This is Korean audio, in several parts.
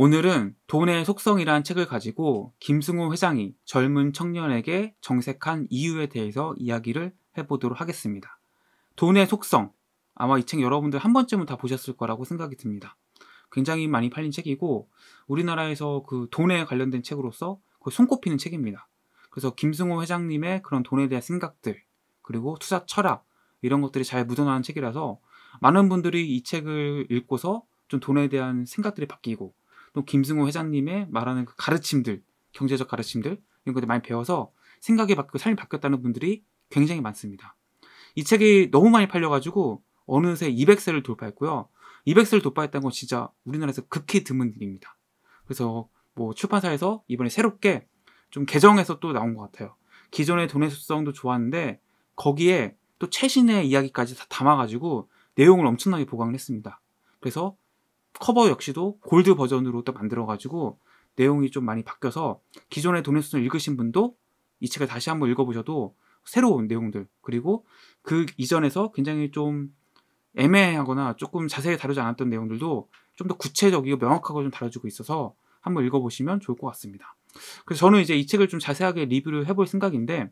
오늘은 돈의 속성이란 책을 가지고 김승우 회장이 젊은 청년에게 정색한 이유에 대해서 이야기를 해보도록 하겠습니다. 돈의 속성. 아마 이 책 여러분들 한 번쯤은 다 보셨을 거라고 생각이 듭니다. 굉장히 많이 팔린 책이고 우리나라에서 그 돈에 관련된 책으로서 그 손꼽히는 책입니다. 그래서 김승호 회장님의 그런 돈에 대한 생각들 그리고 투자 철학 이런 것들이 잘 묻어나는 책이라서 많은 분들이 이 책을 읽고서 좀 돈에 대한 생각들이 바뀌고 김승호 회장님의 말하는 그 가르침들, 경제적 가르침들 이런 것들 많이 배워서 생각이 바뀌고 삶이 바뀌었다는 분들이 굉장히 많습니다. 이 책이 너무 많이 팔려가지고 어느새 200세를 돌파했고요. 200세를 돌파했다는 건 진짜 우리나라에서 극히 드문 일입니다. 그래서 뭐 출판사에서 이번에 새롭게 좀 개정해서 또 나온 것 같아요. 기존의 돈의 수성도 좋았는데 거기에 또 최신의 이야기까지 다 담아가지고 내용을 엄청나게 보강을 했습니다. 그래서 커버 역시도 골드 버전으로 또 만들어가지고 내용이 좀 많이 바뀌어서 기존의 도네스톤 읽으신 분도 이 책을 다시 한번 읽어보셔도 새로운 내용들 그리고 그 이전에서 굉장히 좀 애매하거나 조금 자세히 다루지 않았던 내용들도 좀 더 구체적이고 명확하게 좀 다뤄지고 있어서 한번 읽어보시면 좋을 것 같습니다. 그래서 저는 이제 이 책을 좀 자세하게 리뷰를 해볼 생각인데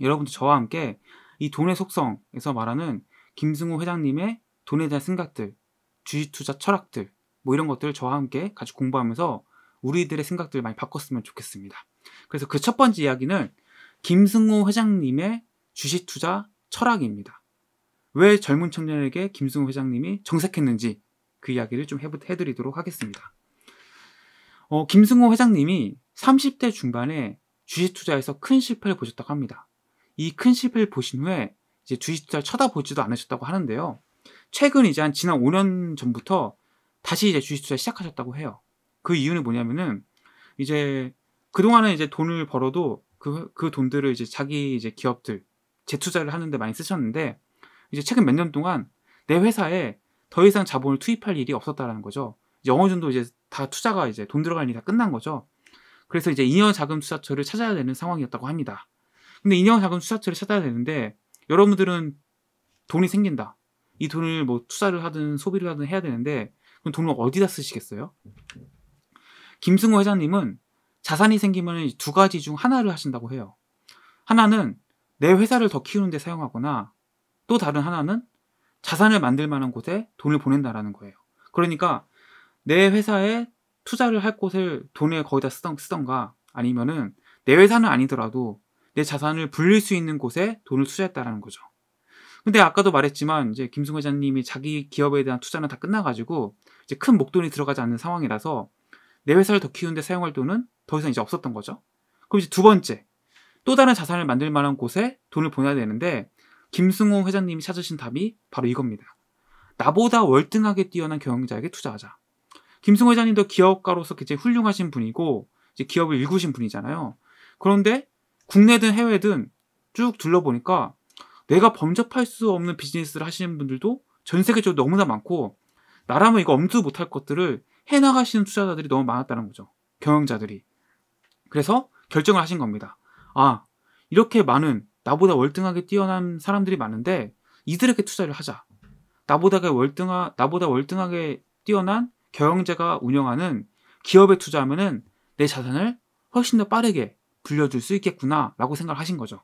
여러분도 저와 함께 이 돈의 속성에서 말하는 김승우 회장님의 돈에 대한 생각들 주식 투자 철학들 뭐 이런 것들을 저와 함께 같이 공부하면서 우리들의 생각들을 많이 바꿨으면 좋겠습니다. 그래서 그 첫 번째 이야기는 김승호 회장님의 주식 투자 철학입니다. 왜 젊은 청년에게 김승호 회장님이 정색했는지 그 이야기를 좀 해드리도록 하겠습니다. 어, 김승호 회장님이 30대 중반에 주식 투자에서 큰 실패를 보셨다고 합니다. 이 큰 실패를 보신 후에 이제 주식 투자를 쳐다보지도 않으셨다고 하는데요. 최근 이제 한 지난 5년 전부터 다시 이제 주식 투자 시작하셨다고 해요. 그 이유는 뭐냐면은 이제 그동안은 이제 돈을 벌어도 그, 그 돈들을 이제 자기 이제 기업들 재투자를 하는데 많이 쓰셨는데 이제 최근 몇 년 동안 내 회사에 더 이상 자본을 투입할 일이 없었다라는 거죠. 영 어느 정도 이제 다 투자가 이제 돈 들어갈 일이 다 끝난 거죠. 그래서 이제 인형 자금 투자처를 찾아야 되는 상황이었다고 합니다. 근데 인형 자금 투자처를 찾아야 되는데 여러분들은 돈이 생긴다. 이 돈을 뭐 투자를 하든 소비를 하든 해야 되는데 그럼 돈을 어디다 쓰시겠어요? 김승호 회장님은 자산이 생기면 두 가지 중 하나를 하신다고 해요. 하나는 내 회사를 더 키우는 데 사용하거나 또 다른 하나는 자산을 만들 만한 곳에 돈을 보낸다라는 거예요. 그러니까 내 회사에 투자를 할 곳을 돈에 거의다 쓰던, 쓰던가 아니면은 내 회사는 아니더라도 내 자산을 불릴 수 있는 곳에 돈을 투자했다라는 거죠. 근데 아까도 말했지만 이제 김승 회장님이 자기 기업에 대한 투자는 다 끝나가지고 이제 큰 목돈이 들어가지 않는 상황이라서 내 회사를 더 키우는데 사용할 돈은 더 이상 이제 없었던 거죠. 그럼 이제 두 번째 또 다른 자산을 만들 만한 곳에 돈을 보내야 되는데 김승호 회장님이 찾으신 답이 바로 이겁니다. 나보다 월등하게 뛰어난 경영자에게 투자하자. 김승호 회장님도 기업가로서 굉장히 훌륭하신 분이고 이제 기업을 일구신 분이잖아요. 그런데 국내든 해외든 쭉 둘러보니까 내가 범접할 수 없는 비즈니스를 하시는 분들도 전 세계적으로 너무나 많고 나라면 이거 엄두 못할 것들을 해나가시는 투자자들이 너무 많았다는 거죠. 경영자들이. 그래서 결정을 하신 겁니다. 아, 이렇게 많은 나보다 월등하게 뛰어난 사람들이 많은데 이들에게 투자를 하자. 나보다 월등하 나보다 월등하게 뛰어난 경영자가 운영하는 기업에 투자하면은 내 자산을 훨씬 더 빠르게 불려줄 수 있겠구나라고 생각을 하신 거죠.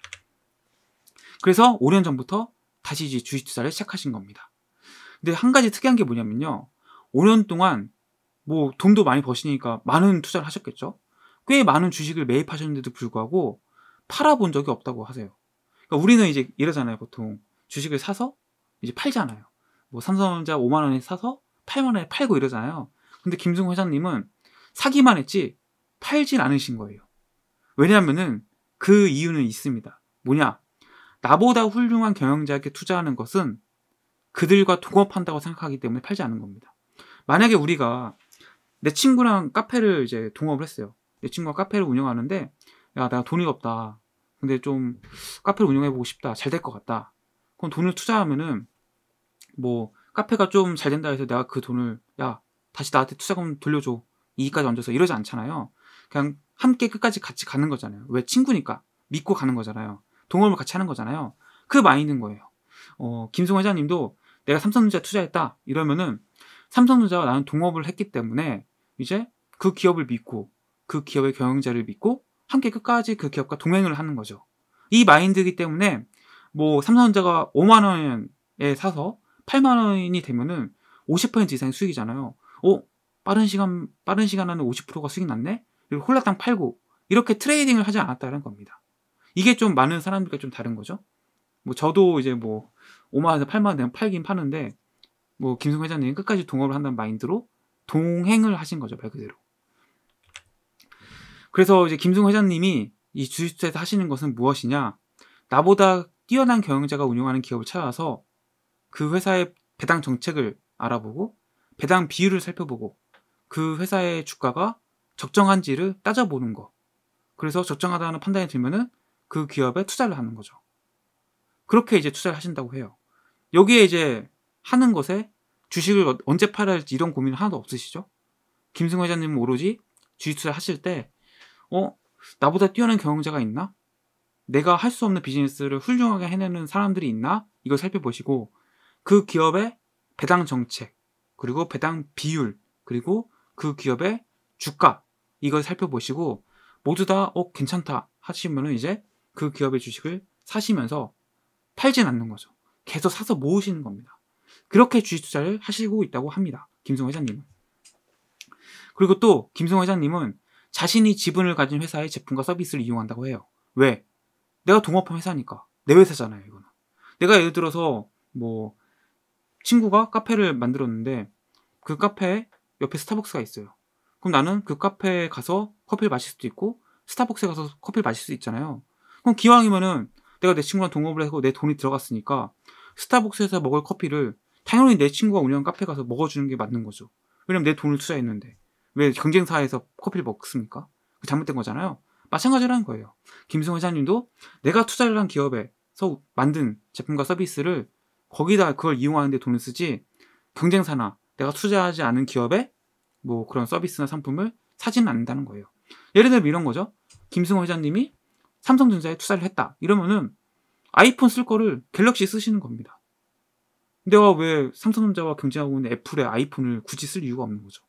그래서 5년 전부터 다시 이제 주식 투자를 시작하신 겁니다. 근데 한 가지 특이한 게 뭐냐면요. 5년 동안 뭐 돈도 많이 버시니까 많은 투자를 하셨겠죠? 꽤 많은 주식을 매입하셨는데도 불구하고 팔아본 적이 없다고 하세요. 그러니까 우리는 이제 이러잖아요. 보통 주식을 사서 이제 팔잖아요. 뭐 삼성전자 5만 원에 사서 8만 원에 팔고 이러잖아요. 근데 김승호 회장님은 사기만 했지 팔진 않으신 거예요. 왜냐하면은 그 이유는 있습니다. 뭐냐? 나보다 훌륭한 경영자에게 투자하는 것은 그들과 동업한다고 생각하기 때문에 팔지 않은 겁니다. 만약에 우리가 내 친구랑 카페를 이제 동업을 했어요. 내 친구가 카페를 운영하는데 야, 내가 돈이 없다. 근데 좀 카페를 운영해보고 싶다. 잘 될 것 같다. 그럼 돈을 투자하면은 뭐 카페가 좀 잘 된다 해서 내가 그 돈을 야 다시 나한테 투자금 돌려줘 이익까지 얹어서 이러지 않잖아요. 그냥 함께 끝까지 같이 가는 거잖아요. 왜 친구니까 믿고 가는 거잖아요. 동업을 같이 하는 거잖아요. 그 마인드인 거예요. 어, 김승호 회장님도 내가 삼성전자 투자했다 이러면은 삼성전자와 나는 동업을 했기 때문에 이제 그 기업을 믿고 그 기업의 경영자를 믿고 함께 끝까지 그 기업과 동행을 하는 거죠. 이 마인드이기 때문에 뭐 삼성전자가 5만 원에 사서 8만 원이 되면은 50% 이상의 수익이잖아요. 어, 빠른 시간 빠른 시간 안에 50%가 수익 났네. 그리고 홀라당 팔고 이렇게 트레이딩을 하지 않았다는 겁니다. 이게 좀 많은 사람들과 좀 다른 거죠. 뭐 저도 이제 뭐 5만 원에서 8만 원 되면 팔긴 파는데 뭐 김승 회장님 끝까지 동업을 한다는 마인드로 동행을 하신 거죠 말 그대로. 그래서 이제 김승 회장님이 이 주식투자에서 하시는 것은 무엇이냐? 나보다 뛰어난 경영자가 운영하는 기업을 찾아서 그 회사의 배당 정책을 알아보고 배당 비율을 살펴보고 그 회사의 주가가 적정한지를 따져보는 거. 그래서 적정하다는 판단이 들면은 그 기업에 투자를 하는 거죠. 그렇게 이제 투자를 하신다고 해요. 여기에 이제 하는 것에 주식을 어, 언제 팔아야 할지 이런 고민 하나도 없으시죠? 김승호 회장님은 오로지 주식 투자 를 하실 때, 어, 나보다 뛰어난 경영자가 있나? 내가 할 수 없는 비즈니스를 훌륭하게 해내는 사람들이 있나? 이걸 살펴보시고, 그 기업의 배당 정책, 그리고 배당 비율, 그리고 그 기업의 주가, 이걸 살펴보시고, 모두 다, 어, 괜찮다 하시면은 이제 그 기업의 주식을 사시면서 팔진 않는 거죠. 계속 사서 모으시는 겁니다. 그렇게 주식 투자를 하시고 있다고 합니다. 김승호 회장님은. 그리고 또 김승호 회장님은 자신이 지분을 가진 회사의 제품과 서비스를 이용한다고 해요. 왜? 내가 동업한 회사니까. 내 회사잖아요, 이거는. 내가 예를 들어서 뭐 친구가 카페를 만들었는데 그 카페 옆에 스타벅스가 있어요. 그럼 나는 그 카페에 가서 커피를 마실 수도 있고 스타벅스에 가서 커피를 마실 수 있잖아요. 그럼 기왕이면은 내가 내 친구랑 동업을 하고 내 돈이 들어갔으니까 스타벅스에서 먹을 커피를 당연히 내 친구가 운영하 카페 가서 먹어주는 게 맞는 거죠. 왜냐면 내 돈을 투자했는데 왜 경쟁사에서 커피를 먹습니까? 잘못된 거잖아요. 마찬가지라는 거예요. 김승호 회장님도 내가 투자를 한 기업에서 만든 제품과 서비스를 거기다 그걸 이용하는데 돈을 쓰지 경쟁사나 내가 투자하지 않은 기업에 뭐 그런 서비스나 상품을 사지는 않는다는 거예요. 예를 들면 이런 거죠. 김승호 회장님이 삼성전자에 투자를 했다. 이러면은 아이폰 쓸 거를 갤럭시 쓰시는 겁니다. 근데 왜 삼성전자와 경쟁하고 있는 애플의 아이폰을 굳이 쓸 이유가 없는 거죠.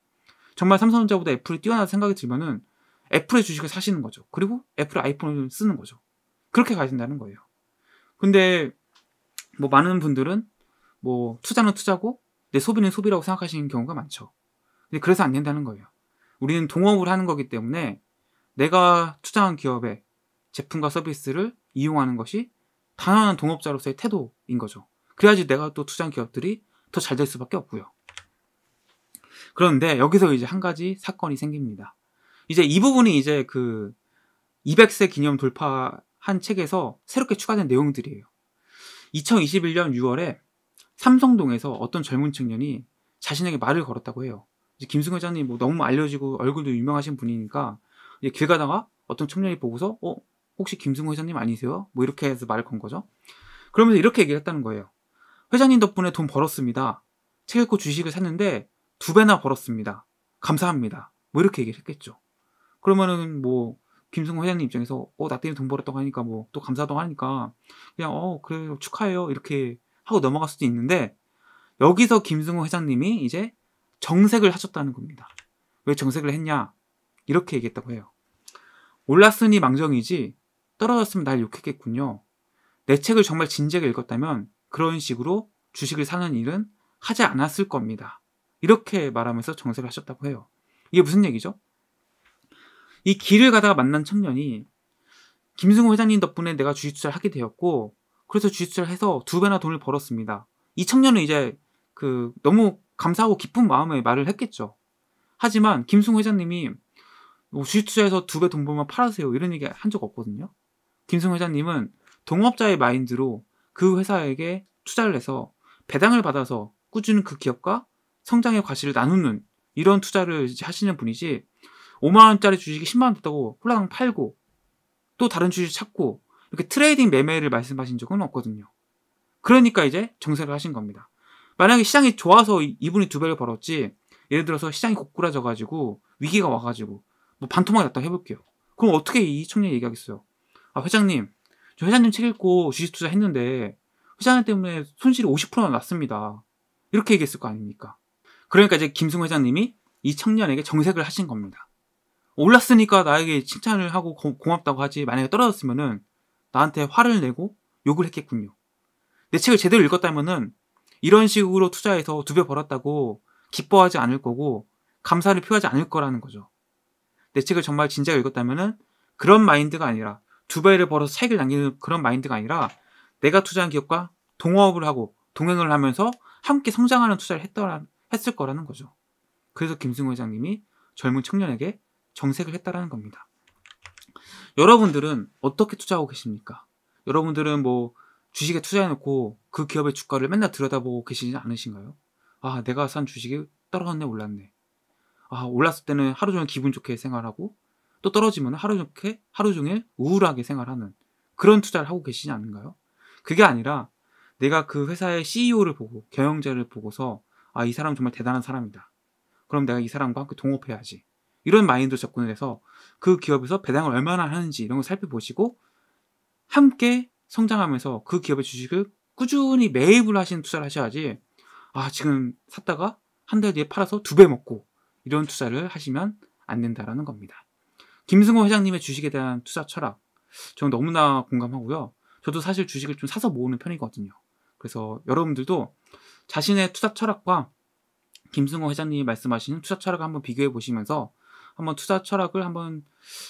정말 삼성전자보다 애플이 뛰어나다 생각이 들면은 애플의 주식을 사시는 거죠. 그리고 애플 아이폰을 쓰는 거죠. 그렇게 가신다는 거예요. 근데 뭐 많은 분들은 뭐 투자는 투자고 내 소비는 소비라고 생각하시는 경우가 많죠. 근데 그래서 안 된다는 거예요. 우리는 동업을 하는 거기 때문에 내가 투자한 기업에 제품과 서비스를 이용하는 것이 당연한 동업자로서의 태도인 거죠. 그래야지 내가 또 투자한 기업들이 더 잘 될 수밖에 없고요. 그런데 여기서 이제 한 가지 사건이 생깁니다. 이제 이 부분이 이제 그 200세 기념 돌파한 책에서 새롭게 추가된 내용들이에요. 2021년 6월에 삼성동에서 어떤 젊은 청년이 자신에게 말을 걸었다고 해요. 이제 김승 회장님 뭐 너무 알려지고 얼굴도 유명하신 분이니까 이제 길 가다가 어떤 청년이 보고서 어 혹시 김승호 회장님 아니세요? 뭐 이렇게 해서 말을 건 거죠. 그러면서 이렇게 얘기를 했다는 거예요. 회장님 덕분에 돈 벌었습니다. 책 읽고 주식을 샀는데 두 배나 벌었습니다. 감사합니다. 뭐 이렇게 얘기를 했겠죠. 그러면은 뭐 김승호 회장님 입장에서 어 나 때문에 돈 벌었다고 하니까 뭐 또 감사하다고 하니까 그냥 어 그래 축하해요 이렇게 하고 넘어갈 수도 있는데 여기서 김승호 회장님이 이제 정색을 하셨다는 겁니다. 왜 정색을 했냐 이렇게 얘기했다고 해요. 올랐으니 망정이지 떨어졌으면 날 욕했겠군요. 내 책을 정말 진지하게 읽었다면 그런 식으로 주식을 사는 일은 하지 않았을 겁니다. 이렇게 말하면서 정색을 하셨다고 해요. 이게 무슨 얘기죠? 이 길을 가다가 만난 청년이 김승호 회장님 덕분에 내가 주식 투자를 하게 되었고 그래서 주식 투자를 해서 두 배나 돈을 벌었습니다. 이 청년은 이제 그 너무 감사하고 기쁜 마음에 말을 했겠죠. 하지만 김승호 회장님이 뭐 주식 투자해서 두 배 돈 벌면 팔아세요 이런 얘기 한 적 없거든요. 김승 회장님은 동업자의 마인드로 그 회사에게 투자를 해서 배당을 받아서 꾸준히 그 기업과 성장의 과실을 나누는 이런 투자를 하시는 분이지 5만원짜리 주식이 10만원 됐다고 홀랑 팔고 또 다른 주식 찾고 이렇게 트레이딩 매매를 말씀하신 적은 없거든요. 그러니까 이제 정세를 하신 겁니다. 만약에 시장이 좋아서 이분이 두 배를 벌었지 예를 들어서 시장이 고꾸라져가지고 위기가 와가지고 뭐 반토막이 났다 고 해볼게요. 그럼 어떻게 이 청년이 얘기하겠어요? 아 회장님 저 회장님 책 읽고 주식 투자 했는데 회장님 때문에 손실이 50%나 났습니다. 이렇게 얘기했을 거 아닙니까? 그러니까 이제 김승 회장님이 이 청년에게 정색을 하신 겁니다. 올랐으니까 나에게 칭찬을 하고 고, 고맙다고 하지 만약에 떨어졌으면은 나한테 화를 내고 욕을 했겠군요. 내 책을 제대로 읽었다면은 이런 식으로 투자해서 두 배 벌었다고 기뻐하지 않을 거고 감사를 표하지 않을 거라는 거죠. 내 책을 정말 진작 읽었다면은 그런 마인드가 아니라 두 배를 벌어서 차익을 남기는 그런 마인드가 아니라 내가 투자한 기업과 동업을 하고 동행을 하면서 함께 성장하는 투자를 했더라, 했을 거라는 거죠. 그래서 김승호 회장님이 젊은 청년에게 정색을 했다라는 겁니다. 여러분들은 어떻게 투자하고 계십니까? 여러분들은 뭐 주식에 투자해놓고 그 기업의 주가를 맨날 들여다보고 계시지 않으신가요? 아, 내가 산 주식이 떨어졌네, 올랐네. 아, 올랐을 때는 하루 종일 기분 좋게 생활하고 또 떨어지면 하루 종일, 하루 종일 우울하게 생활하는 그런 투자를 하고 계시지 않는가요? 그게 아니라 내가 그 회사의 CEO를 보고 경영자를 보고서 아, 이 사람 정말 대단한 사람이다. 그럼 내가 이 사람과 함께 동업해야지. 이런 마인드로 접근을 해서 그 기업에서 배당을 얼마나 하는지 이런 걸 살펴보시고 함께 성장하면서 그 기업의 주식을 꾸준히 매입을 하시는 투자를 하셔야지 아, 지금 샀다가 한 달 뒤에 팔아서 두 배 먹고 이런 투자를 하시면 안 된다라는 겁니다. 김승호 회장님의 주식에 대한 투자 철학 저는 너무나 공감하고요. 저도 사실 주식을 좀 사서 모으는 편이거든요. 그래서 여러분들도 자신의 투자 철학과 김승호 회장님이 말씀하시는 투자 철학을 한번 비교해 보시면서 한번 투자 철학을 한번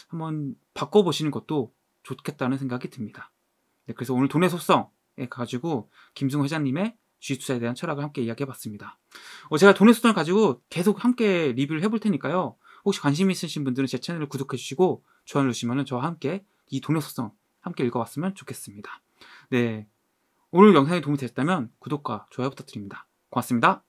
한번 바꿔 보시는 것도 좋겠다는 생각이 듭니다. 네, 그래서 오늘 돈의 속성에 가지고 김승호 회장님의 주식 투자에 대한 철학을 함께 이야기해 봤습니다. 어, 제가 돈의 속성을 가지고 계속 함께 리뷰를 해볼 테니까요. 혹시 관심 있으신 분들은 제 채널을 구독해 주시고 좋아요 주시면 저와 함께 이 동력서성 함께 읽어봤으면 좋겠습니다. 네. 오늘 영상이 도움이 되셨다면 구독과 좋아요 부탁드립니다. 고맙습니다.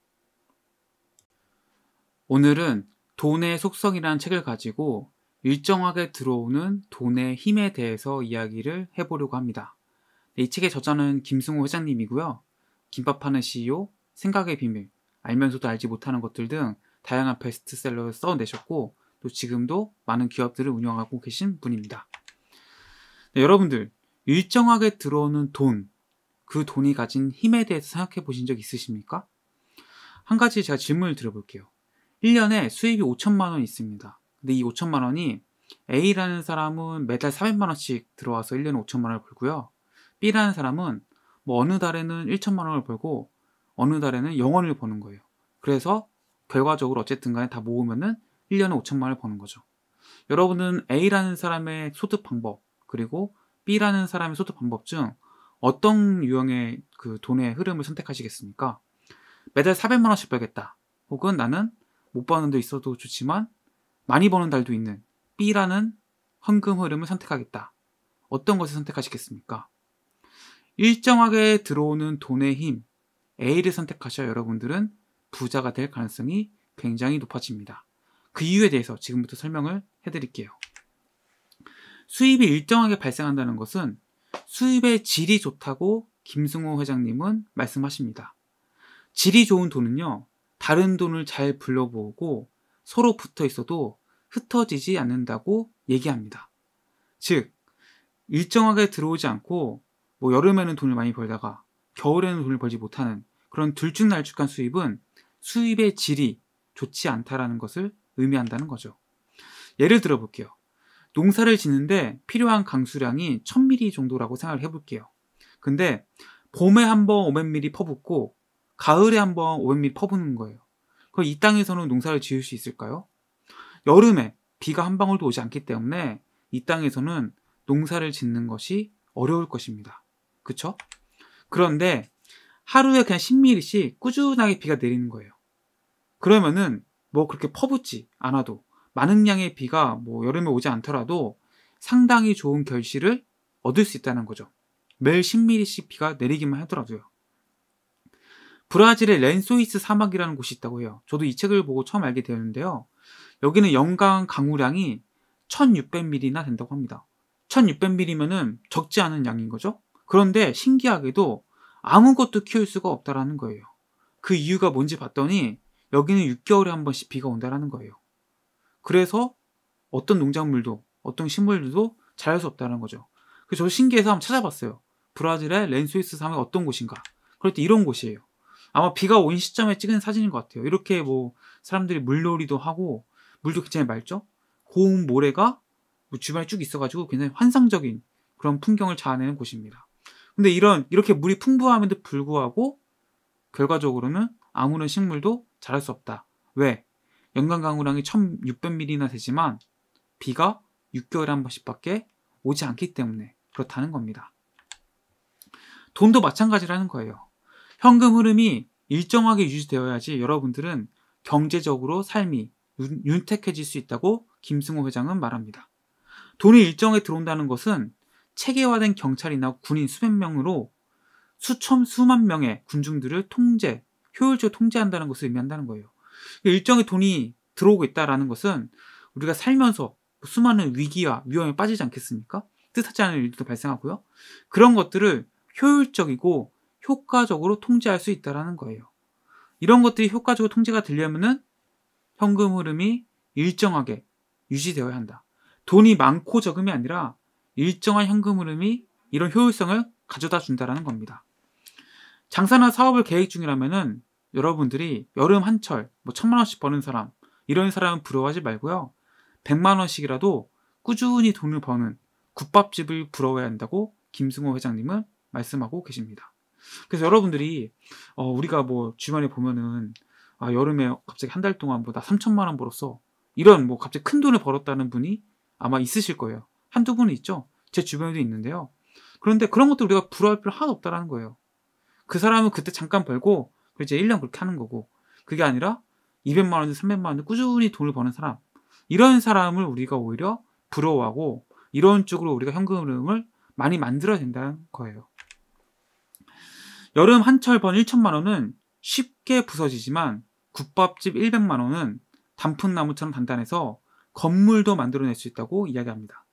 오늘은 돈의 속성이라는 책을 가지고 일정하게 들어오는 돈의 힘에 대해서 이야기를 해보려고 합니다. 네, 이 책의 저자는 김승호 회장님이고요. 김밥하는 CEO, 생각의 비밀, 알면서도 알지 못하는 것들 등 다양한 베스트셀러를 써내셨고 또 지금도 많은 기업들을 운영하고 계신 분입니다. 네, 여러분들 일정하게 들어오는 돈, 그 돈이 가진 힘에 대해서 생각해 보신 적 있으십니까? 한 가지 제가 질문을 드려볼게요. 1년에 수입이 5천만 원 있습니다. 근데 이 5천만 원이 A라는 사람은 매달 400만 원씩 들어와서 1년에 5천만 원을 벌고요. B라는 사람은 뭐 어느 달에는 1천만 원을 벌고 어느 달에는 0원을 버는 거예요. 그래서 결과적으로 어쨌든 간에 다 모으면은 1년에 5천만 원을 버는 거죠. 여러분은 A라는 사람의 소득 방법, 그리고 B라는 사람의 소득 방법 중 어떤 유형의 그 돈의 흐름을 선택하시겠습니까? 매달 400만 원씩 벌겠다. 혹은 나는 못 버는 데 있어도 좋지만 많이 버는 달도 있는 B라는 헌금 흐름을 선택하겠다. 어떤 것을 선택하시겠습니까? 일정하게 들어오는 돈의 힘 A를 선택하셔야 여러분들은 부자가 될 가능성이 굉장히 높아집니다. 그 이유에 대해서 지금부터 설명을 해드릴게요. 수입이 일정하게 발생한다는 것은 수입의 질이 좋다고 김승호 회장님은 말씀하십니다. 질이 좋은 돈은요, 다른 돈을 잘 불러보고 서로 붙어 있어도 흩어지지 않는다고 얘기합니다. 즉, 일정하게 들어오지 않고 뭐 여름에는 돈을 많이 벌다가 겨울에는 돈을 벌지 못하는 그런 둘중날쭉한 수입은 수입의 질이 좋지 않다라는 것을 의미한다는 거죠. 예를 들어 볼게요. 농사를 짓는데 필요한 강수량이 1000mm 정도라고 생각을 해볼게요. 근데 봄에 한 번 500mm 퍼붓고 가을에 한 번 500mm 퍼붓는 거예요. 그럼 이 땅에서는 농사를 지을 수 있을까요? 여름에 비가 한 방울도 오지 않기 때문에 이 땅에서는 농사를 짓는 것이 어려울 것입니다. 그쵸? 그런데 하루에 그냥 10mm씩 꾸준하게 비가 내리는 거예요. 그러면은 뭐 그렇게 퍼붓지 않아도 많은 양의 비가 뭐 여름에 오지 않더라도 상당히 좋은 결실을 얻을 수 있다는 거죠. 매일 10mm씩 비가 내리기만 하더라도요. 브라질의 렌소이스 사막이라는 곳이 있다고 해요. 저도 이 책을 보고 처음 알게 되었는데요. 여기는 연간 강우량이 1600mm나 된다고 합니다. 1600mm면은 적지 않은 양인 거죠. 그런데 신기하게도 아무것도 키울 수가 없다라는 거예요. 그 이유가 뭔지 봤더니 여기는 6개월에 한 번씩 비가 온다라는 거예요. 그래서 어떤 농작물도 어떤 식물들도 자랄 수 없다는 거죠. 그래서 저도 신기해서 한번 찾아봤어요. 브라질의 렌스위스 섬이 어떤 곳인가? 그랬더니 이런 곳이에요. 아마 비가 온 시점에 찍은 사진인 것 같아요. 이렇게 뭐 사람들이 물놀이도 하고 물도 굉장히 맑죠. 고운 모래가 뭐 주변에 쭉 있어가지고 굉장히 환상적인 그런 풍경을 자아내는 곳입니다. 근데 이런 이렇게 물이 풍부함에도 불구하고 결과적으로는 아무런 식물도 잘할 수 없다. 왜? 연간 강우량이 1600mm나 되지만 비가 6개월에 한 번씩밖에 오지 않기 때문에 그렇다는 겁니다. 돈도 마찬가지라는 거예요. 현금 흐름이 일정하게 유지되어야지 여러분들은 경제적으로 삶이 윤택해질 수 있다고 김승호 회장은 말합니다. 돈이 일정에 들어온다는 것은 체계화된 경찰이나 군인 수백 명으로 수천 수만 명의 군중들을 통제 효율적으로 통제한다는 것을 의미한다는 거예요. 그러니까 일정의 돈이 들어오고 있다라는 것은 우리가 살면서 뭐 수많은 위기와 위험에 빠지지 않겠습니까? 뜻하지 않은 일도 발생하고요. 그런 것들을 효율적이고 효과적으로 통제할 수 있다라는 거예요. 이런 것들이 효과적으로 통제가 되려면은 현금 흐름이 일정하게 유지되어야 한다. 돈이 많고 적음이 아니라 일정한 현금 흐름이 이런 효율성을 가져다 준다는 겁니다. 장사나 사업을 계획 중이라면은 여러분들이 여름 한철 뭐 천만 원씩 버는 사람 이런 사람은 부러워하지 말고요. 백만 원씩이라도 꾸준히 돈을 버는 국밥집을 부러워야 해 한다고 김승호 회장님은 말씀하고 계십니다. 그래서 여러분들이 어, 우리가 뭐주말에 보면은 아, 여름에 갑자기 한 달 동안 뭐나 3천만 원 벌었어. 이런 뭐 갑자기 큰 돈을 벌었다는 분이 아마 있으실 거예요. 한두 분은 있죠. 제 주변에도 있는데요. 그런데 그런 것도 우리가 부러워할 필요 하나도 없다라는 거예요. 그 사람은 그때 잠깐 벌고 이제 1년 그렇게 하는 거고 그게 아니라 200만 원, 300만 원 꾸준히 돈을 버는 사람 이런 사람을 우리가 오히려 부러워하고 이런 쪽으로 우리가 현금 흐름을 많이 만들어야 된다는 거예요. 여름 한철 번 1천만 원은 쉽게 부서지지만 국밥집 100만 원은 단풍나무처럼 단단해서 건물도 만들어낼 수 있다고 이야기합니다.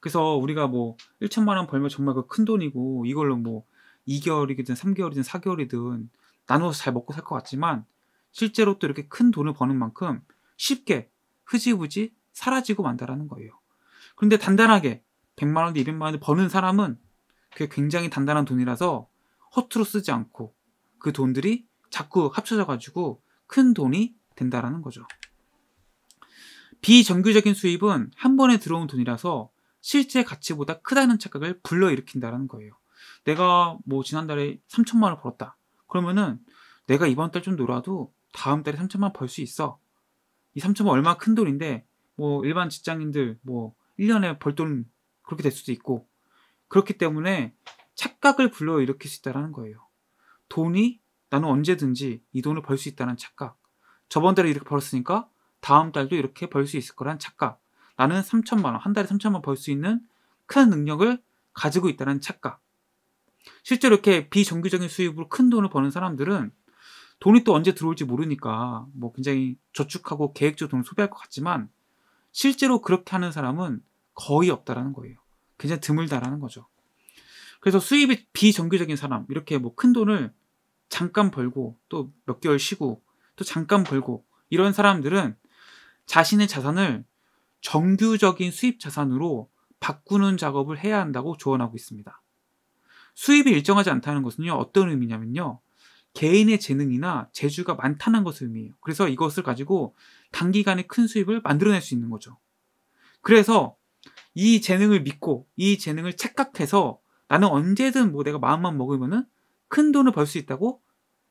그래서 우리가 뭐 1천만 원 벌면 정말 그 큰 돈이고 이걸로 뭐 2개월이든 3개월이든 4개월이든 나눠서 잘 먹고 살 것 같지만 실제로 또 이렇게 큰 돈을 버는 만큼 쉽게 흐지부지 사라지고 만다라는 거예요. 그런데 단단하게 100만 원대 200만 원대 버는 사람은 그게 굉장히 단단한 돈이라서 허투루 쓰지 않고 그 돈들이 자꾸 합쳐져 가지고 큰 돈이 된다라는 거죠. 비정규적인 수입은 한 번에 들어온 돈이라서 실제 가치보다 크다는 착각을 불러일으킨다라는 거예요. 내가 뭐 지난달에 3천만 원을 벌었다. 그러면은 내가 이번 달 좀 놀아도 다음 달에 3천만 벌 수 있어. 이 3천만 얼마 큰 돈인데 뭐 일반 직장인들 뭐 1년에 벌 돈 그렇게 될 수도 있고 그렇기 때문에 착각을 불러일으킬 수 있다라는 거예요. 돈이 나는 언제든지 이 돈을 벌 수 있다는 착각. 저번 달에 이렇게 벌었으니까 다음 달도 이렇게 벌 수 있을 거란 착각. 나는 3천만 원, 한 달에 3천만 원 벌 수 있는 큰 능력을 가지고 있다는 착각. 실제로 이렇게 비정규적인 수입으로 큰 돈을 버는 사람들은 돈이 또 언제 들어올지 모르니까 뭐 굉장히 저축하고 계획적으로 돈을 소비할 것 같지만 실제로 그렇게 하는 사람은 거의 없다라는 거예요. 굉장히 드물다라는 거죠. 그래서 수입이 비정규적인 사람 이렇게 뭐 큰 돈을 잠깐 벌고 또 몇 개월 쉬고 또 잠깐 벌고 이런 사람들은 자신의 자산을 정규적인 수입 자산으로 바꾸는 작업을 해야 한다고 조언하고 있습니다. 수입이 일정하지 않다는 것은요, 어떤 의미냐면요. 개인의 재능이나 재주가 많다는 것을 의미해요. 그래서 이것을 가지고 단기간에 큰 수입을 만들어낼 수 있는 거죠. 그래서 이 재능을 믿고 이 재능을 착각해서 나는 언제든 뭐 내가 마음만 먹으면은 큰 돈을 벌 수 있다고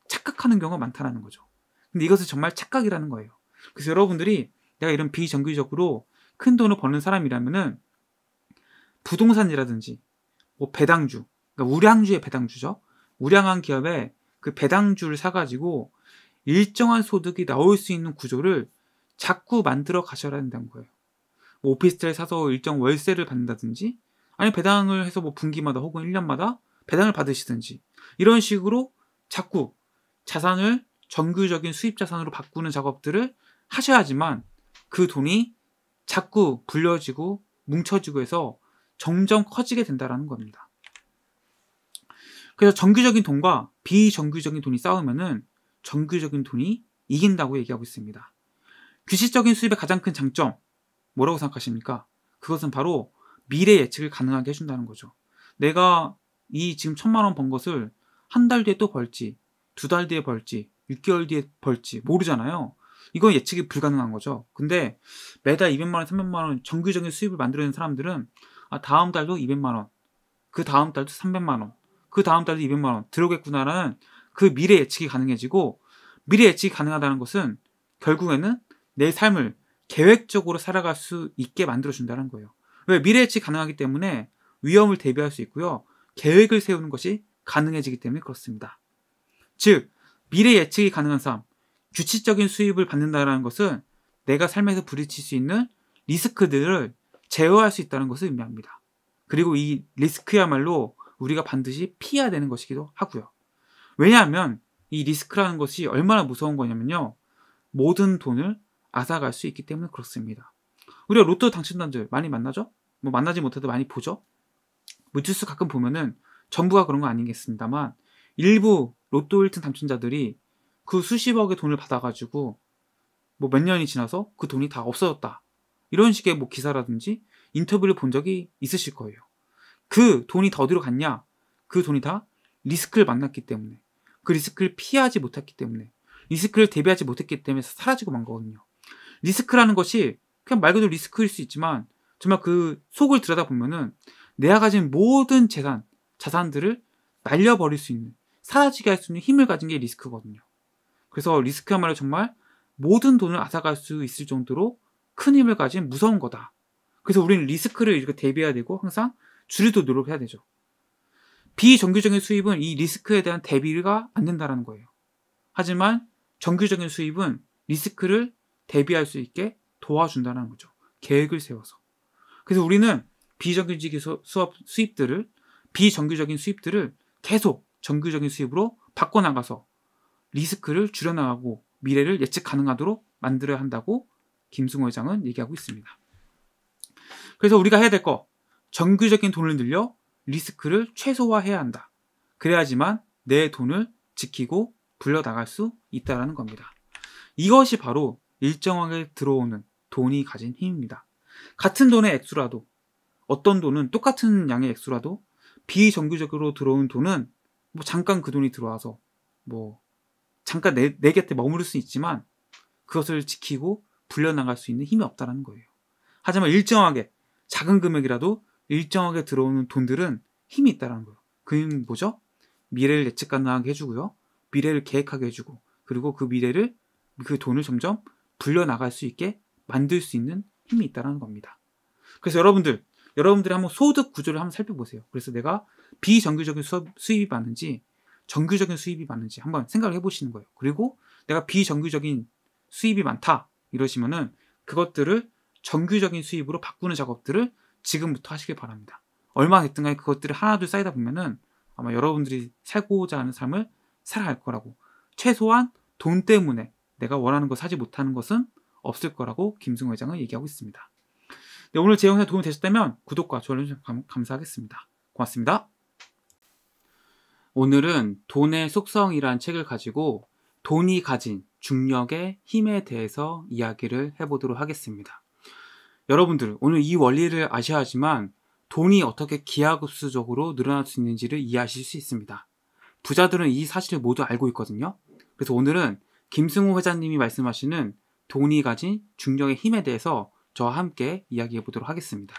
착각하는 경우가 많다는 거죠. 근데 이것은 정말 착각이라는 거예요. 그래서 여러분들이 내가 이런 비정규적으로 큰 돈을 버는 사람이라면은 부동산이라든지 뭐 배당주, 그러니까 우량주의 배당주죠. 우량한 기업에 그 배당주를 사가지고 일정한 소득이 나올 수 있는 구조를 자꾸 만들어 가셔야 된다는 거예요. 뭐 오피스텔 사서 일정 월세를 받는다든지, 아니 배당을 해서 뭐 분기마다 혹은 1년마다 배당을 받으시든지 이런 식으로 자꾸 자산을 정규적인 수입 자산으로 바꾸는 작업들을 하셔야지만 그 돈이 자꾸 불려지고 뭉쳐지고 해서 점점 커지게 된다라는 겁니다. 그래서 정규적인 돈과 비정규적인 돈이 싸우면은 정규적인 돈이 이긴다고 얘기하고 있습니다. 규칙적인 수입의 가장 큰 장점 뭐라고 생각하십니까? 그것은 바로 미래 예측을 가능하게 해준다는 거죠. 내가 이 지금 천만 원 번 것을 한 달 뒤에 또 벌지, 두 달 뒤에 벌지, 6개월 뒤에 벌지 모르잖아요. 이건 예측이 불가능한 거죠. 근데 매달 200만 원, 300만 원 정규적인 수입을 만들어낸 사람들은 아, 다음 달도 200만 원, 그 다음 달도 300만 원, 그 다음 달도 200만 원 들어오겠구나라는 그 미래 예측이 가능해지고 미래 예측이 가능하다는 것은 결국에는 내 삶을 계획적으로 살아갈 수 있게 만들어준다는 거예요. 왜 미래 예측이 가능하기 때문에 위험을 대비할 수 있고요. 계획을 세우는 것이 가능해지기 때문에 그렇습니다. 즉, 미래 예측이 가능한 삶, 규칙적인 수입을 받는다라는 것은 내가 삶에서 부딪힐 수 있는 리스크들을 제어할 수 있다는 것을 의미합니다. 그리고 이 리스크야말로 우리가 반드시 피해야 되는 것이기도 하고요. 왜냐하면 이 리스크라는 것이 얼마나 무서운 거냐면요. 모든 돈을 앗아갈 수 있기 때문에 그렇습니다. 우리가 로또 당첨단들 많이 만나죠? 뭐 만나지 못해도 많이 보죠? 뭐 뉴스 가끔 보면은 전부가 그런 거 아니겠습니다만 일부 로또 1등 당첨자들이 그 수십억의 돈을 받아가지고 뭐 몇 년이 지나서 그 돈이 다 없어졌다. 이런 식의 뭐 기사라든지 인터뷰를 본 적이 있으실 거예요. 그 돈이 다 어디로 갔냐? 그 돈이 다 리스크를 만났기 때문에 그 리스크를 피하지 못했기 때문에 리스크를 대비하지 못했기 때문에 사라지고 만 거거든요. 리스크라는 것이 그냥 말 그대로 리스크일 수 있지만 정말 그 속을 들여다보면은 내가 가진 모든 재산, 자산들을 날려버릴 수 있는 사라지게 할 수 있는 힘을 가진 게 리스크거든요. 그래서 리스크야말로 정말 모든 돈을 앗아갈 수 있을 정도로 큰 힘을 가진 무서운 거다. 그래서 우리는 리스크를 이렇게 대비해야 되고 항상 줄이도 노력해야 되죠. 비정규적인 수입은 이 리스크에 대한 대비가 안 된다는 거예요. 하지만 정규적인 수입은 리스크를 대비할 수 있게 도와준다는 거죠. 계획을 세워서. 그래서 우리는 비정규직인 수업, 수입들을, 비정규적인 수입들을 계속 정규적인 수입으로 바꿔나가서 리스크를 줄여나가고 미래를 예측 가능하도록 만들어야 한다고 김승호 회장은 얘기하고 있습니다. 그래서 우리가 해야 될 거, 정규적인 돈을 늘려 리스크를 최소화해야 한다. 그래야지만 내 돈을 지키고 불려나갈 수 있다라는 겁니다. 이것이 바로 일정하게 들어오는 돈이 가진 힘입니다. 같은 돈의 액수라도 어떤 돈은 똑같은 양의 액수라도 비정규적으로 들어온 돈은 뭐 잠깐 그 돈이 들어와서 뭐 잠깐 내, 내 곁에 머무를 수 있지만 그것을 지키고 불려나갈 수 있는 힘이 없다는 거예요. 하지만 일정하게 작은 금액이라도 일정하게 들어오는 돈들은 힘이 있다라는 거예요. 그힘 뭐죠? 미래를 예측 가능하게 해주고요. 미래를 계획하게 해주고 그리고 그 미래를 그 돈을 점점 불려나갈 수 있게 만들 수 있는 힘이 있다는 라 겁니다. 그래서 여러분들 여러분들이 한번 소득 구조를 한번 살펴보세요. 그래서 내가 비정규적인 수업, 수입이 많은지 정규적인 수입이 많은지 한번 생각을 해보시는 거예요. 그리고 내가 비정규적인 수입이 많다 이러시면은 그것들을 정규적인 수입으로 바꾸는 작업들을 지금부터 하시길 바랍니다. 얼마 됐든 간에 그것들을 하나둘 쌓이다 보면은 아마 여러분들이 살고자 하는 삶을 살아갈 거라고 최소한 돈 때문에 내가 원하는 거 사지 못하는 것은 없을 거라고 김승호 회장은 얘기하고 있습니다. 네, 오늘 제 영상 도움이 되셨다면 구독과 좋아요 감, 감사하겠습니다. 고맙습니다. 오늘은 돈의 속성이란 책을 가지고 돈이 가진 중력의 힘에 대해서 이야기를 해보도록 하겠습니다. 여러분들 오늘 이 원리를 아셔야 지만 돈이 어떻게 기하급수적으로 늘어날 수 있는지를 이해하실 수 있습니다. 부자들은 이 사실을 모두 알고 있거든요. 그래서 오늘은 김승우 회장님이 말씀하시는 돈이 가진 중력의 힘에 대해서 저와 함께 이야기해 보도록 하겠습니다.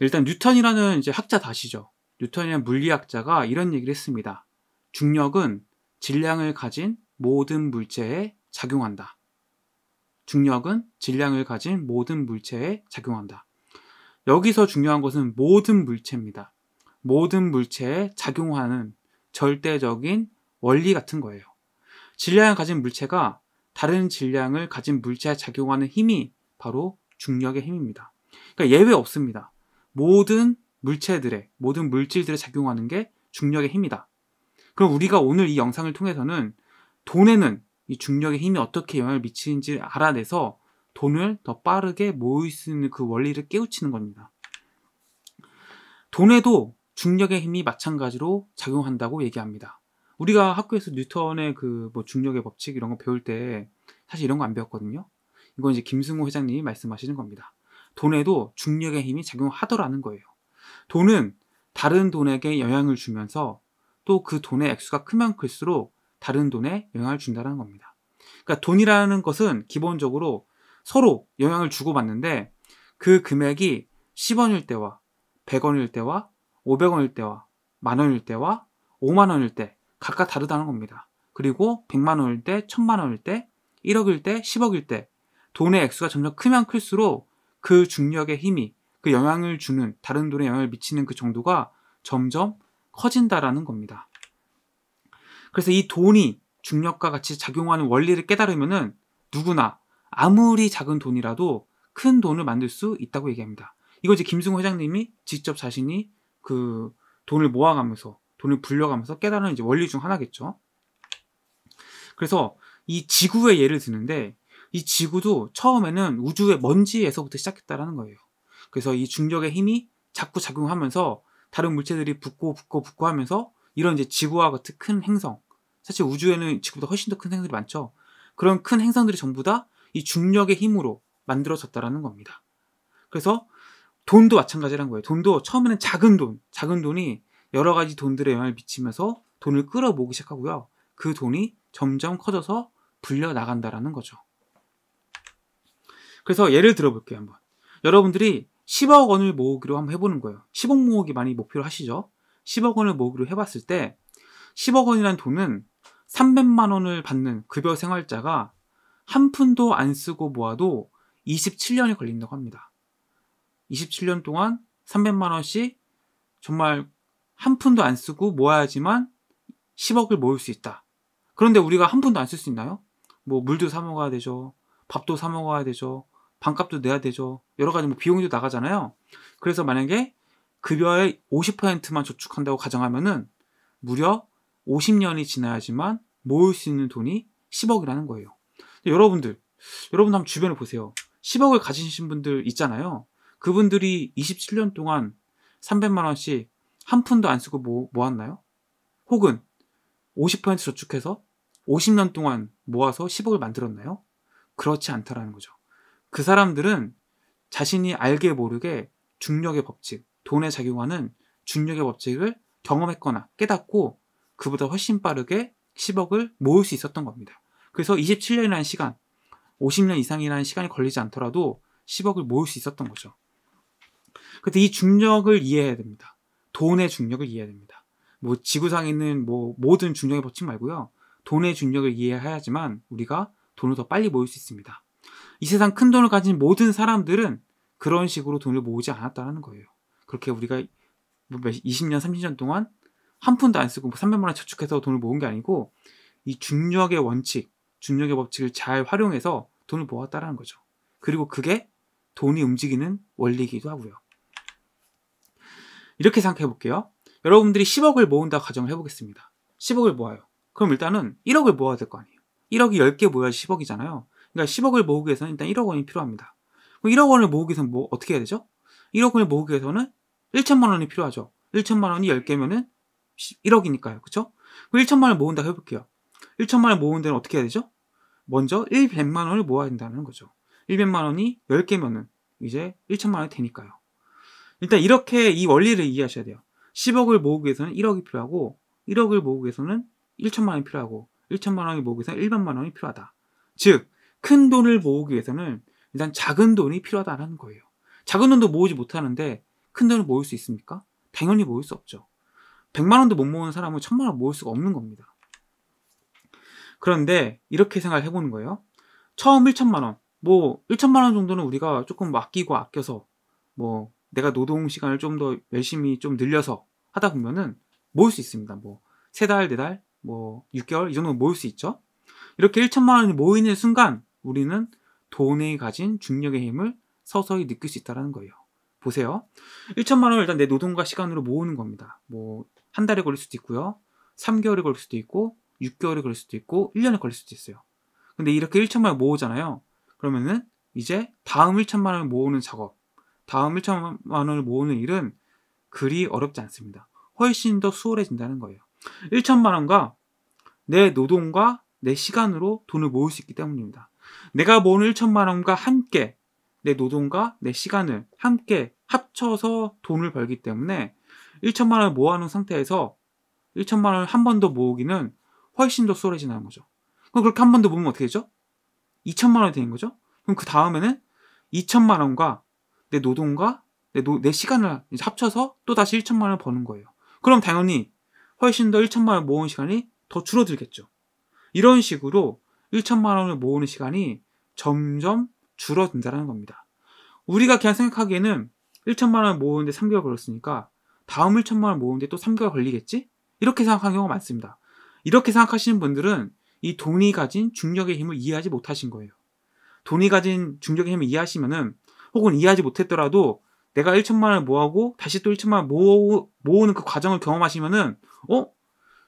일단 뉴턴이라는 이제 학자 다시죠. 뉴턴이라는 물리학자가 이런 얘기를 했습니다. 중력은 질량을 가진 모든 물체에 작용한다. 중력은 질량을 가진 모든 물체에 작용한다. 여기서 중요한 것은 모든 물체입니다. 모든 물체에 작용하는 절대적인 원리 같은 거예요. 질량을 가진 물체가 다른 질량을 가진 물체에 작용하는 힘이 바로 중력의 힘입니다. 그러니까 예외 없습니다. 모든 물체들의, 모든 물질들에 작용하는 게 중력의 힘이다. 그럼 우리가 오늘 이 영상을 통해서는 돈에는 이 중력의 힘이 어떻게 영향을 미치는지 알아내서 돈을 더 빠르게 모을 수 있는 그 원리를 깨우치는 겁니다. 돈에도 중력의 힘이 마찬가지로 작용한다고 얘기합니다. 우리가 학교에서 뉴턴의 그 뭐 중력의 법칙 이런 거 배울 때 사실 이런 거 안 배웠거든요. 이건 이제 김승호 회장님이 말씀하시는 겁니다. 돈에도 중력의 힘이 작용하더라는 거예요. 돈은 다른 돈에게 영향을 주면서 또 그 돈의 액수가 크면 클수록 다른 돈에 영향을 준다는 겁니다. 그러니까 돈이라는 것은 기본적으로 서로 영향을 주고받는데 그 금액이 10원일 때와 100원일 때와 500원일 때와 만 원일 때와 5만 원일 때 각각 다르다는 겁니다. 그리고 100만 원일 때, 1000만 원일 때, 1억일 때, 10억일 때 돈의 액수가 점점 크면 클수록 그 중력의 힘이 그 영향을 주는 다른 돈에 영향을 미치는 그 정도가 점점 커진다라는 겁니다. 그래서 이 돈이 중력과 같이 작용하는 원리를 깨달으면은 누구나 아무리 작은 돈이라도 큰 돈을 만들 수 있다고 얘기합니다. 이거 이제 김승호 회장님이 직접 자신이 그 돈을 모아가면서 돈을 불려가면서 깨달은 이제 원리 중 하나겠죠. 그래서 이 지구의 예를 드는데 이 지구도 처음에는 우주의 먼지에서부터 시작했다라는 거예요. 그래서 이 중력의 힘이 자꾸 작용하면서 다른 물체들이 붙고 붙고 붙고 하면서 이런 이제 지구와 같은 큰 행성, 사실 우주에는 지금보다 훨씬 더 큰 행성들이 많죠. 그런 큰 행성들이 전부 다 이 중력의 힘으로 만들어졌다라는 겁니다. 그래서 돈도 마찬가지라는 거예요. 돈도 처음에는 작은 돈, 작은 돈이 여러 가지 돈들의 영향을 미치면서 돈을 끌어모으기 시작하고요. 그 돈이 점점 커져서 불려 나간다라는 거죠. 그래서 예를 들어볼게요, 한번. 여러분들이 10억 원을 모으기로 한번 해보는 거예요. 10억 모으기 많이 목표로 하시죠? 10억 원을 모으기로 해봤을 때, 10억 원이라는 돈은 300만 원을 받는 급여 생활자가 한 푼도 안 쓰고 모아도 27년이 걸린다고 합니다. 27년 동안 300만 원씩 정말 한 푼도 안 쓰고 모아야지만 10억을 모을 수 있다. 그런데 우리가 한 푼도 안 쓸 수 있나요? 뭐 물도 사 먹어야 되죠. 밥도 사 먹어야 되죠. 반값도 내야 되죠. 여러 가지 뭐 비용도 나가잖아요. 그래서 만약에 급여의 50%만 저축한다고 가정하면은 무려 50년이 지나야지만 모을 수 있는 돈이 10억이라는 거예요. 여러분들, 여러분 한번 주변을 보세요. 10억을 가지신 분들 있잖아요. 그분들이 27년 동안 300만원씩 한 푼도 안 쓰고 모, 모았나요? 혹은 50% 저축해서 50년 동안 모아서 10억을 만들었나요? 그렇지 않다라는 거죠. 그 사람들은 자신이 알게 모르게 중력의 법칙, 돈에 작용하는 중력의 법칙을 경험했거나 깨닫고 그보다 훨씬 빠르게 10억을 모을 수 있었던 겁니다. 그래서 27년이라는 시간, 50년 이상이라는 시간이 걸리지 않더라도 10억을 모을 수 있었던 거죠. 그때 이 중력을 이해해야 됩니다. 돈의 중력을 이해해야 됩니다. 뭐 지구상에 있는 뭐 모든 중력의 법칙 말고요. 돈의 중력을 이해해야지만 우리가 돈을 더 빨리 모을 수 있습니다. 이 세상 큰 돈을 가진 모든 사람들은 그런 식으로 돈을 모으지 않았다는 거예요. 그렇게 우리가 20년, 뭐 30년 동안 한 푼도 안 쓰고 300만 뭐 원 저축해서 돈을 모은 게 아니고 이 중력의 원칙, 중력의 법칙을 잘 활용해서 돈을 모았다라는 거죠. 그리고 그게 돈이 움직이는 원리이기도 하고요. 이렇게 생각해 볼게요. 여러분들이 10억을 모은다 가정을 해보겠습니다. 10억을 모아요. 그럼 일단은 1억을 모아야 될 거 아니에요. 1억이 10개 모여야지 10억이잖아요. 그러니까 10억을 모으기 위해서는 일단 1억 원이 필요합니다. 그럼 1억 원을 모으기 위해서는 뭐 어떻게 해야 되죠? 1억 원을 모으기 위해서는 1천만 원이 필요하죠. 1천만 원이 10개면은 1억이니까요. 그쵸? 그 1천만 원을 모은다 해볼게요. 1천만 원을 모은 데는 어떻게 해야 되죠? 먼저 1백만 원을 모아야 된다는 거죠. 1백만 원이 10개면은 이제 1천만 원이 되니까요. 일단 이렇게 이 원리를 이해하셔야 돼요. 10억을 모으기 위해서는 1억이 필요하고 1억을 모으기 위해서는 1천만 원이 필요하고 1천만 원이 모으기 위해서는 1백만 원이 필요하다. 즉, 큰 돈을 모으기 위해서는 일단 작은 돈이 필요하다는 거예요. 작은 돈도 모으지 못하는데 큰 돈을 모을 수 있습니까? 당연히 모을 수 없죠. 100만 원도 못 모으는 사람은 1 0 0 0만원 모을 수가 없는 겁니다. 그런데 이렇게 생각해 보는 거예요. 처음 1천만 원, 뭐 1천만 원 정도는 우리가 조금 아끼고 아껴서 뭐 내가 노동 시간을 좀 더 열심히 좀 늘려서 하다 보면은 모을 수 있습니다. 뭐 세 달, 네 달, 뭐 6개월 이 정도는 모을 수 있죠. 이렇게 1천만 원이 모이는 순간 우리는 돈에 가진 중력의 힘을 서서히 느낄 수 있다는 라 거예요. 보세요. 1천만 원을 일단 내 노동과 시간으로 모으는 겁니다. 뭐한 달이 걸릴 수도 있고요. 3개월이 걸릴 수도 있고 6개월이 걸릴 수도 있고 1년이 걸릴 수도 있어요. 근데 이렇게 1천만 원 모으잖아요. 그러면은 이제 다음 1천만 원을 모으는 작업, 다음 1천만 원을 모으는 일은 그리 어렵지 않습니다. 훨씬 더 수월해진다는 거예요. 1천만 원과 내 노동과 내 시간으로 돈을 모을 수 있기 때문입니다. 내가 모은 1천만 원과 함께 내 노동과 내 시간을 함께 합쳐서 돈을 벌기 때문에 1천만 원을 모아놓은 상태에서 1천만 원을 한 번 더 모으기는 훨씬 더수월해지다는 거죠. 그럼 그렇게 한 번 더 모으면 어떻게 되죠? 2천만 원이 되는 거죠? 그럼 그 다음에는 2천만 원과 내 노동과 내, 노, 내 시간을 합쳐서 또 다시 1천만 원을 버는 거예요. 그럼 당연히 훨씬 더 1천만 원을 모은 시간이 더 줄어들겠죠. 이런 식으로 1천만 원을 모으는 시간이 점점 줄어든다는 겁니다. 우리가 그냥 생각하기에는 1천만 원을 모으는데 3개월 걸렸으니까 다음 1천만 원 모으는데 또 3개월 걸리겠지? 이렇게 생각하는 경우가 많습니다. 이렇게 생각하시는 분들은 이 돈이 가진 중력의 힘을 이해하지 못하신 거예요. 돈이 가진 중력의 힘을 이해하시면은 혹은 이해하지 못했더라도 내가 1천만 원을 모으고 다시 또 1천만 원 모으, 는그 과정을 경험하시면은 어?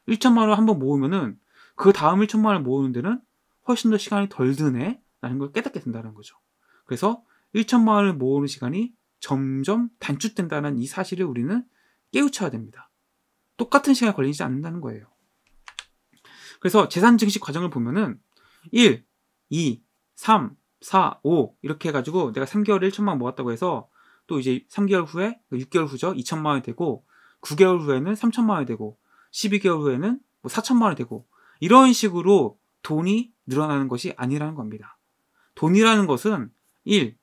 1천만 원을 한번 모으면은 그 다음 1천만 원을 모으는 데는 훨씬 더 시간이 덜 드네? 라는 걸 깨닫게 된다는 거죠. 그래서 1천만 원을 모으는 시간이 점점 단축된다는 이 사실을 우리는 깨우쳐야 됩니다. 똑같은 시간이 걸리지 않는다는 거예요. 그래서 재산 증식 과정을 보면은 1, 2, 3, 4, 5 이렇게 해가지고 내가 3개월에 1천만 원 모았다고 해서 또 이제 3개월 후에 6개월 그러니까 후죠 2천만 원이 되고 9개월 후에는 3천만 원이 되고 12개월 후에는 뭐 4천만 원이 되고 이런 식으로 돈이 늘어나는 것이 아니라는 겁니다. 돈이라는 것은 1,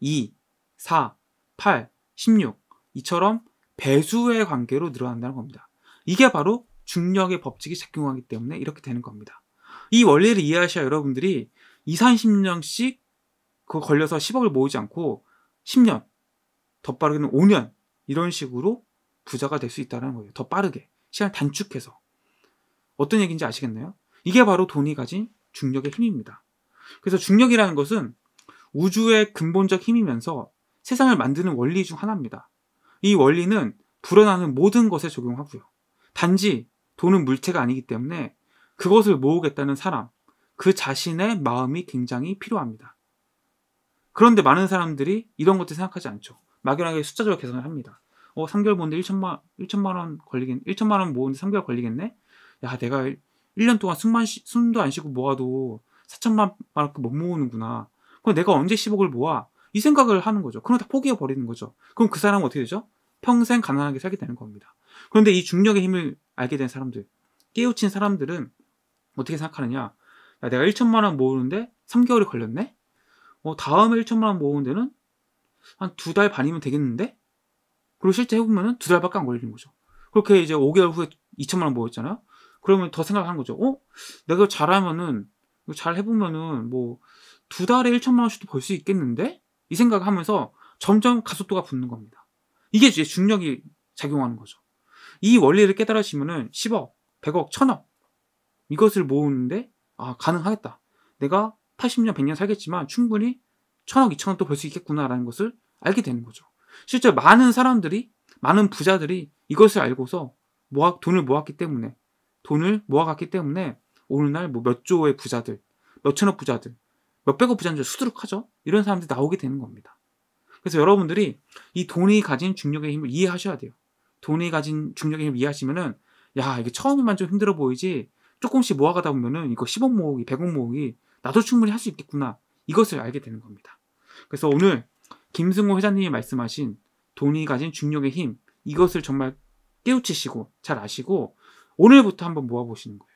2, 4, 8, 16 이처럼 배수의 관계로 늘어난다는 겁니다. 이게 바로 중력의 법칙이 작용하기 때문에 이렇게 되는 겁니다. 이 원리를 이해하셔야 여러분들이 2, 30년씩 그 걸려서 10억을 모으지 않고 10년, 더 빠르게는 5년 이런 식으로 부자가 될 수 있다는 거예요. 더 빠르게 시간을 단축해서 어떤 얘기인지 아시겠나요? 이게 바로 돈이 가진 중력의 힘입니다. 그래서 중력이라는 것은 우주의 근본적 힘이면서 세상을 만드는 원리 중 하나입니다. 이 원리는 불어나는 모든 것에 적용하고요. 단지 돈은 물체가 아니기 때문에 그것을 모으겠다는 사람, 그 자신의 마음이 굉장히 필요합니다. 그런데 많은 사람들이 이런 것들 생각하지 않죠. 막연하게 숫자적으로 계산을 합니다. 어, 3개월 모는데 1천만, 1천만 원 걸리겠, 1천만 원 모으는데 3개월 걸리겠네? 야, 내가 1년 동안 숨만, 쉬, 숨도 안 쉬고 모아도 4천만 원밖에 못 모으는구나. 그럼 내가 언제 10억을 모아? 이 생각을 하는 거죠. 그럼 다 포기해버리는 거죠. 그럼 그 사람은 어떻게 되죠? 평생 가난하게 살게 되는 겁니다. 그런데 이 중력의 힘을 알게 된 사람들, 깨우친 사람들은 어떻게 생각하느냐? 야, 내가 1천만 원 모으는데 3개월이 걸렸네? 어, 다음에 1천만 원 모으는 데는 한 두 달 반이면 되겠는데? 그리고 실제 해보면 두 달밖에 안 걸리는 거죠. 그렇게 이제 5개월 후에 2천만 원 모였잖아요? 그러면 더 생각하는 거죠. 어? 내가 잘하면은, 잘 해보면은 뭐 두 달에 1천만 원씩도 벌 수 있겠는데? 이 생각을 하면서 점점 가속도가 붙는 겁니다. 이게 이제 중력이 작용하는 거죠. 이 원리를 깨달으시면은 10억, 100억, 1000억 이것을 모으는데 아, 가능하겠다. 내가 80년, 100년 살겠지만 충분히 1000억, 2000억도 벌 수 있겠구나라는 것을 알게 되는 거죠. 실제 많은 사람들이 많은 부자들이 이것을 알고서 모아 돈을 모았기 때문에 돈을 모아갔기 때문에 오늘날 뭐 몇 조의 부자들, 몇천억 부자들, 몇백억 부자인 줄 수두룩하죠. 이런 사람들이 나오게 되는 겁니다. 그래서 여러분들이 이 돈이 가진 중력의 힘을 이해하셔야 돼요. 돈이 가진 중력의 힘을 이해하시면은 야 이게 처음에만 좀 힘들어 보이지 조금씩 모아가다 보면은 이거 1 0억 모으기, 1 0 0억 모으기 나도 충분히 할 수 있겠구나 이것을 알게 되는 겁니다. 그래서 오늘 김승호 회장님이 말씀하신 돈이 가진 중력의 힘 이것을 정말 깨우치시고 잘 아시고 오늘부터 한번 모아보시는 거예요.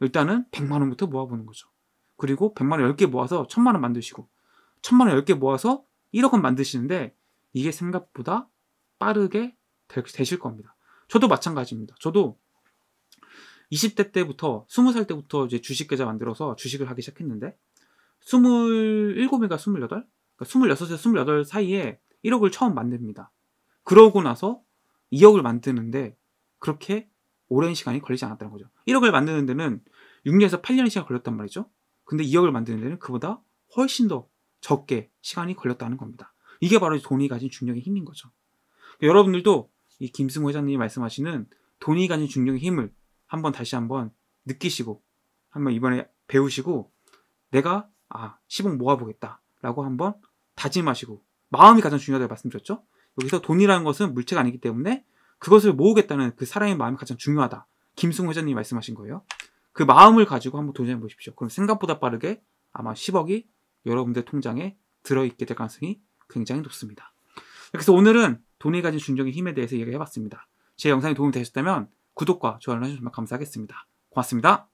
일단은 100만 원부터 모아보는 거죠. 그리고 100만 원 10개 모아서 1000만 원 만드시고 1000만 원 10개 모아서 1억 원 만드시는데 이게 생각보다 빠르게 되실 겁니다. 저도 마찬가지입니다. 저도 20대 때부터 20살 때부터 이제 주식 계좌 만들어서 주식을 하기 시작했는데 27인가 28? 그러니까 26에서 28 사이에 1억을 처음 만듭니다. 그러고 나서 2억을 만드는데 그렇게 오랜 시간이 걸리지 않았다는 거죠. 1억을 만드는 데는 6년에서 8년의 시간 걸렸단 말이죠. 근데 2억을 만드는 데는 그보다 훨씬 더 적게 시간이 걸렸다는 겁니다. 이게 바로 돈이 가진 중력의 힘인 거죠. 그러니까 여러분들도 이 김승호 회장님이 말씀하시는 돈이 가진 중력의 힘을 한번 다시 한번 느끼시고 한번 이번에 배우시고 내가 아 10억 모아보겠다라고 한번 다짐하시고 마음이 가장 중요하다고 말씀드렸죠. 여기서 돈이라는 것은 물체가 아니기 때문에 그것을 모으겠다는 그 사람의 마음이 가장 중요하다. 김승호 회장님이 말씀하신 거예요. 그 마음을 가지고 한번 도전해 보십시오. 그럼 생각보다 빠르게 아마 10억이 여러분들 통장에 들어있게 될 가능성이 굉장히 높습니다. 그래서 오늘은 돈이 가진 준정의 힘에 대해서 얘기해 봤습니다. 제 영상이 도움이 되셨다면 구독과 좋아요를 해주 정말 감사하겠습니다. 고맙습니다.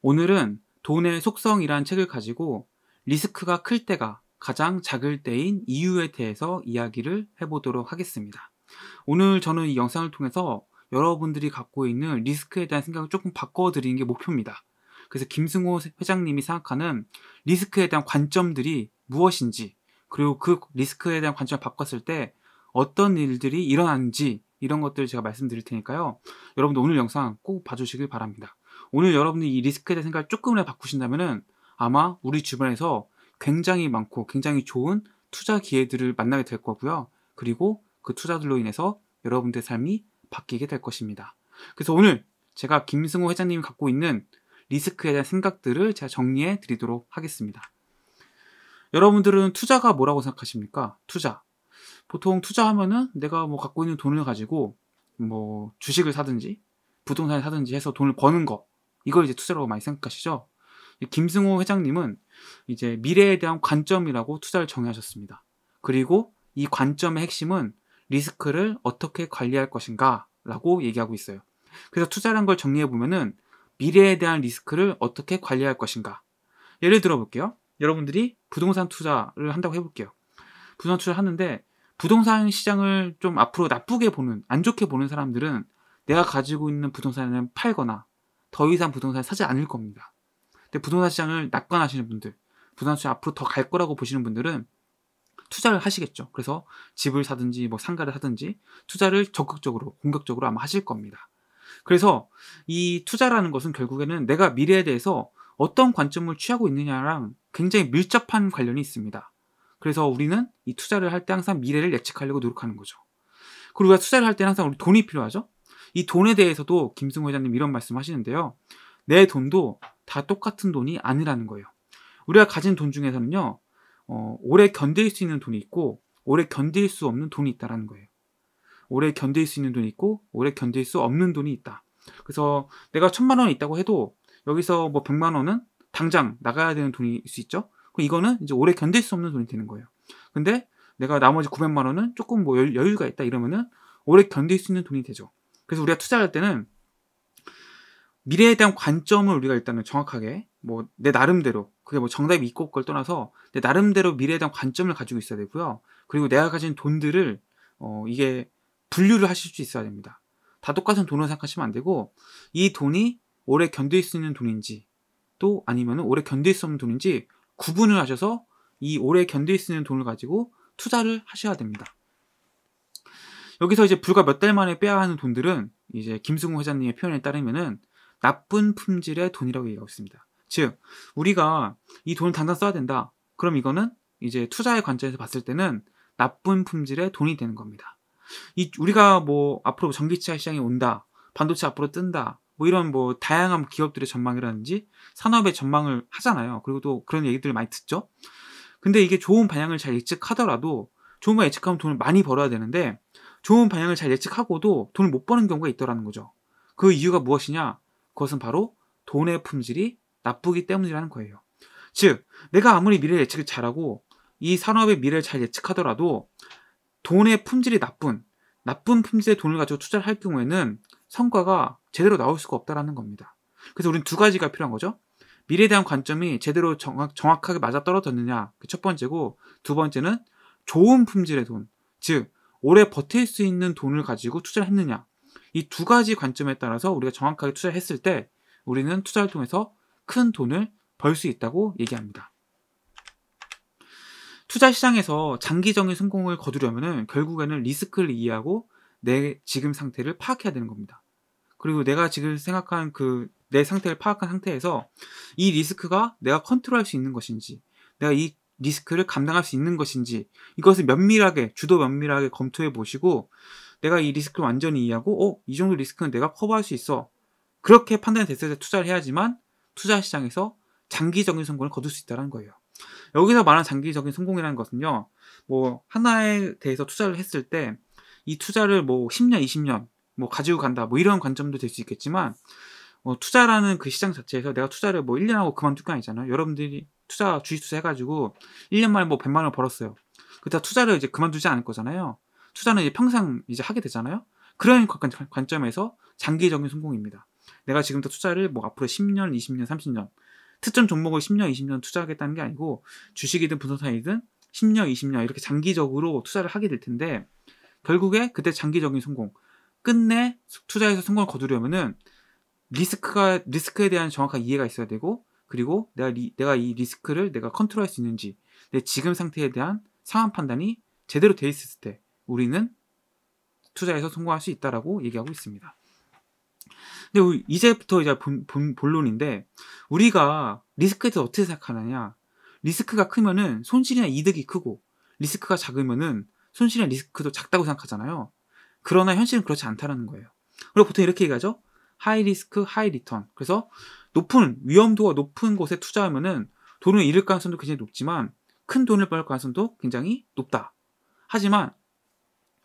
오늘은 돈의 속성이라는 책을 가지고 리스크가 클 때가 가장 작을 때인 이유에 대해서 이야기를 해보도록 하겠습니다. 오늘 저는 이 영상을 통해서 여러분들이 갖고 있는 리스크에 대한 생각을 조금 바꿔드리는 게 목표입니다. 그래서 김승호 회장님이 생각하는 리스크에 대한 관점들이 무엇인지 그리고 그 리스크에 대한 관점을 바꿨을 때 어떤 일들이 일어나는지 이런 것들 을 제가 말씀드릴 테니까요. 여러분도 오늘 영상 꼭 봐주시길 바랍니다. 오늘 여러분이 이 리스크에 대한 생각을 조금이라도 바꾸신다면 아마 우리 주변에서 굉장히 많고 굉장히 좋은 투자 기회들을 만나게 될 거고요. 그리고 그 투자들로 인해서 여러분들의 삶이 바뀌게 될 것입니다. 그래서 오늘 제가 김승호 회장님이 갖고 있는 리스크에 대한 생각들을 제가 정리해 드리도록 하겠습니다. 여러분들은 투자가 뭐라고 생각하십니까? 투자. 보통 투자하면은 내가 뭐 갖고 있는 돈을 가지고 뭐 주식을 사든지 부동산을 사든지 해서 돈을 버는 거. 이걸 이제 투자라고 많이 생각하시죠? 김승호 회장님은 이제 미래에 대한 관점이라고 투자를 정의하셨습니다. 그리고 이 관점의 핵심은 리스크를 어떻게 관리할 것인가 라고 얘기하고 있어요. 그래서 투자란 걸 정리해 보면은 미래에 대한 리스크를 어떻게 관리할 것인가. 예를 들어 볼게요. 여러분들이 부동산 투자를 한다고 해볼게요. 부동산 투자를 하는데 부동산 시장을 좀 앞으로 나쁘게 보는, 안 좋게 보는 사람들은 내가 가지고 있는 부동산을 팔거나 더 이상 부동산을 사지 않을 겁니다. 근데 부동산 시장을 낙관하시는 분들, 부동산 투자 앞으로 더 갈 거라고 보시는 분들은 투자를 하시겠죠. 그래서 집을 사든지 뭐 상가를 사든지 투자를 적극적으로, 공격적으로 아마 하실 겁니다. 그래서 이 투자라는 것은 결국에는 내가 미래에 대해서 어떤 관점을 취하고 있느냐랑 굉장히 밀접한 관련이 있습니다. 그래서 우리는 이 투자를 할 때 항상 미래를 예측하려고 노력하는 거죠. 그리고 우리가 투자를 할 때는 항상 우리 돈이 필요하죠. 이 돈에 대해서도 김승호 회장님 이런 말씀 하시는데요. 내 돈도 다 똑같은 돈이 아니라는 거예요. 우리가 가진 돈 중에서는요, 어, 오래 견딜 수 있는 돈이 있고, 오래 견딜 수 없는 돈이 있다라는 거예요. 오래 견딜 수 있는 돈이 있고 오래 견딜 수 없는 돈이 있다. 그래서 내가 천만 원 있다고 해도 여기서 뭐 백만 원은 당장 나가야 되는 돈일 수 있죠. 그 이거는 이제 오래 견딜 수 없는 돈이 되는 거예요. 근데 내가 나머지 900만 원은 조금 뭐 여유가 있다 이러면은 오래 견딜 수 있는 돈이 되죠. 그래서 우리가 투자할 때는 미래에 대한 관점을 우리가 일단은 정확하게 뭐 내 나름대로 그게 뭐 정답이 있고 그걸 떠나서 내 나름대로 미래에 대한 관점을 가지고 있어야 되고요. 그리고 내가 가진 돈들을 어 이게 분류를 하실 수 있어야 됩니다. 다 똑같은 돈으로 생각하시면 안 되고 이 돈이 오래 견딜 수 있는 돈인지 또 아니면 오래 견딜 수 없는 돈인지 구분을 하셔서 이 오래 견딜 수 있는 돈을 가지고 투자를 하셔야 됩니다. 여기서 이제 불과 몇 달 만에 빼야 하는 돈들은 이제 김승우 회장님의 표현에 따르면은 나쁜 품질의 돈이라고 얘기하고 있습니다. 즉 우리가 이 돈을 당장 써야 된다. 그럼 이거는 이제 투자의 관점에서 봤을 때는 나쁜 품질의 돈이 되는 겁니다. 이 우리가 뭐 앞으로 전기차 시장이 온다, 반도체 앞으로 뜬다, 뭐 이런 뭐 다양한 기업들의 전망이라든지 산업의 전망을 하잖아요. 그리고 또 그런 얘기들을 많이 듣죠. 근데 이게 좋은 방향을 잘 예측하더라도 좋은 방 예측하면 돈을 많이 벌어야 되는데 좋은 방향을 잘 예측하고도 돈을 못 버는 경우가 있더라는 거죠. 그 이유가 무엇이냐? 그것은 바로 돈의 품질이 나쁘기 때문이라는 거예요. 즉, 내가 아무리 미래 예측을 잘하고 이 산업의 미래를 잘 예측하더라도 돈의 품질이 나쁜 나쁜 품질의 돈을 가지고 투자를 할 경우에는 성과가 제대로 나올 수가 없다라는 겁니다. 그래서 우리는 두 가지가 필요한 거죠. 미래에 대한 관점이 제대로 정확, 정확하게 맞아떨어졌느냐 그 첫 번째고 두 번째는 좋은 품질의 돈, 즉 오래 버틸 수 있는 돈을 가지고 투자를 했느냐 이 두 가지 관점에 따라서 우리가 정확하게 투자했을 때 우리는 투자를 통해서 큰 돈을 벌 수 있다고 얘기합니다. 투자 시장에서 장기적인 성공을 거두려면 결국에는 리스크를 이해하고 내 지금 상태를 파악해야 되는 겁니다. 그리고 내가 지금 생각한 그 내 상태를 파악한 상태에서 이 리스크가 내가 컨트롤할 수 있는 것인지 내가 이 리스크를 감당할 수 있는 것인지 이것을 면밀하게 주도 면밀하게 검토해 보시고 내가 이 리스크를 완전히 이해하고 어, 이 정도 리스크는 내가 커버할 수 있어. 그렇게 판단이 됐을 때 투자를 해야지만 투자 시장에서 장기적인 성공을 거둘 수 있다는 거예요. 여기서 말한 장기적인 성공이라는 것은요, 뭐, 하나에 대해서 투자를 했을 때, 이 투자를 뭐 10년, 20년, 뭐 가지고 간다, 뭐 이런 관점도 될 수 있겠지만, 어, 투자라는 그 시장 자체에서 내가 투자를 뭐 1년 하고 그만둘 게 아니잖아요. 여러분들이 투자, 주식 투자 해가지고 1년 만에 뭐 100만 원 벌었어요. 그다 투자를 이제 그만두지 않을 거잖아요. 투자는 이제 평생 이제 하게 되잖아요. 그런 관점에서 장기적인 성공입니다. 내가 지금부터 투자를 뭐 앞으로 10년, 20년, 30년 특정 종목을 10년, 20년 투자하겠다는 게 아니고 주식이든 부동산이든 10년, 20년 이렇게 장기적으로 투자를 하게 될 텐데 결국에 그때 장기적인 성공, 끝내 투자에서 성공을 거두려면은 리스크가 리스크에 대한 정확한 이해가 있어야 되고 그리고 내가 리, 내가 이 리스크를 내가 컨트롤할 수 있는지 내 지금 상태에 대한 상황 판단이 제대로 돼 있을 때 우리는 투자에서 성공할 수 있다라고 얘기하고 있습니다. 근데 이제부터 이제 본, 본, 본론인데 우리가 리스크에 대해서 어떻게 생각하느냐 리스크가 크면은 손실이나 이득이 크고 리스크가 작으면은 손실이나 리스크도 작다고 생각하잖아요. 그러나 현실은 그렇지 않다는 거예요. 그리고 보통 이렇게 얘기하죠. 하이 리스크, 하이 리턴. 그래서 높은 위험도가 높은 곳에 투자하면은 돈을 잃을 가능성도 굉장히 높지만 큰 돈을 벌 가능성도 굉장히 높다. 하지만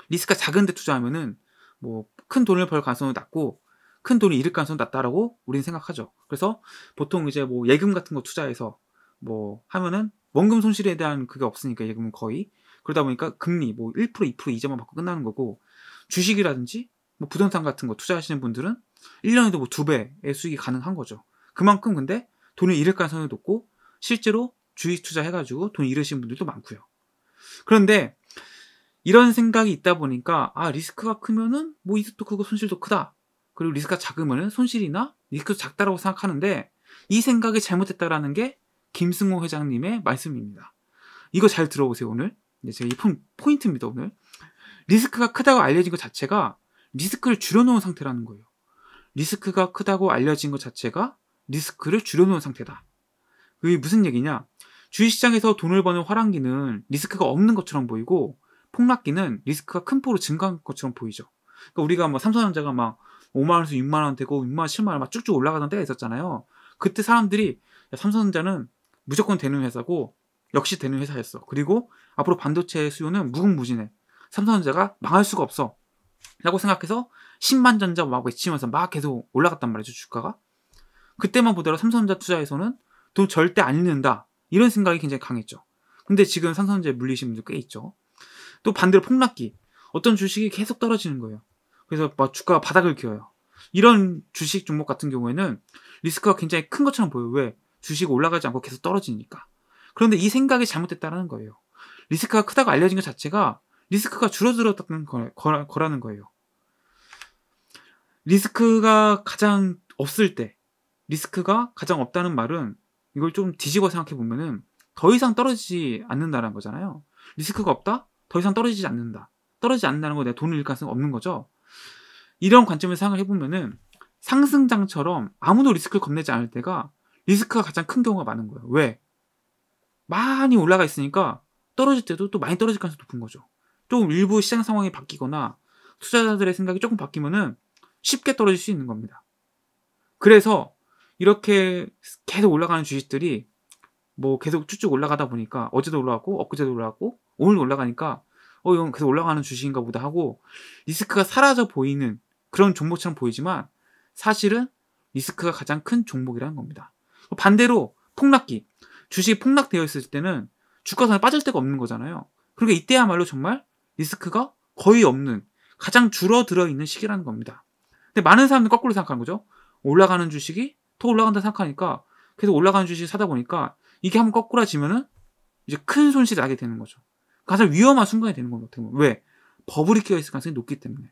리스크가 작은 데 투자하면은 뭐 큰 돈을 벌 가능성도 낮고 큰돈을 잃을 가능성이 낮다라고 우리는 생각하죠. 그래서 보통 이제 뭐 예금 같은 거 투자해서 뭐 하면은 원금 손실에 대한 그게 없으니까 예금은 거의 그러다 보니까 금리 뭐1% 2% 이자만 받고 끝나는 거고 주식이라든지 뭐 부동산 같은 거 투자하시는 분들은 1년에도 뭐 두 배의 수익이 가능한 거죠. 그만큼 근데 돈을 잃을 가능성이 높고 실제로 주식 투자해가지고 돈 잃으신 분들도 많고요. 그런데 이런 생각이 있다 보니까 아 리스크가 크면은 뭐 이득도 크고 손실도 크다 그리고 리스크가 작으면 손실이나 리스크 작다라고 생각하는데 이 생각이 잘못됐다라는 게 김승호 회장님의 말씀입니다. 이거 잘 들어보세요 오늘. 이제 네, 제가 이 포인트입니다 오늘. 리스크가 크다고 알려진 것 자체가 리스크를 줄여놓은 상태라는 거예요. 리스크가 크다고 알려진 것 자체가 리스크를 줄여놓은 상태다. 그게 무슨 얘기냐? 주식시장에서 돈을 버는 화랑기는 리스크가 없는 것처럼 보이고 폭락기는 리스크가 큰 폭으로 증가한 것처럼 보이죠. 그러니까 우리가 뭐 삼성전자가 막 5만 원에서 6만 원 되고 6만 원, 7만 원 막 쭉쭉 올라가던 때가 있었잖아요. 그때 사람들이 야, 삼성전자는 무조건 되는 회사고 역시 되는 회사였어. 그리고 앞으로 반도체 수요는 무궁무진해. 삼성전자가 망할 수가 없어. 라고 생각해서 10만 전자 막 외치면서 막 계속 올라갔단 말이죠, 주가가. 그때만 보더라도 삼성전자 투자에서는 돈 절대 안 잃는다. 이런 생각이 굉장히 강했죠. 근데 지금 삼성전자에 물리신 분들 꽤 있죠. 또 반대로 폭락기. 어떤 주식이 계속 떨어지는 거예요. 그래서 막 주가 가 바닥을 기어요. 이런 주식 종목 같은 경우에는 리스크가 굉장히 큰 것처럼 보여요. 왜? 주식 올라가지 않고 계속 떨어지니까. 그런데 이 생각이 잘못됐다는 거예요. 리스크가 크다고 알려진 것 자체가 리스크가 줄어들었다는 거, 거라는 거예요. 리스크가 가장 없을 때, 리스크가 가장 없다는 말은 이걸 좀 뒤집어 생각해 보면은 더 이상 떨어지지 않는다는 거잖아요. 리스크가 없다? 더 이상 떨어지지 않는다. 떨어지지 않는다는 건 내가 돈을 잃을 가능성이 없는 거죠. 이런 관점에서 생각해 을 보면은 상승장처럼 아무도 리스크를 겁내지 않을 때가 리스크가 가장 큰 경우가 많은 거예요. 왜? 많이 올라가 있으니까 떨어질 때도 또 많이 떨어질 가능성이 높은 거죠. 좀 일부 시장 상황이 바뀌거나 투자자들의 생각이 조금 바뀌면은 쉽게 떨어질 수 있는 겁니다. 그래서 이렇게 계속 올라가는 주식들이 뭐 계속 쭉쭉 올라가다 보니까 어제도 올라갔고 엊그제도 올라갔고 오늘 올라가니까 어 이건 계속 올라가는 주식인가 보다 하고 리스크가 사라져 보이는 그런 종목처럼 보이지만 사실은 리스크가 가장 큰 종목이라는 겁니다. 반대로 폭락기 주식이 폭락되어 있을 때는 주가상에 빠질 데가 없는 거잖아요. 그러니까 이때야말로 정말 리스크가 거의 없는 가장 줄어들어 있는 시기라는 겁니다. 근데 많은 사람들이 거꾸로 생각하는 거죠. 올라가는 주식이 더 올라간다 생각하니까 계속 올라가는 주식 을 사다 보니까 이게 한번 거꾸라지면은 이제 큰손실을 나게 되는 거죠. 가장 위험한 순간이 되는 겁니다. 어 왜? 버블이 끼어 있을 가능성이 높기 때문에.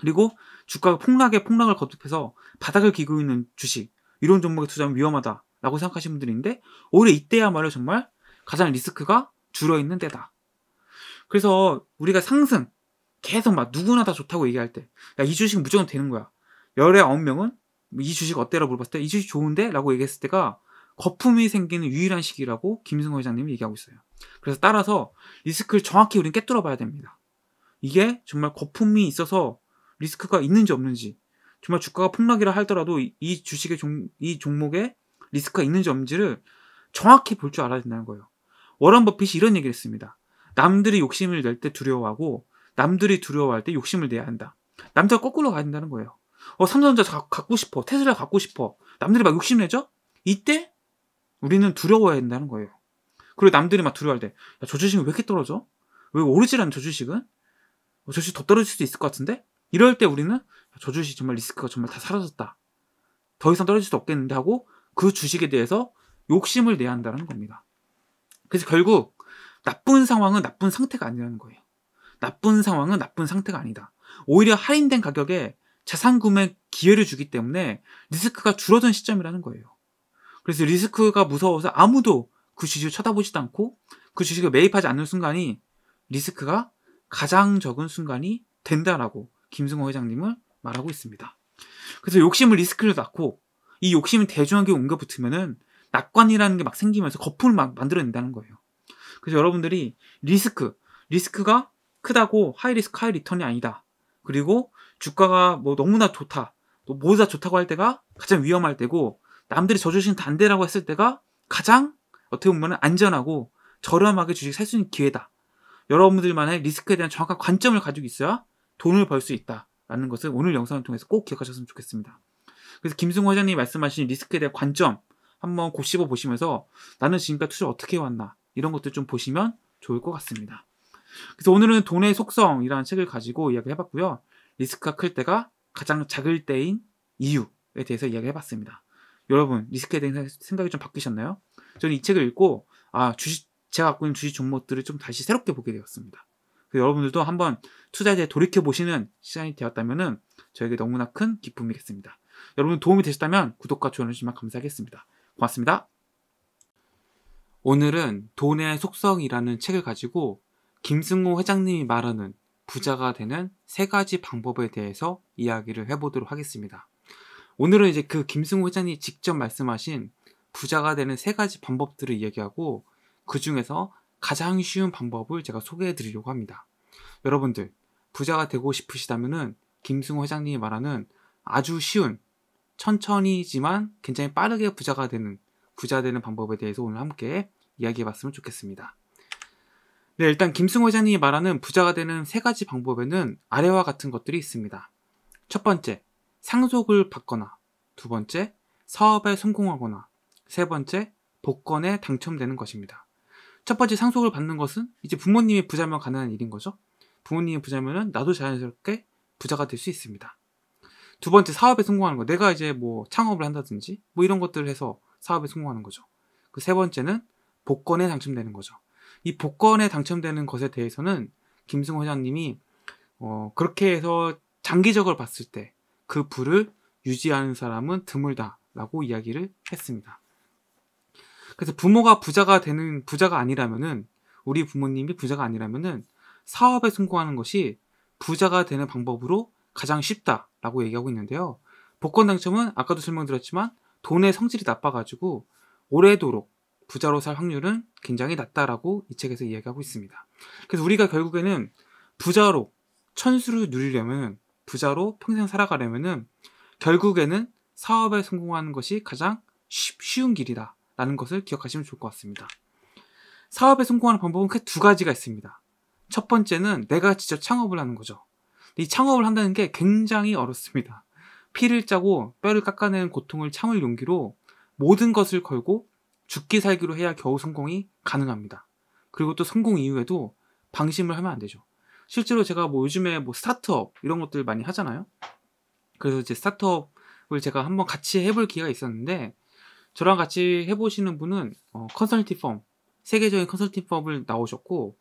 그리고 주가가 폭락에 폭락을 거듭해서 바닥을 기고 있는 주식 이런 종목에 투자하면 위험하다라고 생각하시는 분들인데 오히려 이때야말로 정말 가장 리스크가 줄어 있는 때다. 그래서 우리가 상승 계속 막 누구나 다 좋다고 얘기할 때야 이 주식 무조건 되는 거야. 열의 아홉 명은 이 주식 어때라고 물어봤을 때 이 주식 좋은데라고 얘기했을 때가 거품이 생기는 유일한 시기라고 김승호 회장님이 얘기하고 있어요. 그래서 따라서 리스크를 정확히 우리는 깨뚫어 봐야 됩니다. 이게 정말 거품이 있어서 리스크가 있는지 없는지 정말 주가가 폭락이라 하더라도 이 주식의 종, 이 종목에 리스크가 있는지 없는지를 정확히 볼 줄 알아야 된다는 거예요. 워런 버핏이 이런 얘기를 했습니다. 남들이 욕심을 낼 때 두려워하고 남들이 두려워할 때 욕심을 내야 한다. 남자가 거꾸로 가야 된다는 거예요. 어, 삼성전자 갖고 싶어. 테슬라 갖고 싶어. 남들이 막 욕심내죠? 이때 우리는 두려워해야 된다는 거예요. 그리고 남들이 막 두려워할 때, 야, 저 주식은 왜 이렇게 떨어져? 왜오르지라는저 주식은? 어, 저 주식 더 떨어질 수도 있을 것 같은데? 이럴 때 우리는 저 주식 정말 리스크가 정말 다 사라졌다. 더 이상 떨어질 수 없겠는데 하고 그 주식에 대해서 욕심을 내야 한다는 겁니다. 그래서 결국 나쁜 상황은 나쁜 상태가 아니라는 거예요. 나쁜 상황은 나쁜 상태가 아니다. 오히려 할인된 가격에 자산 구매 기회를 주기 때문에 리스크가 줄어든 시점이라는 거예요. 그래서 리스크가 무서워서 아무도 그 주식을 쳐다보지도 않고 그 주식을 매입하지 않는 순간이 리스크가 가장 적은 순간이 된다라고 김승호 회장님을 말하고 있습니다. 그래서 욕심을 리스크를 낳고 이 욕심이 대중에게 옮겨 붙으면은 낙관이라는 게 막 생기면서 거품을 막 만들어낸다는 거예요. 그래서 여러분들이 리스크, 리스크가 크다고 하이 리스크 하이 리턴이 아니다. 그리고 주가가 뭐 너무나 좋다. 또 모두 다 좋다고 할 때가 가장 위험할 때고 남들이 저주신 단대라고 했을 때가 가장 어떻게 보면 안전하고 저렴하게 주식 살 수 있는 기회다. 여러분들만의 리스크에 대한 정확한 관점을 가지고 있어야 돈을 벌 수 있다라는 것을 오늘 영상을 통해서 꼭 기억하셨으면 좋겠습니다. 그래서 김승호 회장님 말씀하신 리스크에 대한 관점 한번 곱씹어 보시면서 나는 지금까지 투자를 어떻게 해 왔나 이런 것들 좀 보시면 좋을 것 같습니다. 그래서 오늘은 돈의 속성이라는 책을 가지고 이야기를 해봤고요. 리스크가 클 때가 가장 작을 때인 이유에 대해서 이야기를 해봤습니다. 여러분 리스크에 대한 생각이 좀 바뀌셨나요? 저는 이 책을 읽고 아 주식 제가 갖고 있는 주식 종목들을 좀 다시 새롭게 보게 되었습니다. 그 여러분들도 한번 투자에 대해 돌이켜 보시는 시간이 되었다면은 저에게 너무나 큰 기쁨이겠습니다. 여러분 도움이 되셨다면 구독과 좋아요 주시면 감사하겠습니다. 고맙습니다. 오늘은 돈의 속성이라는 책을 가지고 김승호 회장님이 말하는 부자가 되는 세 가지 방법에 대해서 이야기를 해보도록 하겠습니다. 오늘은 이제 그 김승호 회장이 님 직접 말씀하신 부자가 되는 세 가지 방법들을 이야기하고 그 중에서 가장 쉬운 방법을 제가 소개해 드리려고 합니다. 여러분들, 부자가 되고 싶으시다면은 김승호 회장님이 말하는 아주 쉬운, 천천히지만 굉장히 빠르게 부자가 되는, 부자 되는 방법에 대해서 오늘 함께 이야기해 봤으면 좋겠습니다. 네, 일단 김승호 회장님이 말하는 부자가 되는 세 가지 방법에는 아래와 같은 것들이 있습니다. 첫 번째, 상속을 받거나, 두 번째, 사업에 성공하거나, 세 번째, 복권에 당첨되는 것입니다. 첫 번째 상속을 받는 것은 이제 부모님이 부자면 가능한 일인 거죠. 부모님이 부자면은 나도 자연스럽게 부자가 될 수 있습니다. 두 번째 사업에 성공하는 거. 내가 이제 뭐 창업을 한다든지 뭐 이런 것들을 해서 사업에 성공하는 거죠. 그 세 번째는 복권에 당첨되는 거죠. 이 복권에 당첨되는 것에 대해서는 김승호 회장님이 어, 그렇게 해서 장기적으로 봤을 때 그 부를 유지하는 사람은 드물다라고 이야기를 했습니다. 그래서 부모가 부자가 되는 부자가 아니라면은 우리 부모님이 부자가 아니라면은 사업에 성공하는 것이 부자가 되는 방법으로 가장 쉽다라고 얘기하고 있는데요. 복권 당첨은 아까도 설명드렸지만 돈의 성질이 나빠가지고 오래도록 부자로 살 확률은 굉장히 낮다라고 이 책에서 이야기하고 있습니다. 그래서 우리가 결국에는 부자로 천수를 누리려면 부자로 평생 살아가려면은 결국에는 사업에 성공하는 것이 가장 쉬운 길이다. 라는 것을 기억하시면 좋을 것 같습니다. 사업에 성공하는 방법은 크게 두 가지가 있습니다. 첫 번째는 내가 직접 창업을 하는 거죠. 이 창업을 한다는 게 굉장히 어렵습니다. 피를 짜고 뼈를 깎아내는 고통을 창을 용기로 모든 것을 걸고 죽기 살기로 해야 겨우 성공이 가능합니다. 그리고 또 성공 이후에도 방심을 하면 안 되죠. 실제로 제가 뭐 요즘에 뭐 스타트업 이런 것들 많이 하잖아요. 그래서 이제 스타트업을 제가 한번 같이 해볼 기회가 있었는데 저랑 같이 해보시는 분은 어, 컨설팅 펌, 세계적인 컨설팅 펌을 나오셨고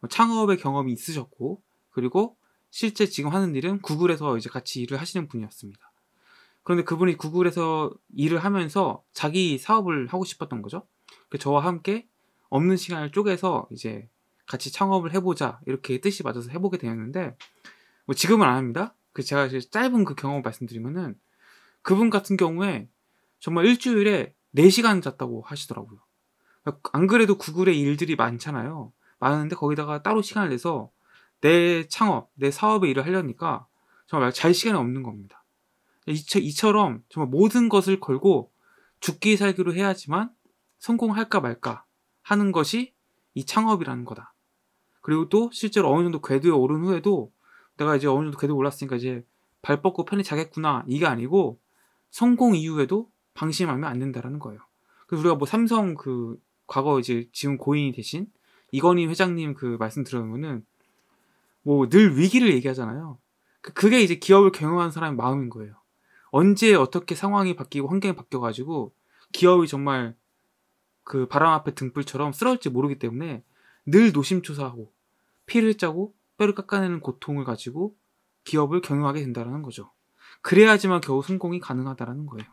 어, 창업의 경험이 있으셨고 그리고 실제 지금 하는 일은 구글에서 이제 같이 일을 하시는 분이었습니다. 그런데 그분이 구글에서 일을 하면서 자기 사업을 하고 싶었던 거죠. 그 저와 함께 없는 시간을 쪼개서 이제 같이 창업을 해보자 이렇게 뜻이 맞아서 해보게 되었는데 뭐 지금은 안 합니다. 그 제가 짧은 그 경험을 말씀드리면은 그분 같은 경우에 정말 일주일에 4시간 잤다고 하시더라고요. 그러니까 안 그래도 구글에 일들이 많잖아요. 많은데 거기다가 따로 시간을 내서 내 창업, 내 사업의 일을 하려니까 정말 잘 시간이 없는 겁니다. 이처, 럼 정말 모든 것을 걸고 죽기 살기로 해야지만 성공할까 말까 하는 것이 이 창업이라는 거다. 그리고 또 실제로 어느 정도 궤도에 오른 후에도 내가 이제 어느 정도 궤도에 올랐으니까 이제 발 뻗고 편히 자겠구나 이게 아니고 성공 이후에도 방심하면 안 된다라는 거예요. 그래서 우리가 뭐 삼성 그 과거 이제 지금 고인이 대신 이건희 회장님 그 말씀 들어보면은 뭐 늘 위기를 얘기하잖아요. 그, 그게 이제 기업을 경영하는 사람의 마음인 거예요. 언제 어떻게 상황이 바뀌고 환경이 바뀌어가지고 기업이 정말 그 바람 앞에 등불처럼 쓰러질지 모르기 때문에 늘 노심초사하고 피를 짜고 뼈를 깎아내는 고통을 가지고 기업을 경영하게 된다는 거죠. 그래야지만 겨우 성공이 가능하다는 거예요.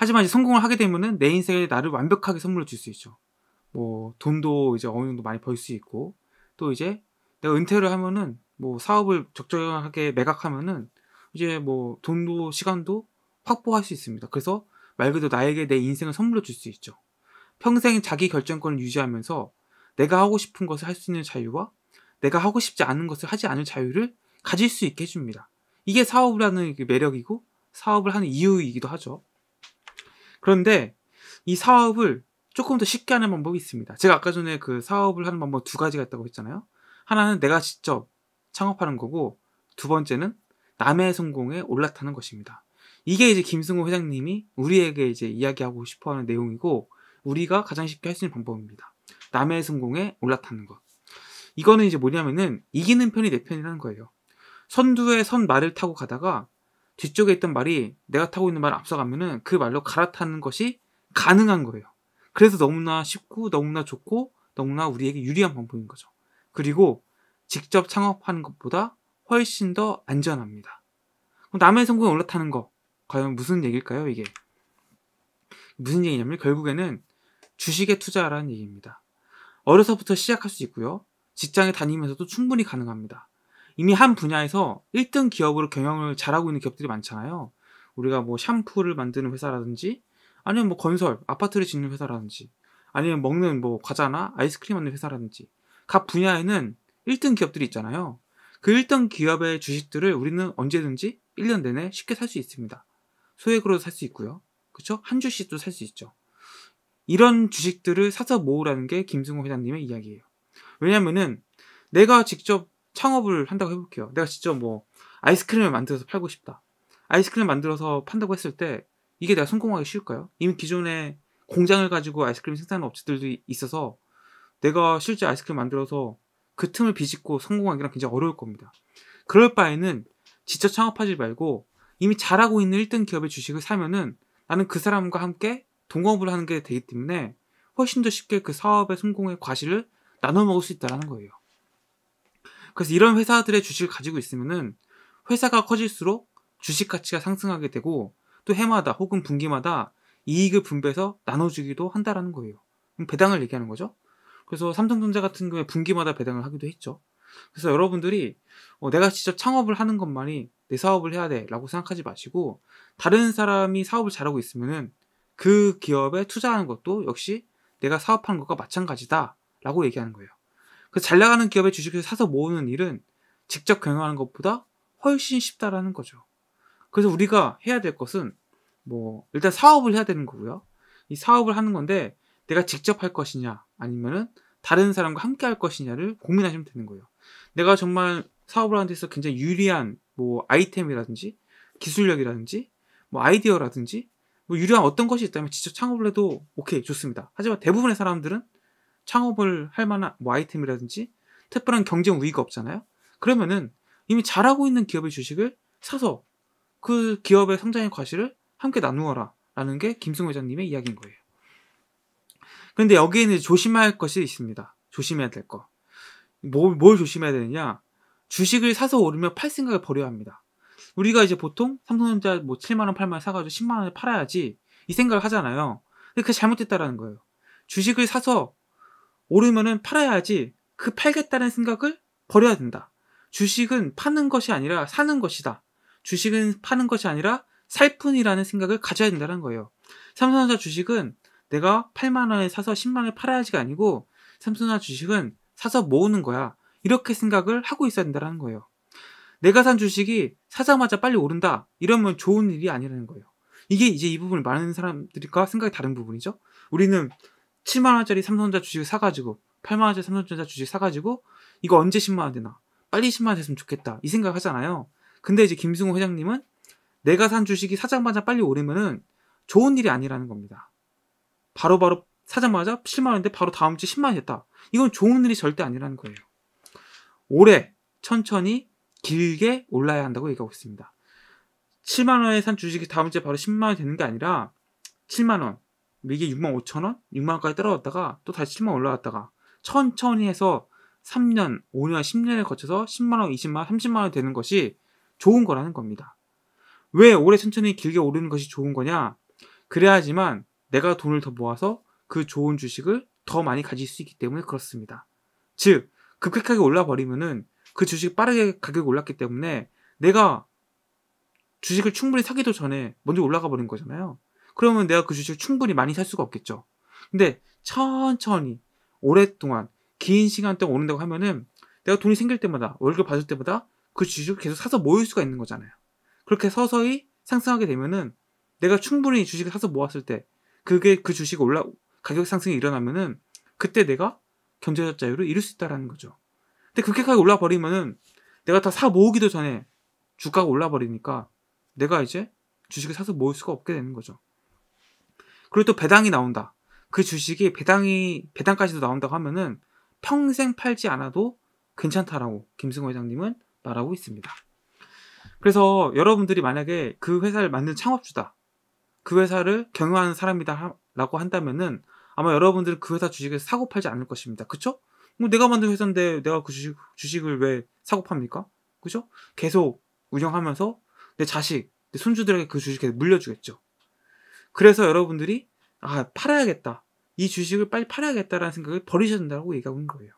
하지만 이제 성공을 하게 되면은 내 인생에 나를 완벽하게 선물을 줄수 있죠. 뭐 돈도 이제 어느 정도 많이 벌 수 있고 또 이제 내가 은퇴를 하면은 뭐 사업을 적절하게 매각하면은 이제 뭐 돈도 시간도 확보할 수 있습니다. 그래서 말 그대로 나에게 내 인생을 선물로 줄 수 있죠. 평생 자기 결정권을 유지하면서 내가 하고 싶은 것을 할 수 있는 자유와 내가 하고 싶지 않은 것을 하지 않을 자유를 가질 수 있게 해줍니다. 이게 사업이라는 그 매력이고 사업을 하는 이유이기도 하죠. 그런데 이 사업을 조금 더 쉽게 하는 방법이 있습니다. 제가 아까 전에 그 사업을 하는 방법 두 가지가 있다고 했잖아요. 하나는 내가 직접 창업하는 거고 두 번째는 남의 성공에 올라타는 것입니다. 이게 이제 김승호 회장님이 우리에게 이제 이야기하고 싶어 하는 내용이고 우리가 가장 쉽게 할 수 있는 방법입니다. 남의 성공에 올라타는 것. 이거는 이제 뭐냐면은 이기는 편이 내 편이라는 거예요. 선두에 선 말을 타고 가다가 뒤쪽에 있던 말이 내가 타고 있는 말 앞서가면은 그 말로 갈아타는 것이 가능한 거예요. 그래서 너무나 쉽고 너무나 좋고 너무나 우리에게 유리한 방법인 거죠. 그리고 직접 창업하는 것보다 훨씬 더 안전합니다. 남의 성공에 올라타는 거 과연 무슨 얘기일까요? 이게 무슨 얘기냐면 결국에는 주식에 투자하라는 얘기입니다. 어려서부터 시작할 수 있고요. 직장에 다니면서도 충분히 가능합니다. 이미 한 분야에서 1등 기업으로 경영을 잘하고 있는 기업들이 많잖아요. 우리가 뭐 샴푸를 만드는 회사라든지 아니면 뭐 건설, 아파트를 짓는 회사라든지 아니면 먹는 뭐 과자나 아이스크림 만드는 회사라든지 각 분야에는 1등 기업들이 있잖아요. 그 1등 기업의 주식들을 우리는 언제든지 1년 내내 쉽게 살 수 있습니다. 소액으로도 살 수 있고요. 그렇죠? 한 주씩도 살 수 있죠. 이런 주식들을 사서 모으라는 게 김승호 회장님의 이야기예요. 왜냐면은 내가 직접 창업을 한다고 해볼게요. 내가 진짜 뭐 아이스크림을 만들어서 팔고 싶다. 아이스크림 만들어서 판다고 했을 때 이게 내가 성공하기 쉬울까요? 이미 기존에 공장을 가지고 아이스크림 생산하는 업체들도 있어서 내가 실제 아이스크림 만들어서 그 틈을 비집고 성공하기란 굉장히 어려울 겁니다. 그럴 바에는 직접 창업하지 말고 이미 잘하고 있는 1등 기업의 주식을 사면은 나는 그 사람과 함께 동업을 하는 게 되기 때문에 훨씬 더 쉽게 그 사업의 성공의 과실을 나눠 먹을 수 있다는 거예요. 그래서 이런 회사들의 주식을 가지고 있으면은 회사가 커질수록 주식 가치가 상승하게 되고 또 해마다 혹은 분기마다 이익을 분배해서 나눠주기도 한다라는 거예요. 배당을 얘기하는 거죠. 그래서 삼성전자 같은 경우에 분기마다 배당을 하기도 했죠. 그래서 여러분들이 어, 내가 직접 창업을 하는 것만이 내 사업을 해야 돼라고 생각하지 마시고 다른 사람이 사업을 잘하고 있으면은 그 기업에 투자하는 것도 역시 내가 사업하는 것과 마찬가지다라고 얘기하는 거예요. 그잘 나가는 기업의 주식을 사서 모으는 일은 직접 경영하는 것보다 훨씬 쉽다라는 거죠. 그래서 우리가 해야 될 것은 뭐 일단 사업을 해야 되는 거고요. 이 사업을 하는 건데 내가 직접 할 것이냐 아니면은 다른 사람과 함께 할 것이냐를 고민하시면 되는 거예요. 내가 정말 사업을 하는 데 있어서 굉장히 유리한 뭐 아이템이라든지 기술력이라든지 뭐 아이디어라든지 뭐 유리한 어떤 것이 있다면 직접 창업을 해도 오케이 좋습니다. 하지만 대부분의 사람들은 창업을 할 만한 와이템이라든지 특별한 경쟁 우위가 없잖아요. 그러면은 이미 잘하고 있는 기업의 주식을 사서 그 기업의 성장의 과실을 함께 나누어라 라는 게 김승호 회장님의 이야기인 거예요. 그런데 여기에는 조심할 것이 있습니다. 조심해야 될 거. 뭘, 뭘 조심해야 되느냐? 주식을 사서 오르면 팔 생각을 버려야 합니다. 우리가 이제 보통 삼성전자 뭐 7만원, 8만원 사가지고 10만원에 팔아야지 이 생각을 하잖아요. 근데 그게 잘못됐다라는 거예요. 주식을 사서 오르면은 팔아야지 그 팔겠다는 생각을 버려야 된다. 주식은 파는 것이 아니라 사는 것이다. 주식은 파는 것이 아니라 살 뿐이라는 생각을 가져야 된다는 거예요. 삼성전자 주식은 내가 8만 원에 사서 10만 원에 팔아야지가 아니고 삼성전자 주식은 사서 모으는 거야. 이렇게 생각을 하고 있어야 된다는 거예요. 내가 산 주식이 사자마자 빨리 오른다. 이러면 좋은 일이 아니라는 거예요. 이게 이제 이 부분을 많은 사람들과 생각이 다른 부분이죠. 우리는 7만원짜리 삼성전자 주식 을 사가지고, 8만원짜리 삼성전자 주식 사가지고, 이거 언제 10만원 되나? 빨리 10만원 됐으면 좋겠다. 이 생각 을 하잖아요. 근데 이제 김승우 회장님은 내가 산 주식이 사장마자 빨리 오르면은 좋은 일이 아니라는 겁니다. 바로바로 바로 사자마자 7만원인데 바로 다음 주 10만원 됐다. 이건 좋은 일이 절대 아니라는 거예요. 올해 천천히 길게 올라야 한다고 얘기하고 있습니다. 7만원에 산 주식이 다음 주에 바로 10만원 되는 게 아니라 7만원, 이게 6만 5천 원? 6만 원까지 떨어졌다가 또 다시 7만 원 올라갔다가 천천히 해서 3년, 5년, 10년을 거쳐서 10만 원, 20만 원, 30만 원 되는 것이 좋은 거라는 겁니다. 왜 오래 천천히 길게 오르는 것이 좋은 거냐? 그래야지만 내가 돈을 더 모아서 그 좋은 주식을 더 많이 가질 수 있기 때문에 그렇습니다. 즉, 급격하게 올라버리면은 그 주식이 빠르게 가격이 올랐기 때문에 내가 주식을 충분히 사기도 전에 먼저 올라가 버린 거잖아요. 그러면 내가 그 주식을 충분히 많이 살 수가 없겠죠. 근데 천천히 오랫동안 긴 시간 동안 오른다고 하면은 내가 돈이 생길 때마다 월급 받을 때마다 그 주식을 계속 사서 모을 수가 있는 거잖아요. 그렇게 서서히 상승하게 되면은 내가 충분히 주식을 사서 모았을 때 그게 그 주식 올라 가격 상승이 일어나면은 그때 내가 경제적 자유를 이룰 수 있다라는 거죠. 근데 그렇게까지 올라 버리면은 내가 다 사 모으기도 전에 주가가 올라 버리니까 내가 이제 주식을 사서 모을 수가 없게 되는 거죠. 그리고 또 배당이 나온다. 그 주식이 배당이 배당까지도 나온다고 하면은 평생 팔지 않아도 괜찮다라고 김승호 회장님은 말하고 있습니다. 그래서 여러분들이 만약에 그 회사를 만든 창업주다. 그 회사를 경영하는 사람이다라고 한다면은 아마 여러분들은 그 회사 주식을 사고 팔지 않을 것입니다. 그쵸? 뭐 내가 만든 회사인데 내가 그 주식, 주식을 왜 사고 팝니까? 그죠? 계속 운영하면서 내 자식, 내 손주들에게 그 주식 을 물려주겠죠. 그래서 여러분들이 아 팔아야겠다 이 주식을 빨리 팔아야겠다라는 생각을 버리셨다고 얘기하고 있는 거예요.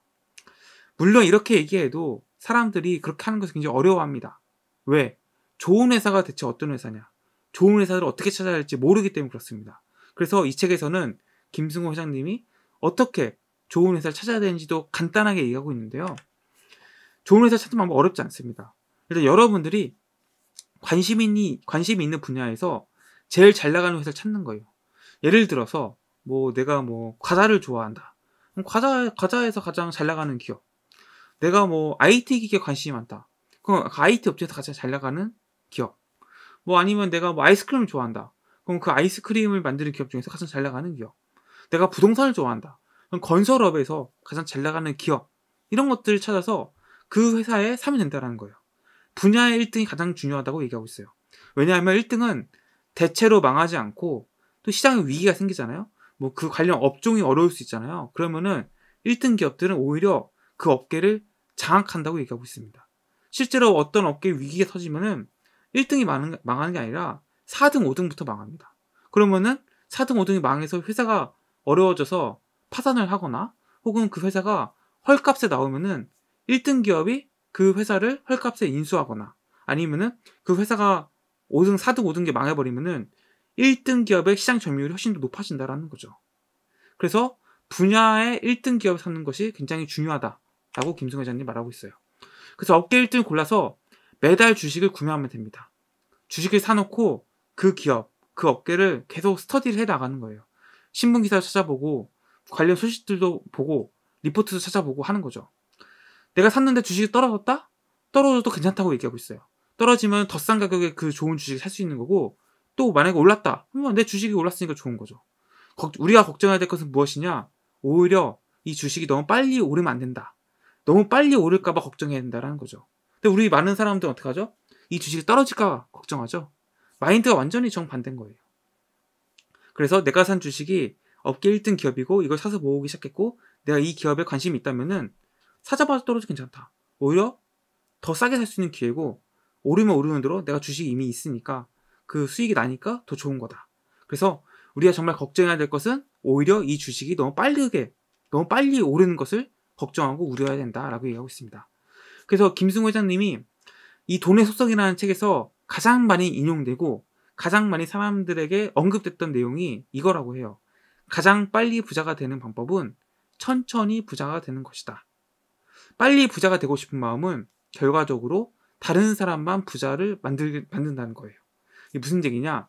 물론 이렇게 얘기해도 사람들이 그렇게 하는 것을 굉장히 어려워합니다. 왜? 좋은 회사가 대체 어떤 회사냐? 좋은 회사를 어떻게 찾아야 할지 모르기 때문에 그렇습니다. 그래서 이 책에서는 김승호 회장님이 어떻게 좋은 회사를 찾아야 되는지도 간단하게 얘기하고 있는데요. 좋은 회사 찾는 방법 어렵지 않습니다. 일단 여러분들이 관심 있 관심이 있는 분야에서 제일 잘 나가는 회사를 찾는 거예요. 예를 들어서 뭐 내가 뭐 과자를 좋아한다. 그럼 과자 과자에서 가장 잘 나가는 기업. 내가 뭐 IT 기계 관심이 많다. 그럼 IT 그 업체에서 가장 잘 나가는 기업. 뭐 아니면 내가 뭐 아이스크림 을 좋아한다. 그럼 그 아이스크림을 만드는 기업 중에서 가장 잘 나가는 기업. 내가 부동산을 좋아한다. 그럼 건설업에서 가장 잘 나가는 기업. 이런 것들을 찾아서 그 회사에 사면 된다라는 거예요. 분야의 1등이 가장 중요하다고 얘기하고 있어요. 왜냐하면 1등은 대체로 망하지 않고 또 시장에 위기가 생기잖아요. 뭐 그 관련 업종이 어려울 수 있잖아요. 그러면은 1등 기업들은 오히려 그 업계를 장악한다고 얘기하고 있습니다. 실제로 어떤 업계 위기가 터지면은 1등이 망하는, 망하는 게 아니라 4등, 5등부터 망합니다. 그러면은 4등, 5등이 망해서 회사가 어려워져서 파산을 하거나 혹은 그 회사가 헐값에 나오면은 1등 기업이 그 회사를 헐값에 인수하거나 아니면은 그 회사가 5등, 4등, 5등계 망해버리면은 1등 기업의 시장 점유율이 훨씬 더 높아진다라는 거죠. 그래서 분야의 1등 기업 을찾는 것이 굉장히 중요하다라고 김승 회장님 말하고 있어요. 그래서 업계 1등 을 골라서 매달 주식을 구매하면 됩니다. 주식을 사놓고 그 기업, 그 업계를 계속 스터디를 해 나가는 거예요. 신문 기사를 찾아보고 관련 소식들도 보고 리포트도 찾아보고 하는 거죠. 내가 샀는데 주식이 떨어졌다? 떨어져도 괜찮다고 얘기하고 있어요. 떨어지면 더 싼 가격에 그 좋은 주식을 살 수 있는 거고 또 만약에 올랐다 그러면 내 주식이 올랐으니까 좋은 거죠. 우리가 걱정해야 될 것은 무엇이냐? 오히려 이 주식이 너무 빨리 오르면 안 된다. 너무 빨리 오를까봐 걱정해야 된다라는 거죠. 근데 우리 많은 사람들은 어떻게 하죠? 이 주식이 떨어질까 걱정하죠. 마인드가 완전히 정반대인 거예요. 그래서 내가 산 주식이 업계 1등 기업이고 이걸 사서 모으기 시작했고 내가 이 기업에 관심이 있다면은 사자마자 떨어져 괜찮다. 오히려 더 싸게 살 수 있는 기회고 오르면 오르는 대로 내가 주식이 이미 있으니까 그 수익이 나니까 더 좋은 거다. 그래서 우리가 정말 걱정해야 될 것은 오히려 이 주식이 너무 빠르게 너무 빨리 오르는 것을 걱정하고 우려해야 된다라고 얘기하고 있습니다. 그래서 김승호 회장님이 이 돈의 속성이라는 책에서 가장 많이 인용되고 가장 많이 사람들에게 언급됐던 내용이 이거라고 해요. 가장 빨리 부자가 되는 방법은 천천히 부자가 되는 것이다. 빨리 부자가 되고 싶은 마음은 결과적으로 다른 사람만 부자를 만들, 만든다는 거예요. 이게 무슨 얘기냐?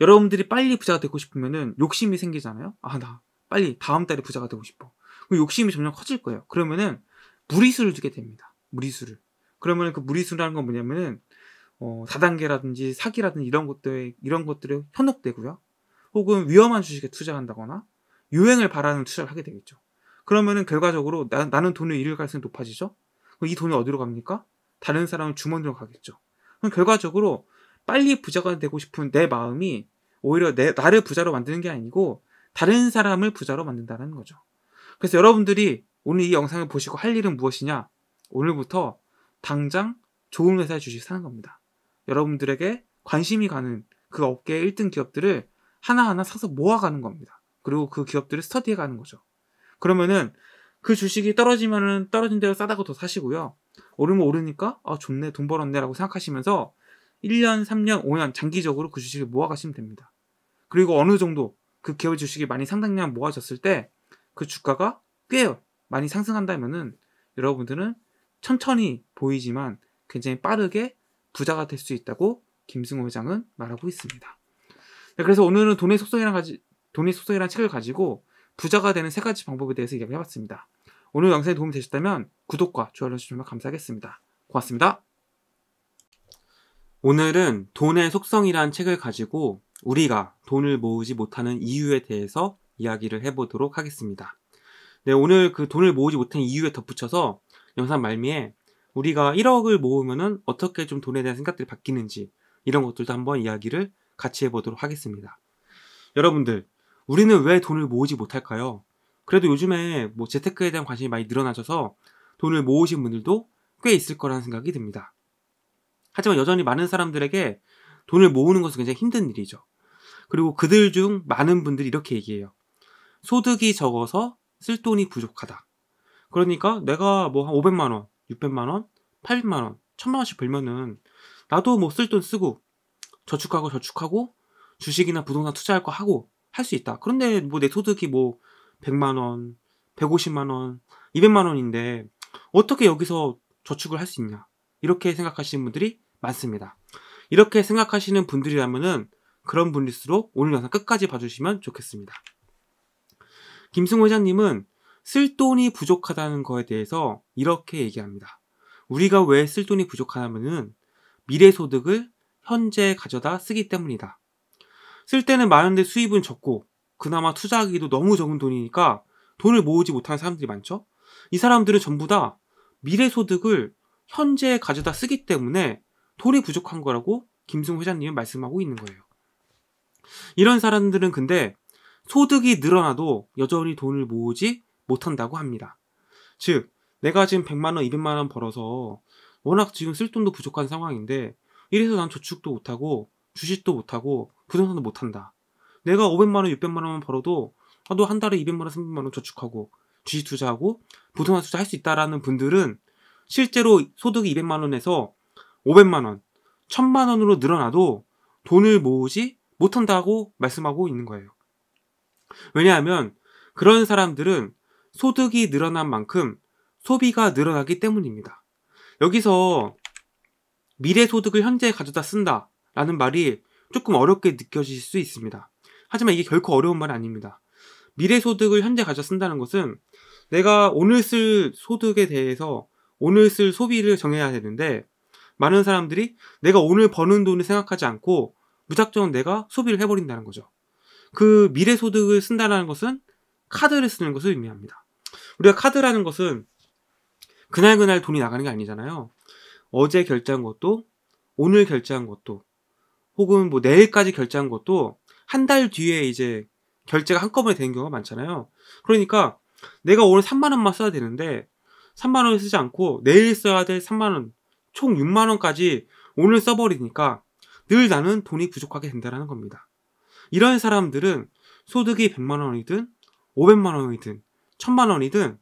여러분들이 빨리 부자가 되고 싶으면은 욕심이 생기잖아요? 아, 나 빨리 다음 달에 부자가 되고 싶어. 그 욕심이 점점 커질 거예요. 그러면은 무리수를 두게 됩니다. 무리수를. 그러면 그 무리수라는 건 뭐냐면은 어, 다단계라든지 사기라든지 이런 것들 이런 것들에 현혹되고요. 혹은 위험한 주식에 투자한다거나 유행을 바라는 투자를 하게 되겠죠. 그러면은 결과적으로 나, 나는 돈을 잃을 가능성이 높아지죠. 이 돈이 어디로 갑니까? 다른 사람을 주머니로 가겠죠. 그럼 결과적으로 빨리 부자가 되고 싶은 내 마음이 오히려 내, 나를 부자로 만드는 게 아니고 다른 사람을 부자로 만든다는 거죠. 그래서 여러분들이 오늘 이 영상을 보시고 할 일은 무엇이냐? 오늘부터 당장 좋은 회사에 주식 사는 겁니다. 여러분들에게 관심이 가는 그 업계의 1등 기업들을 하나하나 사서 모아가는 겁니다. 그리고 그 기업들을 스터디해 가는 거죠. 그러면은 그 주식이 떨어지면은 떨어진 대로 싸다고 더 사시고요. 오르면 오르니까 아 좋네 돈 벌었네라고 생각하시면서 1년, 3년, 5년 장기적으로 그 주식을 모아가시면 됩니다. 그리고 어느 정도 그 개월 주식이 많이 상당량 모아졌을 때 그 주가가 꽤 많이 상승한다면은 여러분들은 천천히 보이지만 굉장히 빠르게 부자가 될 수 있다고 김승호 회장은 말하고 있습니다. 네, 그래서 오늘은 돈의 속성이란 가지 돈의 속성이란 책을 가지고 부자가 되는 세 가지 방법에 대해서 이야기해봤습니다. 오늘 영상이 도움이 되셨다면 구독과 좋아요 눌러주시면 감사하겠습니다. 고맙습니다. 오늘은 돈의 속성이란 책을 가지고 우리가 돈을 모으지 못하는 이유에 대해서 이야기를 해보도록 하겠습니다. 네, 오늘 그 돈을 모으지 못한 이유에 덧붙여서 영상 말미에 우리가 1억을 모으면은 어떻게 좀 돈에 대한 생각들이 바뀌는지 이런 것들도 한번 이야기를 같이 해보도록 하겠습니다. 여러분들, 우리는 왜 돈을 모으지 못할까요? 그래도 요즘에 뭐 재테크에 대한 관심이 많이 늘어나셔서 돈을 모으신 분들도 꽤 있을 거라는 생각이 듭니다. 하지만 여전히 많은 사람들에게 돈을 모으는 것은 굉장히 힘든 일이죠. 그리고 그들 중 많은 분들이 이렇게 얘기해요. 소득이 적어서 쓸 돈이 부족하다. 그러니까 내가 뭐 한 500만원, 600만원, 800만원, 1000만원씩 벌면은 나도 뭐 쓸 돈 쓰고 저축하고 저축하고 주식이나 부동산 투자할 거 하고 할 수 있다. 그런데 뭐 내 소득이 뭐 100만 원, 150만 원, 200만 원인데 어떻게 여기서 저축을 할 수 있냐? 이렇게 생각하시는 분들이 많습니다. 이렇게 생각하시는 분들이라면 그런 분일수록 오늘 영상 끝까지 봐주시면 좋겠습니다. 김승호 회장님은 쓸 돈이 부족하다는 거에 대해서 이렇게 얘기합니다. 우리가 왜 쓸 돈이 부족하냐면 미래 소득을 현재 가져다 쓰기 때문이다. 쓸 때는 많은데 수입은 적고 그나마 투자하기도 너무 적은 돈이니까 돈을 모으지 못하는 사람들이 많죠. 이 사람들은 전부 다 미래 소득을 현재 가져다 쓰기 때문에 돈이 부족한 거라고 김승호 회장님은 말씀하고 있는 거예요. 이런 사람들은 근데 소득이 늘어나도 여전히 돈을 모으지 못한다고 합니다. 즉, 내가 지금 100만원, 200만원 벌어서 워낙 지금 쓸 돈도 부족한 상황인데 이래서 난 저축도 못하고 주식도 못하고 부동산도 못한다. 내가 500만 원, 600만 원만 벌어도 아, 너한 달에 200만 원, 300만 원 저축하고 주식 투자하고 부동산 투자할 수 있다라는 분들은 실제로 소득이 200만 원에서 500만 원, 1000만 원으로 늘어나도 돈을 모으지 못한다고 말씀하고 있는 거예요. 왜냐하면 그런 사람들은 소득이 늘어난 만큼 소비가 늘어나기 때문입니다. 여기서 미래 소득을 현재 가져다 쓴다 라는 말이 조금 어렵게 느껴질 수 있습니다. 하지만 이게 결코 어려운 말은 아닙니다. 미래 소득을 현재 가져 쓴다는 것은 내가 오늘 쓸 소득에 대해서 오늘 쓸 소비를 정해야 되는데 많은 사람들이 내가 오늘 버는 돈을 생각하지 않고 무작정 내가 소비를 해버린다는 거죠. 그 미래 소득을 쓴다는 것은 카드를 쓰는 것을 의미합니다. 우리가 카드라는 것은 그날그날 돈이 나가는 게 아니잖아요. 어제 결제한 것도 오늘 결제한 것도 혹은 뭐 내일까지 결제한 것도 한달 뒤에 이제 결제가 한꺼번에 되는 경우가 많잖아요. 그러니까 내가 오늘 3만 원만 써야 되는데 3만 원을 쓰지 않고 내일 써야 될 3만 원, 총 6만 원까지 오늘 써버리니까 늘 나는 돈이 부족하게 된다는 겁니다. 이런 사람들은 소득이 100만 원이든 500만 원이든 1000만 원이든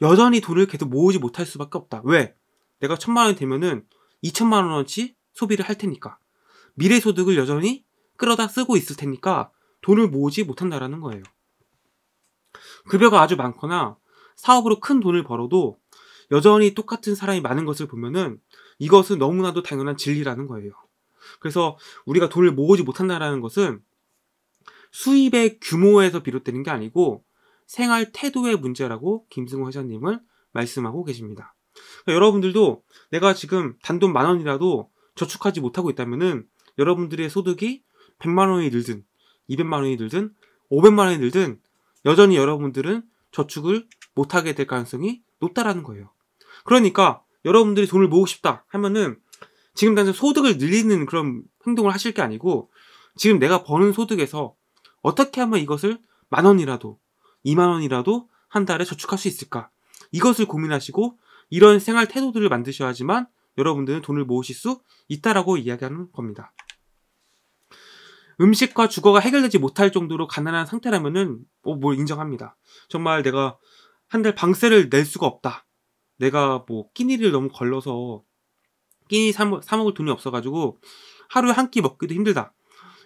여전히 돈을 계속 모으지 못할 수밖에 없다. 왜? 내가 1000만 원이 되면은 2 0 0 0만 원어치 소비를 할 테니까. 미래 소득을 여전히 끌어다 쓰고 있을 테니까 돈을 모으지 못한다라는 거예요. 급여가 아주 많거나 사업으로 큰 돈을 벌어도 여전히 똑같은 사람이 많은 것을 보면은 이것은 너무나도 당연한 진리라는 거예요. 그래서 우리가 돈을 모으지 못한다라는 것은 수입의 규모에서 비롯되는 게 아니고 생활 태도의 문제라고 김승호 회장님은 말씀하고 계십니다. 그러니까 여러분들도 내가 지금 단돈 만 원이라도 저축하지 못하고 있다면은 여러분들의 소득이 100만 원이 늘든 200만 원이 늘든 500만 원이 늘든 여전히 여러분들은 저축을 못하게 될 가능성이 높다라는 거예요. 그러니까 여러분들이 돈을 모으고 싶다 하면은 지금 당장 소득을 늘리는 그런 행동을 하실 게 아니고 지금 내가 버는 소득에서 어떻게 하면 이것을 만 원이라도 2만 원이라도 한 달에 저축할 수 있을까 이것을 고민하시고 이런 생활 태도들을 만드셔야지만 여러분들은 돈을 모으실 수 있다라고 이야기하는 겁니다. 음식과 주거가 해결되지 못할 정도로 가난한 상태라면은 어, 뭘 인정합니다. 정말 내가 한 달 방세를 낼 수가 없다. 내가 뭐 끼니를 너무 걸러서 끼니 사, 사 먹을 돈이 없어가지고 하루에 한 끼 먹기도 힘들다.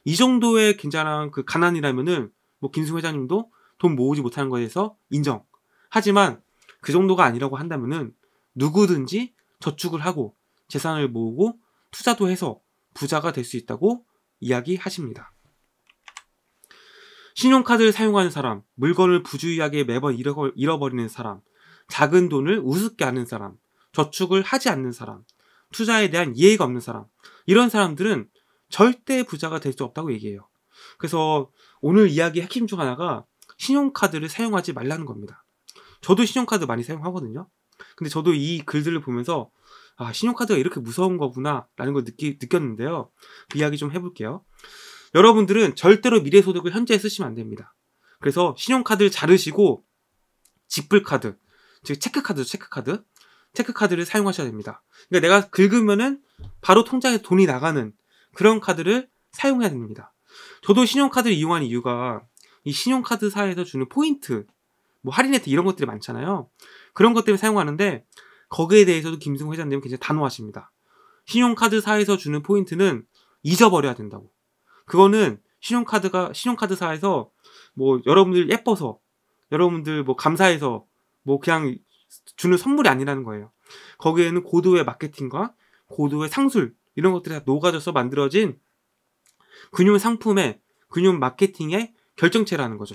이 정도의 굉장한 그 가난이라면은 뭐 김승 회장님도 돈 모으지 못하는 거에 대해서 인정. 하지만 그 정도가 아니라고 한다면은 누구든지 저축을 하고 재산을 모으고 투자도 해서 부자가 될 수 있다고 이야기하십니다. 신용카드를 사용하는 사람, 물건을 부주의하게 매번 잃어버리는 사람, 작은 돈을 우습게 하는 사람, 저축을 하지 않는 사람, 투자에 대한 이해가 없는 사람, 이런 사람들은 절대 부자가 될 수 없다고 얘기해요. 그래서 오늘 이야기 핵심 중 하나가 신용카드를 사용하지 말라는 겁니다. 저도 신용카드 많이 사용하거든요. 근데 저도 이 글들을 보면서 아, 신용카드가 이렇게 무서운 거구나 라는 걸 느끼, 느꼈는데요. 그 이야기 좀 해볼게요. 여러분들은 절대로 미래소득을 현재에 쓰시면 안 됩니다. 그래서 신용카드를 자르시고 직불카드, 즉 체크카드, 체크카드, 체크카드를 사용하셔야 됩니다. 그러니까 내가 긁으면은 바로 통장에 돈이 나가는 그런 카드를 사용해야 됩니다. 저도 신용카드를 이용한 이유가 이 신용카드사에서 주는 포인트, 뭐 할인 혜택 이런 것들이 많잖아요. 그런 것 때문에 사용하는데 거기에 대해서도 김승호 회장님은 굉장히 단호하십니다. 신용카드사에서 주는 포인트는 잊어버려야 된다고. 그거는 신용카드가 신용카드사에서 뭐 여러분들 예뻐서 여러분들 뭐 감사해서 뭐 그냥 주는 선물이 아니라는 거예요. 거기에는 고도의 마케팅과 고도의 상술 이런 것들이 다 녹아져서 만들어진 금융 상품의 금융 마케팅의 결정체라는 거죠.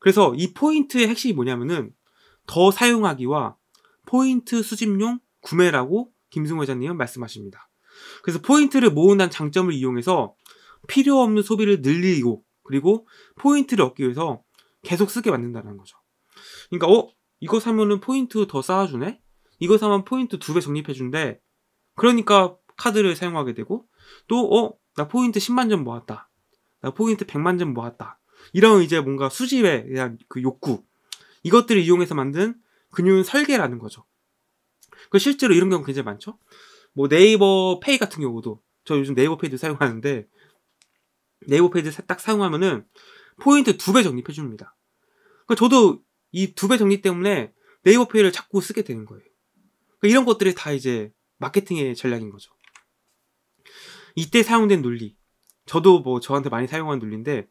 그래서 이 포인트의 핵심이 뭐냐면은 더 사용하기와 포인트 수집용 구매라고 김승호 회장님은 말씀하십니다. 그래서 포인트를 모은다는 장점을 이용해서 필요 없는 소비를 늘리고 그리고 포인트를 얻기 위해서 계속 쓰게 만든다는 거죠. 그러니까 어 이거 사면은 포인트 더 쌓아주네. 이거 사면 포인트 두 배 적립해준대. 그러니까 카드를 사용하게 되고 또어나 포인트 10만 점 모았다. 나 포인트 100만 점 모았다. 이런 이제 뭔가 수집에 대한 그 욕구 이것들을 이용해서 만든 근육 설계라는 거죠. 그 실제로 이런 경우 굉장히 많죠. 뭐 네이버 페이 같은 경우도 저 요즘 네이버 페이도 사용하는데 네이버 페이지 딱 사용하면은 포인트 두 배 적립해 줍니다. 그 그러니까 저도 이 두 배 적립 때문에 네이버 페이를 자꾸 쓰게 되는 거예요. 그러니까 이런 것들이 다 이제 마케팅의 전략인 거죠. 이때 사용된 논리. 저도 뭐 저한테 많이 사용한 논리인데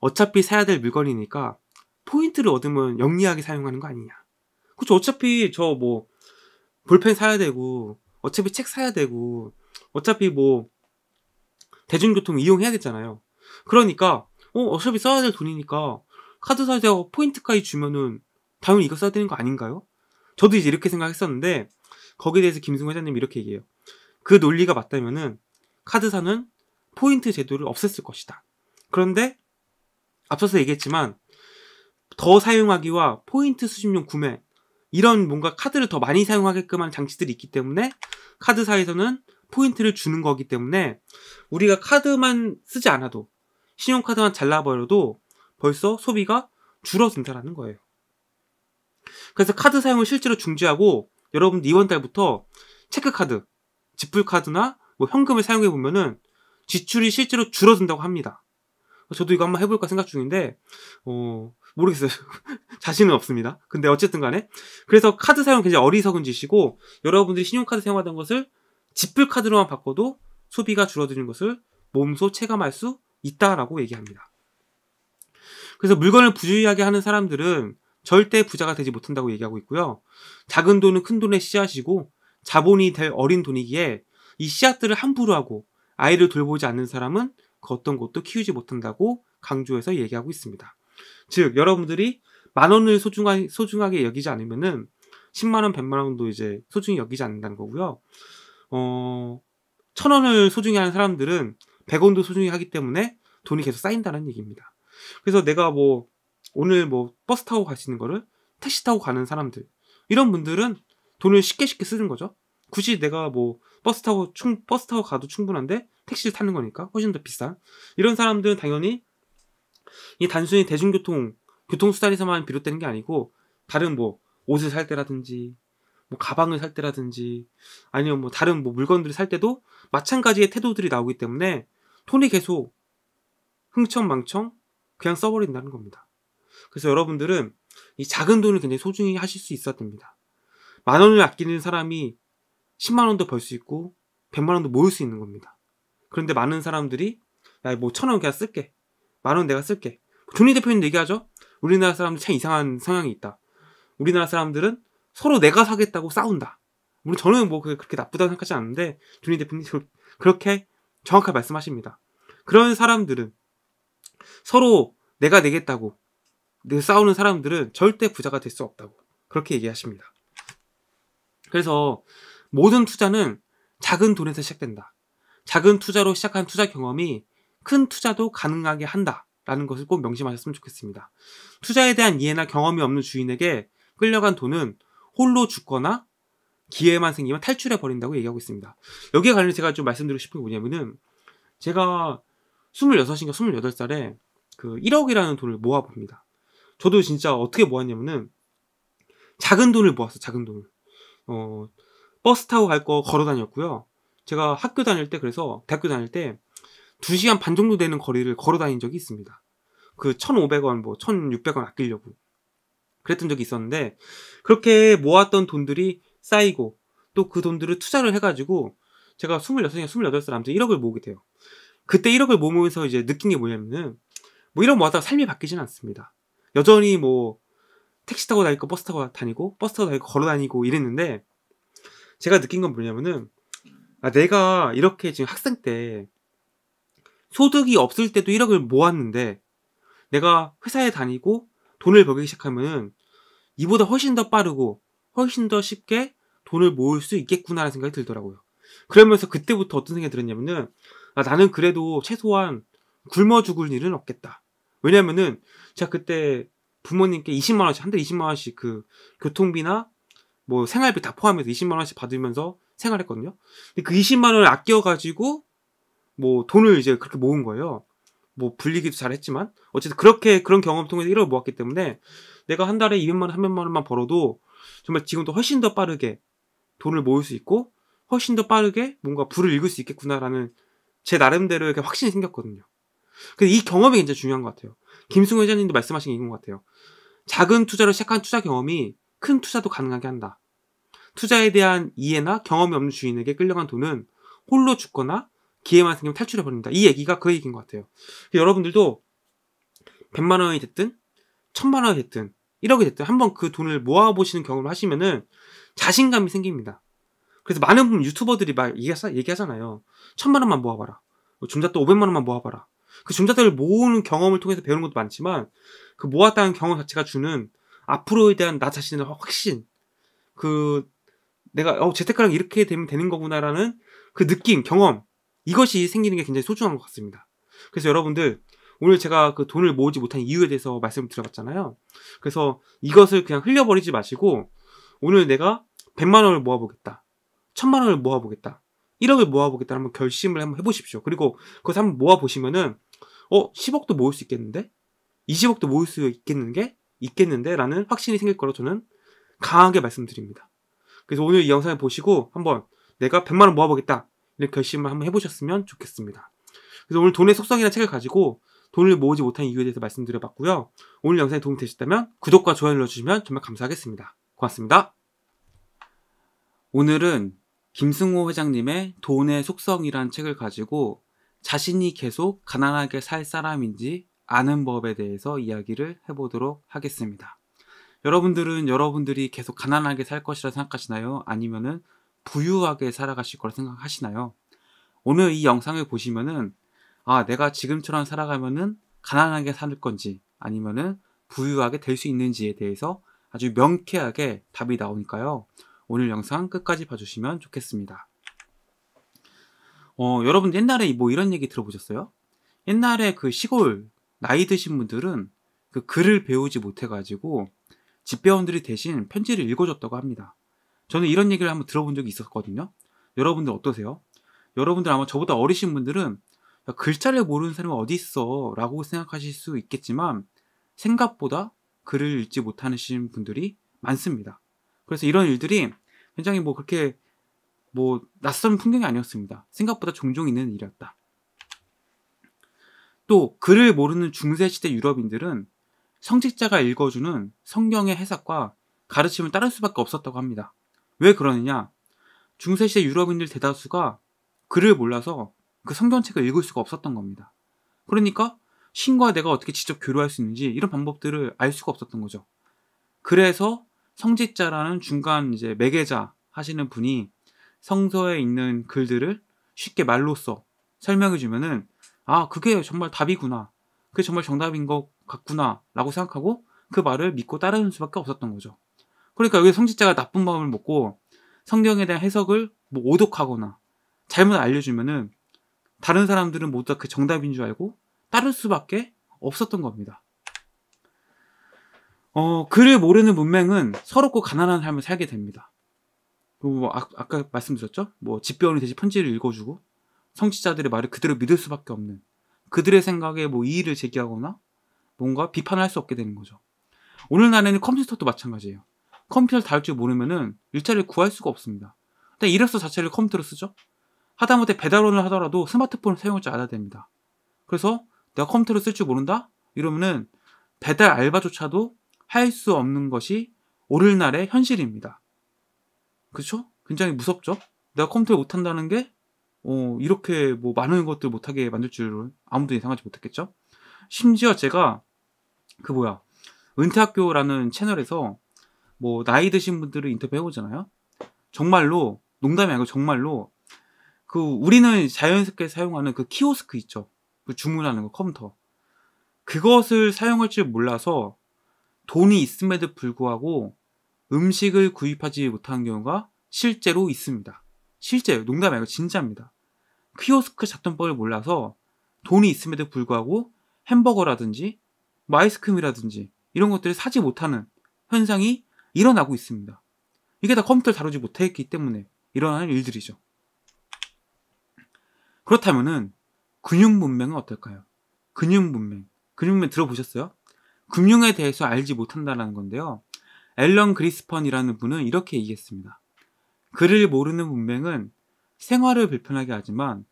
어차피 사야 될 물건이니까 포인트를 얻으면 영리하게 사용하는 거 아니냐. 그쵸 그렇죠. 어차피 저 뭐 볼펜 사야 되고 어차피 책 사야 되고 어차피 뭐 대중교통 이용해야 되잖아요. 그러니까 어 어차피 써야 될 돈이니까 카드사에서 포인트까지 주면은 당연히 이거 써야 되는 거 아닌가요? 저도 이제 이렇게 생각했었는데 거기에 대해서 김승호 회장님이 이렇게 얘기해요. 그 논리가 맞다면은 카드사는 포인트 제도를 없앴을 것이다. 그런데 앞서서 얘기했지만 더 사용하기와 포인트 수집용 구매 이런 뭔가 카드를 더 많이 사용하게끔 하는 장치들이 있기 때문에 카드사에서는 포인트를 주는 거기 때문에 우리가 카드만 쓰지 않아도 신용카드만 잘라버려도 벌써 소비가 줄어든다라는 거예요. 그래서 카드 사용을 실제로 중지하고 여러분들 이번 달부터 체크카드, 지불카드나 뭐 현금을 사용해 보면은 지출이 실제로 줄어든다고 합니다. 저도 이거 한번 해볼까 생각 중인데 어, 모르겠어요. 자신은 없습니다. 근데 어쨌든 간에 그래서 카드 사용 굉장히 어리석은 짓이고 여러분들이 신용카드 사용하던 것을 지플 카드로만 바꿔도 소비가 줄어드는 것을 몸소 체감할 수 있다라고 얘기합니다. 그래서 물건을 부주의하게 하는 사람들은 절대 부자가 되지 못한다고 얘기하고 있고요. 작은 돈은 큰 돈의 씨앗이고 자본이 될 어린 돈이기에 이 씨앗들을 함부로 하고 아이를 돌보지 않는 사람은 그 어떤 것도 키우지 못한다고 강조해서 얘기하고 있습니다. 즉 여러분들이 만 원을 소중하, 소중하게 여기지 않으면은 10만 원, 100만 원도 이제 소중히 여기지 않는다는 거고요. 어, 천 원을 소중히 하는 사람들은 100원도 소중히 하기 때문에 돈이 계속 쌓인다는 얘기입니다. 그래서 내가 뭐 오늘 뭐 버스 타고 가시는 거를 택시 타고 가는 사람들 이런 분들은 돈을 쉽게 쉽게 쓰는 거죠. 굳이 내가 뭐 버스 타고 충 버스 타고 가도 충분한데 택시를 타는 거니까 훨씬 더 비싼 이런 사람들은 당연히 이 단순히 대중교통 교통수단에서만 비롯되는 게 아니고 다른 뭐 옷을 살 때라든지 뭐 가방을 살 때라든지 아니면 뭐 다른 뭐 물건들을 살 때도 마찬가지의 태도들이 나오기 때문에 톤이 계속 흥청망청 그냥 써버린다는 겁니다. 그래서 여러분들은 이 작은 돈을 굉장히 소중히 하실 수 있어야 됩니다. 만 원을 아끼는 사람이 10만 원도 벌 수 있고 100만 원도 모을 수 있는 겁니다. 그런데 많은 사람들이 야뭐천 원 그냥 쓸게 만원 내가 쓸게. 존니 대표님도 얘기하죠. 우리나라 사람들 참 이상한 성향이 있다. 우리나라 사람들은 서로 내가 사겠다고 싸운다. 물론 저는 뭐 그렇게 나쁘다고 생각하지 않는데 존니 대표님 그, 그렇게 정확하게 말씀하십니다. 그런 사람들은 서로 내가 내겠다고 싸우는 사람들은 절대 부자가 될 수 없다고 그렇게 얘기하십니다. 그래서 모든 투자는 작은 돈에서 시작된다. 작은 투자로 시작한 투자 경험이 큰 투자도 가능하게 한다라는 것을 꼭 명심하셨으면 좋겠습니다. 투자에 대한 이해나 경험이 없는 주인에게 끌려간 돈은 홀로 죽거나 기회만 생기면 탈출해 버린다고 얘기하고 있습니다. 여기에 관련해 서 제가 좀 말씀드리고 싶은 게 뭐냐면은 제가 26인가 28살에 그 1억이라는 돈을 모아봅니다. 저도 진짜 어떻게 모았냐면은 작은 돈을 모았어, 요 작은 돈을. 어, 버스 타고 갈 거 걸어 다녔고요. 제가 학교 다닐 때 그래서 대학교 다닐 때 2시간 반 정도 되는 거리를 걸어 다닌 적이 있습니다. 그 1,500원, 뭐 1,600원 아끼려고. 그랬던 적이 있었는데 그렇게 모았던 돈들이 쌓이고 또 그 돈들을 투자를 해가지고 제가 26살, 28살 아무튼 1억을 모으게 돼요. 그때 1억을 모으면서 이제 느낀 게 뭐냐면은 뭐 이런 모았다가 삶이 바뀌진 않습니다. 여전히 뭐 택시 타고 다니고 버스 타고 다니고 버스 타고 다니고 걸어 다니고 이랬는데 제가 느낀 건 뭐냐면은 아, 내가 이렇게 지금 학생 때 소득이 없을 때도 1억을 모았는데 내가 회사에 다니고 돈을 벌기 시작하면 이보다 훨씬 더 빠르고 훨씬 더 쉽게 돈을 모을 수 있겠구나라는 생각이 들더라고요. 그러면서 그때부터 어떤 생각이 들었냐면은 아, 나는 그래도 최소한 굶어 죽을 일은 없겠다. 왜냐면은 제가 그때 부모님께 20만 원씩 한 달 20만 원씩 그 교통비나 뭐 생활비 다 포함해서 20만 원씩 받으면서 생활했거든요. 근데 그 20만 원을 아껴 가지고 뭐 돈을 이제 그렇게 모은 거예요. 뭐 불리기도 잘했지만 어쨌든 그렇게 그런 경험을 통해서 1억을 모았기 때문에 내가 한 달에 200만 원, 300만 원만 벌어도 정말 지금도 훨씬 더 빠르게 돈을 모을 수 있고 훨씬 더 빠르게 뭔가 불을 읽을 수 있겠구나라는 제 나름대로의 확신이 생겼거든요. 근데 이 경험이 굉장히 중요한 것 같아요. 김승호 회장님도 말씀하신 게 이건 것 같아요. 작은 투자로 시작한 투자 경험이 큰 투자도 가능하게 한다. 투자에 대한 이해나 경험이 없는 주인에게 끌려간 돈은 홀로 죽거나 기회만 생기면 탈출해 버립니다. 이 얘기가 그 얘기인 것 같아요. 여러분들도 100만 원이 됐든 1000만 원이 됐든 1억이 됐든 한번 그 돈을 모아 보시는 경험을 하시면은 자신감이 생깁니다. 그래서 많은 유튜버들이 막 얘기하잖아요. 1000만 원만 모아 봐라. 중자또 뭐 500만 원만 모아 봐라. 그 중자들을 모으는 경험을 통해서 배우는 것도 많지만 그 모았다는 경험 자체가 주는 앞으로에 대한 나 자신의 확신 그 내가 어 재테크랑 이렇게 되면 되는 거구나라는 그 느낌 경험 이것이 생기는 게 굉장히 소중한 것 같습니다. 그래서 여러분들 오늘 제가 그 돈을 모으지 못한 이유에 대해서 말씀을 드려봤잖아요. 그래서 이것을 그냥 흘려버리지 마시고 오늘 내가 100만 원을 모아보겠다. 1000만 원을 모아보겠다. 1억을 모아보겠다. 한번 결심을 한번 해보십시오. 그리고 그것을 한번 모아보시면은 어 10억도 모을 수 있겠는데? 20억도 모을 수 있겠는 게? 있겠는데? 라는 확신이 생길 거라 저는 강하게 말씀드립니다. 그래서 오늘 이 영상을 보시고 한번 내가 100만 원 모아보겠다. 네, 그 결심을 한번 해보셨으면 좋겠습니다. 그래서 오늘 돈의 속성이라는 책을 가지고 돈을 모으지 못한 이유에 대해서 말씀드려봤고요. 오늘 영상이 도움이 되셨다면 구독과 좋아요 눌러주시면 정말 감사하겠습니다. 고맙습니다. 오늘은 김승호 회장님의 돈의 속성이란 책을 가지고 자신이 계속 가난하게 살 사람인지 아는 법에 대해서 이야기를 해보도록 하겠습니다. 여러분들은 여러분들이 계속 가난하게 살 것이라 생각하시나요? 아니면은 부유하게 살아가실 거라 생각하시나요? 오늘 이 영상을 보시면은 아 내가 지금처럼 살아가면은 가난하게 살 건지 아니면은 부유하게 될 수 있는지에 대해서 아주 명쾌하게 답이 나오니까요. 오늘 영상 끝까지 봐주시면 좋겠습니다. 어, 여러분 옛날에 뭐 이런 얘기 들어보셨어요? 옛날에 그 시골 나이 드신 분들은 그 글을 배우지 못해가지고 집배원들이 대신 편지를 읽어줬다고 합니다. 저는 이런 얘기를 한번 들어본 적이 있었거든요. 여러분들 어떠세요? 여러분들 아마 저보다 어리신 분들은 야, 글자를 모르는 사람이 어디 있어 라고 생각하실 수 있겠지만 생각보다 글을 읽지 못하시는 분들이 많습니다. 그래서 이런 일들이 굉장히 뭐 그렇게 뭐 낯선 풍경이 아니었습니다. 생각보다 종종 있는 일이었다. 또 글을 모르는 중세시대 유럽인들은 성직자가 읽어주는 성경의 해석과 가르침을 따를 수밖에 없었다고 합니다. 왜 그러느냐? 중세시대 유럽인들 대다수가 글을 몰라서 그 성경책을 읽을 수가 없었던 겁니다. 그러니까 신과 내가 어떻게 직접 교류할 수 있는지 이런 방법들을 알 수가 없었던 거죠. 그래서 성직자라는 중간 이제 매개자 하시는 분이 성서에 있는 글들을 쉽게 말로써 설명해 주면은 아 그게 정말 답이구나 그게 정말 정답인 것 같구나 라고 생각하고 그 말을 믿고 따르는 수밖에 없었던 거죠 그러니까 여기 성직자가 나쁜 마음을 먹고 성경에 대한 해석을 뭐 오독하거나 잘못 알려주면은 다른 사람들은 모두 다 그 정답인 줄 알고 따를 수밖에 없었던 겁니다. 어, 글을 모르는 문맹은 서럽고 가난한 삶을 살게 됩니다. 그 뭐 아, 아까 말씀드렸죠? 뭐 집배원이 대신 편지를 읽어주고 성취자들의 말을 그대로 믿을 수밖에 없는 그들의 생각에 뭐 이의를 제기하거나 뭔가 비판을 할 수 없게 되는 거죠. 오늘날에는 컴퓨터도 마찬가지예요. 컴퓨터를 다룰 줄 모르면은 일자리를 구할 수가 없습니다. 근데 이력서 자체를 컴퓨터로 쓰죠. 하다못해 배달원을 하더라도 스마트폰을 사용할 줄 알아야 됩니다. 그래서 내가 컴퓨터를 쓸 줄 모른다? 이러면은 배달 알바조차도 할 수 없는 것이 오늘날의 현실입니다. 그렇죠? 굉장히 무섭죠? 내가 컴퓨터를 못한다는 게 어, 이렇게 뭐 많은 것들 못하게 만들 줄 아무도 예상하지 못했겠죠? 심지어 제가 그 뭐야 은퇴학교라는 채널에서 뭐 나이 드신 분들을 인터뷰해 보잖아요. 정말로 농담이 아니고 정말로 그 우리는 자연스럽게 사용하는 그 키오스크 있죠. 그 주문하는 거 컴퓨터. 그것을 사용할 줄 몰라서 돈이 있음에도 불구하고 음식을 구입하지 못하는 경우가 실제로 있습니다. 실제로 농담이 아니고 진짜입니다. 키오스크 작전법을 몰라서 돈이 있음에도 불구하고 햄버거라든지 마이스크림이라든지 뭐 이런 것들을 사지 못하는 현상이 일어나고 있습니다. 이게 다 컴퓨터를 다루지 못했기 때문에 일어나는 일들이죠. 그렇다면은 금융 문맹은 어떨까요? 금융 문맹 금융 문맹 들어보셨어요? 금융에 대해서 알지 못한다라는 건데요. 앨런 그리스펀이라는 분은 이렇게 얘기했습니다. 글을 모르는 문맹은 생활을 불편하게 하지만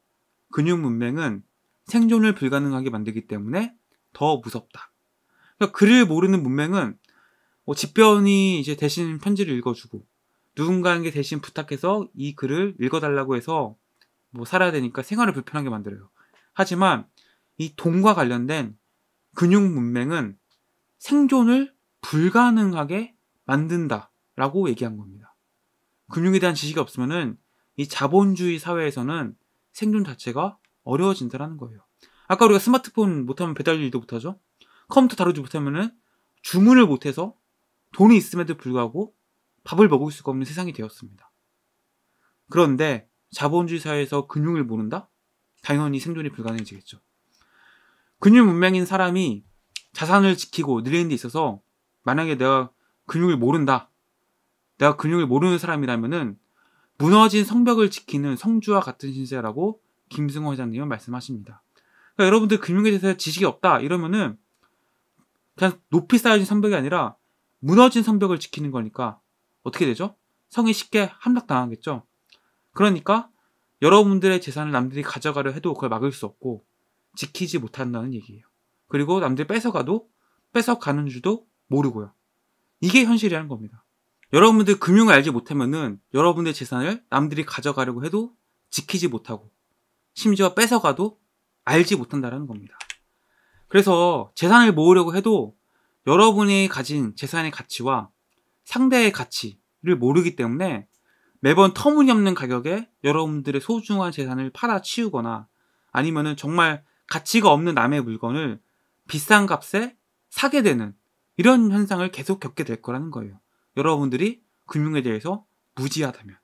근육 문맹은 생존을 불가능하게 만들기 때문에 더 무섭다. 그러니까 글을 모르는 문맹은 뭐 집변이 이제 대신 편지를 읽어주고 누군가에게 대신 부탁해서 이 글을 읽어달라고 해서 뭐 살아야 되니까 생활을 불편하게 만들어요. 하지만 이 돈과 관련된 근육 문맹은 생존을 불가능하게 만든다라고 얘기한 겁니다. 금융에 대한 지식이 없으면은 이 자본주의 사회에서는 생존 자체가 어려워진다라는 거예요. 아까 우리가 스마트폰 못하면 배달 일도 못하죠. 컴퓨터 다루지 못하면은 주문을 못해서 돈이 있음에도 불구하고 밥을 먹을 수가 없는 세상이 되었습니다. 그런데 자본주의 사회에서 금융을 모른다? 당연히 생존이 불가능해지겠죠. 금융 문명인 사람이 자산을 지키고 늘리는 데 있어서 만약에 내가 금융을 모른다. 내가 금융을 모르는 사람이라면은 무너진 성벽을 지키는 성주와 같은 신세라고 김승호 회장님은 말씀하십니다. 그러니까 여러분들 금융에 대해서 지식이 없다 이러면은 그냥 높이 쌓여진 성벽이 아니라 무너진 성벽을 지키는 거니까 어떻게 되죠? 성이 쉽게 함락당하겠죠. 그러니까 여러분들의 재산을 남들이 가져가려 해도 그걸 막을 수 없고 지키지 못한다는 얘기예요. 그리고 남들 뺏어가도 뺏어가는 줄도 모르고요. 이게 현실이라는 겁니다. 여러분들 금융을 알지 못하면은 여러분의 재산을 남들이 가져가려고 해도 지키지 못하고 심지어 뺏어가도 알지 못한다라는 겁니다. 그래서 재산을 모으려고 해도 여러분이 가진 재산의 가치와 상대의 가치를 모르기 때문에 매번 터무니없는 가격에 여러분들의 소중한 재산을 팔아 치우거나 아니면 정말 가치가 없는 남의 물건을 비싼 값에 사게 되는 이런 현상을 계속 겪게 될 거라는 거예요. 여러분들이 금융에 대해서 무지하다면.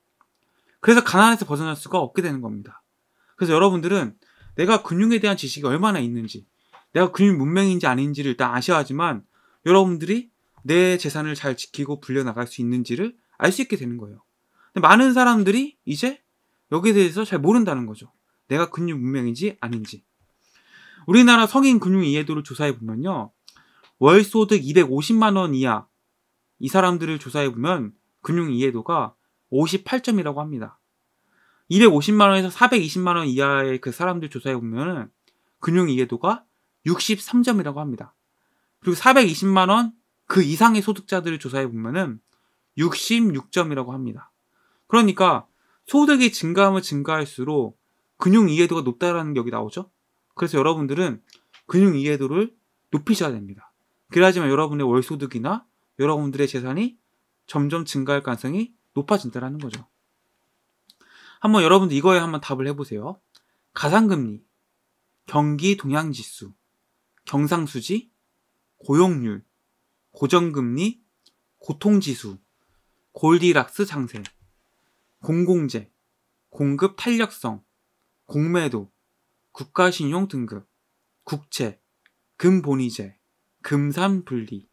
그래서 가난에서 벗어날 수가 없게 되는 겁니다. 그래서 여러분들은 내가 금융에 대한 지식이 얼마나 있는지, 내가 금융 문명인지 아닌지를 일단 아셔야지만 여러분들이 내 재산을 잘 지키고 불려나갈 수 있는지를 알 수 있게 되는 거예요. 근데 많은 사람들이 이제 여기에 대해서 잘 모른다는 거죠. 내가 금융 문명인지 아닌지. 우리나라 성인 금융 이해도를 조사해 보면요. 월 소득 250만 원 이하 이 사람들을 조사해 보면 금융 이해도가 58점이라고 합니다. 250만 원에서 420만 원 이하의 그 사람들 조사해 보면 금융 이해도가 63점이라고 합니다. 그리고 420만 원 그 이상의 소득자들을 조사해 보면은 66점이라고 합니다. 그러니까 소득이 증가하면 증가할수록 금융 이해도가 높다라는 게 여기 나오죠. 그래서 여러분들은 금융 이해도를 높이셔야 됩니다. 그래야지만 여러분의 월 소득이나 여러분들의 재산이 점점 증가할 가능성이 높아진다라는 거죠. 한번 여러분들 이거에 한번 답을 해보세요. 가상금리, 경기 동향지수, 경상수지, 고용률, 고정금리, 고통지수, 골디락스 장세, 공공재, 공급 탄력성, 공매도, 국가신용 등급, 국채, 금본위제, 금산분리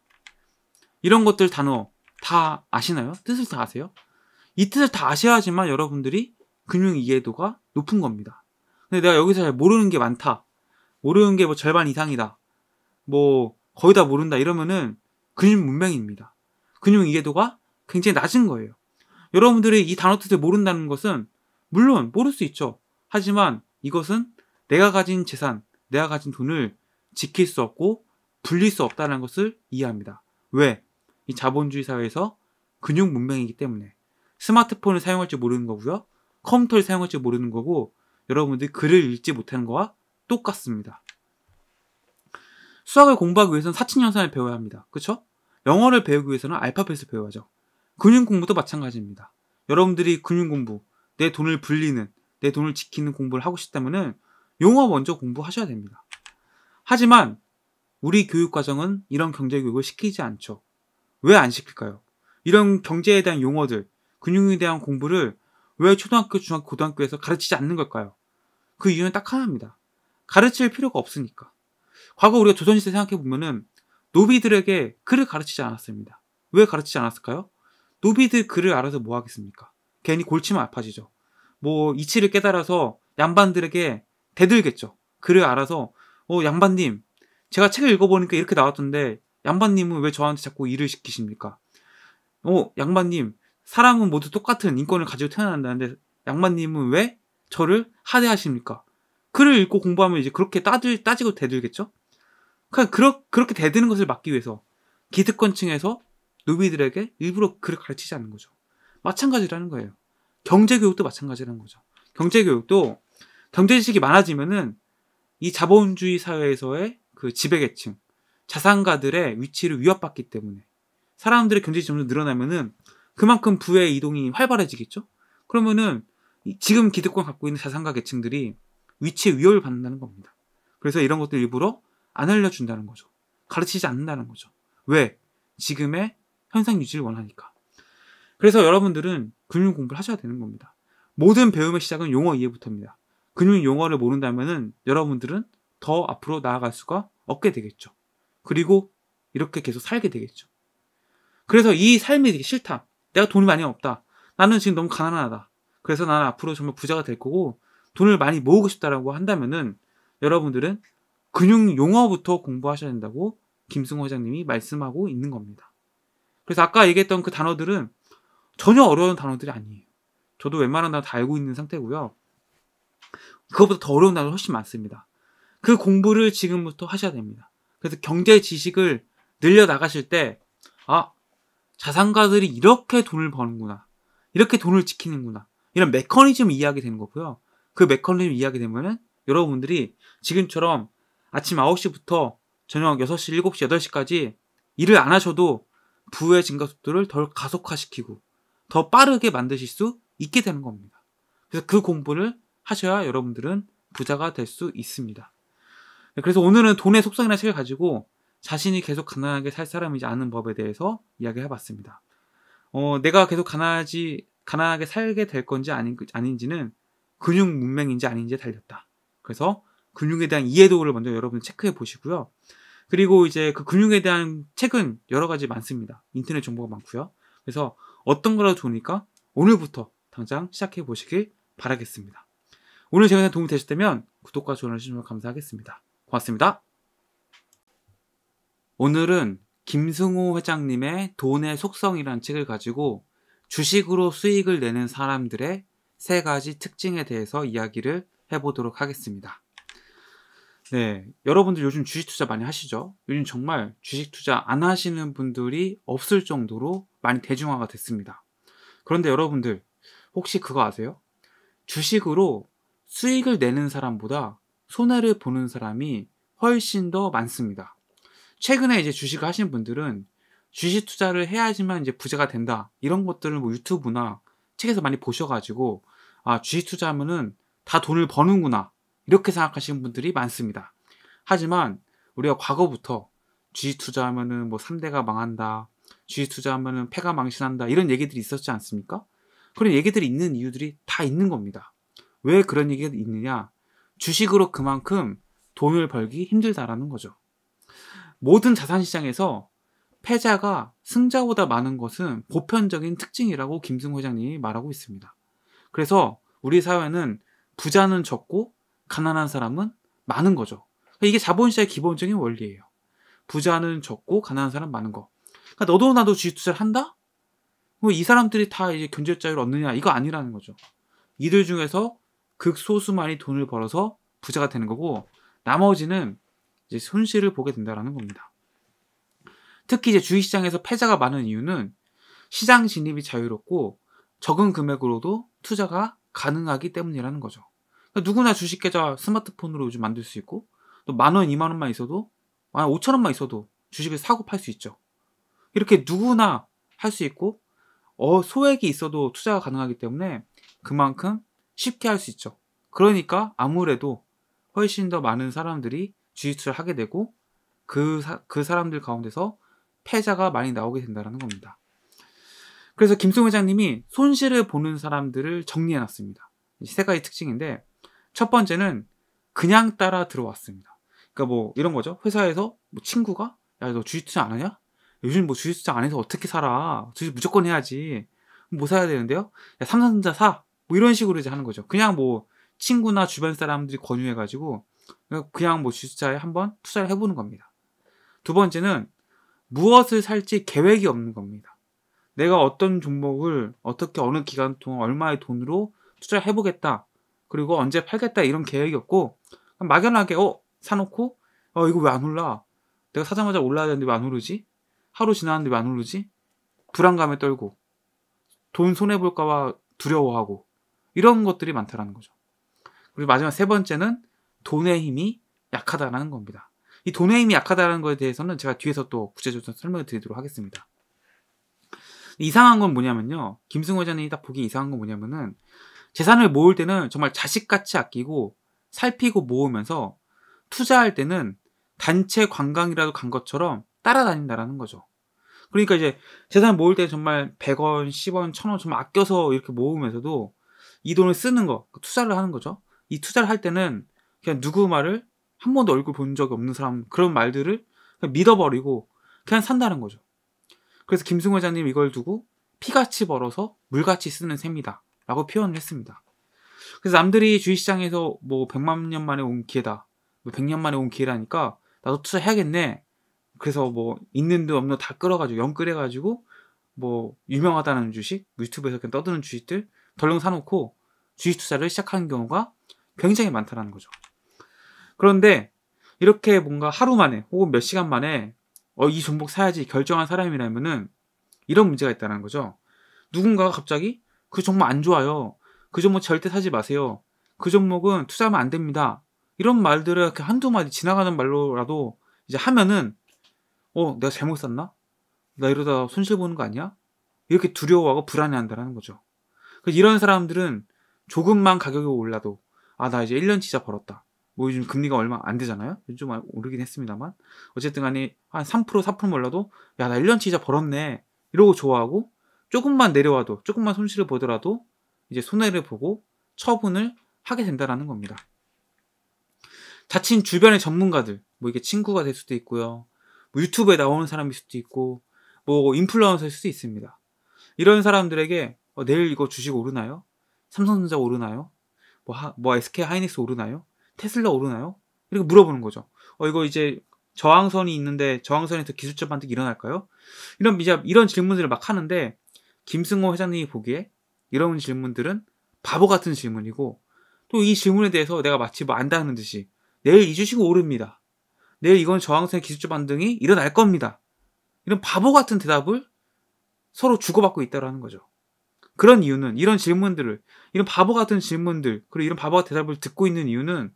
이런 것들 단어 다 아시나요? 뜻을 다 아세요? 이 뜻을 다 아셔야지만 여러분들이 금융 이해도가 높은 겁니다. 근데 내가 여기서 잘 모르는 게 많다. 모르는 게 뭐 절반 이상이다. 뭐 거의 다 모른다 이러면은 근육 문맹입니다. 근육 이해도가 굉장히 낮은 거예요. 여러분들이 이 단어 뜻을 모른다는 것은 물론 모를 수 있죠. 하지만 이것은 내가 가진 재산, 내가 가진 돈을 지킬 수 없고 불릴 수 없다는 것을 이해합니다. 왜? 이 자본주의 사회에서 근육 문맹이기 때문에 스마트폰을 사용할 줄 모르는 거고요. 컴퓨터를 사용할 줄 모르는 거고 여러분들이 글을 읽지 못하는 거와 똑같습니다. 수학을 공부하기 위해서는 사칙연산을 배워야 합니다. 그렇죠? 영어를 배우기 위해서는 알파벳을 배워야죠. 금융 공부도 마찬가지입니다. 여러분들이 금융 공부, 내 돈을 불리는, 내 돈을 지키는 공부를 하고 싶다면은 용어 먼저 공부하셔야 됩니다. 하지만 우리 교육 과정은 이런 경제 교육을 시키지 않죠. 왜 안 시킬까요? 이런 경제에 대한 용어들, 금융에 대한 공부를 왜 초등학교, 중학교, 고등학교에서 가르치지 않는 걸까요? 그 이유는 딱 하나입니다. 가르칠 필요가 없으니까. 과거 우리가 조선시대 생각해 보면은 노비들에게 글을 가르치지 않았습니다. 왜 가르치지 않았을까요? 노비들 글을 알아서 뭐 하겠습니까? 괜히 골치만 아파지죠. 뭐 이치를 깨달아서 양반들에게 대들겠죠. 글을 알아서 어 양반님 제가 책을 읽어보니까 이렇게 나왔던데 양반님은 왜 저한테 자꾸 일을 시키십니까? 어 양반님 사람은 모두 똑같은 인권을 가지고 태어난다는데 양반님은 왜 저를 하대하십니까? 글을 읽고 공부하면 이제 그렇게 따질, 따지고 대들겠죠? 그러 그러, 그렇게 대드는 것을 막기 위해서 기득권층에서 노비들에게 일부러 글을 가르치지 않는 거죠. 마찬가지라는 거예요. 경제교육도 마찬가지라는 거죠. 경제교육도 경제지식이 많아지면은 이 자본주의 사회에서의 그 지배계층, 자산가들의 위치를 위협받기 때문에 사람들의 경제지 점점 늘어나면은 그만큼 부의 이동이 활발해지겠죠? 그러면은 지금 기득권 갖고 있는 자산가 계층들이 위치에 위협을 받는다는 겁니다. 그래서 이런 것들 일부러 안 알려준다는 거죠. 가르치지 않는다는 거죠. 왜? 지금의 현상 유지를 원하니까. 그래서 여러분들은 금융 공부를 하셔야 되는 겁니다. 모든 배움의 시작은 용어 이해부터입니다. 금융 용어를 모른다면 여러분들은 더 앞으로 나아갈 수가 없게 되겠죠. 그리고 이렇게 계속 살게 되겠죠. 그래서 이 삶이 되게 싫다. 내가 돈이 많이 없다. 나는 지금 너무 가난하다. 그래서 나는 앞으로 정말 부자가 될 거고 돈을 많이 모으고 싶다라고 한다면은 여러분들은 금융 용어부터 공부하셔야 된다고 김승호 회장님이 말씀하고 있는 겁니다. 그래서 아까 얘기했던 그 단어들은 전혀 어려운 단어들이 아니에요. 저도 웬만한 단어 다 알고 있는 상태고요. 그것보다 더 어려운 단어 가 훨씬 많습니다. 그 공부를 지금부터 하셔야 됩니다. 그래서 경제 지식을 늘려 나가실 때, 아, 자산가들이 이렇게 돈을 버는구나. 이렇게 돈을 지키는구나. 이런 메커니즘 이해하게 되는 거고요. 그 메커니즘 이해하게 되면은 여러분들이 지금처럼 아침 9시부터 저녁 6시, 7시, 8시까지 일을 안 하셔도 부의 증가 속도를 덜 가속화시키고 더 빠르게 만드실 수 있게 되는 겁니다. 그래서 그 공부를 하셔야 여러분들은 부자가 될 수 있습니다. 네, 그래서 오늘은 돈의 속성이나 책을 가지고 자신이 계속 가난하게 살 사람이지 않은 법에 대해서 이야기해 봤습니다. 어, 내가 계속 가난하지, 가난하게 살게 될 건지 아닌, 아닌지는 근육 문맹인지 아닌지에 달렸다. 그래서 금융에 대한 이해도를 먼저 여러분 체크해 보시고요. 그리고 이제 그 금융에 대한 책은 여러 가지 많습니다. 인터넷 정보가 많고요. 그래서 어떤 거라도 좋으니까 오늘부터 당장 시작해 보시길 바라겠습니다. 오늘 제가 도움이 되셨다면 구독과 좋아요 해주시면 감사하겠습니다. 고맙습니다. 오늘은 김승호 회장님의 돈의 속성이라는 책을 가지고 주식으로 수익을 내는 사람들의 세 가지 특징에 대해서 이야기를 해보도록 하겠습니다. 네. 여러분들 요즘 주식 투자 많이 하시죠? 요즘 정말 주식 투자 안 하시는 분들이 없을 정도로 많이 대중화가 됐습니다. 그런데 여러분들, 혹시 그거 아세요? 주식으로 수익을 내는 사람보다 손해를 보는 사람이 훨씬 더 많습니다. 최근에 이제 주식을 하신 분들은 주식 투자를 해야지만 이제 부자가 된다. 이런 것들을 뭐 유튜브나 책에서 많이 보셔가지고, 아, 주식 투자하면은 다 돈을 버는구나. 이렇게 생각하시는 분들이 많습니다. 하지만 우리가 과거부터 주식 투자하면은 뭐 3대가 망한다. 주식 투자하면은 패가 망신한다. 이런 얘기들이 있었지 않습니까? 그런 얘기들이 있는 이유들이 다 있는 겁니다. 왜 그런 얘기가 있느냐? 주식으로 그만큼 돈을 벌기 힘들다라는 거죠. 모든 자산 시장에서 패자가 승자보다 많은 것은 보편적인 특징이라고 김승 회장님이 말하고 있습니다. 그래서 우리 사회는 부자는 적고 가난한 사람은 많은 거죠. 그러니까 이게 자본시장의 기본적인 원리예요. 부자는 적고 가난한 사람 많은 거. 그러니까 너도 나도 주식투자를 한다? 뭐이 사람들이 다 이제 경제 자유를 얻느냐 이거 아니라는 거죠. 이들 중에서 극소수만이 돈을 벌어서 부자가 되는 거고 나머지는 이제 손실을 보게 된다는 겁니다. 특히 이제 주식시장에서 패자가 많은 이유는 시장 진입이 자유롭고 적은 금액으로도 투자가 가능하기 때문이라는 거죠. 그러니까 누구나 주식 계좌 스마트폰으로 요즘 만들 수 있고 또만 원, 이만 원만 있어도 만 오천 원만 있어도 주식을 사고 팔 수 있죠. 이렇게 누구나 할 수 있고 어, 소액이 있어도 투자가 가능하기 때문에 그만큼 쉽게 할 수 있죠. 그러니까 아무래도 훨씬 더 많은 사람들이 주식투자를 하게 되고 그, 사, 그 사람들 가운데서 패자가 많이 나오게 된다는 겁니다. 그래서 김승 회장님이 손실을 보는 사람들을 정리해놨습니다. 세 가지 특징인데 첫 번째는 그냥 따라 들어왔습니다. 그러니까 뭐 이런 거죠. 회사에서 뭐 친구가 야 너 주짓수 안 하냐? 요즘 뭐 주짓수 안 해서 어떻게 살아? 주짓 무조건 해야지. 뭐 사야 되는데요? 야 삼성전자 사. 뭐 이런 식으로 이제 하는 거죠. 그냥 뭐 친구나 주변 사람들이 권유해가지고 그냥 뭐 주식자에 한번 투자를 해보는 겁니다. 두 번째는 무엇을 살지 계획이 없는 겁니다. 내가 어떤 종목을 어떻게 어느 기간 동안 얼마의 돈으로 투자를 해보겠다. 그리고 언제 팔겠다 이런 계획이 없고 막연하게 어 사놓고 어 이거 왜 안 올라 내가 사자마자 올라야 되는데 왜 안 오르지 하루 지났는데 왜 안 오르지 불안감에 떨고 돈 손해 볼까봐 두려워하고 이런 것들이 많다라는 거죠. 그리고 마지막 세 번째는 돈의 힘이 약하다라는 겁니다. 이 돈의 힘이 약하다는 라 것에 대해서는 제가 뒤에서 또 구체적으로 설명을 드리도록 하겠습니다. 이상한 건 뭐냐면요. 김승호 회장님이 딱 보기 이상한 건 뭐냐면은 재산을 모을 때는 정말 자식같이 아끼고 살피고 모으면서 투자할 때는 단체 관광이라도 간 것처럼 따라다닌다라는 거죠. 그러니까 이제 재산 을 모을 때 정말 100원, 10원, 1000원 정 아껴서 이렇게 모으면서도 이 돈을 쓰는 거, 그 투자를 하는 거죠. 이 투자를 할 때는 그냥 누구 말을 한 번도 얼굴 본 적이 없는 사람 그런 말들을 그냥 믿어버리고 그냥 산다는 거죠. 그래서 김승호 회장님 이걸 두고 피같이 벌어서 물같이 쓰는 셈이다. 라고 표현을 했습니다. 그래서 남들이 주식시장에서 뭐 100만 년 만에 온 기회다. 뭐 100년 만에 온 기회라니까 나도 투자해야겠네. 그래서 뭐 있는 데 없는 데 다 끌어가지고 연끌해가지고 뭐 유명하다는 주식, 뭐 유튜브에서 그냥 떠드는 주식들 덜렁 사놓고 주식 투자를 시작하는 경우가 굉장히 많다는 거죠. 그런데 이렇게 뭔가 하루 만에 혹은 몇 시간 만에 어, 이 종목 사야지 결정한 사람이라면은 이런 문제가 있다는 거죠. 누군가가 갑자기 그 종목 안 좋아요. 그 종목 절대 사지 마세요. 그 종목은 투자하면 안 됩니다. 이런 말들을 이렇게 한두 마디 지나가는 말로라도 이제 하면은 어 내가 잘못 샀나? 나 이러다 손실 보는 거 아니야? 이렇게 두려워하고 불안해한다라는 거죠. 이런 사람들은 조금만 가격이 올라도 아 나 이제 1년 진짜 벌었다. 뭐 요즘 금리가 얼마 안 되잖아요. 요즘 아, 오르긴 했습니다만 어쨌든 간에 한 3% 4%몰라도야 나 1년 진짜 벌었네. 이러고 좋아하고 조금만 내려와도 조금만 손실을 보더라도 이제 손해를 보고 처분을 하게 된다라는 겁니다. 자칫 주변의 전문가들 뭐 이게 친구가 될 수도 있고요. 뭐 유튜브에 나오는 사람일 수도 있고 뭐 인플루언서일 수도 있습니다. 이런 사람들에게 어, 내일 이거 주식 오르나요? 삼성전자 오르나요? 뭐, 하, 뭐 SK 하이닉스 오르나요? 테슬라 오르나요? 이렇게 물어보는 거죠. 어 이거 이제 저항선이 있는데 저항선에서 기술적 반등이 일어날까요? 이런 이제 이런 질문들을 막 하는데 김승호 회장님이 보기에 이런 질문들은 바보 같은 질문이고 또 이 질문에 대해서 내가 마치 뭐 안다는 듯이 내일 잊으시고 오릅니다. 내일 이건 저항성의 기술적 반등이 일어날 겁니다. 이런 바보 같은 대답을 서로 주고받고 있다라는 거죠. 그런 이유는 이런 질문들을 이런 바보 같은 질문들 그리고 이런 바보 같은 대답을 듣고 있는 이유는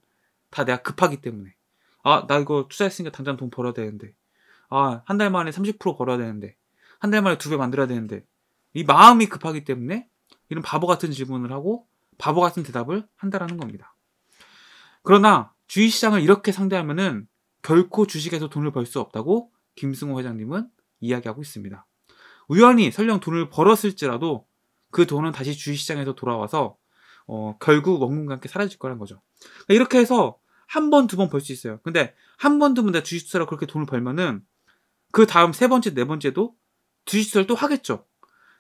다 내가 급하기 때문에 아 나 이거 투자했으니까 당장 돈 벌어야 되는데 아 한 달 만에 30% 벌어야 되는데 한 달 만에 두 배 만들어야 되는데 이 마음이 급하기 때문에 이런 바보 같은 질문을 하고 바보 같은 대답을 한다라는 겁니다. 그러나 주식 시장을 이렇게 상대하면은 결코 주식에서 돈을 벌 수 없다고 김승호 회장님은 이야기하고 있습니다. 우연히 설령 돈을 벌었을지라도 그 돈은 다시 주식 시장에서 돌아와서 어, 결국 원금과 함께 사라질 거란 거죠. 그러니까 이렇게 해서 한 번, 두 번 벌 수 있어요. 근데 한 번, 두 번 다 주식 투자로 그렇게 돈을 벌면은 그 다음 세 번째, 네 번째도 주식 투자를 또 하겠죠.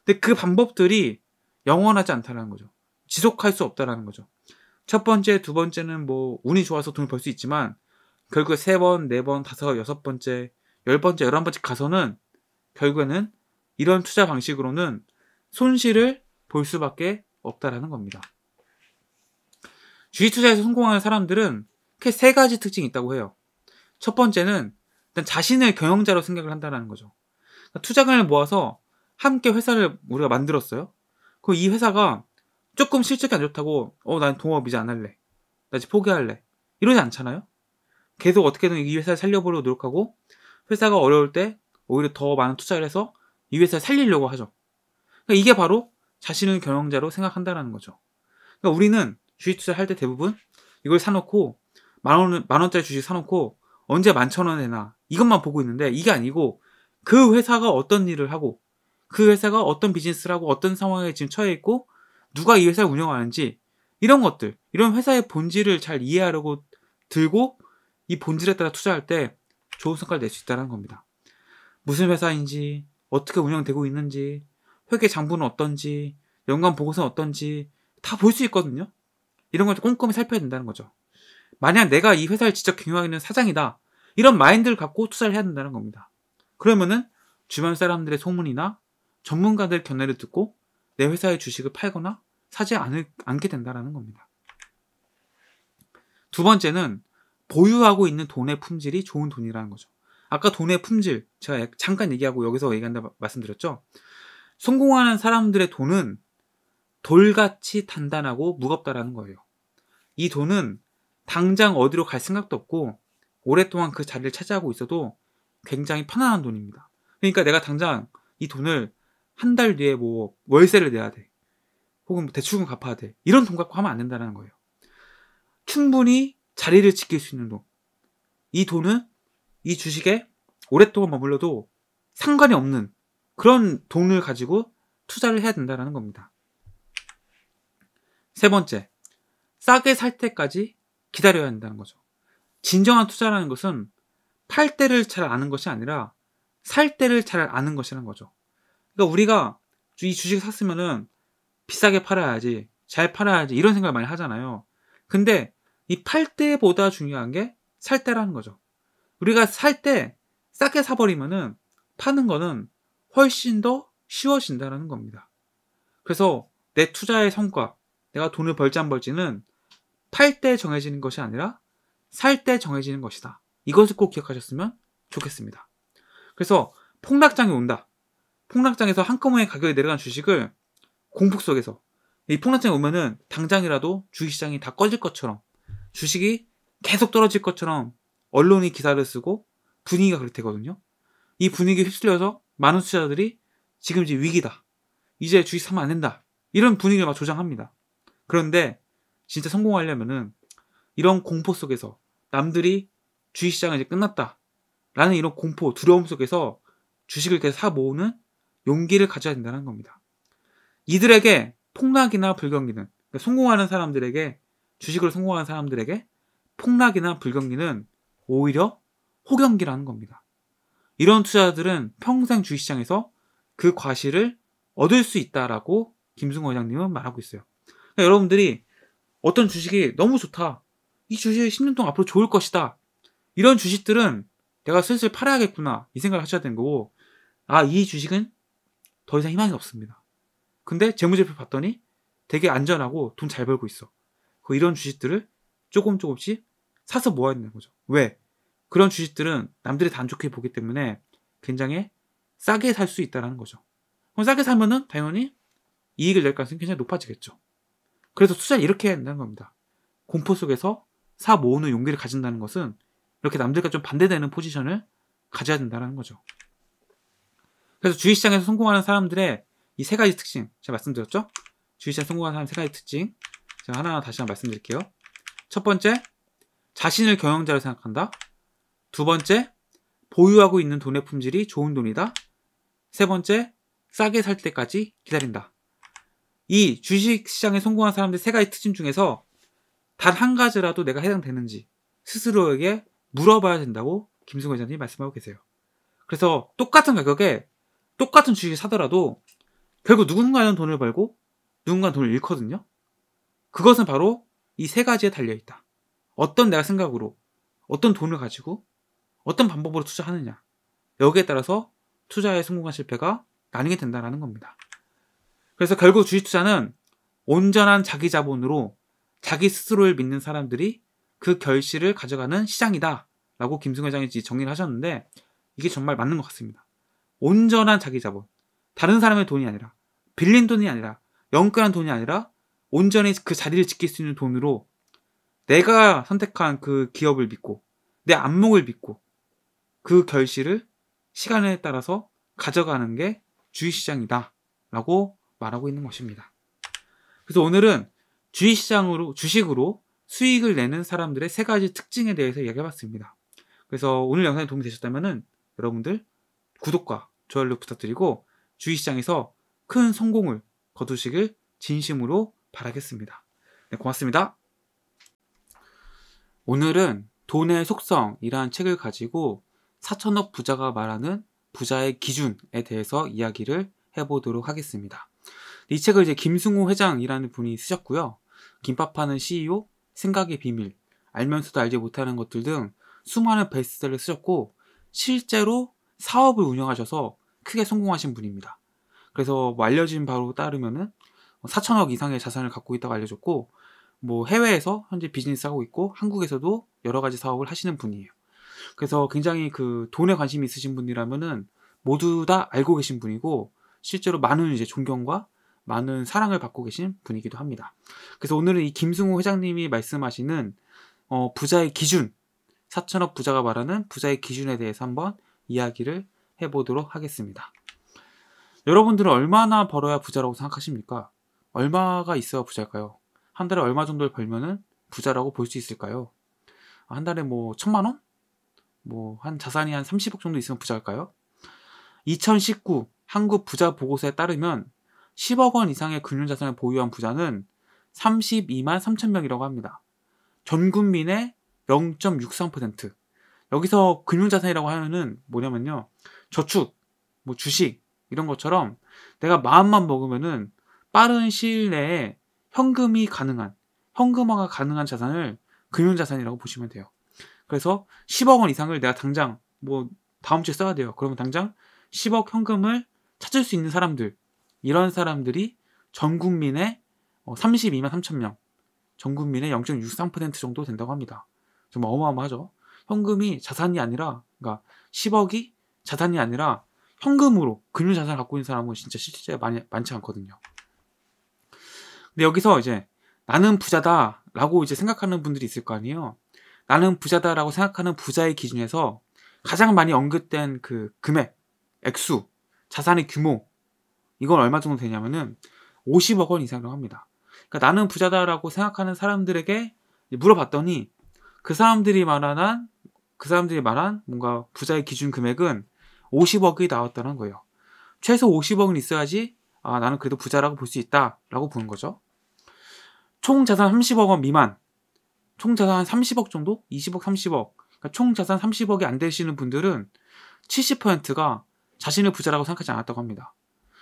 근데 그 방법들이 영원하지 않다는 라 거죠. 지속할 수 없다라는 거죠. 첫 번째, 두 번째는 뭐 운이 좋아서 돈을 벌 수 있지만 결국에 세 번, 네 번, 다섯, 여섯 번째, 열 번째, 열한 번째 가서는 결국에는 이런 투자 방식으로는 손실을 볼 수밖에 없다라는 겁니다. 주식 투자에서 성공하는 사람들은 크세 가지 특징이 있다고 해요. 첫 번째는 일단 자신을 경영자로 생각을 한다는 거죠. 그러니까 투자금을 모아서 함께 회사를 우리가 만들었어요. 그 이 회사가 조금 실적이 안 좋다고 어 난 동업 이제 안 할래. 나 이제 포기할래. 이러지 않잖아요. 계속 어떻게든 이 회사를 살려보려고 노력하고 회사가 어려울 때 오히려 더 많은 투자를 해서 이 회사를 살리려고 하죠. 그러니까 이게 바로 자신을 경영자로 생각한다라는 거죠. 그러니까 우리는 주식 투자할 때 대부분 이걸 사놓고 만 원, 만 원짜리 주식 사놓고 언제 만천 원에나 이것만 보고 있는데 이게 아니고 그 회사가 어떤 일을 하고 그 회사가 어떤 비즈니스라고 어떤 상황에 지금 처해 있고 누가 이 회사를 운영하는지 이런 것들 이런 회사의 본질을 잘 이해하려고 들고 이 본질에 따라 투자할 때 좋은 성과를 낼 수 있다는 겁니다. 무슨 회사인지 어떻게 운영되고 있는지 회계 장부는 어떤지 연관 보고서는 어떤지 다 볼 수 있거든요. 이런 걸 꼼꼼히 살펴야 된다는 거죠. 만약 내가 이 회사를 직접 경영하는 사장이다 이런 마인드를 갖고 투자를 해야 된다는 겁니다. 그러면은 주변 사람들의 소문이나 전문가들 견해를 듣고 내 회사의 주식을 팔거나 사지 않을, 않게 된다라는 겁니다. 두 번째는 보유하고 있는 돈의 품질이 좋은 돈이라는 거죠. 아까 돈의 품질 제가 잠깐 얘기하고 여기서 얘기한다 말씀드렸죠. 성공하는 사람들의 돈은 돌같이 단단하고 무겁다라는 거예요. 이 돈은 당장 어디로 갈 생각도 없고 오랫동안 그 자리를 차지하고 있어도 굉장히 편안한 돈입니다. 그러니까 내가 당장 이 돈을 한달 뒤에 뭐 월세를 내야 돼. 혹은 뭐 대출금 갚아야 돼. 이런 돈 갖고 하면 안 된다는 거예요. 충분히 자리를 지킬 수 있는 돈. 이 돈은 이 주식에 오랫동안 머물러도 상관이 없는 그런 돈을 가지고 투자를 해야 된다는 겁니다. 세 번째, 싸게 살 때까지 기다려야 한다는 거죠. 진정한 투자라는 것은 팔 때를 잘 아는 것이 아니라 살 때를 잘 아는 것이라는 거죠. 그러니까 우리가 이 주식 샀으면은 비싸게 팔아야지, 잘 팔아야지 이런 생각을 많이 하잖아요. 근데 이 팔 때보다 중요한 게 살 때라는 거죠. 우리가 살 때 싸게 사버리면은 파는 거는 훨씬 더 쉬워진다는 겁니다. 그래서 내 투자의 성과, 내가 돈을 벌지 안 벌지는 팔 때 정해지는 것이 아니라 살 때 정해지는 것이다. 이것을 꼭 기억하셨으면 좋겠습니다. 그래서 폭락장이 온다. 폭락장에서 한꺼번에 가격이 내려간 주식을 공폭 속에서 이 폭락장이 오면은 당장이라도 주식시장이 다 꺼질 것처럼 주식이 계속 떨어질 것처럼 언론이 기사를 쓰고 분위기가 그렇게 되거든요. 이 분위기에 휩쓸려서 많은 투자자들이 지금 이제 위기다. 이제 주식 사면 안 된다. 이런 분위기를 막 조장합니다. 그런데 진짜 성공하려면은 이런 공포 속에서 남들이 주식시장은 이제 끝났다. 라는 이런 공포, 두려움 속에서 주식을 계속 사 모으는 용기를 가져야 된다는 겁니다. 이들에게 폭락이나 불경기는 그러니까 성공하는 사람들에게 주식으로 성공하는 사람들에게 폭락이나 불경기는 오히려 호경기라는 겁니다. 이런 투자들은 평생 주식시장에서 그 과실을 얻을 수 있다라고 김승호 회장님은 말하고 있어요. 그러니까 여러분들이 어떤 주식이 너무 좋다. 이 주식이 10년 동안 앞으로 좋을 것이다. 이런 주식들은 내가 슬슬 팔아야겠구나. 이 생각을 하셔야 되는 거고, 아, 이 주식은 더 이상 희망이 없습니다. 근데 재무제표 봤더니 되게 안전하고 돈 잘 벌고 있어. 그 이런 주식들을 조금 조금씩 사서 모아야 되는 거죠. 왜? 그런 주식들은 남들이 다안 좋게 보기 때문에 굉장히 싸게 살 수 있다는 거죠. 그럼 싸게 사면은 당연히 이익을 낼 가능성이 굉장히 높아지겠죠. 그래서 투자를 이렇게 해야 된다는 겁니다. 공포 속에서 사 모으는 용기를 가진다는 것은 이렇게 남들과 좀 반대되는 포지션을 가져야 된다는 거죠. 그래서 주식시장에서 성공하는 사람들의 이 세 가지 특징 제가 말씀드렸죠? 주식시장 성공하는 사람 세 가지 특징 제가 하나하나 다시 한번 말씀드릴게요. 첫 번째, 자신을 경영자로 생각한다. 두 번째, 보유하고 있는 돈의 품질이 좋은 돈이다. 세 번째, 싸게 살 때까지 기다린다. 이 주식 시장에 성공한 사람들 세 가지 특징 중에서 단 한 가지라도 내가 해당되는지 스스로에게 물어봐야 된다고 김승호 회장님이 말씀하고 계세요. 그래서 똑같은 가격에 똑같은 주식 을 사더라도 결국 누군가는 돈을 벌고 누군가는 돈을 잃거든요. 그것은 바로 이 세 가지에 달려있다. 어떤 내가 생각으로, 어떤 돈을 가지고, 어떤 방법으로 투자하느냐. 여기에 따라서 투자의 성공과 실패가 나뉘게 된다는 겁니다. 그래서 결국 주식 투자는 온전한 자기 자본으로 자기 스스로를 믿는 사람들이 그 결실을 가져가는 시장이다. 라고 김승 회장이 정리를 하셨는데 이게 정말 맞는 것 같습니다. 온전한 자기 자본. 다른 사람의 돈이 아니라 빌린 돈이 아니라 영끌한 돈이 아니라 온전히 그 자리를 지킬 수 있는 돈으로 내가 선택한 그 기업을 믿고 내 안목을 믿고 그 결실을 시간에 따라서 가져가는 게주의시장이다 라고 말하고 있는 것입니다. 그래서 오늘은 주의시장으로 주식으로 수익을 내는 사람들의 세 가지 특징에 대해서 이야기해 봤습니다. 그래서 오늘 영상이 도움이 되셨다면 여러분들 구독과 좋아요 부탁드리고 주위 시장에서 큰 성공을 거두시길 진심으로 바라겠습니다. 네, 고맙습니다. 오늘은 돈의 속성이라는 책을 가지고 4천억 부자가 말하는 부자의 기준에 대해서 이야기를 해보도록 하겠습니다. 이 책을 이제 김승호 회장이라는 분이 쓰셨고요. 김밥하는 CEO, 생각의 비밀, 알면서도 알지 못하는 것들 등 수많은 베스트셀러 쓰셨고 실제로 사업을 운영하셔서 크게 성공하신 분입니다. 그래서 뭐 알려진 바로 따르면은 4천억 뭐 이상의 자산을 갖고 있다고 알려졌고 뭐 해외에서 현재 비즈니스 하고 있고 한국에서도 여러 가지 사업을 하시는 분이에요. 그래서 굉장히 그 돈에 관심이 있으신 분이라면은 모두 다 알고 계신 분이고 실제로 많은 이제 존경과 많은 사랑을 받고 계신 분이기도 합니다. 그래서 오늘은 이김승우 회장님이 말씀하시는 어, 부자의 기준, 4천억 부자가 말하는 부자의 기준에 대해서 한번 이야기를 해보도록 하겠습니다. 여러분들은 얼마나 벌어야 부자라고 생각하십니까? 얼마가 있어야 부자일까요? 한 달에 얼마 정도를 벌면은 부자라고 볼 수 있을까요? 아, 한 달에 뭐 천만 원? 뭐 한 자산이 한 30억 정도 있으면 부자일까요? 2019 한국 부자 보고서에 따르면 10억 원 이상의 금융 자산을 보유한 부자는 32만 3천 명이라고 합니다. 전 국민의 0.63% 여기서 금융자산이라고 하면은 뭐냐면요. 저축, 뭐 주식, 이런 것처럼 내가 마음만 먹으면은 빠른 시일 내에 현금이 가능한, 현금화가 가능한 자산을 금융자산이라고 보시면 돼요. 그래서 10억 원 이상을 내가 당장 뭐 다음 주에 써야 돼요. 그러면 당장 10억 현금을 찾을 수 있는 사람들, 이런 사람들이 전 국민의 32만 어, 3천 명, 전 국민의 0.63% 정도 된다고 합니다. 정말 어마어마하죠. 현금이 자산이 아니라 그러니까 10억이 자산이 아니라 현금으로 금융 자산을 갖고 있는 사람은 진짜 실제 많이 많지 않거든요. 근데 여기서 이제 나는 부자다라고 이제 생각하는 분들이 있을 거 아니에요. 나는 부자다라고 생각하는 부자의 기준에서 가장 많이 언급된 그 금액, 액수, 자산의 규모 이건 얼마 정도 되냐면은 50억 원 이상이라고 합니다. 그러니까 나는 부자다라고 생각하는 사람들에게 물어봤더니 그 사람들이 말하는 그 사람들이 말한 뭔가 부자의 기준 금액은 50억이 나왔다는 거예요. 최소 50억은 있어야지 아, 나는 그래도 부자라고 볼 수 있다라고 보는 거죠. 총 자산 30억 원 미만, 총 자산 30억 정도, 20억, 30억, 그러니까 총 자산 30억이 안 되시는 분들은 70%가 자신을 부자라고 생각하지 않았다고 합니다.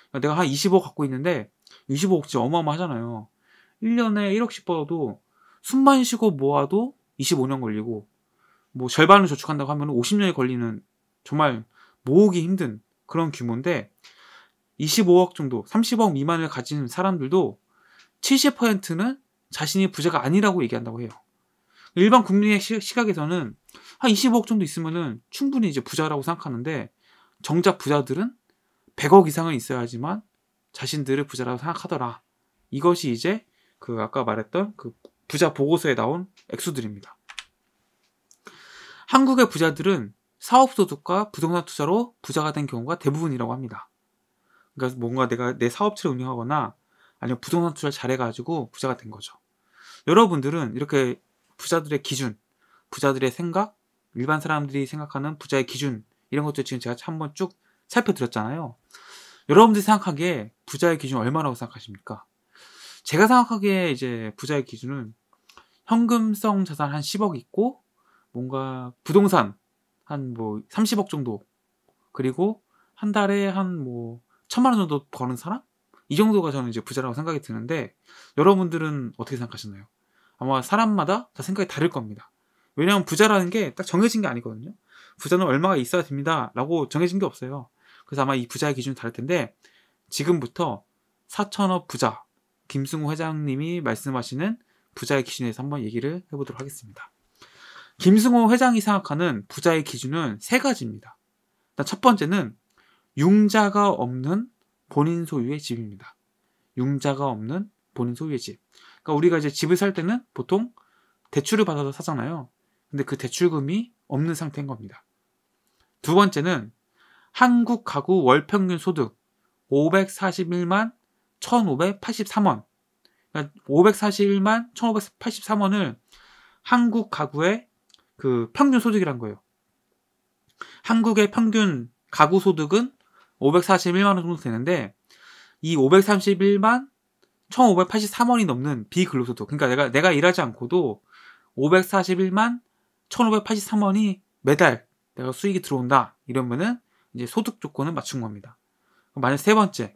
그러니까 내가 한 20억 갖고 있는데 2 0억 진짜 어마어마하잖아요. 1년에 1억씩 벌어도 숨만 쉬고 모아도 25년 걸리고 뭐 절반을 저축한다고 하면 50년이 걸리는 정말 모으기 힘든 그런 규모인데 25억 정도, 30억 미만을 가진 사람들도 70%는 자신이 부자가 아니라고 얘기한다고 해요. 일반 국민의 시각에서는 한 25억 정도 있으면은 충분히 이제 부자라고 생각하는데 정작 부자들은 100억 이상은 있어야지만 자신들을 부자라고 생각하더라. 이것이 이제 그 아까 말했던 그 부자 보고서에 나온 액수들입니다. 한국의 부자들은 사업소득과 부동산 투자로 부자가 된 경우가 대부분이라고 합니다. 그러니까 뭔가 내가 내 사업체를 운영하거나 아니면 부동산 투자를 잘해가지고 부자가 된 거죠. 여러분들은 이렇게 부자들의 기준, 부자들의 생각, 일반 사람들이 생각하는 부자의 기준 이런 것들 지금 제가 한번 쭉 살펴드렸잖아요. 여러분들이 생각하기에 부자의 기준 얼마라고 생각하십니까? 제가 생각하기에 이제 부자의 기준은 현금성 자산 한 10억 있고 뭔가 부동산 한뭐 30억 정도 그리고 한 달에 한 뭐 천만 원 정도 버는 사람 이 정도가 저는 이제 부자라고 생각이 드는데 여러분들은 어떻게 생각하시나요? 아마 사람마다 다 생각이 다를 겁니다. 왜냐하면 부자라는 게 딱 정해진 게 아니거든요. 부자는 얼마가 있어야 됩니다라고 정해진 게 없어요. 그래서 아마 이 부자의 기준이 다를 텐데 지금부터 4천억 부자 김승우 회장님이 말씀하시는 부자의 기준에서 한번 얘기를 해보도록 하겠습니다. 김승호 회장이 생각하는 부자의 기준은 세 가지입니다. 첫 번째는 융자가 없는 본인 소유의 집입니다. 융자가 없는 본인 소유의 집. 그러니까 우리가 이제 집을 살 때는 보통 대출을 받아서 사잖아요. 근데 그 대출금이 없는 상태인 겁니다. 두 번째는 한국 가구 월 평균 소득 541만 1583원. 541만 1583원을 한국 가구의 그 평균 소득이란 거예요. 한국의 평균 가구 소득은 541만 원 정도 되는데 이 531만 1,583원이 넘는 비근로소득. 그러니까 내가 내가 일하지 않고도 541만 1,583원이 매달 내가 수익이 들어온다. 이러면은 이제 소득 조건을 맞춘 겁니다. 만약 세 번째.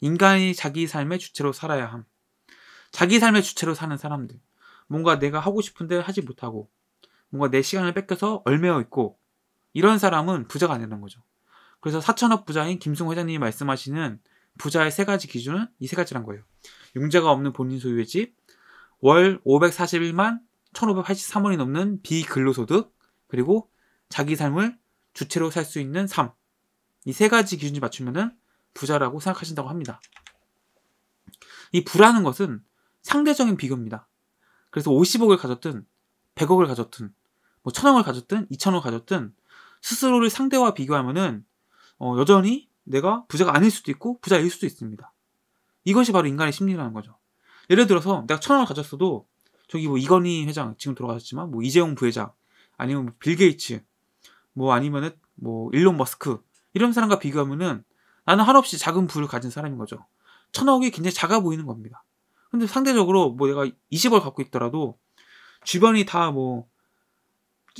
인간이 자기 삶의 주체로 살아야 함. 자기 삶의 주체로 사는 사람들. 뭔가 내가 하고 싶은데 하지 못하고 뭔가 내 시간을 뺏겨서 얼매어 있고 이런 사람은 부자가 안 되는 거죠. 그래서 4천억 부자인 김승호 회장님이 말씀하시는 부자의 세 가지 기준은 이 세 가지란 거예요. 융자가 없는 본인 소유의 집, 월 541만 1583원이 넘는 비근로소득, 그리고 자기 삶을 주체로 살 수 있는 삶. 이 세 가지 기준을 맞추면 부자라고 생각하신다고 합니다. 이 부라는 것은 상대적인 비교입니다. 그래서 50억을 가졌든 100억을 가졌든 뭐 천원을 가졌든 이천원을 가졌든 스스로를 상대와 비교하면은 어, 여전히 내가 부자가 아닐 수도 있고 부자일 수도 있습니다. 이것이 바로 인간의 심리라는 거죠. 예를 들어서 내가 천원을 가졌어도 저기 뭐 이건희 회장 지금 돌아가셨지만 뭐 이재용 부회장 아니면 뭐빌 게이츠 뭐 아니면은 뭐 일론 머스크 이런 사람과 비교하면은 나는 한없이 작은 부를 가진 사람인 거죠. 천억이 굉장히 작아 보이는 겁니다. 근데 상대적으로 뭐 내가 20억 갖고 있더라도 주변이 다뭐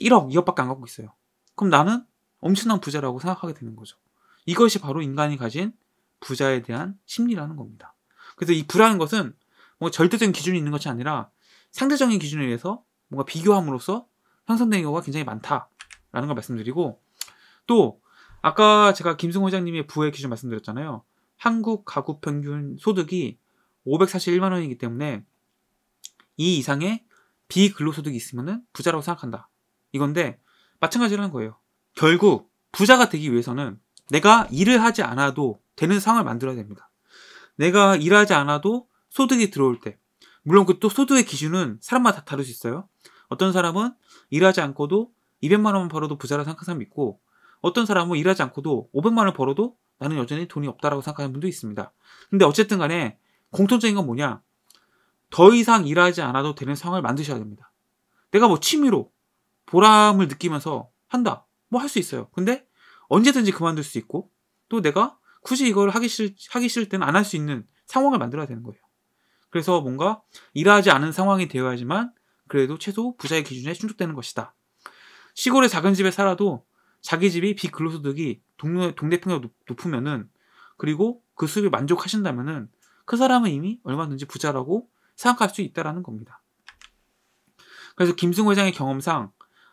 1억, 2억밖에 안 갖고 있어요. 그럼 나는 엄청난 부자라고 생각하게 되는 거죠. 이것이 바로 인간이 가진 부자에 대한 심리라는 겁니다. 그래서 이 부라는 것은 뭐 절대적인 기준이 있는 것이 아니라 상대적인 기준에 의해서 뭔가 비교함으로써 형성된 경우가 굉장히 많다라는 걸 말씀드리고 또 아까 제가 김승호 회장님의 부의 기준 말씀드렸잖아요. 한국 가구 평균 소득이 541만 원이기 때문에 이 이상의 비근로소득이 있으면 부자라고 생각한다. 이건데 마찬가지라는 거예요. 결국 부자가 되기 위해서는 내가 일을 하지 않아도 되는 상황을 만들어야 됩니다. 내가 일하지 않아도 소득이 들어올 때 물론 그 또 소득의 기준은 사람마다 다를 수 있어요. 어떤 사람은 일하지 않고도 200만 원만 벌어도 부자라 생각하는 사람이 있고 어떤 사람은 일하지 않고도 500만 원 벌어도 나는 여전히 돈이 없다라고 생각하는 분도 있습니다. 근데 어쨌든 간에 공통적인 건 뭐냐? 더 이상 일하지 않아도 되는 상황을 만드셔야 됩니다. 내가 뭐 취미로 보람을 느끼면서 한다. 뭐 할 수 있어요. 근데 언제든지 그만둘 수 있고 또 내가 굳이 이걸 하기 싫, 하기 싫을 때는 안 할 수 있는 상황을 만들어야 되는 거예요. 그래서 뭔가 일하지 않은 상황이 되어야지만 그래도 최소 부자의 기준에 충족되는 것이다. 시골의 작은 집에 살아도 자기 집이 비근로소득이 동네, 동네 평가 높으면은 그리고 그 수입에 만족하신다면은 그 사람은 이미 얼마든지 부자라고 생각할 수 있다라는 겁니다. 그래서 김승호 회장의 경험상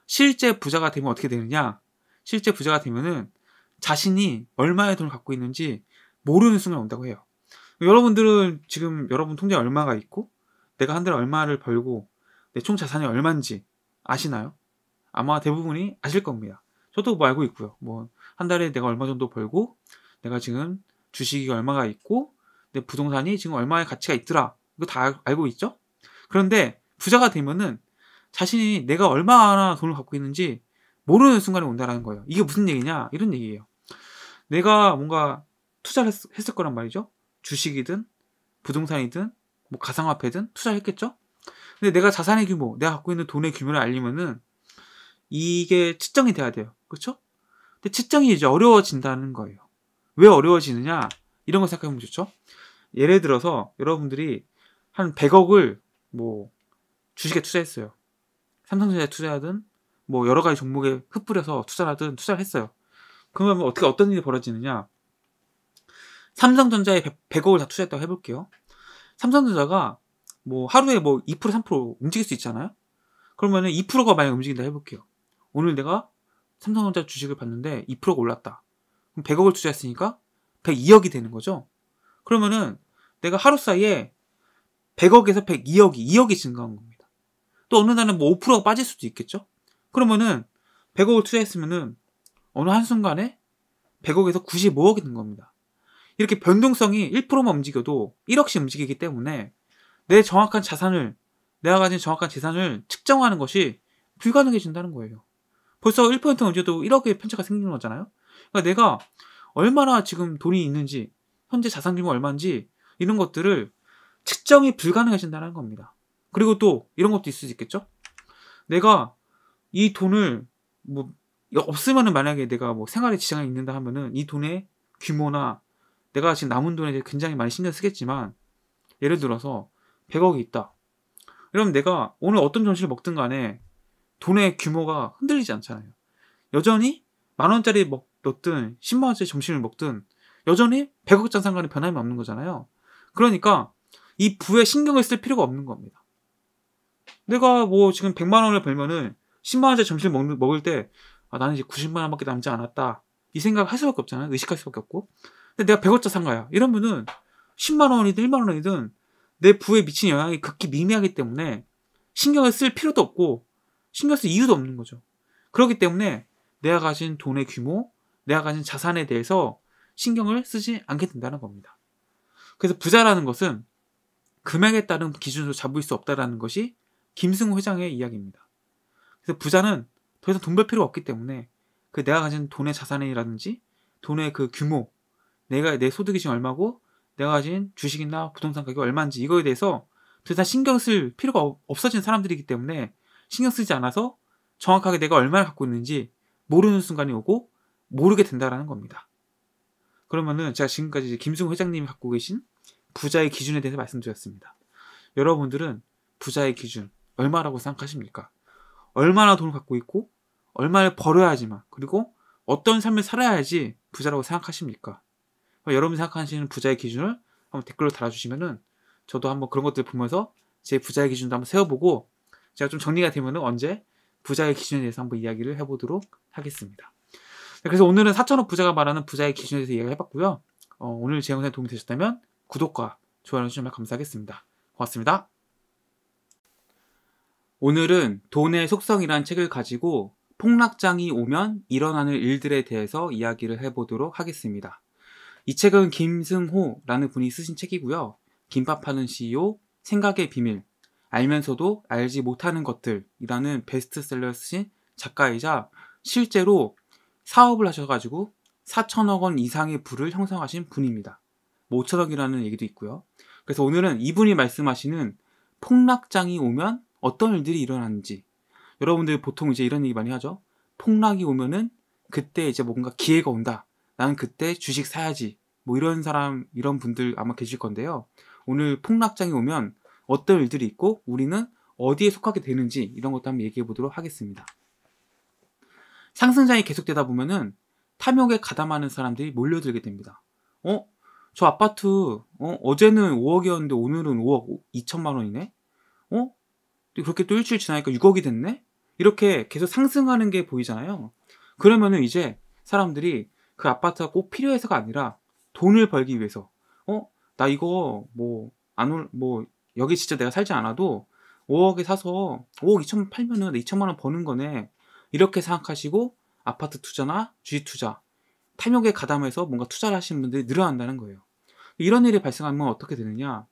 실제 부자가 되면 어떻게 되느냐? 실제 부자가 되면은 자신이 얼마의 돈을 갖고 있는지 모르는 순간 온다고 해요. 여러분들은 지금 여러분 통장에 얼마가 있고 내가 한 달에 얼마를 벌고 내 총 자산이 얼마인지 아시나요? 아마 대부분이 아실 겁니다. 저도 뭐 알고 있고요. 뭐 한 달에 내가 얼마 정도 벌고 내가 지금 주식이 얼마가 있고 내 부동산이 지금 얼마의 가치가 있더라. 이거 다 알고 있죠? 그런데 부자가 되면은 자신이 내가 얼마나 돈을 갖고 있는지 모르는 순간이 온다라는 거예요. 이게 무슨 얘기냐? 이런 얘기예요. 내가 뭔가 투자를 했, 을 거란 말이죠. 주식이든 부동산이든 뭐 가상화폐든 투자를 했겠죠. 근데 내가 자산의 규모, 내가 갖고 있는 돈의 규모를 알리면은 이게 측정이 돼야 돼요. 그렇죠? 근데 측정이 이제 어려워진다는 거예요. 왜 어려워지느냐? 이런 걸 생각해 보면 좋죠. 예를 들어서 여러분들이 한 100억을 뭐 주식에 투자했어요. 삼성전자에 투자하든 뭐 여러 가지 종목에 흩뿌려서 투자 하든 투자를 했어요. 그러면 어떻게 어떤 일이 벌어지느냐? 삼성전자에 100, 억을다 투자했다고 해볼게요. 삼성전자가 뭐 하루에 뭐2% 3% 움직일 수 있잖아요. 그러면은 2%가 만약 움직인다 해볼게요. 오늘 내가 삼성전자 주식을 봤는데 2%가 올랐다. 그럼 100억을 투자했으니까 102억이 되는 거죠. 그러면은 내가 하루 사이에 100억에서 102억이 2억이 증가한 겁니다. 또 어느 날은 뭐 5%가 빠질 수도 있겠죠? 그러면은 100억을 투자했으면은 어느 한순간에 100억에서 95억이 된 겁니다. 이렇게 변동성이 1%만 움직여도 1억씩 움직이기 때문에 내 정확한 자산을, 내가 가진 정확한 재산을 측정하는 것이 불가능해진다는 거예요. 벌써 1%만 움직여도 1억의 편차가 생기는 거잖아요? 그러니까 내가 얼마나 지금 돈이 있는지, 현재 자산 규모 얼마인지, 이런 것들을 측정이 불가능해진다는 겁니다. 그리고 또 이런 것도 있을 수 있겠죠? 내가 이 돈을 뭐 없으면은 만약에 내가 뭐 생활에 지장이 있는다 하면은 이 돈의 규모나 내가 지금 남은 돈에 대해 굉장히 많이 신경 쓰겠지만 예를 들어서 100억이 있다. 그럼 내가 오늘 어떤 점심을 먹든 간에 돈의 규모가 흔들리지 않잖아요. 여전히 만 원짜리 먹, 든 10만 원짜리 점심을 먹든 여전히 1 0 0억장 상관에 변함이 없는 거잖아요. 그러니까 이 부에 신경을 쓸 필요가 없는 겁니다. 내가 뭐 지금 100만 원을 벌면은 10만 원짜리 점심 먹, 먹을 때 아, 나는 이제 90만 원밖에 남지 않았다. 이 생각을 할 수밖에 없잖아요. 의식할 수밖에 없고. 근데 내가 100원짜리 산 거야. 이런분은 10만 원이든 1만 원이든 내 부에 미친 영향이 극히 미미하기 때문에 신경을 쓸 필요도 없고 신경 쓸 이유도 없는 거죠. 그렇기 때문에 내가 가진 돈의 규모, 내가 가진 자산에 대해서 신경을 쓰지 않게 된다는 겁니다. 그래서 부자라는 것은 금액에 따른 기준으로 잡을 수 없다라는 것이 김승우 회장의 이야기입니다. 그래서 부자는 더 이상 돈 벌 필요가 없기 때문에 그 내가 가진 돈의 자산이라든지 돈의 그 규모, 내가 내 소득이 지금 얼마고 내가 가진 주식이나 부동산 가격이 얼마인지 이거에 대해서 더 이상 신경 쓸 필요가 없어진 사람들이기 때문에 신경 쓰지 않아서 정확하게 내가 얼마를 갖고 있는지 모르는 순간이 오고 모르게 된다라는 겁니다. 그러면은 제가 지금까지 김승우 회장님이 갖고 계신 부자의 기준에 대해서 말씀드렸습니다. 여러분들은 부자의 기준, 얼마라고 생각하십니까? 얼마나 돈을 갖고 있고 얼마를 벌어야지만 하 그리고 어떤 삶을 살아야지 부자라고 생각하십니까? 뭐 여러분 이 생각하시는 부자의 기준을 한번 댓글로 달아주시면은 저도 한번 그런 것들 보면서 제 부자의 기준도 한번 세워보고 제가 좀 정리가 되면은 언제 부자의 기준에 대해서 한번 이야기를 해보도록 하겠습니다. 네, 그래서 오늘은 4천억 부자가 말하는 부자의 기준에 대해서 이야기를 해봤고요. 어, 오늘 제영상에 도움이 되셨다면 구독과 좋아요 주시면 감사하겠습니다. 고맙습니다. 오늘은 돈의 속성이란 책을 가지고 폭락장이 오면 일어나는 일들에 대해서 이야기를 해보도록 하겠습니다. 이 책은 김승호라는 분이 쓰신 책이고요. 김밥하는 CEO, 생각의 비밀, 알면서도 알지 못하는 것들이라는 베스트셀러 쓰신 작가이자 실제로 사업을 하셔가지고 4천억 원 이상의 부를 형성하신 분입니다. 뭐 5천억이라는 얘기도 있고요. 그래서 오늘은 이분이 말씀하시는 폭락장이 오면 어떤 일들이 일어났는지 여러분들 보통 이제 이런 얘기 많이 하죠. 폭락이 오면은 그때 이제 뭔가 기회가 온다. 나는 그때 주식 사야지. 뭐 이런 사람 이런 분들 아마 계실 건데요. 오늘 폭락장이 오면 어떤 일들이 있고 우리는 어디에 속하게 되는지 이런 것도 한번 얘기해 보도록 하겠습니다. 상승장이 계속되다 보면은 탐욕에 가담하는 사람들이 몰려들게 됩니다. 어? 저 아파트 어? 제는 5억이었는데 오늘은 5억 2천만 원이네? 어? 그렇게 또 일주일 지나니까 6억이 됐네? 이렇게 계속 상승하는 게 보이잖아요. 그러면은 이제 사람들이 그 아파트가 꼭 필요해서가 아니라 돈을 벌기 위해서, 어? 나 이거 뭐, 안 올, 뭐, 여기 진짜 내가 살지 않아도 5억에 사서 5억 2천만 팔면은 내 2천만 원 버는 거네. 이렇게 생각하시고 아파트 투자나 주식 투자, 탐욕에 가담해서 뭔가 투자를 하시는 분들이 늘어난다는 거예요. 이런 일이 발생하면 어떻게 되느냐?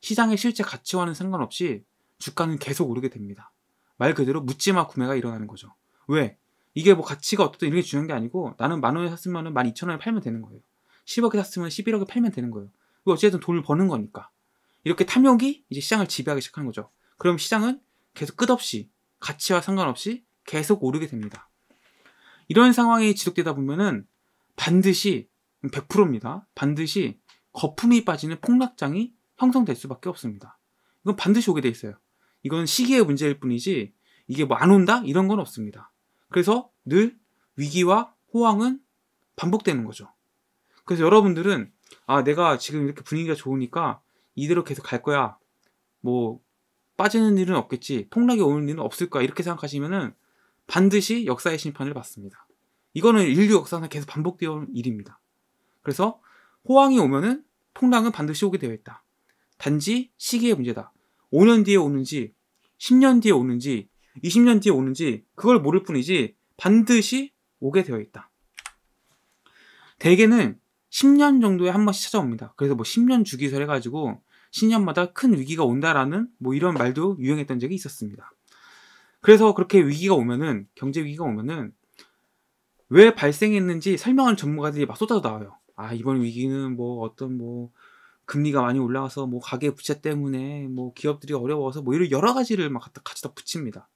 시장의 실제 가치와는 상관없이 주가는 계속 오르게 됩니다. 말 그대로 묻지마 구매가 일어나는 거죠. 왜? 이게 뭐 가치가 어떻든 이런 게 중요한 게 아니고 나는 만 원에 샀으면 만1 2 0원에 팔면 되는 거예요. 10억에 샀으면 11억에 팔면 되는 거예요. 그 어쨌든 돈을 버는 거니까. 이렇게 탐욕이 이제 시장을 지배하기 시작한 거죠. 그럼 시장은 계속 끝없이 가치와 상관없이 계속 오르게 됩니다. 이런 상황이 지속되다 보면은 반드시 100%입니다. 반드시 거품이 빠지는 폭락장이 형성될 수밖에 없습니다. 이건 반드시 오게 돼 있어요. 이건 시기의 문제일 뿐이지 이게 뭐 안 온다 이런 건 없습니다. 그래서 늘 위기와 호황은 반복되는 거죠. 그래서 여러분들은 아 내가 지금 이렇게 분위기가 좋으니까 이대로 계속 갈 거야. 뭐 빠지는 일은 없겠지. 폭락이 오는 일은 없을 거야. 이렇게 생각하시면은 반드시 역사의 심판을 받습니다. 이거는 인류 역사상 계속 반복되어 온 일입니다. 그래서 호황이 오면은 폭락은 반드시 오게 되어 있다. 단지 시기의 문제다. 5년 뒤에 오는지 10년 뒤에 오는지 20년 뒤에 오는지 그걸 모를 뿐이지 반드시 오게 되어 있다. 대개는 10년 정도에 한 번씩 찾아옵니다. 그래서 뭐 10년 주기설 해가지고 10년마다 큰 위기가 온다라는 뭐 이런 말도 유행했던 적이 있었습니다. 그래서 그렇게 위기가 오면은 경제 위기가 오면은 왜 발생했는지 설명하는 전문가들이 막 쏟아져 나와요. 아 이번 위기는 뭐 어떤 뭐 금리가 많이 올라와서 뭐 가계 부채 때문에 뭐 기업들이 어려워서 뭐 이런 여러 가지를 막 같이 다 붙입니다.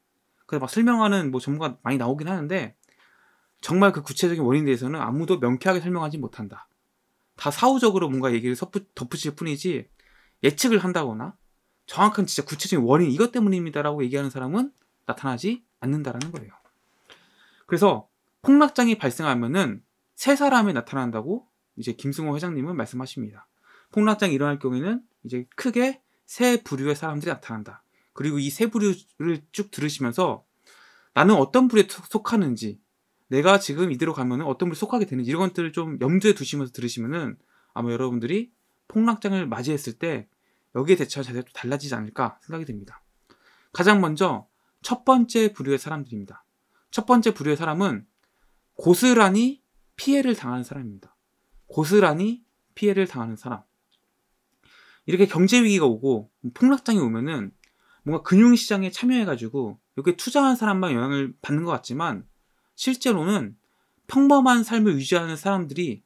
그래서 막 설명하는 뭐 전문가 많이 나오긴 하는데 정말 그 구체적인 원인에 대해서는 아무도 명쾌하게 설명하지 못한다. 다 사후적으로 뭔가 얘기를 덧붙, 덧붙일 뿐이지 예측을 한다거나 정확한 진짜 구체적인 원인 이것 때문입니다라고 얘기하는 사람은 나타나지 않는다라는 거예요. 그래서 폭락장이 발생하면은 세 사람이 나타난다고 이제 김승호 회장님은 말씀하십니다. 폭락장이 일어날 경우에는 이제 크게 세 부류의 사람들이 나타난다. 그리고 이 세 부류를 쭉 들으시면서 나는 어떤 부류에 속하는지, 내가 지금 이대로 가면 어떤 부류에 속하게 되는지 이런 것들을 좀 염두에 두시면서 들으시면은 아마 여러분들이 폭락장을 맞이했을 때 여기에 대처할 자세가 달라지지 않을까 생각이 됩니다 가장 먼저 첫 번째 부류의 사람들입니다. 첫 번째 부류의 사람은 고스란히 피해를 당하는 사람입니다. 고스란히 피해를 당하는 사람. 이렇게 경제 위기가 오고 폭락장이 오면은 뭔가 금융시장에 참여해가지고 이렇게 투자한 사람만 영향을 받는 것 같지만 실제로는 평범한 삶을 유지하는 사람들이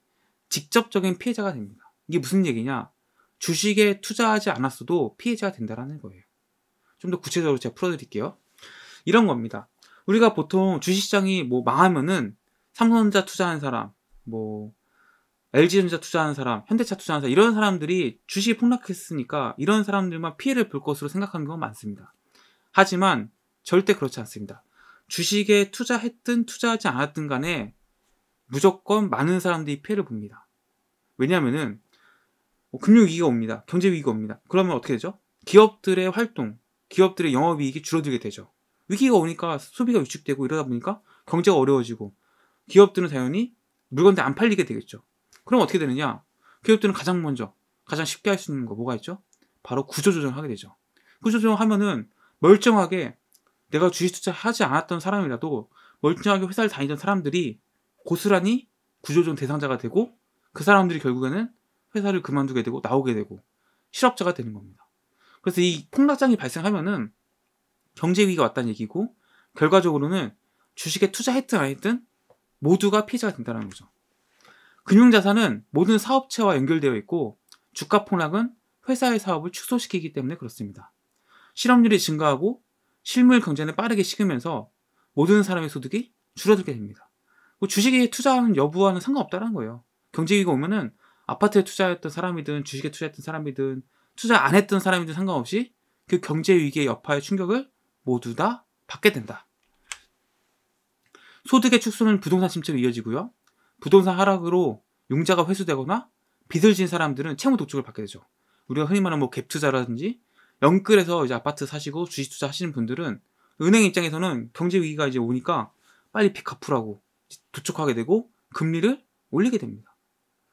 직접적인 피해자가 됩니다. 이게 무슨 얘기냐? 주식에 투자하지 않았어도 피해자가 된다라는 거예요. 좀 더 구체적으로 제가 풀어드릴게요. 이런 겁니다. 우리가 보통 주식시장이 뭐 망하면은 삼성전자 투자한 사람, 뭐 LG전자 투자하는 사람, 현대차 투자하는 사람 이런 사람들이 주식이 폭락했으니까 이런 사람들만 피해를 볼 것으로 생각하는 경우가 많습니다. 하지만 절대 그렇지 않습니다. 주식에 투자했든 투자하지 않았든 간에 무조건 많은 사람들이 피해를 봅니다. 왜냐하면은 뭐 금융 위기가 옵니다. 경제 위기가 옵니다. 그러면 어떻게 되죠? 기업들의 활동, 기업들의 영업이익이 줄어들게 되죠. 위기가 오니까 소비가 위축되고 이러다 보니까 경제가 어려워지고 기업들은 당연히 물건들 안 팔리게 되겠죠. 그럼 어떻게 되느냐? 기업들은 가장 먼저, 가장 쉽게 할 수 있는 거 뭐가 있죠? 바로 구조조정을 하게 되죠. 구조조정을 하면은 멀쩡하게 내가 주식 투자하지 않았던 사람이라도 멀쩡하게 회사를 다니던 사람들이 고스란히 구조조정 대상자가 되고 그 사람들이 결국에는 회사를 그만두게 되고 나오게 되고 실업자가 되는 겁니다. 그래서 이 폭락장이 발생하면은 경제 위기가 왔다는 얘기고 결과적으로는 주식에 투자했든 안 했든 모두가 피해자가 된다는 거죠. 금융자산은 모든 사업체와 연결되어 있고 주가 폭락은 회사의 사업을 축소시키기 때문에 그렇습니다. 실업률이 증가하고 실물 경제는 빠르게 식으면서 모든 사람의 소득이 줄어들게 됩니다. 뭐 주식에 투자하는 여부와는 상관없다는 거예요. 경제위기가 오면은 아파트에 투자했던 사람이든 주식에 투자했던 사람이든 투자 안 했던 사람이든 상관없이 그 경제위기의 여파의 충격을 모두 다 받게 된다. 소득의 축소는 부동산 침체로 이어지고요. 부동산 하락으로 용자가 회수되거나 빚을 진 사람들은 채무 독촉을 받게 되죠. 우리가 흔히 말하는 뭐갭 투자라든지 연끌에서 이제 아파트 사시고 주식 투자 하시는 분들은 은행 입장에서는 경제 위기가 이제 오니까 빨리 빚 갚으라고 도촉하게 되고 금리를 올리게 됩니다.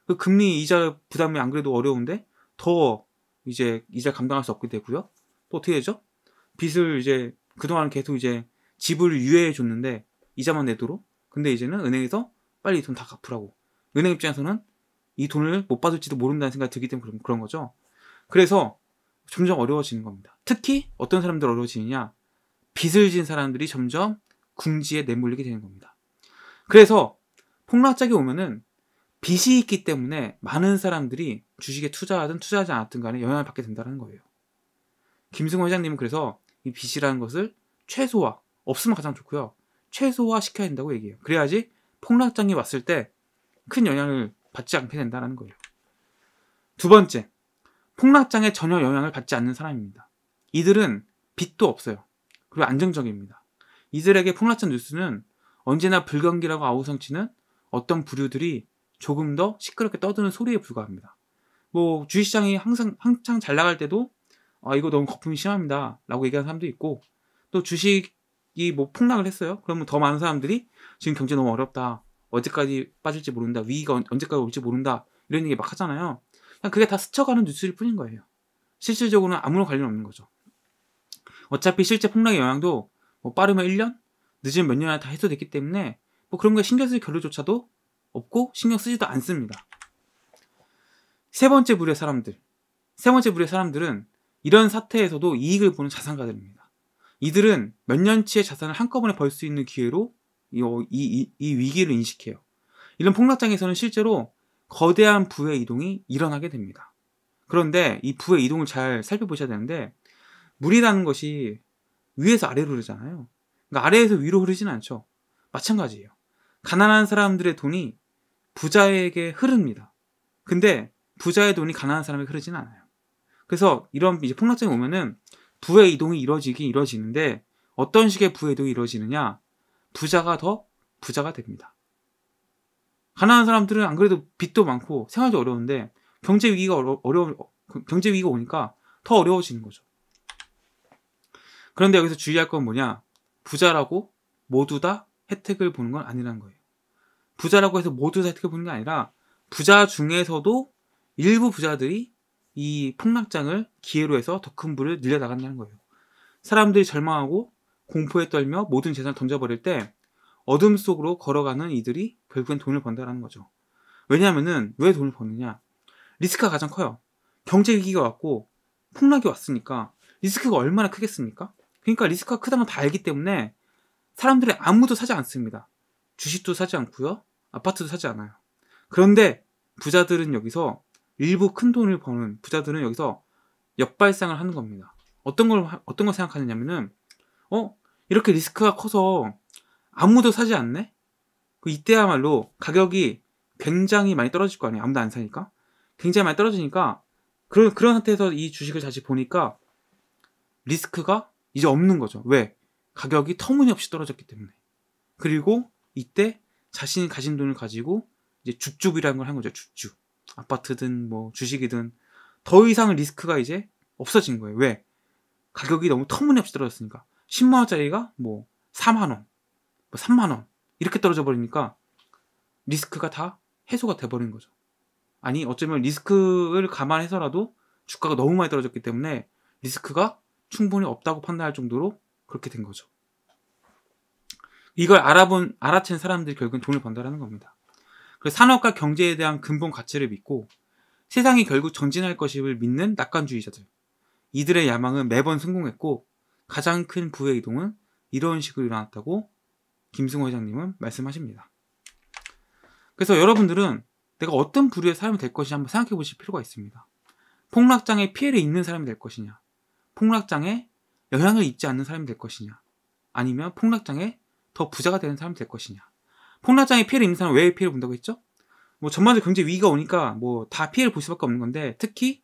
그 금리 이자 부담이 안 그래도 어려운데 더 이제 이자 감당할 수 없게 되고요. 또 어떻게 되죠? 빚을 이제 그동안 계속 이제 집을 유예해 줬는데 이자만 내도록 근데 이제는 은행에서 빨리 돈 다 갚으라고. 은행 입장에서는 이 돈을 못 받을지도 모른다는 생각이 들기 때문에 그런, 그런 거죠. 그래서 점점 어려워지는 겁니다. 특히 어떤 사람들 어려워지느냐? 빚을 진 사람들이 점점 궁지에 내몰리게 되는 겁니다. 그래서 폭락작이 오면은 빚이 있기 때문에 많은 사람들이 주식에 투자하든 투자하지 않았든 간에 영향을 받게 된다는 거예요. 김승호 회장님은 그래서 이 빚이라는 것을 최소화, 없으면 가장 좋고요. 최소화 시켜야 된다고 얘기해요. 그래야지 폭락장이 왔을 때 큰 영향을 받지 않게 된다는 거예요. 두 번째, 폭락장에 전혀 영향을 받지 않는 사람입니다. 이들은 빚도 없어요. 그리고 안정적입니다. 이들에게 폭락장 뉴스는 언제나 불경기라고 아우성치는 어떤 부류들이 조금 더 시끄럽게 떠드는 소리에 불과합니다. 뭐 주식시장이 항상 한창 잘 나갈 때도 아 이거 너무 거품이 심합니다 라고 얘기하는 사람도 있고 또 주식이 뭐 폭락을 했어요 그러면 더 많은 사람들이 지금 경제 너무 어렵다. 언제까지 빠질지 모른다. 위기가 언제까지 올지 모른다. 이런 얘기 막 하잖아요. 그냥 그게 다 스쳐가는 뉴스일 뿐인 거예요. 실질적으로는 아무런 관련 없는 거죠. 어차피 실제 폭락의 영향도 뭐 빠르면 1년, 늦으면 몇 년에 다 해소됐기 때문에 뭐 그런 거에 신경 쓸결를조차도 없고 신경 쓰지도 않습니다. 세 번째 부류의 사람들. 세 번째 부류의 사람들은 이런 사태에서도 이익을 보는 자산가들입니다. 이들은 몇 년치의 자산을 한꺼번에 벌 수 있는 기회로 이, 이, 이 위기를 인식해요. 이런 폭락장에서는 실제로 거대한 부의 이동이 일어나게 됩니다. 그런데 이 부의 이동을 잘 살펴보셔야 되는데 물이라는 것이 위에서 아래로 흐르잖아요. 그러니까 아래에서 위로 흐르진 않죠. 마찬가지예요. 가난한 사람들의 돈이 부자에게 흐릅니다. 근데 부자의 돈이 가난한 사람에게 흐르진 않아요. 그래서 이런 이제 폭락장이 오면은 부의 이동이 이루어지긴 이루어지는데 어떤 식의 부의 이동이 이루어지느냐? 부자가 더 부자가 됩니다. 가난한 사람들은 안 그래도 빚도 많고 생활도 어려운데 경제 위기가 어려, 어려 경제 위기가 오니까 더 어려워지는 거죠. 그런데 여기서 주의할 건 뭐냐? 부자라고 모두 다 혜택을 보는 건 아니라는 거예요. 부자라고 해서 모두 다 혜택을 보는 게 아니라 부자 중에서도 일부 부자들이 이 폭락장을 기회로 해서 더 큰 부를 늘려나간다는 거예요. 사람들이 절망하고 공포에 떨며 모든 재산을 던져버릴 때 어둠 속으로 걸어가는 이들이 결국엔 돈을 번다라는 거죠. 왜냐하면은 왜 돈을 버느냐? 리스크가 가장 커요. 경제 위기가 왔고 폭락이 왔으니까 리스크가 얼마나 크겠습니까? 그러니까 리스크가 크다면다 알기 때문에 사람들이 아무도 사지 않습니다. 주식도 사지 않고요. 아파트도 사지 않아요. 그런데 부자들은 여기서 일부 큰 돈을 버는 부자들은 여기서 역발상을 하는 겁니다. 어떤 걸 어떤 걸 생각하느냐면은 어? 이렇게 리스크가 커서 아무도 사지 않네? 그 이때야말로 가격이 굉장히 많이 떨어질 거 아니에요. 아무도 안 사니까. 굉장히 많이 떨어지니까 그런, 그런 상태에서 이 주식을 다시 보니까 리스크가 이제 없는 거죠. 왜? 가격이 터무니없이 떨어졌기 때문에. 그리고 이때 자신이 가진 돈을 가지고 이제 주줍이라는걸 한 거죠. 주줍 아파트든 뭐 주식이든 더 이상 리스크가 이제 없어진 거예요. 왜? 가격이 너무 터무니없이 떨어졌으니까. 10만원짜리가 뭐 4만원, 뭐 3만원 이렇게 떨어져 버리니까 리스크가 다 해소가 돼버린 거죠. 아니 어쩌면 리스크를 감안해서라도 주가가 너무 많이 떨어졌기 때문에 리스크가 충분히 없다고 판단할 정도로 그렇게 된 거죠. 이걸 알아본 알아챈 사람들이 결국은 돈을 번다라는 겁니다. 그래서 산업과 경제에 대한 근본 가치를 믿고 세상이 결국 전진할 것임을 믿는 낙관주의자들. 이들의 야망은 매번 성공했고 가장 큰 부의 이동은 이런 식으로 일어났다고 김승호 회장님은 말씀하십니다. 그래서 여러분들은 내가 어떤 부류의 사람이 될 것이냐 한번 생각해 보실 필요가 있습니다. 폭락장에 피해를 입는 사람이 될 것이냐, 폭락장에 영향을 입지 않는 사람이 될 것이냐, 아니면 폭락장에 더 부자가 되는 사람이 될 것이냐. 폭락장에 피해를 입는 사람 왜 피해를 본다고 했죠? 뭐 전반적으로 굉장히 위기가 오니까 뭐 다 피해를 볼 수밖에 없는 건데 특히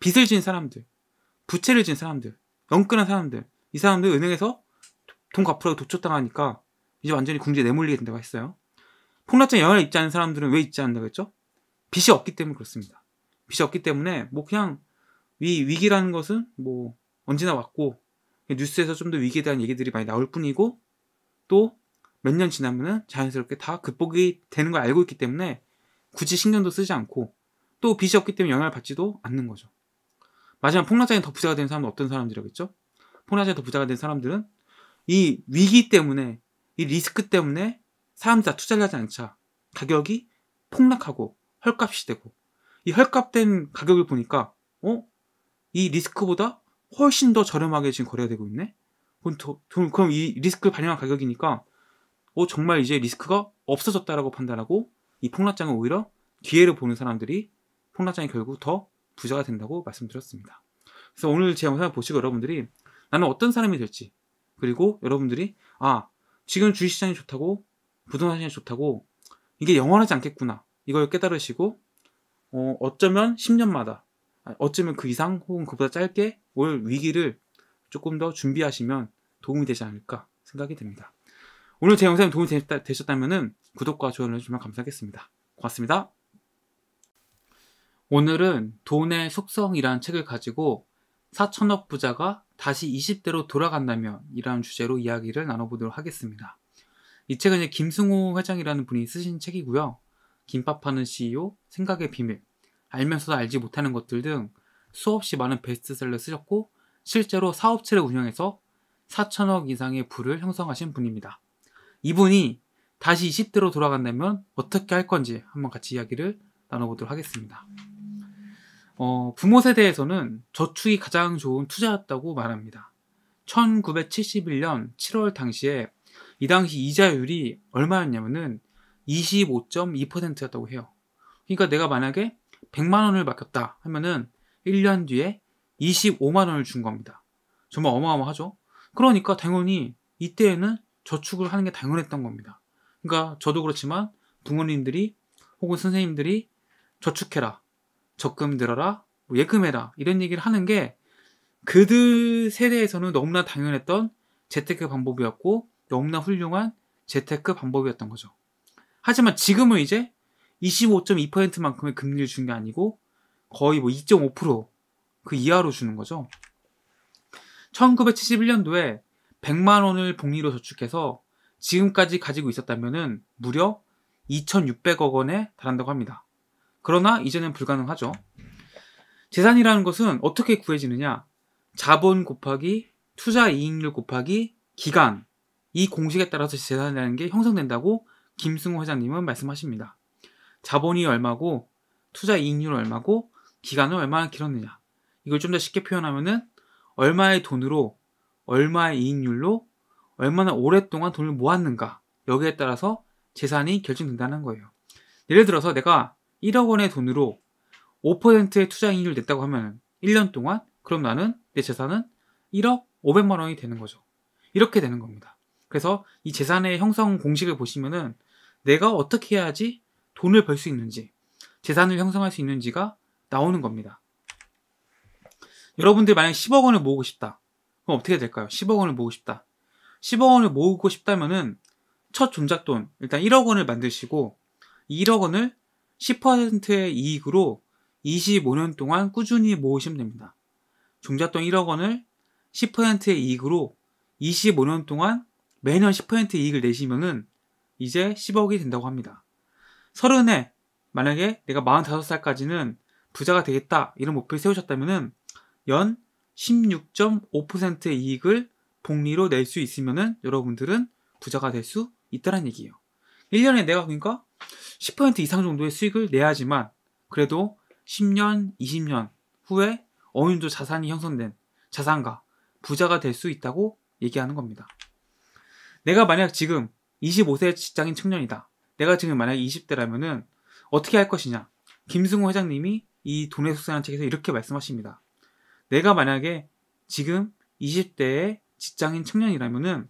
빚을 진 사람들, 부채를 진 사람들, 영끈한 사람들 이 사람들 은행에서 돈 갚으라고 독쳤당하니까 이제 완전히 궁지에 내몰리게 된다고 했어요. 폭락장에 영향을 입지 않은 사람들은 왜 입지 않는다고 했죠? 빚이 없기 때문에 그렇습니다. 빚이 없기 때문에 뭐 그냥 위, 위기라는 것은 뭐 언제나 왔고 뉴스에서 좀 더 위기에 대한 얘기들이 많이 나올 뿐이고 또 몇 년 지나면은 자연스럽게 다 극복이 되는 걸 알고 있기 때문에 굳이 신경도 쓰지 않고 또 빚이 없기 때문에 영향을 받지도 않는 거죠. 마지막 폭락장에 더 부자가 된 사람은 어떤 사람들이겠죠? 폭락장에 더 부자가 된 사람들은 이 위기 때문에 이 리스크 때문에 사람들 다 투자를 하지 않자 가격이 폭락하고 헐값이 되고 이 헐값된 가격을 보니까 어? 이 리스크보다 훨씬 더 저렴하게 지금 거래가 되고 있네? 그럼, 그럼 이 리스크를 반영한 가격이니까 어, 정말 이제 리스크가 없어졌다라고 판단하고 이폭락장을 오히려 기회를 보는 사람들이 폭락장이 결국 더 부자가 된다고 말씀드렸습니다. 그래서 오늘 제 영상을 보시고 여러분들이 나는 어떤 사람이 될지 그리고 여러분들이 아 지금 주식시장이 좋다고 부동산시장이 좋다고 이게 영원하지 않겠구나 이걸 깨달으시고 어, 어쩌면 10년마다 아, 어쩌면 그 이상 혹은 그보다 짧게 올 위기를 조금 더 준비하시면 도움이 되지 않을까 생각이 됩니다 오늘 제 영상이 도움이 되셨다면 구독과 좋아요 눌러주시면 감사하겠습니다. 고맙습니다. 오늘은 돈의 속성이라는 책을 가지고 4천억 부자가 다시 20대로 돌아간다면 이라는 주제로 이야기를 나눠보도록 하겠습니다. 이 책은 김승우 회장이라는 분이 쓰신 책이고요. 김밥 파는 CEO, 생각의 비밀, 알면서도 알지 못하는 것들 등 수없이 많은 베스트셀러 쓰셨고 실제로 사업체를 운영해서 4천억 이상의 부를 형성하신 분입니다. 이분이 다시 20대로 돌아간다면 어떻게 할 건지 한번 같이 이야기를 나눠보도록 하겠습니다. 어, 부모 세대에서는 저축이 가장 좋은 투자였다고 말합니다. 1971년 7월 당시에 이 당시 이자율이 얼마였냐면은 25.2%였다고 해요. 그러니까 내가 만약에 100만 원을 맡겼다 하면은 1년 뒤에 25만 원을 준 겁니다. 정말 어마어마하죠? 그러니까 당연히 이때에는 저축을 하는 게 당연했던 겁니다. 그러니까 저도 그렇지만 부모님들이 혹은 선생님들이 저축해라. 적금 들어라, 뭐 예금해라 이런 얘기를 하는 게 그들 세대에서는 너무나 당연했던 재테크 방법이었고 너무나 훌륭한 재테크 방법이었던 거죠. 하지만 지금은 이제 25.2%만큼의 금리를 준 게 아니고 거의 뭐 2.5%그 이하로 주는 거죠. 1971년도에 100만 원을 복리로 저축해서 지금까지 가지고 있었다면 무려 2,600억 원에 달한다고 합니다. 그러나 이제는 불가능하죠. 재산이라는 것은 어떻게 구해지느냐? 자본 곱하기 투자 이익률 곱하기 기간 이 공식에 따라서 재산이라는 게 형성된다고 김승호 회장님은 말씀하십니다. 자본이 얼마고 투자 이익률 얼마고 기간은 얼마나 길었느냐. 이걸 좀 더 쉽게 표현하면은 얼마의 돈으로 얼마의 이익률로 얼마나 오랫동안 돈을 모았는가 여기에 따라서 재산이 결정된다는 거예요. 예를 들어서 내가 1억 원의 돈으로 5%의 투자 이익을 냈다고 하면 1년 동안 그럼 나는 내 재산은 1억 500만 원이 되는 거죠. 이렇게 되는 겁니다. 그래서 이 재산의 형성 공식을 보시면은 내가 어떻게 해야지 돈을 벌 수 있는지 재산을 형성할 수 있는지가 나오는 겁니다. 여러분들 만약 10억 원을 모으고 싶다. 그럼 어떻게 해야 될까요? 10억 원을 모으고 싶다. 10억 원을 모으고 싶다면은 첫 종잣돈 일단 1억 원을 만드시고 1억 원을 10%의 이익으로 25년 동안 꾸준히 모으시면 됩니다. 종잣돈 1억 원을 10%의 이익으로 25년 동안 매년 10%의 이익을 내시면은 이제 10억이 된다고 합니다. 서른에 만약에 내가 45살까지는 부자가 되겠다 이런 목표를 세우셨다면은 연 16.5%의 이익을 복리로 낼 수 있으면은 여러분들은 부자가 될 수 있다는 얘기예요. 1년에 내가 그러니까 10% 이상 정도의 수익을 내야지만 그래도 10년, 20년 후에 어느 정도 자산이 형성된 자산가, 부자가 될 수 있다고 얘기하는 겁니다. 내가 만약 지금 25세 직장인 청년이다. 내가 지금 만약 20대라면은 어떻게 할 것이냐? 김승호 회장님이 이 돈의 속세라는 책에서 이렇게 말씀하십니다. 내가 만약에 지금 20대의 직장인 청년이라면은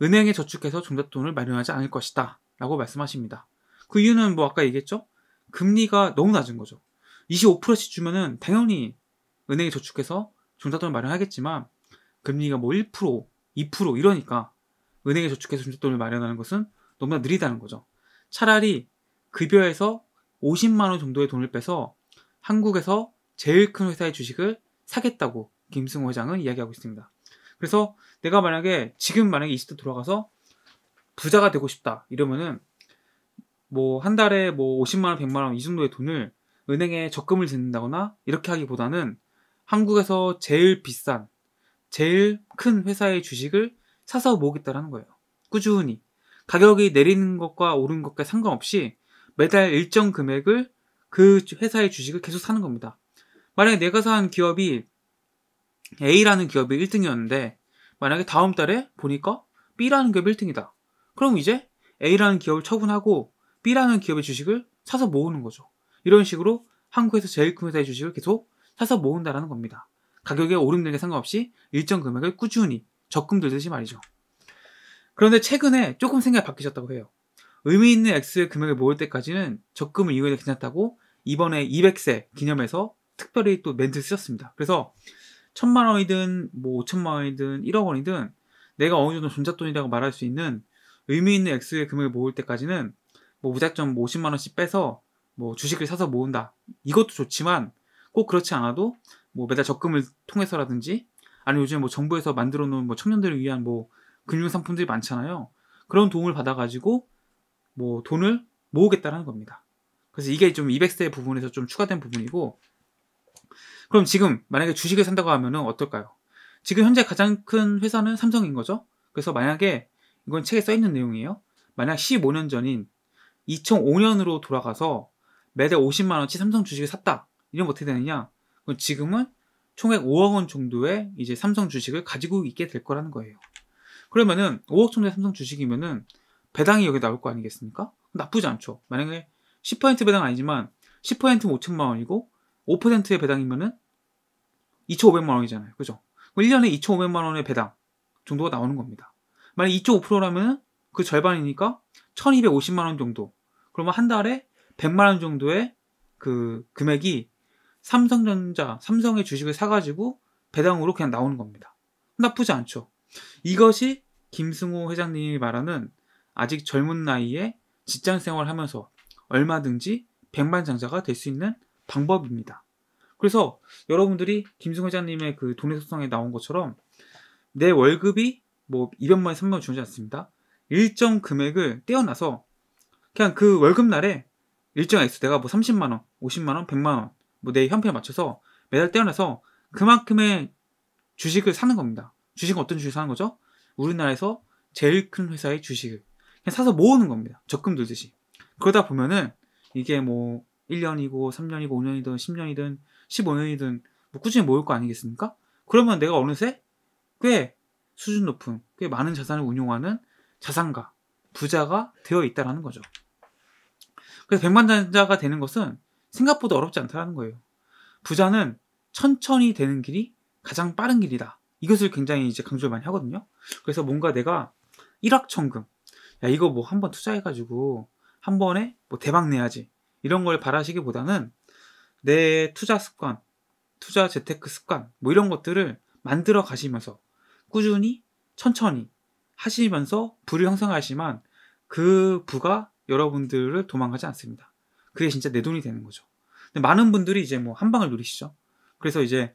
은행에 저축해서 종잣돈을 마련하지 않을 것이다. 라고 말씀하십니다. 그 이유는 뭐 아까 얘기했죠? 금리가 너무 낮은 거죠. 25%씩 주면은 당연히 은행에 저축해서 종잣돈을 마련하겠지만 금리가 뭐 1%, 2% 이러니까 은행에 저축해서 종잣돈을 마련하는 것은 너무나 느리다는 거죠. 차라리 급여에서 50만 원 정도의 돈을 빼서 한국에서 제일 큰 회사의 주식을 사겠다고 김승호 회장은 이야기하고 있습니다. 그래서 내가 만약에 지금 만약에 20대 돌아가서 부자가 되고 싶다 이러면은 뭐한 달에 뭐 50만 원, 100만 원 이 정도의 돈을 은행에 적금을 짓는다거나 이렇게 하기보다는 한국에서 제일 비싼, 제일 큰 회사의 주식을 사서 모으겠다라는 거예요. 꾸준히. 가격이 내리는 것과 오른 것과 상관없이 매달 일정 금액을 그 회사의 주식을 계속 사는 겁니다. 만약에 내가 산 기업이 A라는 기업이 1등이었는데 만약에 다음 달에 보니까 B라는 기업이 1등이다. 그럼 이제 A라는 기업을 처분하고 B라는 기업의 주식을 사서 모으는 거죠. 이런 식으로 한국에서 제일금융사의 주식을 계속 사서 모은다라는 겁니다. 가격의 오름등에 상관없이 일정 금액을 꾸준히 적금 들듯이 말이죠. 그런데 최근에 조금 생각이 바뀌셨다고 해요. 의미 있는 액수의 금액을 모을 때까지는 적금을 이용해도 괜찮다고 이번에 200세 기념해서 특별히 또멘트 쓰셨습니다. 그래서 천만 원이든 뭐 5천만 원이든 1억 원이든 내가 어느 정도 존잣돈이라고 말할 수 있는 의미 있는 액수의 금액을 모을 때까지는 뭐 무작정 뭐 50만 원씩 빼서 뭐 주식을 사서 모은다. 이것도 좋지만 꼭 그렇지 않아도 뭐 매달 적금을 통해서라든지 아니면 요즘 뭐 정부에서 만들어 놓은 뭐 청년들을 위한 뭐 금융 상품들이 많잖아요. 그런 도움을 받아 가지고 뭐 돈을 모으겠다라는 겁니다. 그래서 이게 좀 200세 부분에서 좀 추가된 부분이고 그럼 지금 만약에 주식을 산다고 하면은 어떨까요? 지금 현재 가장 큰 회사는 삼성인 거죠. 그래서 만약에 이건 책에 써 있는 내용이에요. 만약 15년 전인 2005년으로 돌아가서 매달 50만 원치 삼성 주식을 샀다. 이러면 어떻게 되느냐? 지금은 총액 5억 원 정도의 이제 삼성 주식을 가지고 있게 될 거라는 거예요. 그러면은 5억 정도의 삼성 주식이면은 배당이 여기 나올 거 아니겠습니까? 나쁘지 않죠. 만약에 10% 배당 아니지만 10%면 5천만 원이고 5%의 배당이면은 2,500만 원이잖아요. 그죠? 1년에 2,500만 원의 배당 정도가 나오는 겁니다. 만약 2.5%라면 그 절반이니까 1,250만 원 정도 그러면 한 달에 100만 원 정도의 그 금액이 삼성전자, 삼성의 주식을 사가지고 배당으로 그냥 나오는 겁니다. 나쁘지 않죠. 이것이 김승호 회장님이 말하는 아직 젊은 나이에 직장 생활하면서 얼마든지 백만장자가 될 수 있는 방법입니다. 그래서 여러분들이 김승호 회장님의 그 돈의 속성에 나온 것처럼 내 월급이 뭐 200만 원, 300만 원 주지 않습니다. 일정 금액을 떼어놔서 그냥 그 월급날에 일정 액수 내가 뭐 30만 원, 50만 원, 100만 원뭐내 형편에 맞춰서 매달 떼어내서 그만큼의 주식을 사는 겁니다. 주식은 어떤 주식 을 사는 거죠? 우리나라에서 제일 큰 회사의 주식을 그냥 사서 모으는 겁니다. 적금 들듯이. 그러다 보면은 이게 뭐 1년이고 3년이고 5년이든 10년이든 15년이든 뭐 꾸준히 모을 거 아니겠습니까? 그러면 내가 어느새 꽤 수준 높은 꽤 많은 자산을 운용하는 자산가 부자가 되어 있다라는 거죠. 그래서 0만장자가 되는 것은 생각보다 어렵지 않다는 거예요. 부자는 천천히 되는 길이 가장 빠른 길이다. 이것을 굉장히 이제 강조를 많이 하거든요. 그래서 뭔가 내가 1억천금야 이거 뭐 한번 투자해가지고 한 번에 뭐 대박 내야지 이런 걸 바라시기보다는 내 투자 습관, 투자 재테크 습관 뭐 이런 것들을 만들어 가시면서 꾸준히 천천히 하시면서 부를 형성하시만 지그 부가 여러분들을 도망가지 않습니다. 그게 진짜 내 돈이 되는 거죠. 근데 많은 분들이 이제 뭐 한 방을 누리시죠 그래서 이제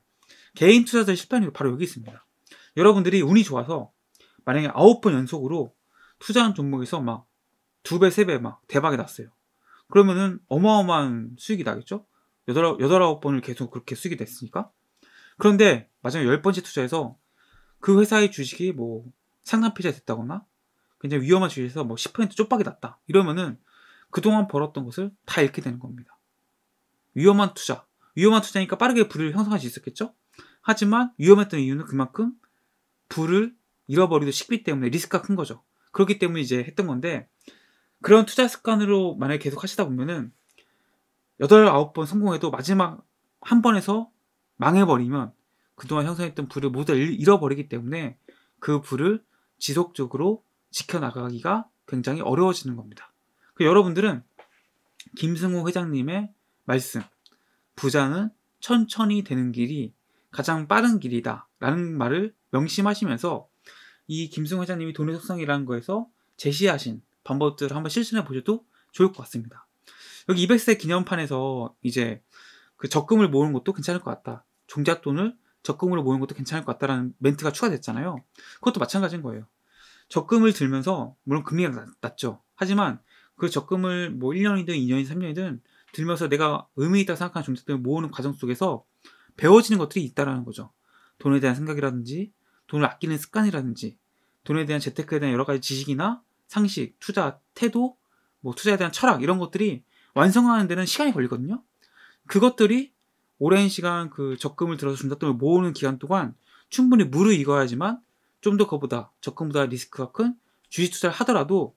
개인 투자자의 실패는 바로 여기 있습니다. 여러분들이 운이 좋아서 만약에 아홉 번 연속으로 투자한 종목에서 막 두 배, 세 배 막 대박이 났어요. 그러면은 어마어마한 수익이 나겠죠? 여덟, 여덟 아홉 번을 계속 그렇게 수익이 됐으니까. 그런데 마지막 열 번째 투자에서 그 회사의 주식이 뭐 상납 피자 됐다거나 굉장히 위험한 주식에서 뭐 10% 쪽박이 났다. 이러면은 그동안 벌었던 것을 다 잃게 되는 겁니다. 위험한 투자. 위험한 투자니까 빠르게 불을 형성할 수 있었겠죠? 하지만 위험했던 이유는 그만큼 불을 잃어버리도 식비 때문에 리스크가 큰 거죠. 그렇기 때문에 이제 했던 건데 그런 투자 습관으로 만약에 계속 하시다 보면은 8, 9번 성공해도 마지막 한 번에서 망해버리면 그동안 형성했던 불을 모두 잃어버리기 때문에 그 불을 지속적으로 지켜나가기가 굉장히 어려워지는 겁니다. 그 여러분들은 김승우 회장님의 말씀, 부자는 천천히 되는 길이 가장 빠른 길이다 라는 말을 명심하시면서 이김승우 회장님이 돈의 속성이라는 거에서 제시하신 방법들을 한번 실천해 보셔도 좋을 것 같습니다. 여기 200세 기념판에서 이제 그 적금을 모으는 것도 괜찮을 것 같다. 종잣돈을 적금으로 모으는 것도 괜찮을 것 같다라는 멘트가 추가됐잖아요. 그것도 마찬가지인 거예요. 적금을 들면서 물론 금리가 낮죠. 하지만 그 적금을 뭐 1년이든 2년이든 3년이든 들면서 내가 의미 있다 생각하는 종잣돈을 모으는 과정 속에서 배워지는 것들이 있다라는 거죠. 돈에 대한 생각이라든지 돈을 아끼는 습관이라든지 돈에 대한 재테크에 대한 여러 가지 지식이나 상식, 투자 태도, 뭐 투자에 대한 철학 이런 것들이 완성하는 데는 시간이 걸리거든요. 그것들이 오랜 시간 그 적금을 들어서 준다 돈을 모으는 기간 동안 충분히 무르익어야지만 좀더거보다 적금보다 리스크가 큰 주식 투자를 하더라도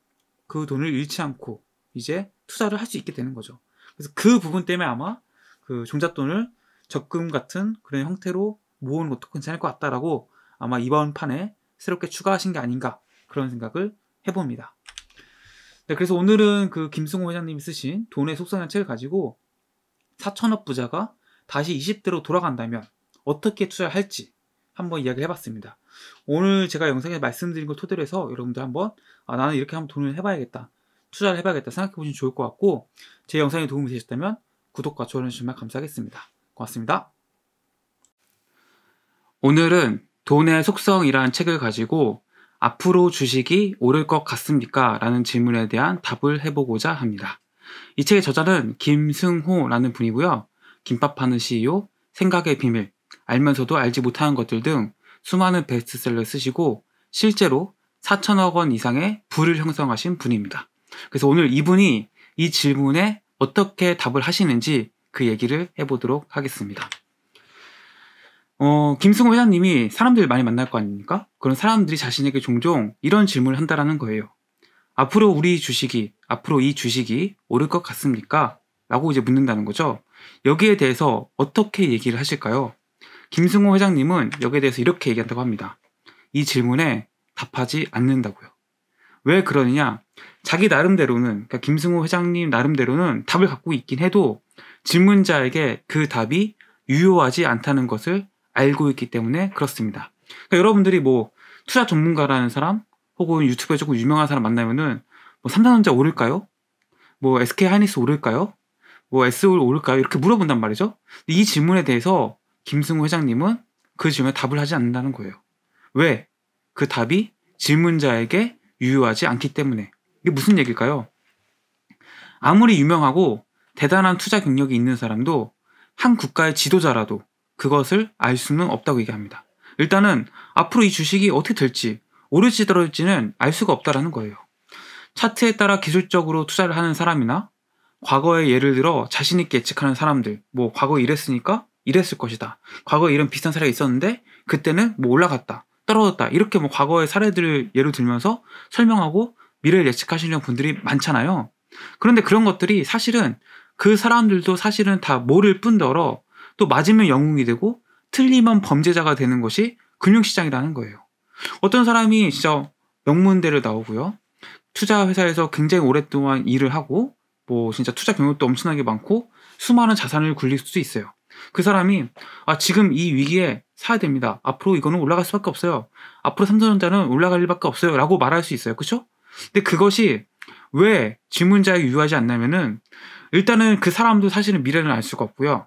그 돈을 잃지 않고 이제 투자를 할 수 있게 되는 거죠. 그래서 그 부분 때문에 아마 그 종잣돈을 적금 같은 그런 형태로 모으는 것도 괜찮을 것 같다라고 아마 이번 판에 새롭게 추가하신 게 아닌가 그런 생각을 해봅니다. 네, 그래서 오늘은 그 김승호 회장님이 쓰신 돈의 속성이라는 책을 가지고 4천억 부자가 다시 20대로 돌아간다면 어떻게 투자할지 한번 이야기를 해봤습니다. 오늘 제가 영상에 말씀드린 걸 토대로 해서 여러분들 한번 아, 나는 이렇게 한번 돈을 해봐야겠다. 투자를 해봐야겠다 생각해 보시면 좋을 것 같고 제 영상이 도움이 되셨다면 구독과 좋아요 해주시면 감사하겠습니다. 고맙습니다. 오늘은 돈의 속성이라는 책을 가지고 앞으로 주식이 오를 것 같습니까? 라는 질문에 대한 답을 해보고자 합니다. 이 책의 저자는 김승호라는 분이고요. 김밥 파는 CEO, 생각의 비밀, 알면서도 알지 못하는 것들 등 수많은 베스트셀러 쓰시고 실제로 4천억 원 이상의 부를 형성하신 분입니다. 그래서 오늘 이분이 이 질문에 어떻게 답을 하시는지 그 얘기를 해보도록 하겠습니다. 어, 김승호 회장님이 사람들 많이 만날 거 아닙니까? 그런 사람들이 자신에게 종종 이런 질문을 한다라는 거예요. 앞으로 우리 주식이, 앞으로 이 주식이 오를 것 같습니까? 라고 이제 묻는다는 거죠. 여기에 대해서 어떻게 얘기를 하실까요? 김승호 회장님은 여기에 대해서 이렇게 얘기한다고 합니다. 이 질문에 답하지 않는다고요. 왜 그러느냐? 자기 나름대로는 그러니까 김승호 회장님 나름대로는 답을 갖고 있긴 해도 질문자에게 그 답이 유효하지 않다는 것을 알고 있기 때문에 그렇습니다. 그러니까 여러분들이 뭐 투자 전문가라는 사람 혹은 유튜브에 조금 유명한 사람 만나면은 뭐 삼성전자 오를까요? 뭐 SK 하이닉스 오를까요? 뭐 SOL 오를까요? 이렇게 물어본단 말이죠. 이 질문에 대해서 김승우 회장님은 그 질문에 답을 하지 않는다는 거예요. 왜? 그 답이 질문자에게 유효하지 않기 때문에. 이게 무슨 얘기일까요? 아무리 유명하고 대단한 투자 경력이 있는 사람도 한 국가의 지도자라도 그것을 알 수는 없다고 얘기합니다. 일단은 앞으로 이 주식이 어떻게 될지, 오를지 떨어질지는 알 수가 없다라는 거예요. 차트에 따라 기술적으로 투자를 하는 사람이나 과거의 예를 들어 자신있게 예측하는 사람들, 뭐 과거 이랬으니까 이랬을 것이다. 과거에 이런 비슷한 사례가 있었는데 그때는 뭐 올라갔다. 떨어졌다. 이렇게 뭐 과거의 사례들을 예로 들면서 설명하고 미래를 예측하시는 분들이 많잖아요. 그런데 그런 것들이 사실은 그 사람들도 사실은 다 모를 뿐더러 또 맞으면 영웅이 되고 틀리면 범죄자가 되는 것이 금융시장이라는 거예요. 어떤 사람이 진짜 명문대를 나오고요. 투자회사에서 굉장히 오랫동안 일을 하고 뭐 진짜 투자 경력도 엄청나게 많고 수많은 자산을 굴릴 수도 있어요. 그 사람이 아 지금 이 위기에 사야 됩니다. 앞으로 이거는 올라갈 수밖에 없어요. 앞으로 삼성전자는 올라갈 일밖에 없어요라고 말할 수 있어요. 그쵸 근데 그것이 왜질문자에 유효하지 않냐면은 일단은 그 사람도 사실은 미래는알 수가 없고요.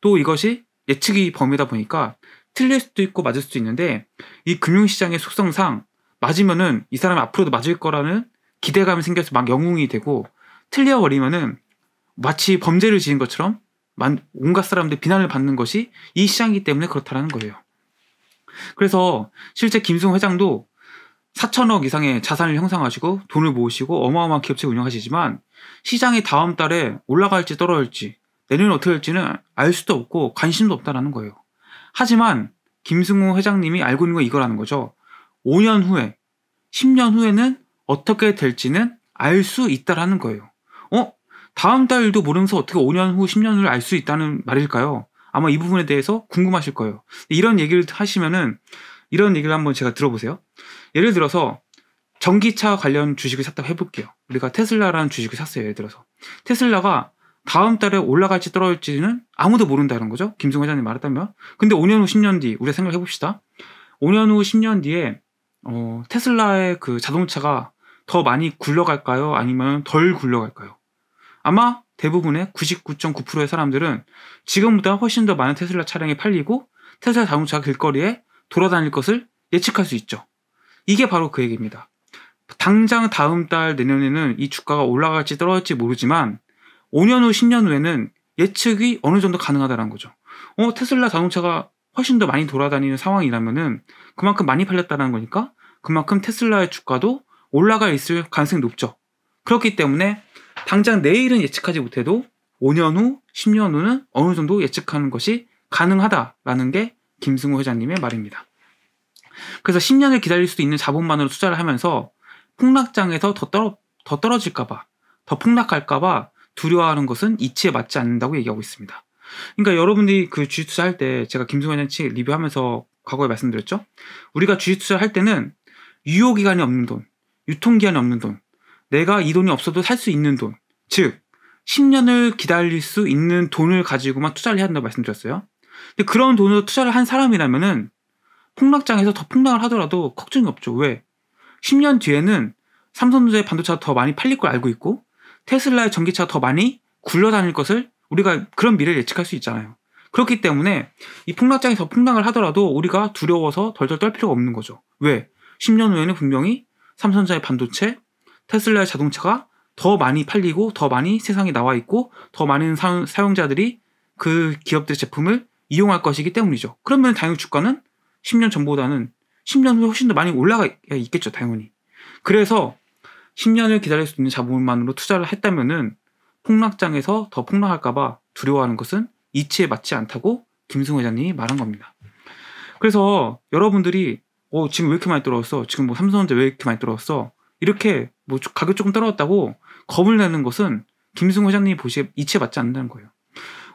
또 이것이 예측이 범위다 보니까 틀릴 수도 있고 맞을 수도 있는데 이 금융시장의 속성상 맞으면은 이 사람이 앞으로도 맞을 거라는 기대감이 생겨서 막 영웅이 되고 틀려버리면은 마치 범죄를 지은 것처럼 만, 온갖 사람들 비난을 받는 것이 이 시장이기 때문에 그렇다라는 거예요. 그래서 실제 김승 회장도 4천억 이상의 자산을 형성하시고 돈을 모으시고 어마어마한 기업체 운영하시지만 시장이 다음 달에 올라갈지 떨어질지 내년에 어떻게 될지는 알 수도 없고 관심도 없다라는 거예요. 하지만 김승우 회장님이 알고 있는 건 이거라는 거죠. 5년 후에, 10년 후에는 어떻게 될지는 알 수 있다라는 거예요. 어? 다음 달도 모르면서 어떻게 5년 후, 10년 후를 알 수 있다는 말일까요? 아마 이 부분에 대해서 궁금하실 거예요. 이런 얘기를 하시면은 이런 얘기를 한번 제가 들어보세요. 예를 들어서 전기차 관련 주식을 샀다고 해볼게요. 우리가 테슬라라는 주식을 샀어요. 예를 들어서 테슬라가 다음 달에 올라갈지 떨어질지는 아무도 모른다는 거죠. 김승호 회장님 말했다면. 근데 5년 후, 10년 뒤 우리가 생각해 봅시다. 5년 후, 10년 뒤에 어, 테슬라의 그 자동차가 더 많이 굴러갈까요? 아니면 덜 굴러갈까요? 아마 대부분의 99.9%의 사람들은 지금보다 훨씬 더 많은 테슬라 차량이 팔리고 테슬라 자동차 길거리에 돌아다닐 것을 예측할 수 있죠. 이게 바로 그 얘기입니다. 당장 다음 달 내년에는 이 주가가 올라갈지 떨어질지 모르지만 5년 후 10년 후에는 예측이 어느 정도 가능하다는 거죠. 어, 테슬라 자동차가 훨씬 더 많이 돌아다니는 상황이라면은 그만큼 많이 팔렸다는 거니까 그만큼 테슬라의 주가도 올라가 있을 가능성이 높죠. 그렇기 때문에 당장 내일은 예측하지 못해도 5년 후, 10년 후는 어느 정도 예측하는 것이 가능하다라는 게김승우 회장님의 말입니다. 그래서 10년을 기다릴 수도 있는 자본만으로 투자를 하면서 폭락장에서 더, 떨어, 더 떨어질까봐, 더 폭락할까봐 두려워하는 것은 이치에 맞지 않는다고 얘기하고 있습니다. 그러니까 여러분들이 그 주식 투자할 때 제가 김승우 회장치 님 리뷰하면서 과거에 말씀드렸죠? 우리가 주식 투자할 때는 유효기간이 없는 돈, 유통기한이 없는 돈, 내가 이 돈이 없어도 살 수 있는 돈. 즉, 10년을 기다릴 수 있는 돈을 가지고만 투자를 해야 한다고 말씀드렸어요. 근데 그런 돈으로 투자를 한 사람이라면은 폭락장에서 더 폭락을 하더라도 걱정이 없죠. 왜? 10년 뒤에는 삼성전자의 반도체가 더 많이 팔릴 걸 알고 있고 테슬라의 전기차가 더 많이 굴러다닐 것을 우리가 그런 미래를 예측할 수 있잖아요. 그렇기 때문에 이 폭락장에서 폭락을 하더라도 우리가 두려워서 덜덜 떨 필요가 없는 거죠. 왜? 10년 후에는 분명히 삼성전자의 반도체, 테슬라의 자동차가 더 많이 팔리고 더 많이 세상에 나와 있고 더 많은 사용, 자들이그 기업들의 제품을 이용할 것이기 때문이죠. 그러면 당연히 주가는 10년 전보다는 10년 후에 훨씬 더 많이 올라가 있겠죠, 당연히. 그래서 10년을 기다릴 수 있는 자본만으로 투자를 했다면은 폭락장에서 더 폭락할까봐 두려워하는 것은 이치에 맞지 않다고 김승 회장님이 말한 겁니다. 그래서 여러분들이 어, 지금 왜 이렇게 많이 떨어졌어? 지금 뭐 삼성전자 왜 이렇게 많이 떨어졌어? 이렇게 뭐 가격 조금 떨어졌다고 겁을 내는 것은 김승호 회장님이 보시기에 이치에 맞지 않는다는 거예요.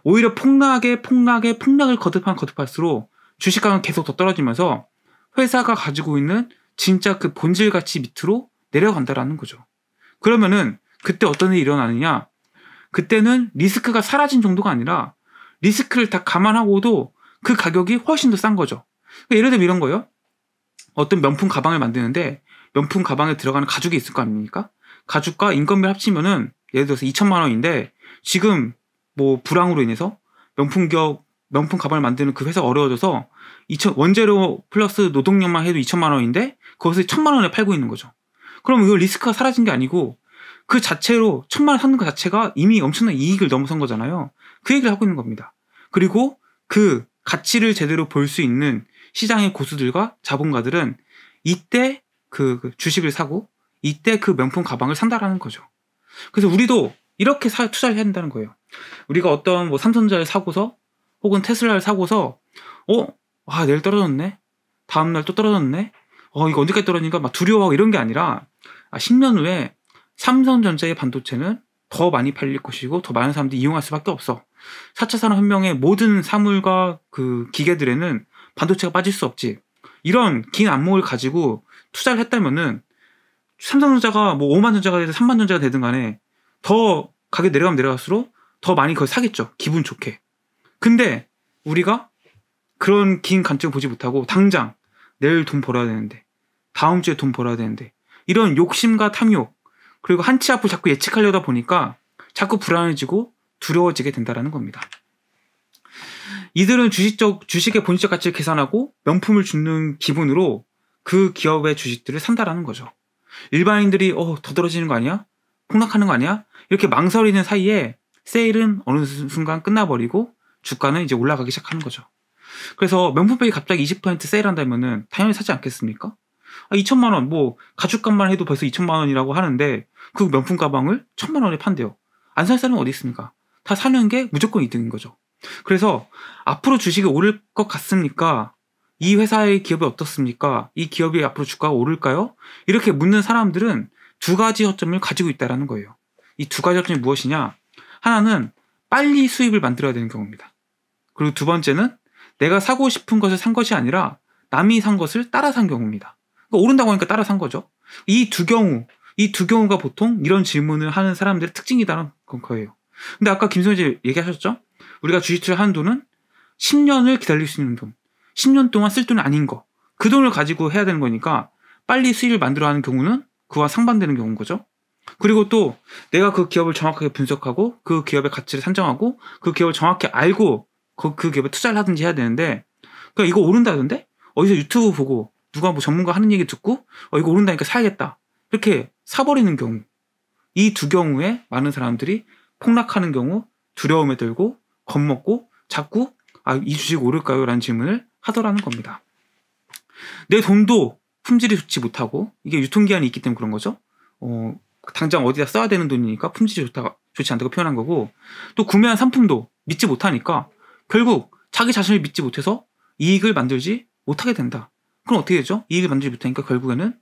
오히려 폭락에 폭락에 폭락을 거듭한 거듭할수록 주식 가격은 계속 더 떨어지면서 회사가 가지고 있는 진짜 그 본질 가치 밑으로 내려간다라는 거죠. 그러면은 그때 어떤 일이 일어나느냐? 그때는 리스크가 사라진 정도가 아니라 리스크를 다 감안하고도 그 가격이 훨씬 더 싼 거죠. 그러니까 예를 들면 이런 거예요. 어떤 명품 가방을 만드는데 명품 가방에 들어가는 가죽이 있을 거 아닙니까? 가죽과 인건비 를 합치면은 예를 들어서 2천만 원인데 지금 뭐 불황으로 인해서 명품 기업 명품 가방을 만드는 그 회사 어려워져서 2천 원재료 플러스 노동력만 해도 2천만 원인데 그것을 1천만 원에 팔고 있는 거죠. 그럼 이 리스크가 사라진 게 아니고 그 자체로 천만 원 사는 것 자체가 이미 엄청난 이익을 넘어선 거잖아요. 그 얘기를 하고 있는 겁니다. 그리고 그 가치를 제대로 볼 수 있는 시장의 고수들과 자본가들은 이때 그 주식을 사고 이때 그 명품 가방을 산다라는 거죠. 그래서 우리도 이렇게 사, 투자를 해야 된다는 거예요. 우리가 어떤 뭐 삼성전자를 사고서 혹은 테슬라를 사고서 어? 아, 내일 떨어졌네? 다음날 또 떨어졌네? 어, 이거 언제까지 떨어지니까 막 두려워하고 이런 게 아니라 아, 10년 후에 삼성전자의 반도체는 더 많이 팔릴 것이고 더 많은 사람들이 이용할 수밖에 없어. 4차 산업혁명의 모든 사물과 그 기계들에는 반도체가 빠질 수 없지. 이런 긴 안목을 가지고 투자를 했다면은 삼성전자가 뭐 5만 전자가 되서 3만 전자가 되든 간에 더 가격 내려가면 내려갈수록 더 많이 그걸 사겠죠. 기분 좋게. 근데 우리가 그런 긴 관점을 보지 못하고 당장 내일 돈 벌어야 되는데 다음 주에 돈 벌어야 되는데 이런 욕심과 탐욕 그리고 한치 앞을 자꾸 예측하려다 보니까 자꾸 불안해지고 두려워지게 된다는 겁니다. 이들은 주식적 주식의 본질적 가치를 계산하고 명품을 줍는 기분으로 그 기업의 주식들을 산다라는 거죠. 일반인들이 어, 더 떨어지는 거 아니야? 폭락하는 거 아니야? 이렇게 망설이는 사이에 세일은 어느 순간 끝나버리고 주가는 이제 올라가기 시작하는 거죠. 그래서 명품백이 갑자기 20% 세일한다면은 당연히 사지 않겠습니까? 아, 2천만 원, 뭐 가죽값만 해도 벌써 2천만 원이라고 하는데 그 명품 가방을 1천만 원에 판대요. 안 살사람은 어디 있습니까? 다 사는 게 무조건 이득인 거죠. 그래서 앞으로 주식이 오를 것 같습니까? 이 회사의 기업이 어떻습니까? 이 기업이 앞으로 주가가 오를까요? 이렇게 묻는 사람들은 두 가지 허점을 가지고 있다라는 거예요. 이 두 가지 허점이 무엇이냐? 하나는 빨리 수입을 만들어야 되는 경우입니다. 그리고 두 번째는 내가 사고 싶은 것을 산 것이 아니라 남이 산 것을 따라 산 경우입니다. 그러니까 오른다고 하니까 따라 산 거죠. 이 두 경우, 이 두 경우가 보통 이런 질문을 하는 사람들의 특징이다는 거예요. 근데 아까 김성재 얘기하셨죠? 우리가 주식 투자하는 돈은 10년을 기다릴 수 있는 돈. 10년 동안 쓸돈 아닌 거. 그 돈을 가지고 해야 되는 거니까 빨리 수익을 만들어 하는 경우는 그와 상반되는 경우인 거죠. 그리고 또 내가 그 기업을 정확하게 분석하고 그 기업의 가치를 산정하고 그 기업을 정확히 알고 그, 그 기업에 투자를 하든지 해야 되는데 그러니까 이거 오른다던데? 어디서 유튜브 보고 누가 뭐 전문가 하는 얘기 듣고 어 이거 오른다니까 사야겠다. 이렇게 사버리는 경우 이 두 경우에 많은 사람들이 폭락하는 경우 두려움에 들고 겁먹고 자꾸 아 이 주식 오를까요? 라는 질문을 하더라는 겁니다. 내 돈도 품질이 좋지 못하고 이게 유통기한이 있기 때문에 그런 거죠. 어, 그 당장 어디다 써야 되는 돈이니까 품질이 좋다, 좋지 않다고 표현한 거고 또 구매한 상품도 믿지 못하니까 결국 자기 자신을 믿지 못해서 이익을 만들지 못하게 된다. 그럼 어떻게 되죠? 이익을 만들지 못하니까 결국에는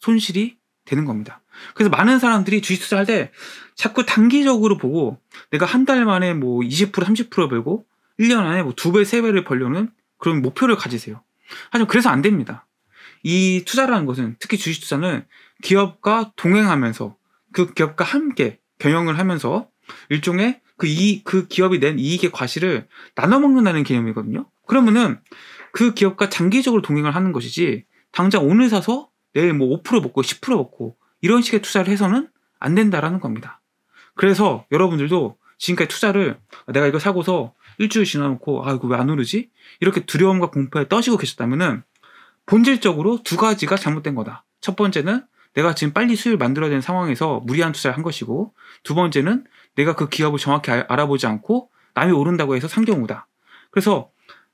손실이 되는 겁니다. 그래서 많은 사람들이 주식 투자할 때 자꾸 단기적으로 보고 내가 한 달 만에 뭐20% 30% 벌고 1년 안에 뭐두 배, 세 배를 벌려는 그럼 목표를 가지세요. 하지만 그래서 안 됩니다. 이 투자라는 것은 특히 주식 투자는 기업과 동행하면서 그 기업과 함께 경영을 하면서 일종의 그 이, 그 기업이 낸 이익의 과실을 나눠 먹는다는 개념이거든요. 그러면은 그 기업과 장기적으로 동행을 하는 것이지 당장 오늘 사서 내일 뭐 5% 먹고 10% 먹고 이런 식의 투자를 해서는 안 된다라는 겁니다. 그래서 여러분들도 지금까지 투자를 내가 이거 사고서 일주일 지나놓고 아 이거 왜 안 오르지? 이렇게 두려움과 공포에 떠시고 계셨다면은 본질적으로 두 가지가 잘못된 거다. 첫 번째는 내가 지금 빨리 수익을 만들어야 되는 상황에서 무리한 투자를 한 것이고 두 번째는 내가 그 기업을 정확히 알아보지 않고 남이 오른다고 해서 산 경우다. 그래서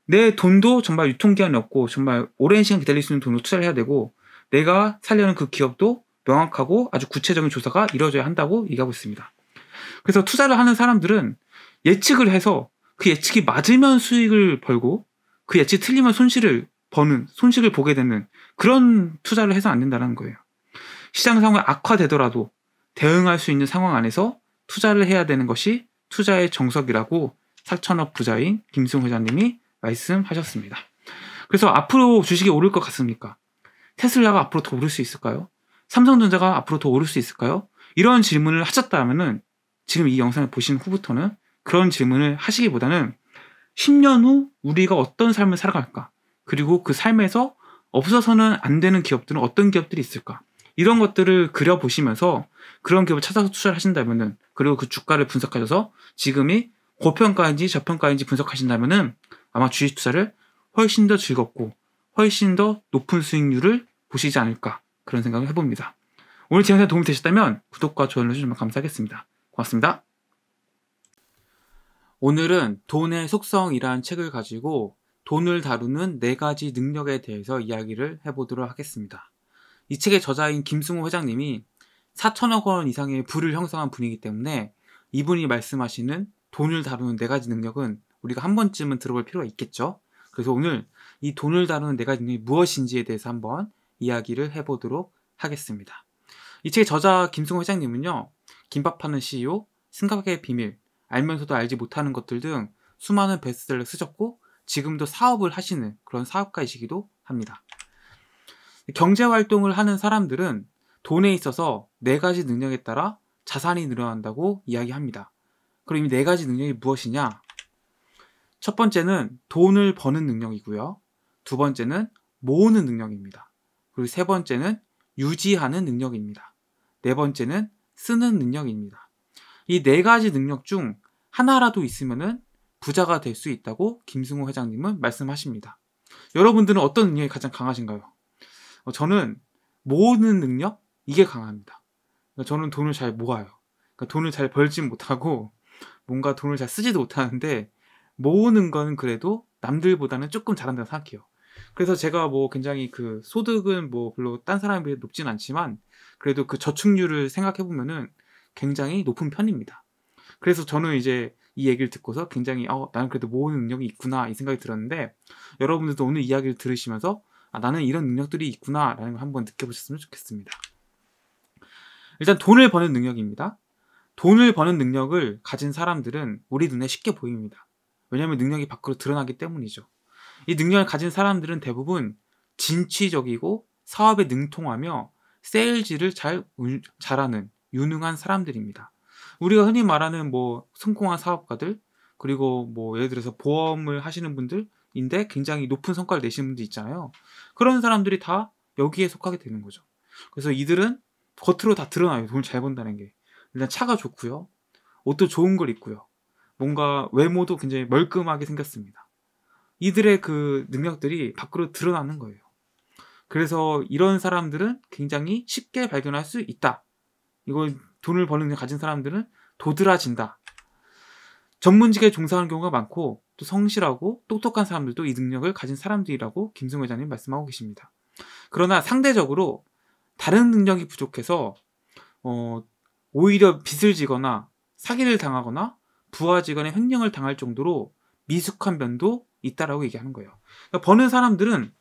내 돈도 정말 유통기한이 없고 정말 오랜 시간 기다릴 수 있는 돈으로 투자를 해야 되고 내가 살려는 그 기업도 명확하고 아주 구체적인 조사가 이루어져야 한다고 얘기하고 있습니다. 그래서 투자를 하는 사람들은 예측을 해서 그 예측이 맞으면 수익을 벌고 그 예측이 틀리면 손실을 버는 손실을 보게 되는 그런 투자를 해서 안 된다는 거예요. 시장 상황이 악화되더라도 대응할 수 있는 상황 안에서 투자를 해야 되는 것이 투자의 정석이라고 사천업 부자인 김승 회장님이 말씀하셨습니다. 그래서 앞으로 주식이 오를 것 같습니까? 테슬라가 앞으로 더 오를 수 있을까요? 삼성전자가 앞으로 더 오를 수 있을까요? 이런 질문을 하셨다면 지금 이 영상을 보신 후부터는 그런 질문을 하시기보다는 10년 후 우리가 어떤 삶을 살아갈까? 그리고 그 삶에서 없어서는 안 되는 기업들은 어떤 기업들이 있을까? 이런 것들을 그려보시면서 그런 기업을 찾아서 투자를 하신다면은 그리고 그 주가를 분석하셔서 지금이 고평가인지 저평가인지 분석하신다면은 아마 주식 투자를 훨씬 더 즐겁고 훨씬 더 높은 수익률을 보시지 않을까 그런 생각을 해봅니다. 오늘 제 영상 도움이 되셨다면 구독과 좋아요 눌러주시면 감사하겠습니다. 고맙습니다. 오늘은 돈의 속성이라는 책을 가지고 돈을 다루는 네 가지 능력에 대해서 이야기를 해보도록 하겠습니다. 이 책의 저자인 김승호 회장님이 4천억 원 이상의 부를 형성한 분이기 때문에 이분이 말씀하시는 돈을 다루는 네 가지 능력은 우리가 한 번쯤은 들어볼 필요가 있겠죠. 그래서 오늘 이 돈을 다루는 네 가지 능력이 무엇인지에 대해서 한번 이야기를 해보도록 하겠습니다. 이 책의 저자 김승호 회장님은요, 김밥하는 CEO, 승각의 비밀, 알면서도 알지 못하는 것들 등 수많은 베스트셀러 를 쓰셨고 지금도 사업을 하시는 그런 사업가이시기도 합니다. 경제 활동을 하는 사람들은 돈에 있어서 네 가지 능력에 따라 자산이 늘어난다고 이야기합니다. 그럼 이 네 가지 능력이 무엇이냐? 첫 번째는 돈을 버는 능력이고요. 두 번째는 모으는 능력입니다. 그리고 세 번째는 유지하는 능력입니다. 네 번째는 쓰는 능력입니다. 이네 가지 능력 중 하나라도 있으면 부자가 될 수 있다고 김승호 회장님은 말씀하십니다. 여러분들은 어떤 능력이 가장 강하신가요? 어, 저는 모으는 능력 이게 강합니다. 그러니까 저는 돈을 잘 모아요. 그러니까 돈을 잘 벌지 못하고 뭔가 돈을 잘 쓰지도 못하는데 모으는 건 그래도 남들보다는 조금 잘한다고 생각해요. 그래서 제가 뭐 굉장히 그 소득은 뭐 별로 딴 사람에 비해 높진 않지만 그래도 그 저축률을 생각해 보면은 굉장히 높은 편입니다. 그래서 저는 이제 이 얘기를 듣고서 굉장히 어, 나는 그래도 모으는 능력이 있구나 이 생각이 들었는데 여러분들도 오늘 이야기를 들으시면서 아, 나는 이런 능력들이 있구나라는 걸 한번 느껴보셨으면 좋겠습니다. 일단 돈을 버는 능력입니다. 돈을 버는 능력을 가진 사람들은 우리 눈에 쉽게 보입니다. 왜냐하면 능력이 밖으로 드러나기 때문이죠. 이 능력을 가진 사람들은 대부분 진취적이고 사업에 능통하며 세일즈를 잘 잘하는 유능한 사람들입니다. 우리가 흔히 말하는 뭐 성공한 사업가들 그리고 뭐 예를 들어서 보험을 하시는 분들인데 굉장히 높은 성과를 내시는 분들 있잖아요. 그런 사람들이 다 여기에 속하게 되는 거죠. 그래서 이들은 겉으로 다 드러나요. 돈을 잘 번다는 게. 일단 차가 좋고요. 옷도 좋은 걸 입고요. 뭔가 외모도 굉장히 멀끔하게 생겼습니다. 이들의 그 능력들이 밖으로 드러나는 거예요. 그래서 이런 사람들은 굉장히 쉽게 발견할 수 있다. 이거 돈을 버는 능 가진 사람들은 도드라진다. 전문직에 종사하는 경우가 많고 또 성실하고 똑똑한 사람들도 이 능력을 가진 사람들이라고 김승 회장님 말씀하고 계십니다. 그러나 상대적으로 다른 능력이 부족해서 어, 오히려 빚을 지거나 사기를 당하거나 부하직원의 횡령을 당할 정도로 미숙한 면도 있다라고 얘기하는 거예요. 그러니까 버는 사람들은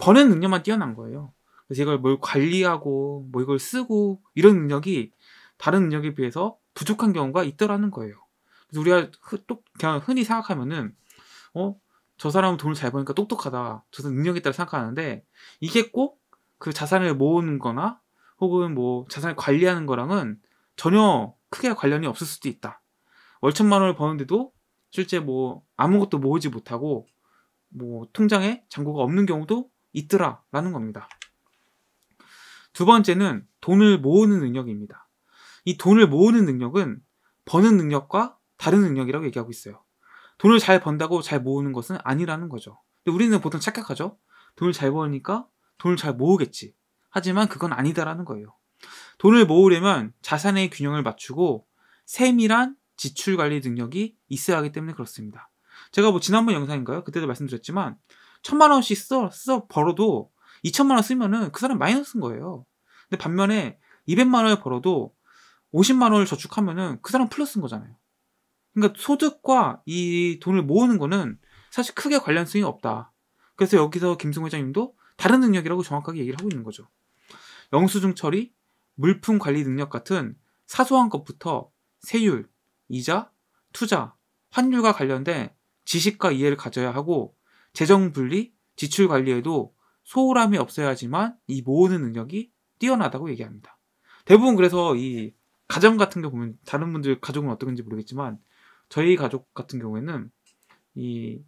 버는 능력만 뛰어난 거예요. 그래서 이걸 뭘 관리하고 뭐 이걸 쓰고 이런 능력이 다른 능력에 비해서 부족한 경우가 있더라는 거예요. 그래서 우리가 흔, 똑, 그냥 흔히 생각하면은 어저 사람은 돈을 잘 버니까 똑똑하다. 저 사람 능력 이 있다고 생각하는데 이게 꼭 그 자산을 모으는거나 혹은 뭐 자산을 관리하는 거랑은 전혀 크게 관련이 없을 수도 있다. 월천만 원을 버는데도 실제 뭐 아무것도 모으지 못하고 뭐 통장에 잔고가 없는 경우도 있더라라는 겁니다. 두 번째는 돈을 모으는 능력입니다. 이 돈을 모으는 능력은 버는 능력과 다른 능력이라고 얘기하고 있어요. 돈을 잘 번다고 잘 모으는 것은 아니라는 거죠. 근데 우리는 보통 착각하죠. 돈을 잘 버니까 돈을 잘 모으겠지. 하지만 그건 아니다라는 거예요. 돈을 모으려면 자산의 균형을 맞추고 세밀한 지출 관리 능력이 있어야 하기 때문에 그렇습니다. 제가 뭐 지난번 영상인가요? 그때도 말씀드렸지만 천만 원씩 써, 써 벌어도 2천만 원 쓰면은 그 사람 마이너스인 거예요. 근데 반면에 200만 원을 벌어도 50만 원을 저축하면은 그 사람 플러스인 거잖아요. 그러니까 소득과 이 돈을 모으는 거는 사실 크게 관련성이 없다. 그래서 여기서 김승 회장님도 다른 능력이라고 정확하게 얘기를 하고 있는 거죠. 영수증 처리, 물품 관리 능력 같은 사소한 것부터 세율, 이자, 투자, 환율과 관련된 지식과 이해를 가져야 하고 재정 분리, 지출 관리에도 소홀함이 없어야지만 이 모으는 능력이 뛰어나다고 얘기합니다. 대부분 그래서 이 가정 같은 게 보면 다른 분들 가족은 어떤지 모르겠지만 저희 가족 같은 경우에는 이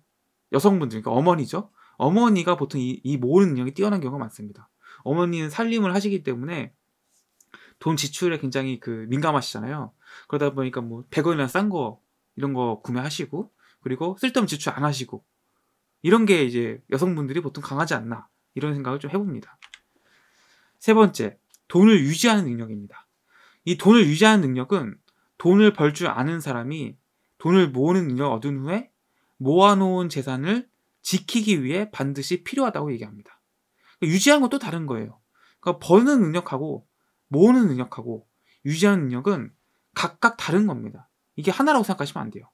여성분들 그러니까 어머니죠. 어머니가 보통 이, 이 모으는 능력이 뛰어난 경우가 많습니다. 어머니는 살림을 하시기 때문에 돈 지출에 굉장히 그 민감하시잖아요. 그러다 보니까 뭐 100원이나 싼 거 이런 거 구매하시고 그리고 쓸데없는 지출 안 하시고 이런 게 이제 여성분들이 보통 강하지 않나 이런 생각을 좀 해봅니다. 세 번째, 돈을 유지하는 능력입니다. 이 돈을 유지하는 능력은 돈을 벌 줄 아는 사람이 돈을 모으는 능력을 얻은 후에 모아놓은 재산을 지키기 위해 반드시 필요하다고 얘기합니다. 그러니까 유지하는 것도 다른 거예요. 그러 그러니까 버는 능력하고 모으는 능력하고 유지하는 능력은 각각 다른 겁니다. 이게 하나라고 생각하시면 안 돼요.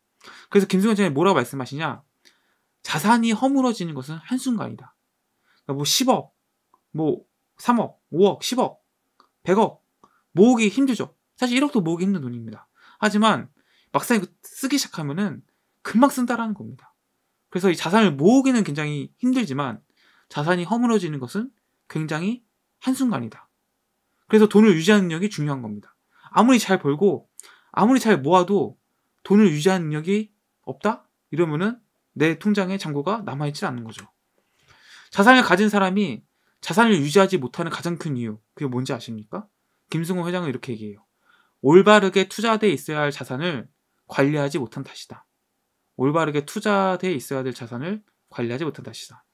그래서 김승현 전이 뭐라고 말씀하시냐? 자산이 허물어지는 것은 한순간이다. 그러니까 뭐 10억, 뭐 3억, 5억, 10억, 100억 모으기 힘들죠. 사실 1억도 모으기 힘든 돈입니다. 하지만 막상 쓰기 시작하면은 금방 쓴다라는 겁니다. 그래서 이 자산을 모으기는 굉장히 힘들지만 자산이 허물어지는 것은 굉장히 한순간이다. 그래서 돈을 유지하는 능력이 중요한 겁니다. 아무리 잘 벌고 아무리 잘 모아도 돈을 유지하는 능력이 없다? 이러면은 내 통장에 잔고가 남아있지 않는 거죠. 자산을 가진 사람이 자산을 유지하지 못하는 가장 큰 이유 그게 뭔지 아십니까? 김승호 회장은 이렇게 얘기해요. 올바르게 투자돼 있어야 할 자산을 관리하지 못한 탓이다. 올바르게 투자돼 있어야 될 자산을 관리하지 못한 탓이다.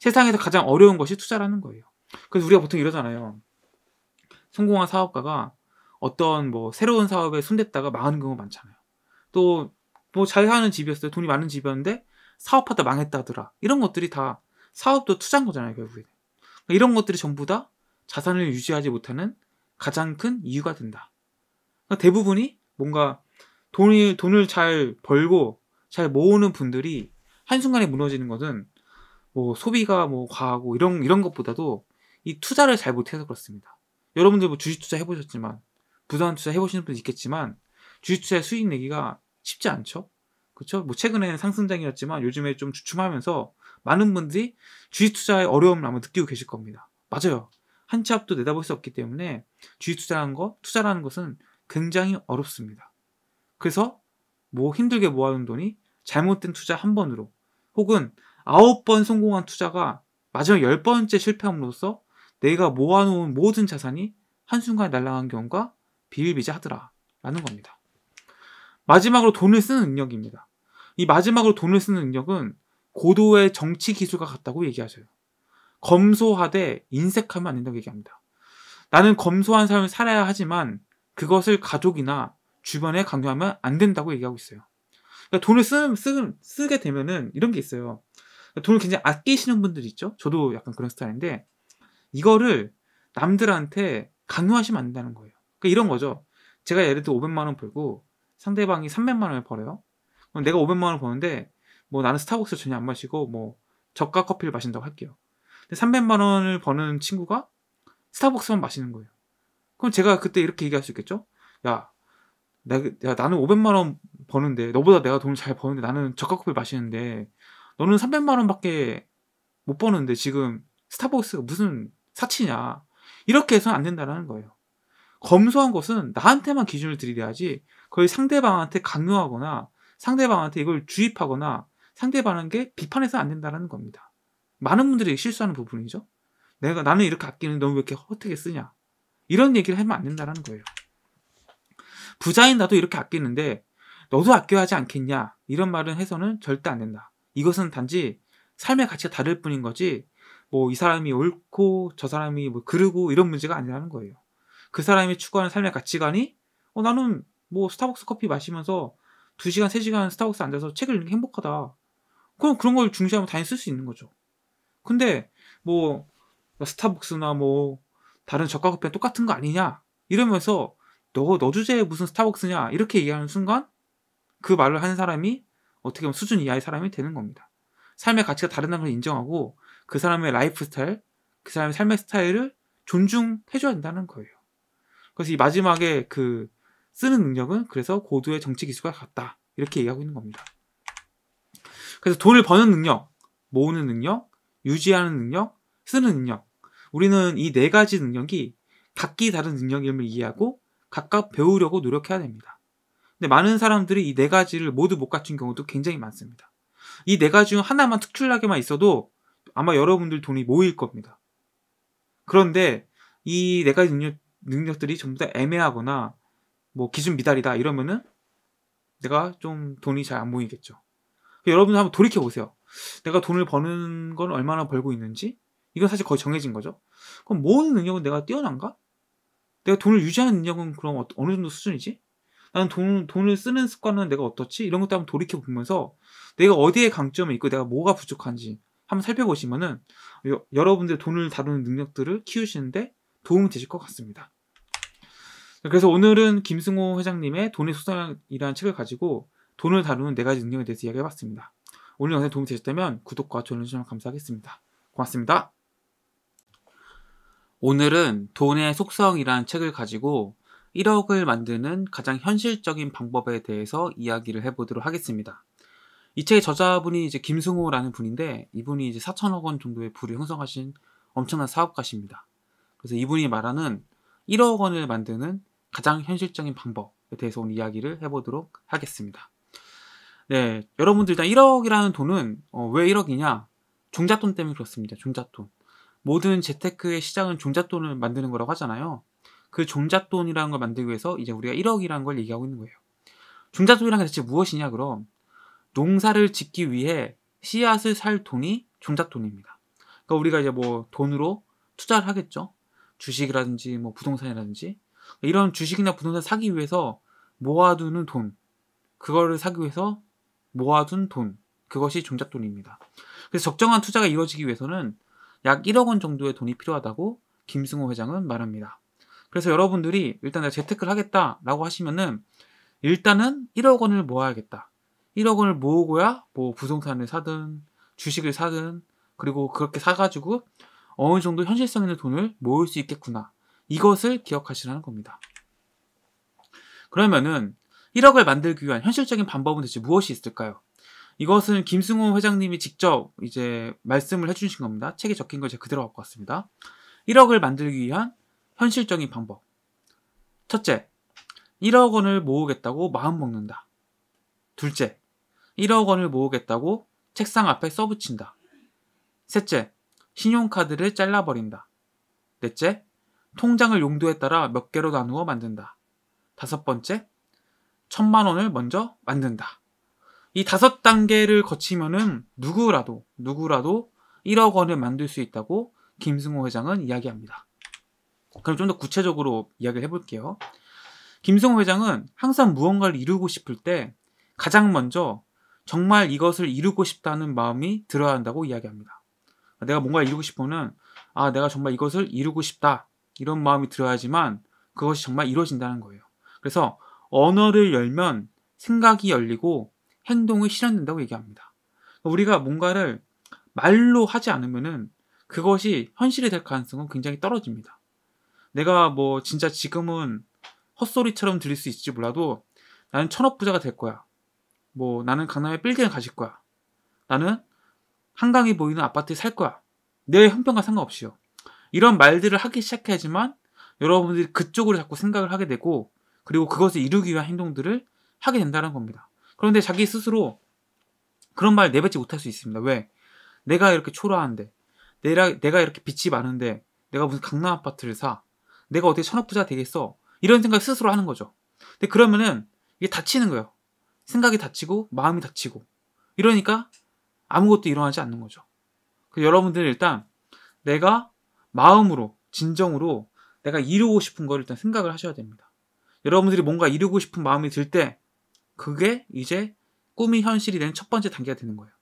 세상에서 가장 어려운 것이 투자라는 거예요. 그래서 우리가 보통 이러잖아요. 성공한 사업가가 어떤 뭐 새로운 사업에 손댔다가 망하는 경우가 많잖아요. 또 뭐 잘 사는 집이었어요. 돈이 많은 집이었는데 사업하다 망했다더라. 이런 것들이 다 사업도 투자인 거잖아요, 결국에. 그 이런 것들이 전부 다 자산을 유지하지 못하는 가장 큰 이유가 된다. 그러니까 대부분이 뭔가 돈이, 돈을 잘 벌고 잘 모으는 분들이 한순간에 무너지는 것은 뭐 소비가 뭐 과하고 이런, 이런 것보다도 이 투자를 잘 못해서 그렇습니다. 여러분들 뭐 주식 투자 해보셨지만, 부산 투자 해보시는 분도 있겠지만, 주식 투자의 수익 내기가 쉽지 않죠? 그쵸? 그렇죠? 뭐 최근에는 상승장이었지만 요즘에 좀 주춤하면서 많은 분들이 주식 투자의 어려움을 아마 느끼고 계실 겁니다. 맞아요. 한 치 앞도 내다볼 수 없기 때문에 주식 투자라는 거, 투자라는 것은 굉장히 어렵습니다. 그래서 뭐 힘들게 모아둔 돈이 잘못된 투자 한 번으로 혹은 아홉 번 성공한 투자가 마지막 열 번째 실패함으로써 내가 모아놓은 모든 자산이 한순간에 날아간 경우가 비일비재하더라. 라는 겁니다. 마지막으로 돈을 쓰는 능력입니다. 이 마지막으로 돈을 쓰는 능력은 고도의 정치 기술과 같다고 얘기하셔요 검소하되 인색하면 안 된다고 얘기합니다. 나는 검소한 삶을 살아야 하지만 그것을 가족이나 주변에 강요하면 안 된다고 얘기하고 있어요. 그러니까 돈을 쓰, 쓰, 쓰게 되면은 이런 게 있어요. 돈을 굉장히 아끼시는 분들 있죠? 저도 약간 그런 스타일인데 이거를 남들한테 강요하시면 안 된다는 거예요. 그러니까 이런 거죠. 제가 예를 들어 500만 원 벌고 상대방이 300만 원을 벌어요. 그럼 내가 500만 원을 버는데 뭐 나는 스타벅스 전혀 안 마시고 뭐 저가 커피를 마신다고 할게요. 300만 원을 버는 친구가 스타벅스만 마시는 거예요. 그럼 제가 그때 이렇게 얘기할 수 있겠죠? 야, 나, 야 나는 500만 원 버는데 너보다 내가 돈을 잘 버는데 나는 저가 커피 를 마시는데 너는 300만 원밖에 못 버는데 지금 스타벅스가 무슨 사치냐 이렇게 해서는 안된다는 거예요. 검소한 것은 나한테만 기준을 들이대야지 거의 상대방한테 강요하거나 상대방한테 이걸 주입하거나 상대방에게 비판해서 안 된다는 겁니다. 많은 분들이 실수하는 부분이죠. 내가 나는 이렇게 아끼는데 너왜 이렇게 허태게 쓰냐. 이런 얘기를 하면 안 된다는 거예요. 부자인 나도 이렇게 아끼는데 너도 아껴야 하지 않겠냐. 이런 말은 해서는 절대 안 된다. 이것은 단지 삶의 가치가 다를 뿐인 거지 뭐 이 사람이 옳고 저 사람이 뭐 그르고 이런 문제가 아니라는 거예요. 그 사람이 추구하는 삶의 가치관이 어 나는 뭐 스타벅스 커피 마시면서 2시간, 3시간 스타벅스 앉아서 책을 읽는 게 행복하다. 그럼 그런 걸 중시하면 당연히 쓸 수 있는 거죠. 근데 뭐, 뭐 스타벅스나 뭐 다른 저가 커피 똑같은 거 아니냐 이러면서 너 너 주제에 무슨 스타벅스냐 이렇게 얘기하는 순간 그 말을 하는 사람이 어떻게 보면 수준 이하의 사람이 되는 겁니다. 삶의 가치가 다르다는 걸 인정하고 그 사람의 라이프 스타일, 그 사람의 삶의 스타일을 존중해줘야 된다는 거예요. 그래서 이 마지막에 그 쓰는 능력은 그래서 고도의 정치 기술과 같다. 이렇게 얘기하고 있는 겁니다. 그래서 돈을 버는 능력, 모으는 능력, 유지하는 능력, 쓰는 능력. 우리는 이 네 가지 능력이 각기 다른 능력임을 이해하고 각각 배우려고 노력해야 됩니다. 근데 많은 사람들이 이 네 가지를 모두 못 갖춘 경우도 굉장히 많습니다. 이 네 가지 중 하나만 특출나게만 있어도 아마 여러분들 돈이 모일 겁니다. 그런데 이 네 가지 능력, 능력들이 전부 다 애매하거나 뭐 기준 미달이다 이러면은 내가 좀 돈이 잘 안 모이겠죠. 여러분들 한번 돌이켜 보세요. 내가 돈을 버는 건 얼마나 벌고 있는지 이건 사실 거의 정해진 거죠. 그럼 모으는 능력은 내가 뛰어난가? 내가 돈을 유지하는 능력은 그럼 어, 어느 정도 수준이지? 나는 돈, 돈을 쓰는 습관은 내가 어떻지? 이런 것도 한번 돌이켜 보면서 내가 어디에 강점이 있고 내가 뭐가 부족한지 한번 살펴보시면은 여, 여러분들 돈을 다루는 능력들을 키우시는데 도움이 되실 것 같습니다. 그래서 오늘은 김승호 회장님의 돈의 소상이라는 책을 가지고 돈을 다루는 네 가지 능력에 대해서 이야기해봤습니다. 오늘 영상이 도움이 되셨다면 구독과 좋아요 주시면 감사하겠습니다. 고맙습니다. 오늘은 돈의 속성이란 책을 가지고 1억을 만드는 가장 현실적인 방법에 대해서 이야기를 해보도록 하겠습니다. 이 책의 저자분이 이제 김승호라는 분인데 이분이 이제 4천억 원 정도의 부를 형성하신 엄청난 사업가십니다. 그래서 이분이 말하는 1억 원을 만드는 가장 현실적인 방법에 대해서 오늘 이야기를 해보도록 하겠습니다. 네, 여러분들 일단 1억이라는 돈은 어, 왜 1억이냐? 종잣돈 때문에 그렇습니다. 종잣돈. 모든 재테크의 시장은 종잣돈을 만드는 거라고 하잖아요. 그 종잣돈이라는 걸 만들기 위해서 이제 우리가 1억이라는 걸 얘기하고 있는 거예요. 종잣돈이란 게 대체 무엇이냐 그럼 농사를 짓기 위해 씨앗을 살 돈이 종잣돈입니다. 그러니까 우리가 이제 뭐 돈으로 투자를 하겠죠. 주식이라든지 뭐 부동산이라든지 이런 주식이나 부동산 사기 위해서 모아두는 돈 그거를 사기 위해서 모아둔 돈, 그것이 종잣돈입니다. 그래서 적정한 투자가 이루어지기 위해서는 약 1억 원 정도의 돈이 필요하다고 김승호 회장은 말합니다. 그래서 여러분들이 일단 내가 재테크를 하겠다라고 하시면은 일단은 1억 원을 모아야겠다. 1억 원을 모으고야 뭐 부동산을 사든 주식을 사든 그리고 그렇게 사가지고 어느 정도 현실성 있는 돈을 모을 수 있겠구나. 이것을 기억하시라는 겁니다. 그러면은 1억을 만들기 위한 현실적인 방법은 대체 무엇이 있을까요? 이것은 김승우 회장님이 직접 이제 말씀을 해주신 겁니다. 책에 적힌 걸 제가 그대로 갖고 왔습니다. 1억을 만들기 위한 현실적인 방법. 첫째, 1억 원을 모으겠다고 마음 먹는다. 둘째, 1억 원을 모으겠다고 책상 앞에 써붙인다. 셋째, 신용카드를 잘라버린다. 넷째, 통장을 용도에 따라 몇 개로 나누어 만든다. 다섯 번째, 천만 원을 먼저 만든다. 이 다섯 단계를 거치면은 누구라도 누구라도 1억 원을 만들 수 있다고 김승호 회장은 이야기합니다. 그럼 좀 더 구체적으로 이야기를 해볼게요. 김승호 회장은 항상 무언가를 이루고 싶을 때 가장 먼저 정말 이것을 이루고 싶다는 마음이 들어야 한다고 이야기합니다. 내가 뭔가 이루고 싶어는 아 내가 정말 이것을 이루고 싶다 이런 마음이 들어야지만 그것이 정말 이루어진다는 거예요. 그래서 언어를 열면 생각이 열리고 행동을 실현된다고 얘기합니다. 우리가 뭔가를 말로 하지 않으면은 그것이 현실이 될 가능성은 굉장히 떨어집니다. 내가 뭐 진짜 지금은 헛소리처럼 들릴 수 있을지 몰라도 나는 천억부자가 될 거야. 뭐 나는 강남에 빌딩을 가실 거야. 나는 한강이 보이는 아파트에 살 거야. 내 형편과 상관없이요. 이런 말들을 하기 시작해야지만 여러분들이 그쪽으로 자꾸 생각을 하게 되고 그리고 그것을 이루기 위한 행동들을 하게 된다는 겁니다. 그런데 자기 스스로 그런 말 내뱉지 못할 수 있습니다. 왜? 내가 이렇게 초라한데, 내가, 내가 이렇게 빛이 많은데, 내가 무슨 강남 아파트를 사, 내가 어떻게 천억부자 되겠어? 이런 생각 을 스스로 하는 거죠. 근데 그러면은 이게 다치는 거예요. 생각이 다치고, 마음이 다치고. 이러니까 아무것도 일어나지 않는 거죠. 여러분들은 일단 내가 마음으로, 진정으로 내가 이루고 싶은 걸 일단 생각을 하셔야 됩니다. 여러분들이 뭔가 이루고 싶은 마음이 들 때 그게 이제 꿈이 현실이 되는 첫 번째 단계가 되는 거예요.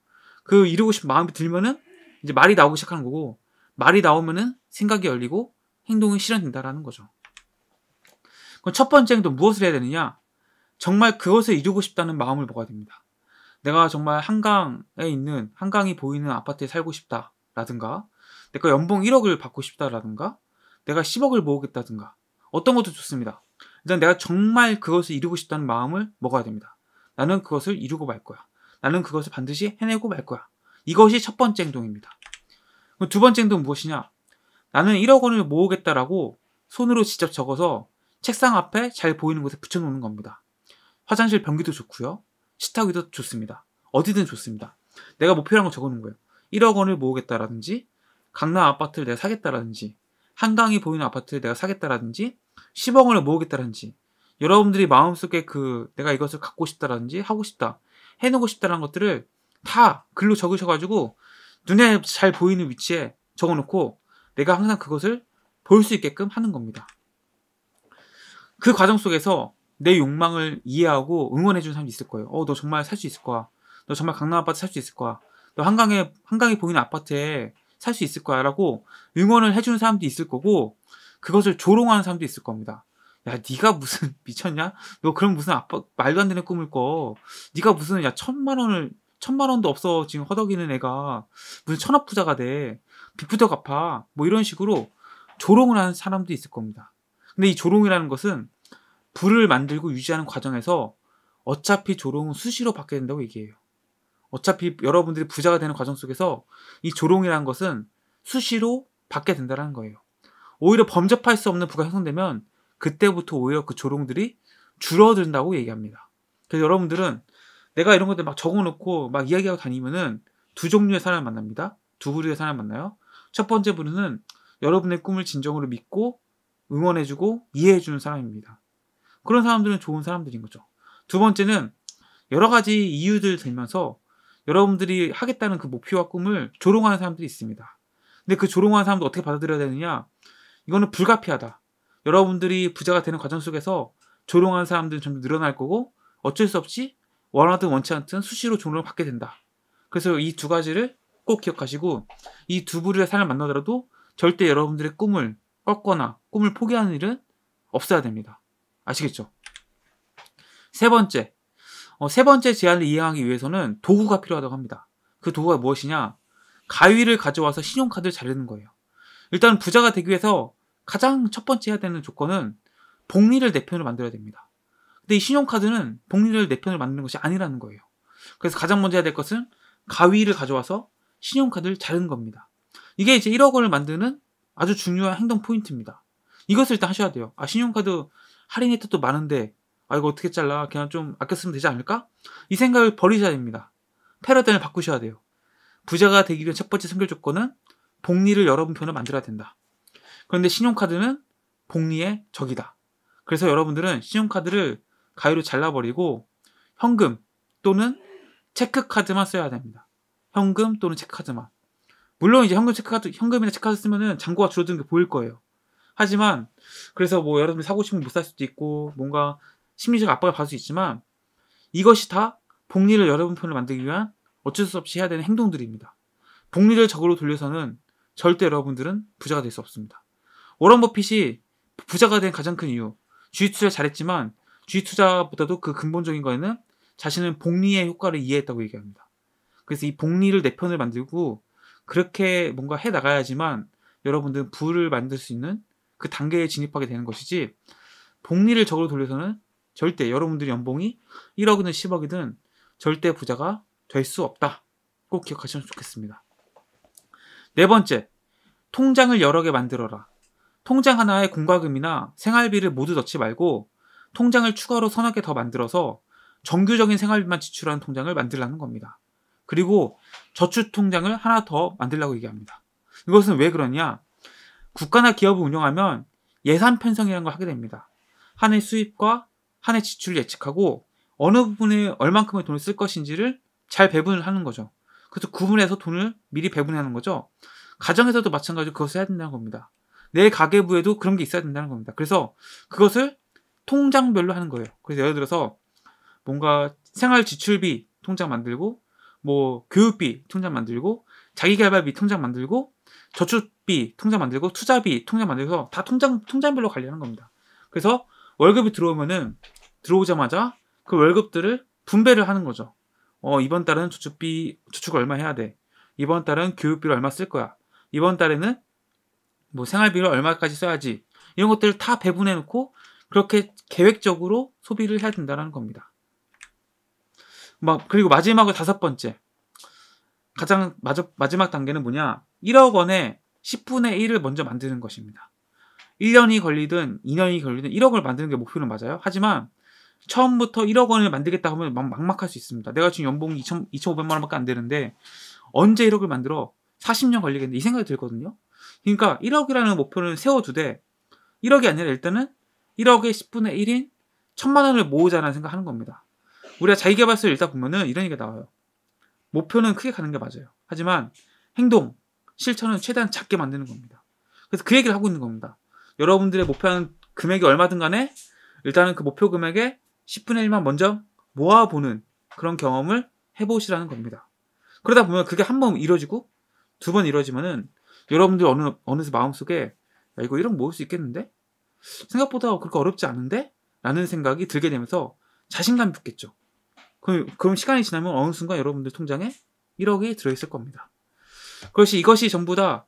그 이루고 싶은 마음이 들면은 이제 말이 나오기 시작하는 거고 말이 나오면은 생각이 열리고 행동이 실현된다라는 거죠. 그럼 첫 번째 행동 무엇을 해야 되느냐? 정말 그것을 이루고 싶다는 마음을 먹어야 됩니다. 내가 정말 한강에 있는 한강이 보이는 아파트에 살고 싶다라든가 내가 연봉 1억을 받고 싶다라든가 내가 10억을 모으겠다든가 어떤 것도 좋습니다. 일단 내가 정말 그것을 이루고 싶다는 마음을 먹어야 됩니다. 나는 그것을 이루고 말 거야. 나는 그것을 반드시 해내고 말 거야. 이것이 첫 번째 행동입니다. 두 번째 행동은 무엇이냐? 나는 1억 원을 모으겠다라고 손으로 직접 적어서 책상 앞에 잘 보이는 곳에 붙여놓는 겁니다. 화장실 변기도 좋고요. 식탁 위도 좋습니다. 어디든 좋습니다. 내가 목표라는 걸 적어놓은 거예요. 1억 원을 모으겠다라든지 강남 아파트를 내가 사겠다라든지 한강이 보이는 아파트를 내가 사겠다라든지 10억 원을 모으겠다든지 여러분들이 마음속에 그 내가 이것을 갖고 싶다든지 하고 싶다 해놓고 싶다는 것들을 다 글로 적으셔가지고 눈에 잘 보이는 위치에 적어놓고 내가 항상 그것을 볼 수 있게끔 하는 겁니다. 그 과정 속에서 내 욕망을 이해하고 응원해주는 사람이 있을 거예요. 어, 너 정말 살 수 있을 거야. 너 정말 강남 아파트 살 수 있을 거야. 너 한강에, 한강에 보이는 아파트에 살 수 있을 거야. 라고 응원을 해주는 사람도 있을 거고, 그것을 조롱하는 사람도 있을 겁니다. 야, 네가 무슨 미쳤냐? 너 그럼 무슨 아빠 말도 안 되는 꿈을 꿔. 네가 무슨 야 천만 원을 천만 원도 없어 지금 허덕이는 애가 무슨 천억 부자가 돼. 빚부터 갚아. 뭐 이런 식으로 조롱을 하는 사람도 있을 겁니다. 근데 이 조롱이라는 것은 불을 만들고 유지하는 과정에서 어차피 조롱은 수시로 받게 된다고 얘기해요. 어차피 여러분들이 부자가 되는 과정 속에서 이 조롱이라는 것은 수시로 받게 된다는 거예요. 오히려 범접할 수 없는 부가 형성되면 그때부터 오히려 그 조롱들이 줄어든다고 얘기합니다. 그래서 여러분들은 내가 이런 것들 막 적어놓고 막 이야기하고 다니면은 두 종류의 사람을 만납니다. 두 부류의 사람을 만나요. 첫 번째 부류는 여러분의 꿈을 진정으로 믿고 응원해주고 이해해주는 사람입니다. 그런 사람들은 좋은 사람들인 거죠. 두 번째는 여러 가지 이유들 들면서 여러분들이 하겠다는 그 목표와 꿈을 조롱하는 사람들이 있습니다. 근데 그 조롱하는 사람도 어떻게 받아들여야 되느냐? 이거는 불가피하다. 여러분들이 부자가 되는 과정 속에서 조롱하는 사람들이 점점 늘어날 거고 어쩔 수 없이 원하든 원치 않든 수시로 조롱을 받게 된다. 그래서 이 두 가지를 꼭 기억하시고 이 두 부류의 삶을 만나더라도 절대 여러분들의 꿈을 꺾거나 꿈을 포기하는 일은 없어야 됩니다. 아시겠죠? 세 번째, 어, 세 번째 제안을 이행하기 위해서는 도구가 필요하다고 합니다. 그 도구가 무엇이냐? 가위를 가져와서 신용카드를 자르는 거예요. 일단 부자가 되기 위해서 가장 첫 번째 해야 되는 조건은 복리를 내 편으로 만들어야 됩니다. 근데 이 신용카드는 복리를 내 편으로 만드는 것이 아니라는 거예요. 그래서 가장 먼저 해야 될 것은 가위를 가져와서 신용카드를 자른 겁니다. 이게 이제 1억 원을 만드는 아주 중요한 행동 포인트입니다. 이것을 일단 하셔야 돼요. 아, 신용카드 할인 혜택도 많은데, 아, 이거 어떻게 잘라? 그냥 좀 아껴 쓰면 되지 않을까? 이 생각을 버리셔야 됩니다. 패러다임을 바꾸셔야 돼요. 부자가 되기 위한 첫 번째 선결 조건은 복리를 여러분 편을 만들어야 된다. 그런데 신용카드는 복리의 적이다. 그래서 여러분들은 신용카드를 가위로 잘라버리고 현금 또는 체크카드만 써야 됩니다. 현금 또는 체크카드만. 물론 이제 현금 체크카드, 현금이나 체크카드 쓰면은 잔고가 줄어드는 게 보일 거예요. 하지만 그래서 뭐 여러분이 사고 싶으면 못 살 수도 있고 뭔가 심리적 압박을 받을 수 있지만 이것이 다 복리를 여러분 편을 만들기 위한 어쩔 수 없이 해야 되는 행동들입니다. 복리를 적으로 돌려서는 절대 여러분들은 부자가 될 수 없습니다. 워런 버핏이 부자가 된 가장 큰 이유, 주식 투자 잘했지만 주식 투자보다도 그 근본적인 거에는 자신은 복리의 효과를 이해했다고 얘기합니다. 그래서 이 복리를 내 편을 만들고 그렇게 뭔가 해 나가야지만 여러분들은 부를 만들 수 있는 그 단계에 진입하게 되는 것이지 복리를 적으로 돌려서는 절대 여러분들의 연봉이 1억이든 10억이든 절대 부자가 될 수 없다. 꼭 기억하시면 좋겠습니다. 네 번째, 통장을 여러 개 만들어라. 통장 하나에 공과금이나 생활비를 모두 넣지 말고 통장을 추가로 선하게 더 만들어서 정규적인 생활비만 지출하는 통장을 만들라는 겁니다. 그리고 저축통장을 하나 더 만들라고 얘기합니다. 이것은 왜 그러냐? 국가나 기업을 운영하면 예산 편성이라는 걸 하게 됩니다. 한 해 수입과 한 해 지출을 예측하고 어느 부분에 얼만큼의 돈을 쓸 것인지를 잘 배분을 하는 거죠. 그래서 구분해서 돈을 미리 배분하는 거죠. 가정에서도 마찬가지로 그것을 해야 된다는 겁니다. 내 가계부에도 그런 게 있어야 된다는 겁니다. 그래서 그것을 통장별로 하는 거예요. 그래서 예를 들어서 뭔가 생활 지출비 통장 만들고 뭐 교육비 통장 만들고 자기개발비 통장 만들고 저축비 통장 만들고 투자비 통장 만들어서 다 통장 통장별로 관리하는 겁니다. 그래서 월급이 들어오면은 들어오자마자 그 월급들을 분배를 하는 거죠. 어, 이번 달은 저축비, 저축 얼마 해야 돼. 이번 달은 교육비로 얼마 쓸 거야. 이번 달에는 뭐생활비를 얼마까지 써야지. 이런 것들을 다 배분해 놓고 그렇게 계획적으로 소비를 해야 된다는 겁니다. 막, 그리고 마지막으로 다섯 번째. 가장 마지막 단계는 뭐냐? 1억 원에 10분의 1을 먼저 만드는 것입니다. 1년이 걸리든 2년이 걸리든 1억을 만드는 게 목표는 맞아요. 하지만 처음부터 1억 원을 만들겠다 하면 막, 막막할 수 있습니다. 내가 지금 연봉이 2 5 0 0만 원밖에 안 되는데 언제 1억을 만들어? 40년 걸리겠네. 이 생각이 들거든요. 그러니까 1억이라는 목표는 세워두되 1억이 아니라 일단은 1억의 10분의 1인 1천만 원을 모으자라는 생각하는 겁니다. 우리가 자기개발서를 읽다 보면은 이런 얘기가 나와요. 목표는 크게 가는 게 맞아요. 하지만 행동, 실천은 최대한 작게 만드는 겁니다. 그래서 그 얘기를 하고 있는 겁니다. 여러분들의 목표하는 금액이 얼마든 간에 일단은 그 목표 금액에 10분의 1만 먼저 모아보는 그런 경험을 해보시라는 겁니다. 그러다 보면 그게 한 번 이루어지고 두 번 이루어지면은 여러분들 어느, 어느새 마음속에 야, 이거 1억 모을 수 있겠는데? 생각보다 그렇게 어렵지 않은데? 라는 생각이 들게 되면서 자신감이 붙겠죠. 그럼, 그럼 시간이 지나면 어느 순간 여러분들 통장에 1억이 들어있을 겁니다. 그것이 이것이 전부 다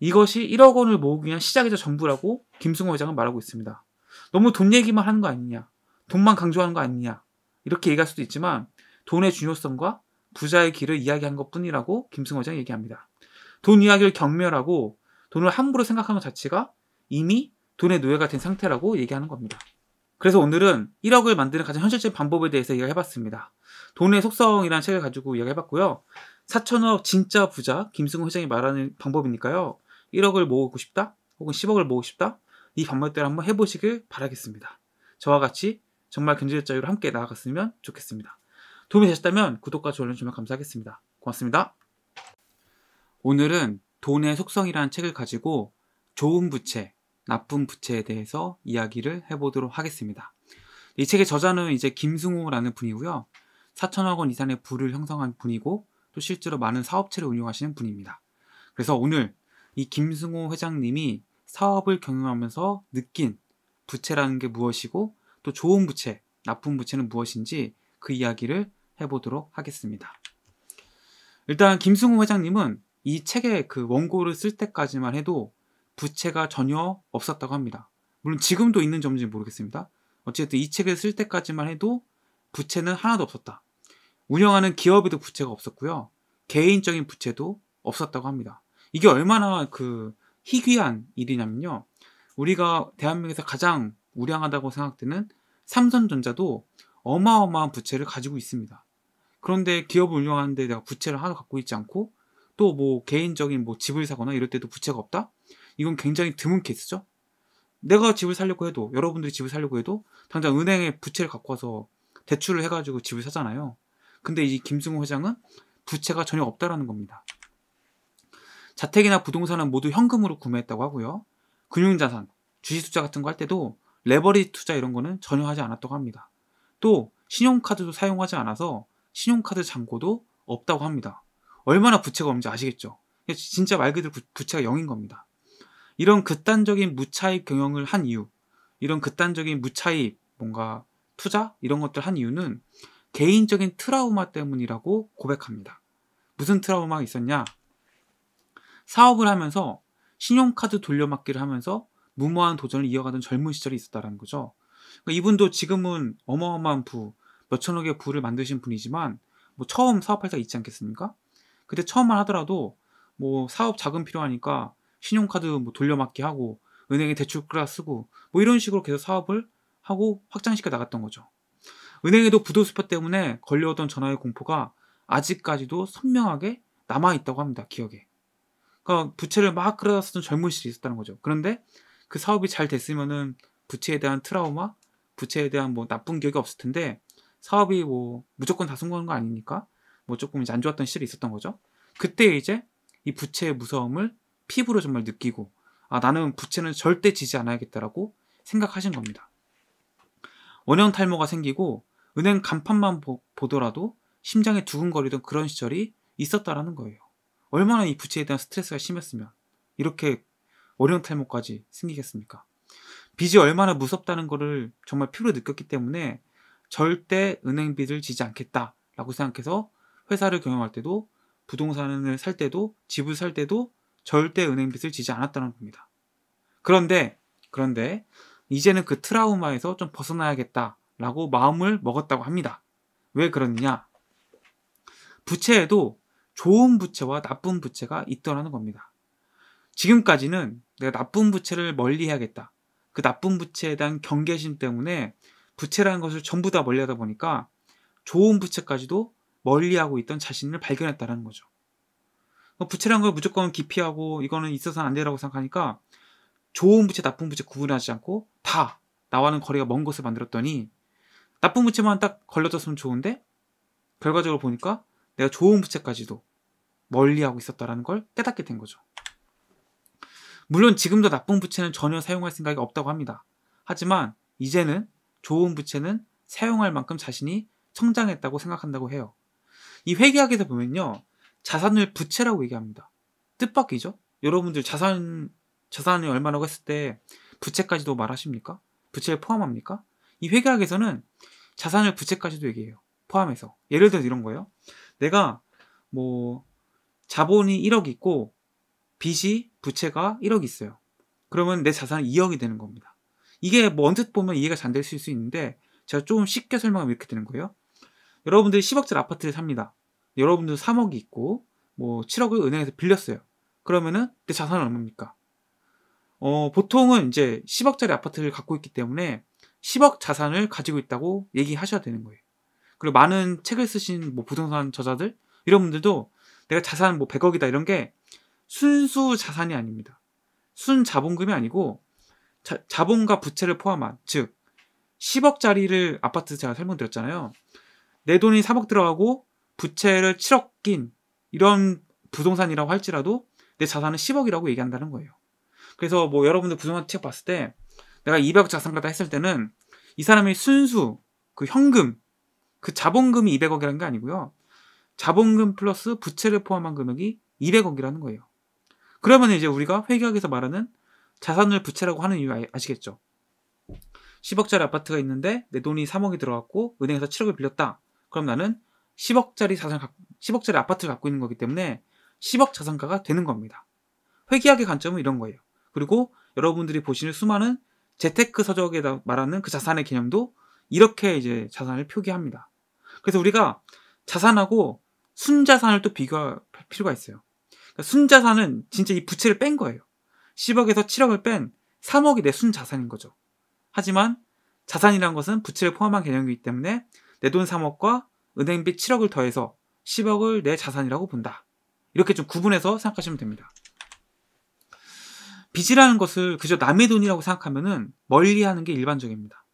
이것이 1억 원을 모으기 위한 시작이자 전부라고 김승호 회장은 말하고 있습니다. 너무 돈 얘기만 하는 거 아니냐. 돈만 강조하는 거 아니냐 이렇게 얘기할 수도 있지만 돈의 중요성과 부자의 길을 이야기한 것뿐이라고 김승호 회장이 얘기합니다. 돈 이야기를 경멸하고 돈을 함부로 생각하는 것 자체가 이미 돈의 노예가 된 상태라고 얘기하는 겁니다. 그래서 오늘은 1억을 만드는 가장 현실적인 방법에 대해서 이야기해 봤습니다. 돈의 속성이라는 책을 가지고 이야기해 봤고요. 4천억 진짜 부자 김승호 회장이 말하는 방법이니까요. 1억을 모으고 싶다? 혹은 10억을 모으고 싶다? 이 방법대로 한번 해보시길 바라겠습니다. 저와 같이 정말 근절의 자유로 함께 나아갔으면 좋겠습니다. 도움이 되셨다면 구독과 좋아요 주면 감사하겠습니다. 고맙습니다. 오늘은 돈의 속성이라는 책을 가지고 좋은 부채, 나쁜 부채에 대해서 이야기를 해보도록 하겠습니다. 이 책의 저자는 이제 김승호라는 분이고요. 4천억 원 이상의 부를 형성한 분이고 또 실제로 많은 사업체를 운영하시는 분입니다. 그래서 오늘 이 김승호 회장님이 사업을 경영하면서 느낀 부채라는 게 무엇이고 또 좋은 부채, 나쁜 부채는 무엇인지 그 이야기를 해보도록 하겠습니다. 일단 김승우 회장님은 이 책의 그 원고를 쓸 때까지만 해도 부채가 전혀 없었다고 합니다. 물론 지금도 있는 점인지 모르겠습니다. 어쨌든 이 책을 쓸 때까지만 해도 부채는 하나도 없었다. 운영하는 기업에도 부채가 없었고요. 개인적인 부채도 없었다고 합니다. 이게 얼마나 그 희귀한 일이냐면요. 우리가 대한민국에서 가장 우량하다고 생각되는 삼성전자도 어마어마한 부채를 가지고 있습니다. 그런데 기업을 운영하는데 내가 부채를 하나 갖고 있지 않고 또 뭐 개인적인 뭐 집을 사거나 이럴 때도 부채가 없다? 이건 굉장히 드문 케이스죠. 내가 집을 살려고 해도 여러분들이 집을 살려고 해도 당장 은행에 부채를 갖고 와서 대출을 해가지고 집을 사잖아요. 근데 이 김승호 회장은 부채가 전혀 없다라는 겁니다. 자택이나 부동산은 모두 현금으로 구매했다고 하고요. 금융자산, 주식 투자 같은 거 할 때도 레버리 투자 이런 거는 전혀 하지 않았다고 합니다. 또 신용카드도 사용하지 않아서 신용카드 잔고도 없다고 합니다. 얼마나 부채가 없는지 아시겠죠? 진짜 말 그대로 부채가 0인 겁니다. 이런 극단적인 무차입 경영을 한 이유, 이런 극단적인 무차입, 뭔가 투자? 이런 것들 한 이유는 개인적인 트라우마 때문이라고 고백합니다. 무슨 트라우마가 있었냐? 사업을 하면서 신용카드 돌려막기를 하면서 무모한 도전을 이어가던 젊은 시절이 있었다는 거죠. 그러니까 이분도 지금은 어마어마한 부, 몇천억의 부를 만드신 분이지만 뭐 처음 사업할 때가 있지 않겠습니까? 그때 처음만 하더라도 뭐 사업 자금 필요하니까 신용카드 뭐 돌려막기 하고 은행에 대출 끌어 쓰고 뭐 이런 식으로 계속 사업을 하고 확장시켜 나갔던 거죠. 은행에도 부도수표 때문에 걸려오던 전화의 공포가 아직까지도 선명하게 남아있다고 합니다. 기억에. 그러니까 부채를 막 끌어다 쓰던 젊은 시절이 있었다는 거죠. 그런데 그 사업이 잘 됐으면은 부채에 대한 트라우마, 부채에 대한 뭐 나쁜 기억이 없을 텐데 사업이 뭐 무조건 다 성공한 거 아니니까 뭐 조금 이제 안 좋았던 시절이 있었던 거죠. 그때 이제 이 부채의 무서움을 피부로 정말 느끼고 아 나는 부채는 절대 지지 않아야겠다라고 생각하신 겁니다. 원형 탈모가 생기고 은행 간판만 보, 보더라도 심장에 두근거리던 그런 시절이 있었다라는 거예요. 얼마나 이 부채에 대한 스트레스가 심했으면 이렇게 어려운 탈모까지 생기겠습니까? 빚이 얼마나 무섭다는 것을 정말 피로 느꼈기 때문에 절대 은행빚을 지지 않겠다라고 생각해서 회사를 경영할 때도 부동산을 살 때도 집을 살 때도 절대 은행빚을 지지 않았다는 겁니다. 그런데 그런데 이제는 그 트라우마에서 좀 벗어나야겠다라고 마음을 먹었다고 합니다. 왜 그러느냐? 부채에도 좋은 부채와 나쁜 부채가 있더라는 겁니다. 지금까지는 내가 나쁜 부채를 멀리 해야겠다. 그 나쁜 부채에 대한 경계심 때문에 부채라는 것을 전부 다 멀리 하다 보니까 좋은 부채까지도 멀리 하고 있던 자신을 발견했다는 거죠. 뭐 부채라는 걸 무조건 기피하고 이거는 있어서는 안 되라고 생각하니까 좋은 부채, 나쁜 부채 구분하지 않고 다 나와는 거리가 먼 것을 만들었더니 나쁜 부채만 딱 걸려졌으면 좋은데 결과적으로 보니까 내가 좋은 부채까지도 멀리하고 있었다는걸 깨닫게 된 거죠. 물론 지금도 나쁜 부채는 전혀 사용할 생각이 없다고 합니다. 하지만 이제는 좋은 부채는 사용할 만큼 자신이 성장했다고 생각한다고 해요. 이 회계학에서 보면요. 자산을 부채라고 얘기합니다. 뜻밖이죠? 여러분들 자산, 자산이 얼마라고 했을 때 부채까지도 말하십니까? 부채를 포함합니까? 이 회계학에서는 자산을 부채까지도 얘기해요. 포함해서. 예를 들어서 이런 거예요. 내가 뭐 자본이 1억 있고 빚이 부채가 1억 있어요. 그러면 내 자산은 2억이 되는 겁니다. 이게 뭐 언뜻 보면 이해가 잘 될 수 있는데 제가 조금 쉽게 설명하면 이렇게 되는 거예요. 여러분들이 10억짜리 아파트를 삽니다. 여러분들 3억이 있고 뭐 7억을 은행에서 빌렸어요. 그러면은 내 자산은 얼마입니까? 어, 보통은 이제 10억짜리 아파트를 갖고 있기 때문에 10억 자산을 가지고 있다고 얘기하셔야 되는 거예요. 그리고 많은 책을 쓰신 뭐 부동산 저자들 이런 분들도 내가 자산 뭐 100억이다 이런 게 순수 자산이 아닙니다. 순 자본금이 아니고 자, 본과 부채를 포함한 즉 10억짜리를 아파트 제가 설명드렸잖아요. 내 돈이 3억 들어가고 부채를 7억 낀 이런 부동산이라고 할지라도 내 자산은 10억이라고 얘기한다는 거예요. 그래서 뭐 여러분들 부동산 취업 봤을 때 내가 200억 자산 갖다 했을 때는 이 사람이 순수 그 현금 그 자본금이 200억이라는 게 아니고요. 자본금 플러스 부채를 포함한 금액이 200억이라는 거예요. 그러면 이제 우리가 회계학에서 말하는 자산을 부채라고 하는 이유 아, 아시겠죠? 10억짜리 아파트가 있는데 내 돈이 3억이 들어갔고 은행에서 7억을 빌렸다. 그럼 나는 10억짜리 자산 10억짜리 아파트를 갖고 있는 거기 때문에 10억 자산가가 되는 겁니다. 회계학의 관점은 이런 거예요. 그리고 여러분들이 보시는 수많은 재테크 서적에 말하는 그 자산의 개념도 이렇게 이제 자산을 표기합니다. 그래서 우리가 자산하고 순자산을 또 비교할 필요가 있어요. 그러니까 순자산은 진짜 이 부채를 뺀 거예요. 10억에서 7억을 뺀 3억이 내 순자산인 거죠. 하지만 자산이란 것은 부채를 포함한 개념이기 때문에 내 돈 3억과 은행비 7억을 더해서 10억을 내 자산이라고 본다. 이렇게 좀 구분해서 생각하시면 됩니다. 빚이라는 것을 그저 남의 돈이라고 생각하면 멀리하는 게 일반적입니다.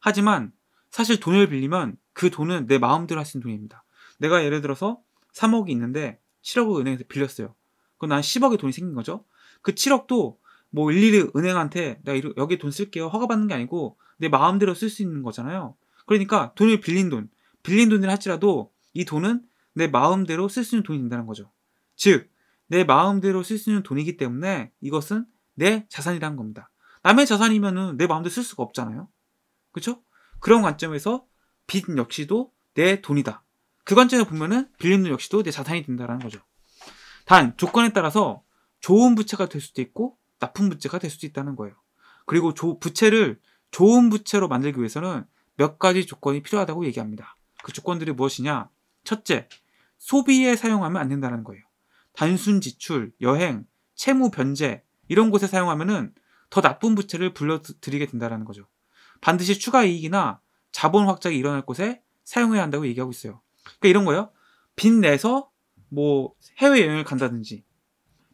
하지만 사실 돈을 빌리면 그 돈은 내 마음대로 하신 돈입니다. 내가 예를 들어서 3억이 있는데 7억을 은행에서 빌렸어요. 그럼 난 10억의 돈이 생긴 거죠. 그 7억도 뭐 일일이 은행한테 내가 여기 돈 쓸게요. 허가받는 게 아니고 내 마음대로 쓸 수 있는 거잖아요. 그러니까 돈을 빌린 돈, 빌린 돈을 할지라도 이 돈은 내 마음대로 쓸 수 있는 돈이 된다는 거죠. 즉, 내 마음대로 쓸 수 있는 돈이기 때문에 이것은 내 자산이라는 겁니다. 남의 자산이면은 내 마음대로 쓸 수가 없잖아요. 그렇죠? 그런 관점에서 빚 역시도 내 돈이다. 그 관점에 서 보면은 빌린 돈 역시도 내 자산이 된다는 거죠. 단 조건에 따라서 좋은 부채가 될 수도 있고 나쁜 부채가 될 수도 있다는 거예요. 그리고 조, 부채를 좋은 부채로 만들기 위해서는 몇 가지 조건이 필요하다고 얘기합니다. 그 조건들이 무엇이냐? 첫째, 소비에 사용하면 안 된다는 거예요. 단순 지출, 여행, 채무 변제 이런 곳에 사용하면은 더 나쁜 부채를 불러들이게 된다는 거죠. 반드시 추가 이익이나 자본 확장이 일어날 곳에 사용해야 한다고 얘기하고 있어요. 그러니까 이런 거예요. 빚 내서 뭐 해외여행을 간다든지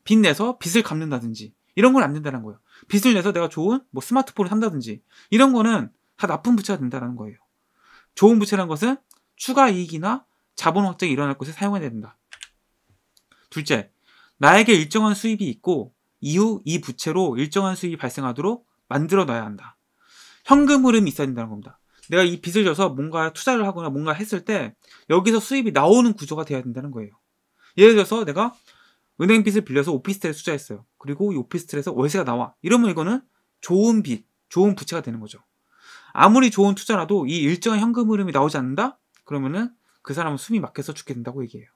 빚 내서 빚을 갚는다든지 이런 건 안 된다는 거예요. 빚을 내서 내가 좋은 뭐 스마트폰을 산다든지 이런 거는 다 나쁜 부채가 된다는 거예요. 좋은 부채란 것은 추가 이익이나 자본 확장이 일어날 곳에 사용해야 된다. 둘째, 나에게 일정한 수입이 있고 이후 이 부채로 일정한 수입이 발생하도록 만들어 놔야 한다. 현금 흐름이 있어야 된다는 겁니다. 내가 이 빚을 져서 뭔가 투자를 하거나 뭔가 했을 때 여기서 수입이 나오는 구조가 돼야 된다는 거예요. 예를 들어서 내가 은행 빚을 빌려서 오피스텔에 투자했어요. 그리고 이 오피스텔에서 월세가 나와. 이러면 이거는 좋은 빚, 좋은 부채가 되는 거죠. 아무리 좋은 투자라도 이 일정한 현금 흐름이 나오지 않는다? 그러면은 그 사람은 숨이 막혀서 죽게 된다고 얘기해요.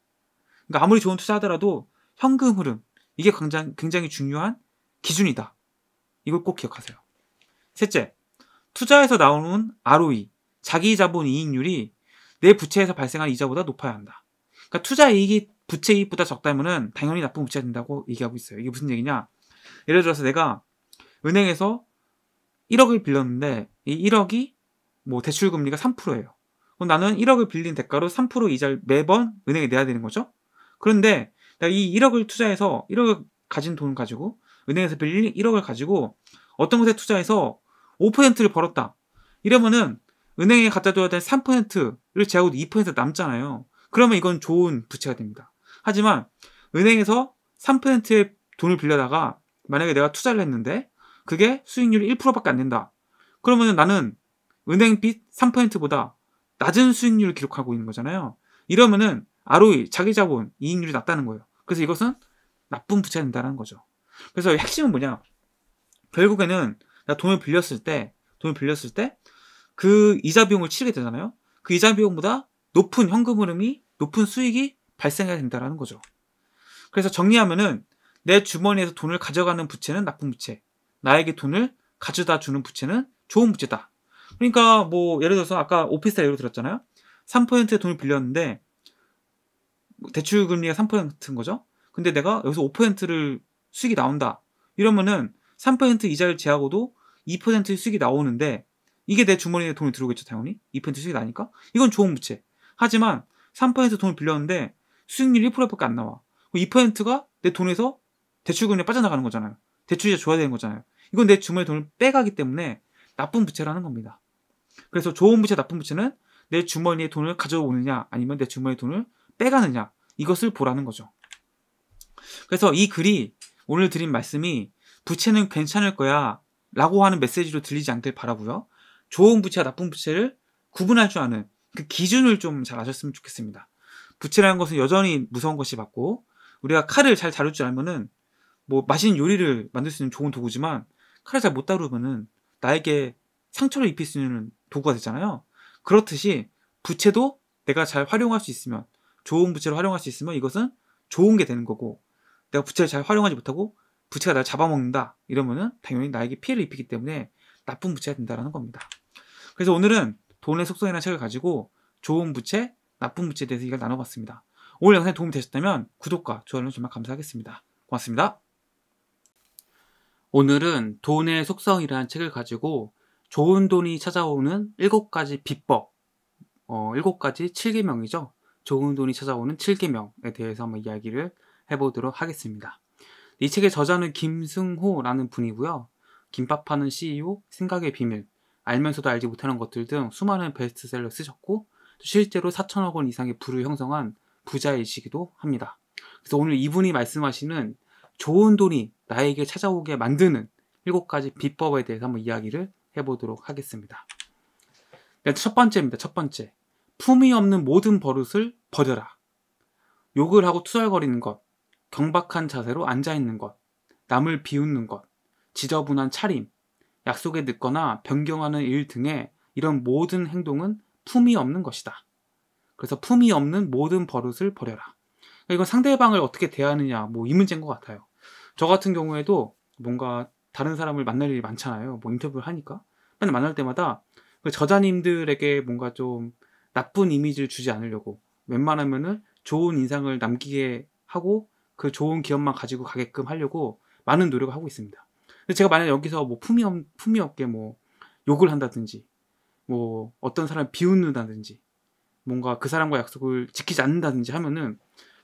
그러니까 아무리 좋은 투자하더라도 현금 흐름, 이게 굉장히, 굉장히 중요한 기준이다. 이걸 꼭 기억하세요. 셋째, 투자에서 나오는 ROE, 자기 자본 이익률이 내 부채에서 발생한 이자보다 높아야 한다. 그러니까 투자 이익이 부채 이보다 적다면은 당연히 나쁜 부채가 된다고 얘기하고 있어요. 이게 무슨 얘기냐? 예를 들어서 내가 은행에서 1억을 빌렸는데 이 1억이 뭐 대출 금리가 3%예요. 그럼 나는 1억을 빌린 대가로 3% 이자를 매번 은행에 내야 되는 거죠. 그런데 내가 이 1억을 투자해서 1억을 가진 돈을 가지고 은행에서 빌린 1억을 가지고 어떤 곳에 투자해서 5%를 벌었다. 이러면은 은행에 갖다 줘야 될 3%를 제하고 2% 남잖아요. 그러면 이건 좋은 부채가 됩니다. 하지만 은행에서 3%의 돈을 빌려다가 만약에 내가 투자를 했는데 그게 수익률이 1%밖에 안 된다. 그러면 나는 은행빚 3%보다 낮은 수익률을 기록하고 있는 거잖아요. 이러면은 ROE, 자기자본, 이익률이 낮다는 거예요. 그래서 이것은 나쁜 부채가 된다는 거죠. 그래서 핵심은 뭐냐? 결국에는 나 돈을 빌렸을 때, 돈을 빌렸을 때 그 이자 비용을 치르게 되잖아요. 그 이자 비용보다 높은 현금 흐름이 높은 수익이 발생해야 된다는 거죠. 그래서 정리하면은 내 주머니에서 돈을 가져가는 부채는 나쁜 부채, 나에게 돈을 가져다 주는 부채는 좋은 부채다. 그러니까 뭐 예를 들어서 아까 오피스텔 예로 들었잖아요. 3%의 돈을 빌렸는데 대출 금리가 3%인 거죠. 근데 내가 여기서 5%를 수익이 나온다. 이러면은 3% 이자를 제하고도 2%의 수익이 나오는데 이게 내 주머니에 돈이 들어오겠죠, 당연히. 2% 수익이 나니까. 이건 좋은 부채. 하지만 3% 돈을 빌렸는데 수익률 1%밖에 안 나와. 2%가 내 돈에서 대출금에 빠져나가는 거잖아요. 대출이자 줘야 되는 거잖아요. 이건 내 주머니 돈을 빼가기 때문에 나쁜 부채라는 겁니다. 그래서 좋은 부채, 나쁜 부채는 내 주머니에 돈을 가져오느냐 아니면 내 주머니에 돈을 빼가느냐 이것을 보라는 거죠. 그래서 이 글이 오늘 드린 말씀이 부채는 괜찮을 거야 라고 하는 메시지로 들리지 않길 바라고요. 좋은 부채와 나쁜 부채를 구분할 줄 아는 그 기준을 좀 잘 아셨으면 좋겠습니다. 부채라는 것은 여전히 무서운 것이 맞고 우리가 칼을 잘 다룰 줄 알면은 뭐 맛있는 요리를 만들 수 있는 좋은 도구지만 칼을 잘 못 다루면은 나에게 상처를 입힐 수 있는 도구가 되잖아요. 그렇듯이 부채도 내가 잘 활용할 수 있으면 좋은 부채를 활용할 수 있으면 이것은 좋은 게 되는 거고 내가 부채를 잘 활용하지 못하고 부채가 날 잡아먹는다 이러면은 당연히 나에게 피해를 입히기 때문에 나쁜 부채가 된다라는 겁니다. 그래서 오늘은 돈의 속성이라는 책을 가지고 좋은 부채, 나쁜 물질에 대해서 이야기를 나눠봤습니다. 오늘 영상이 도움이 되셨다면 구독과 좋아요는 정말 감사하겠습니다. 고맙습니다. 오늘은 돈의 속성이라는 책을 가지고 좋은 돈이 찾아오는 7가지 비법, 어, 7가지 7개명이죠. 좋은 돈이 찾아오는 7개명에 대해서 한번 이야기를 해보도록 하겠습니다. 이 책의 저자는 김승호라는 분이고요. 김밥하는 CEO, 생각의 비밀, 알면서도 알지 못하는 것들 등 수많은 베스트셀러 쓰셨고 실제로 4천억 원 이상의 부를 형성한 부자이시기도 합니다. 그래서 오늘 이분이 말씀하시는 좋은 돈이 나에게 찾아오게 만드는 7 가지 비법에 대해서 한번 이야기를 해보도록 하겠습니다. 네, 첫 번째입니다. 첫 번째. 품이 없는 모든 버릇을 버려라. 욕을 하고 투덜거리는 것, 경박한 자세로 앉아있는 것, 남을 비웃는 것, 지저분한 차림, 약속에 늦거나 변경하는 일 등의 이런 모든 행동은 품이 없는 것이다. 그래서 품이 없는 모든 버릇을 버려라. 그러니까 이건 상대방을 어떻게 대하느냐, 뭐 이 문제인 것 같아요. 저 같은 경우에도 뭔가 다른 사람을 만날 일이 많잖아요. 뭐 인터뷰를 하니까. 맨날 만날 때마다 그 저자님들에게 뭔가 좀 나쁜 이미지를 주지 않으려고 웬만하면은 좋은 인상을 남기게 하고 그 좋은 기억만 가지고 가게끔 하려고 많은 노력을 하고 있습니다. 제가 만약 여기서 뭐 품이 없, 품이 없게 뭐 욕을 한다든지 뭐 어떤 사람 비웃는다든지 뭔가 그 사람과 약속을 지키지 않는다든지 하면은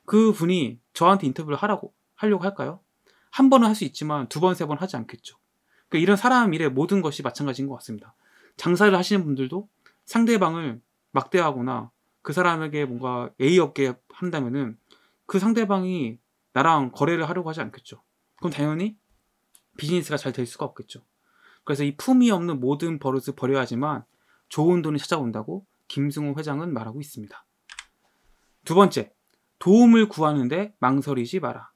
그 분이 저한테 인터뷰를 하라고 하려고 할까요? 한 번은 할 수 있지만 두 번, 세 번 하지 않겠죠. 그러니까 이런 사람 일의 모든 것이 마찬가지인 것 같습니다. 장사를 하시는 분들도 상대방을 막대하거나 그 사람에게 뭔가 A 없게 한다면은 그 상대방이 나랑 거래를 하려고 하지 않겠죠. 그럼 당연히 비즈니스가 잘 될 수가 없겠죠. 그래서 이 품이 없는 모든 버릇을 버려야지만 좋은 돈이 찾아온다고 김승우 회장은 말하고 있습니다. 두 번째, 도움을 구하는데 망설이지 마라.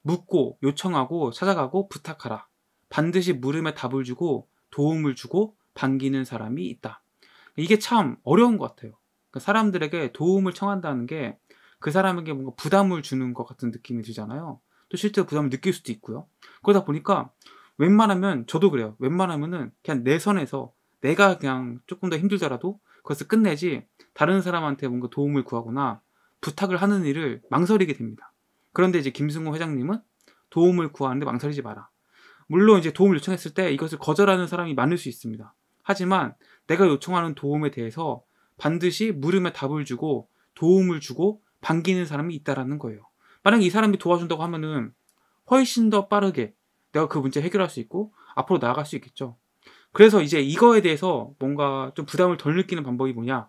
묻고, 요청하고, 찾아가고, 부탁하라. 반드시 물음에 답을 주고, 도움을 주고, 반기는 사람이 있다. 이게 참 어려운 것 같아요. 그러니까 사람들에게 도움을 청한다는 게 그 사람에게 뭔가 부담을 주는 것 같은 느낌이 들잖아요. 또 실제로 부담을 느낄 수도 있고요. 그러다 보니까 웬만하면 저도 그래요. 웬만하면은 그냥 내 선에서 내가 그냥 조금 더 힘들더라도 그것을 끝내지 다른 사람한테 뭔가 도움을 구하거나 부탁을 하는 일을 망설이게 됩니다. 그런데 이제 김승호 회장님은 도움을 구하는데 망설이지 마라. 물론 이제 도움을 요청했을 때 이것을 거절하는 사람이 많을 수 있습니다. 하지만 내가 요청하는 도움에 대해서 반드시 물음에 답을 주고 도움을 주고 반기는 사람이 있다라는 거예요. 만약이 사람이 도와준다고 하면은 훨씬 더 빠르게 내가 그 문제 해결할 수 있고 앞으로 나아갈 수 있겠죠. 그래서 이제 이거에 대해서 뭔가 좀 부담을 덜 느끼는 방법이 뭐냐?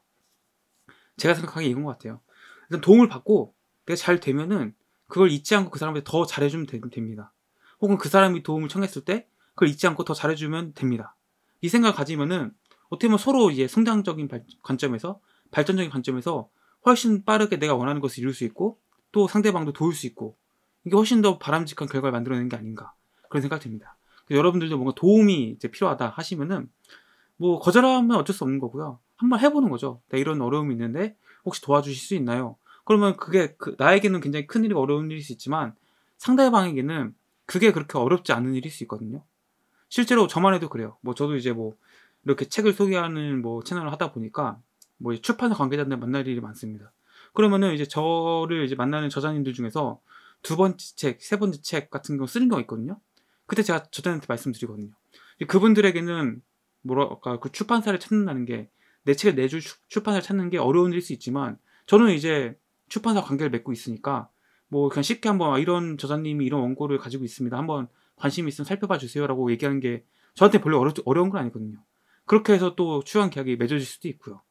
제가 생각하기에 이건 것 같아요. 일단 도움을 받고 내가 잘 되면은 그걸 잊지 않고 그 사람한테 더 잘해주면 됩니다. 혹은 그 사람이 도움을 청했을 때 그걸 잊지 않고 더 잘해주면 됩니다. 이 생각을 가지면은 어떻게 보면 서로 이제 성장적인 발, 관점에서 발전적인 관점에서 훨씬 빠르게 내가 원하는 것을 이룰 수 있고 또 상대방도 도울 수 있고 이게 훨씬 더 바람직한 결과를 만들어내는 게 아닌가 그런 생각 듭니다. 그 여러분들도 뭔가 도움이 이제 필요하다 하시면은 뭐 거절하면 어쩔 수 없는 거고요. 한번 해보는 거죠. 나 네, 이런 어려움이 있는데 혹시 도와주실 수 있나요? 그러면 그게 그 나에게는 굉장히 큰 일이 어려운 일일 수 있지만 상대방에게는 그게 그렇게 어렵지 않은 일일 수 있거든요. 실제로 저만 해도 그래요. 뭐 저도 이제 뭐 이렇게 책을 소개하는 뭐 채널을 하다 보니까 뭐 출판사 관계자들 만날 일이 많습니다. 그러면은 이제 저를 이제 만나는 저자님들 중에서 두 번째 책, 세 번째 책 같은 경우 쓰는 경우 있거든요. 그때 제가 저자한테 말씀드리거든요. 그분들에게는 뭐랄까 그러니까 그 출판사를 찾는다는 게 내 책을 내줄 출판사를 찾는 게 어려운 일일 수 있지만 저는 이제 출판사 관계를 맺고 있으니까 뭐 그냥 쉽게 한번 아, 이런 저자님이 이런 원고를 가지고 있습니다. 한번 관심 있으면 살펴봐 주세요라고 얘기하는 게 저한테 별로 어려, 어려운 건 아니거든요. 그렇게 해서 또 출연 계약이 맺어질 수도 있고요.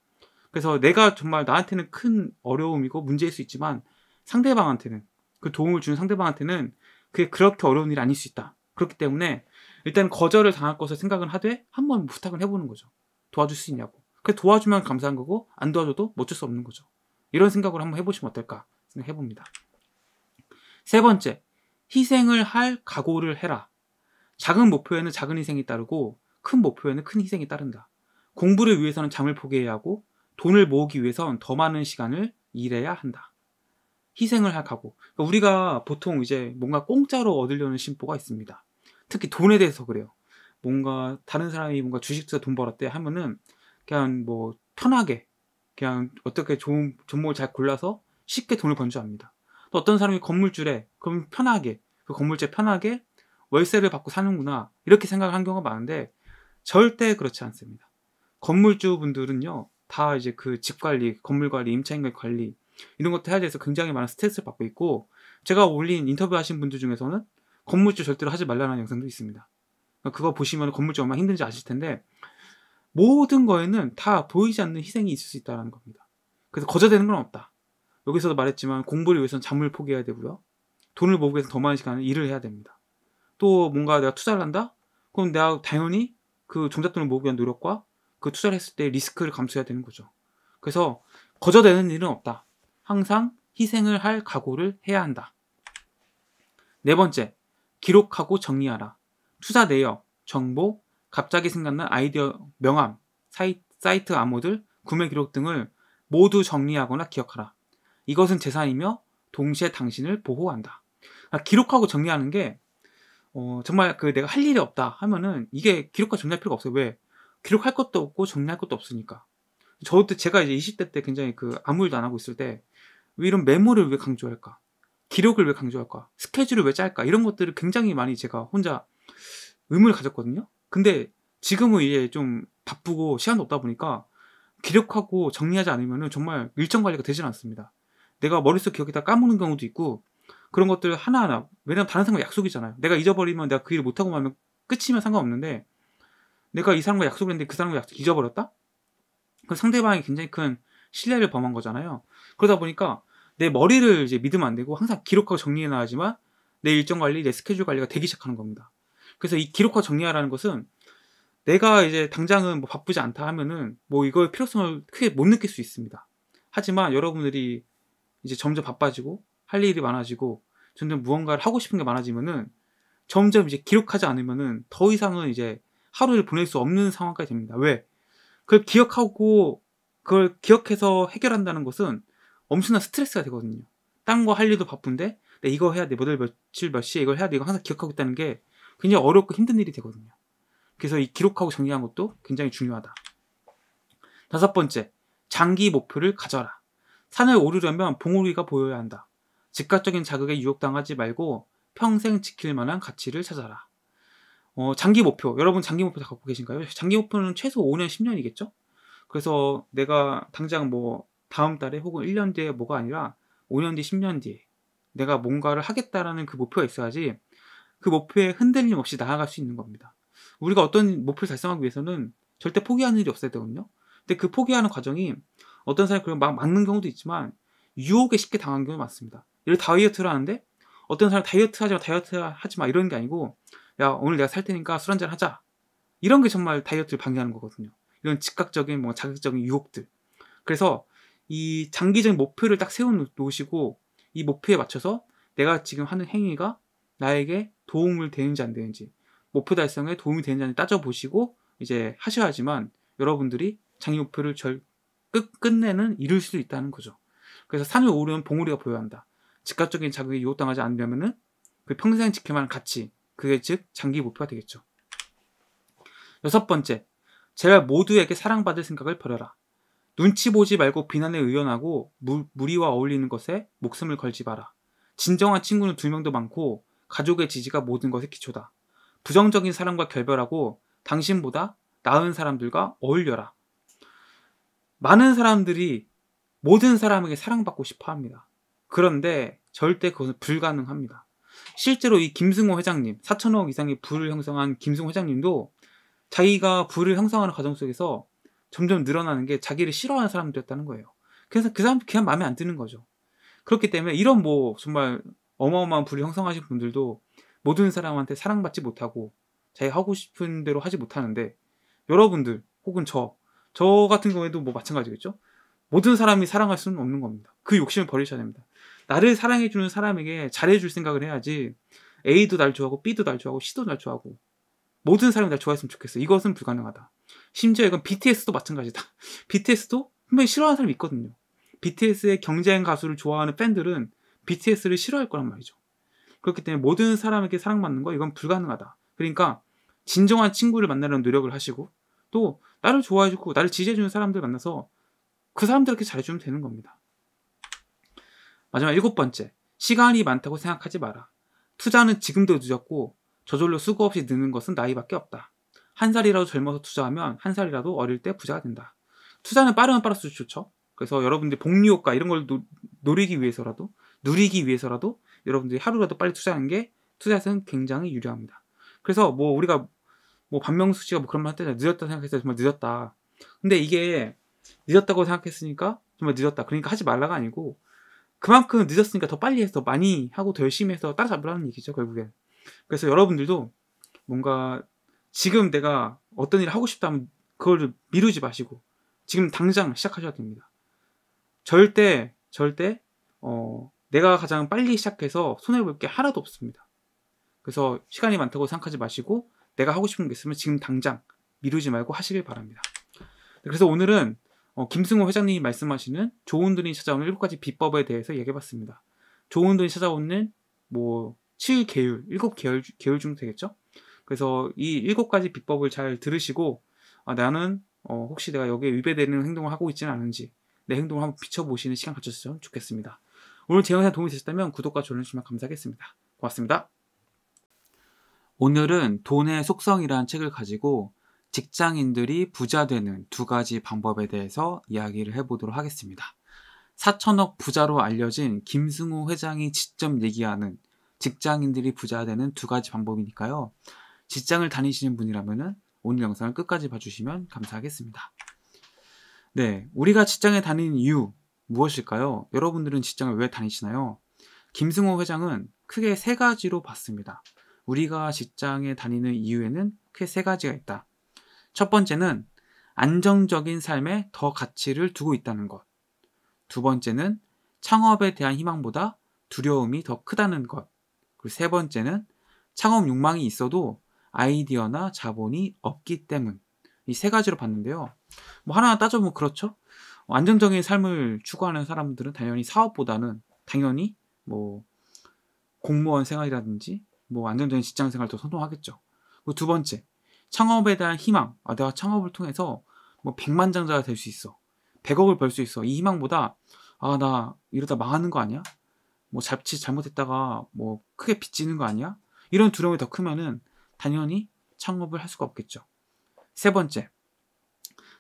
그래서 내가 정말 나한테는 큰 어려움이고 문제일 수 있지만 상대방한테는 그 도움을 주는 상대방한테는 그게 그렇게 어려운 일이 아닐 수 있다. 그렇기 때문에 일단 거절을 당할 것을 생각을 하되 한번 부탁을 해보는 거죠. 도와줄 수 있냐고. 그 도와주면 감사한 거고 안 도와줘도 뭐 어쩔 수 없는 거죠. 이런 생각을 한번 해보시면 어떨까 생각해 봅니다. 세 번째, 희생을 할 각오를 해라. 작은 목표에는 작은 희생이 따르고 큰 목표에는 큰 희생이 따른다. 공부를 위해서는 잠을 포기해야 하고 돈을 모으기 위해선 더 많은 시간을 일해야 한다. 희생을 할 각오. 그러니까 우리가 보통 이제 뭔가 공짜로 얻으려는 심보가 있습니다. 특히 돈에 대해서 그래요. 뭔가 다른 사람이 뭔가 주식 투자 돈 벌었대 하면은 그냥 뭐 편하게 그냥 어떻게 좋은 종목을 잘 골라서 쉽게 돈을 번 줄 압니다. 또 어떤 사람이 건물주래 그럼 편하게 그 건물주에 편하게 월세를 받고 사는구나 이렇게 생각을 한 경우가 많은데 절대 그렇지 않습니다. 건물주 분들은요 다 이제 그 집 관리, 건물 관리, 임차인 관리 이런 것도 해야 돼서 굉장히 많은 스트레스를 받고 있고 제가 올린 인터뷰 하신 분들 중에서는 건물주 절대로 하지 말라는 영상도 있습니다. 그거 보시면 건물주 얼마나 힘든지 아실 텐데 모든 거에는 다 보이지 않는 희생이 있을 수 있다는 겁니다. 그래서 거저되는 건 없다. 여기서도 말했지만 공부를 위해서는 잠을 포기해야 되고요. 돈을 모으기 위해서 더 많은 시간을 일을 해야 됩니다. 또 뭔가 내가 투자를 한다? 그럼 내가 당연히 그 종잣돈을 모으기 위한 노력과 그 투자를 했을 때 리스크를 감수해야 되는 거죠. 그래서 거저되는 일은 없다. 항상 희생을 할 각오를 해야 한다. 네 번째, 기록하고 정리하라. 투자 내역, 정보, 갑자기 생각난 아이디어 명함, 사이트, 사이트 암호들, 구매 기록 등을 모두 정리하거나 기억하라. 이것은 재산이며 동시에 당신을 보호한다. 그러니까 기록하고 정리하는 게 어, 정말 그 내가 할 일이 없다 하면은 이게 기록과 정리할 필요가 없어요. 왜? 기록할 것도 없고 정리할 것도 없으니까. 저도 제가 이제 20대 때 굉장히 그 아무 일도 안 하고 있을 때왜 이런 메모를 왜 강조할까? 기록을 왜 강조할까? 스케줄을 왜 짤까? 이런 것들을 굉장히 많이 제가 혼자 의문을 가졌거든요. 근데 지금은 이제 좀 바쁘고 시간도 없다 보니까 기록하고 정리하지 않으면 정말 일정 관리가 되진 않습니다. 내가 머릿속 기억이다 까먹는 경우도 있고 그런 것들 하나하나 왜냐면 다른 사람과 약속이잖아요. 내가 잊어버리면 내가 그 일을 못하고 말면 끝이면 상관없는데 내가 이 사람과 약속을 했는데 그 사람과 약속 잊어버렸다? 그 상대방이 굉장히 큰 신뢰를 범한 거잖아요. 그러다 보니까 내 머리를 이제 믿으면 안 되고 항상 기록하고 정리해 놔야지만 내 일정 관리, 내 스케줄 관리가 되기 시작하는 겁니다. 그래서 이 기록화 정리하라는 것은 내가 이제 당장은 뭐 바쁘지 않다 하면은 뭐 이걸 필요성을 크게 못 느낄 수 있습니다. 하지만 여러분들이 이제 점점 바빠지고 할 일이 많아지고 점점 무언가를 하고 싶은 게 많아지면은 점점 이제 기록하지 않으면은 더 이상은 이제 하루를 보낼 수 없는 상황까지 됩니다. 왜? 그걸 기억하고 그걸 기억해서 해결한다는 것은 엄청난 스트레스가 되거든요. 딴 거 할 일도 바쁜데 이거 해야 돼. 모델 며칠 몇 시에 이걸 해야 돼. 이거 항상 기억하고 있다는 게 굉장히 어렵고 힘든 일이 되거든요. 그래서 이 기록하고 정리한 것도 굉장히 중요하다. 다섯 번째, 장기 목표를 가져라. 산을 오르려면 봉우리가 보여야 한다. 즉각적인 자극에 유혹당하지 말고 평생 지킬 만한 가치를 찾아라. 어, 장기 목표. 여러분 장기 목표 다 갖고 계신가요? 장기 목표는 최소 5년, 10년이겠죠? 그래서 내가 당장 뭐 다음 달에 혹은 1년 뒤에 뭐가 아니라 5년 뒤, 10년 뒤에 내가 뭔가를 하겠다라는 그 목표가 있어야지 그 목표에 흔들림 없이 나아갈 수 있는 겁니다. 우리가 어떤 목표를 달성하기 위해서는 절대 포기하는 일이 없어야 되거든요. 근데 그 포기하는 과정이 어떤 사람이 그걸 막 막는 경우도 있지만 유혹에 쉽게 당한 경우가 많습니다. 예를 다이어트를 하는데 어떤 사람 이 다이어트 하지 마, 다이어트 하지 마 이런 게 아니고 야 오늘 내가 살 테니까 술 한잔 하자 이런 게 정말 다이어트를 방해하는 거거든요. 이런 즉각적인 뭐 자극적인 유혹들. 그래서 이 장기적인 목표를 딱 세워 놓으시고 이 목표에 맞춰서 내가 지금 하는 행위가 나에게 도움을 되는지 안 되는지 목표 달성에 도움이 되는지 따져보시고 이제 하셔야지만 여러분들이 장기 목표를 절 끝, 끝내는 이룰 수 있다는 거죠. 그래서 산을 오르면 봉우리가 보여야 한다. 즉각적인 자극이 유혹당하지 않으려면그 평생 지켜만 하는 가치, 그게 즉 장기 목표가 되겠죠. 여섯 번째, 제발 모두에게 사랑받을 생각을 버려라. 눈치 보지 말고 비난에 의연하고 무, 무리와 어울리는 것에 목숨을 걸지 마라. 진정한 친구는 두 명도 많고 가족의 지지가 모든 것의 기초다. 부정적인 사람과 결별하고 당신보다 나은 사람들과 어울려라. 많은 사람들이 모든 사람에게 사랑받고 싶어 합니다. 그런데 절대 그것은 불가능합니다. 실제로 이 김승호 회장님, 4천억 이상의 부를 형성한 김승호 회장님도 자기가 부를 형성하는 과정 속에서 점점 늘어나는 게 자기를 싫어하는 사람들이었다는 거예요. 그래서 그 사람 그냥 마음에 안 드는 거죠. 그렇기 때문에 이런 뭐 정말 어마어마한 불를 형성하신 분들도 모든 사람한테 사랑받지 못하고 자기 하고 싶은 대로 하지 못하는데 여러분들 혹은 저저 저 같은 경우에도 뭐 마찬가지겠죠. 모든 사람이 사랑할 수는 없는 겁니다. 그 욕심을 버리셔야 됩니다. 나를 사랑해주는 사람에게 잘해줄 생각을 해야지 A도 날 좋아하고 B도 날 좋아하고 C도 날 좋아하고 모든 사람이 날 좋아했으면 좋겠어. 요 이것은 불가능하다. 심지어 이건 BTS도 마찬가지다. BTS도 분명히 싫어하는 사람이 있거든요. BTS의 경쟁 가수를 좋아하는 팬들은 BTS를 싫어할 거란 말이죠. 그렇기 때문에 모든 사람에게 사랑받는 거 이건 불가능하다. 그러니까 진정한 친구를 만나려는 노력을 하시고 또 나를 좋아해주고 나를 지지해주는 사람들 만나서 그 사람들에게 잘해주면 되는 겁니다. 마지막 일곱 번째, 시간이 많다고 생각하지 마라. 투자는 지금도 늦었고 저절로 수고 없이 느는 것은 나이밖에 없다. 한 살이라도 젊어서 투자하면 한 살이라도 어릴 때 부자가 된다. 투자는 빠르면 빠를수록 좋죠. 그래서 여러분들 복리 효과 이런 걸 노, 리기 위해서라도 누리기 위해서라도 여러분들이 하루라도 빨리 투자하는 게 투자에서는 굉장히 유리합니다. 그래서 뭐 우리가 뭐 반명수 씨가 뭐 그런 말 할 때 늦었다 생각했어요. 정말 늦었다. 근데 이게 늦었다고 생각했으니까 정말 늦었다. 그러니까 하지 말라가 아니고 그만큼 늦었으니까 더 빨리 해서 많이 하고 더 열심히 해서 따라잡으라는 얘기죠 결국엔. 그래서 여러분들도 뭔가 지금 내가 어떤 일을 하고 싶다면 그걸 미루지 마시고 지금 당장 시작하셔야 됩니다. 절대 절대 어, 내가 가장 빨리 시작해서 손해 볼 게 하나도 없습니다. 그래서 시간이 많다고 생각하지 마시고 내가 하고 싶은 게 있으면 지금 당장 미루지 말고 하시길 바랍니다. 네, 그래서 오늘은 어, 김승호 회장님이 말씀하시는 좋은 돈이 찾아오는 일곱 가지 비법에 대해서 얘기해봤습니다. 좋은 돈이 찾아오는 뭐7개율7개율 계율 중 되겠죠? 그래서 이 일곱 가지 비법을 잘 들으시고 아, 나는 어, 혹시 내가 여기에 위배되는 행동을 하고 있지는 않은지 내 행동을 한번 비춰보시는 시간 가졌으면 좋겠습니다. 오늘 제 영상 도움이 되셨다면 구독과 좋아요 주시면 감사하겠습니다. 고맙습니다. 오늘은 돈의 속성이라는 책을 가지고 직장인들이 부자 되는 두 가지 방법에 대해서 이야기를 해보도록 하겠습니다. 4천억 부자로 알려진 김승우 회장이 직접 얘기하는 직장인들이 부자 되는 두 가지 방법이니까요. 직장을 다니시는 분이라면은 오늘 영상을 끝까지 봐주시면 감사하겠습니다. 네, 우리가 직장에 다니는 이유 무엇일까요? 여러분들은 직장을 왜 다니시나요? 김승호 회장은 크게 세 가지로 봤습니다. 우리가 직장에 다니는 이유에는 크게 세 가지가 있다. 첫 번째는 안정적인 삶에 더 가치를 두고 있다는 것. 두 번째는 창업에 대한 희망보다 두려움이 더 크다는 것. 그리고 세 번째는 창업 욕망이 있어도 아이디어나 자본이 없기 때문. 이 세 가지로 봤는데요. 뭐 하나 따져보면 그렇죠. 안정적인 삶을 추구하는 사람들은 당연히 사업보다는 당연히 뭐 공무원 생활이라든지 뭐 안정적인 직장 생활 더 선호하겠죠. 그리고 두 번째, 창업에 대한 희망. 아, 내가 창업을 통해서 뭐백만 장자가 될 수 있어. 100억을 벌 수 있어. 이 희망보다 아, 나 이러다 망하는 거 아니야? 뭐 잡치 잘못했다가 뭐 크게 빚지는 거 아니야? 이런 두려움이 더 크면은 당연히 창업을 할 수가 없겠죠. 세 번째,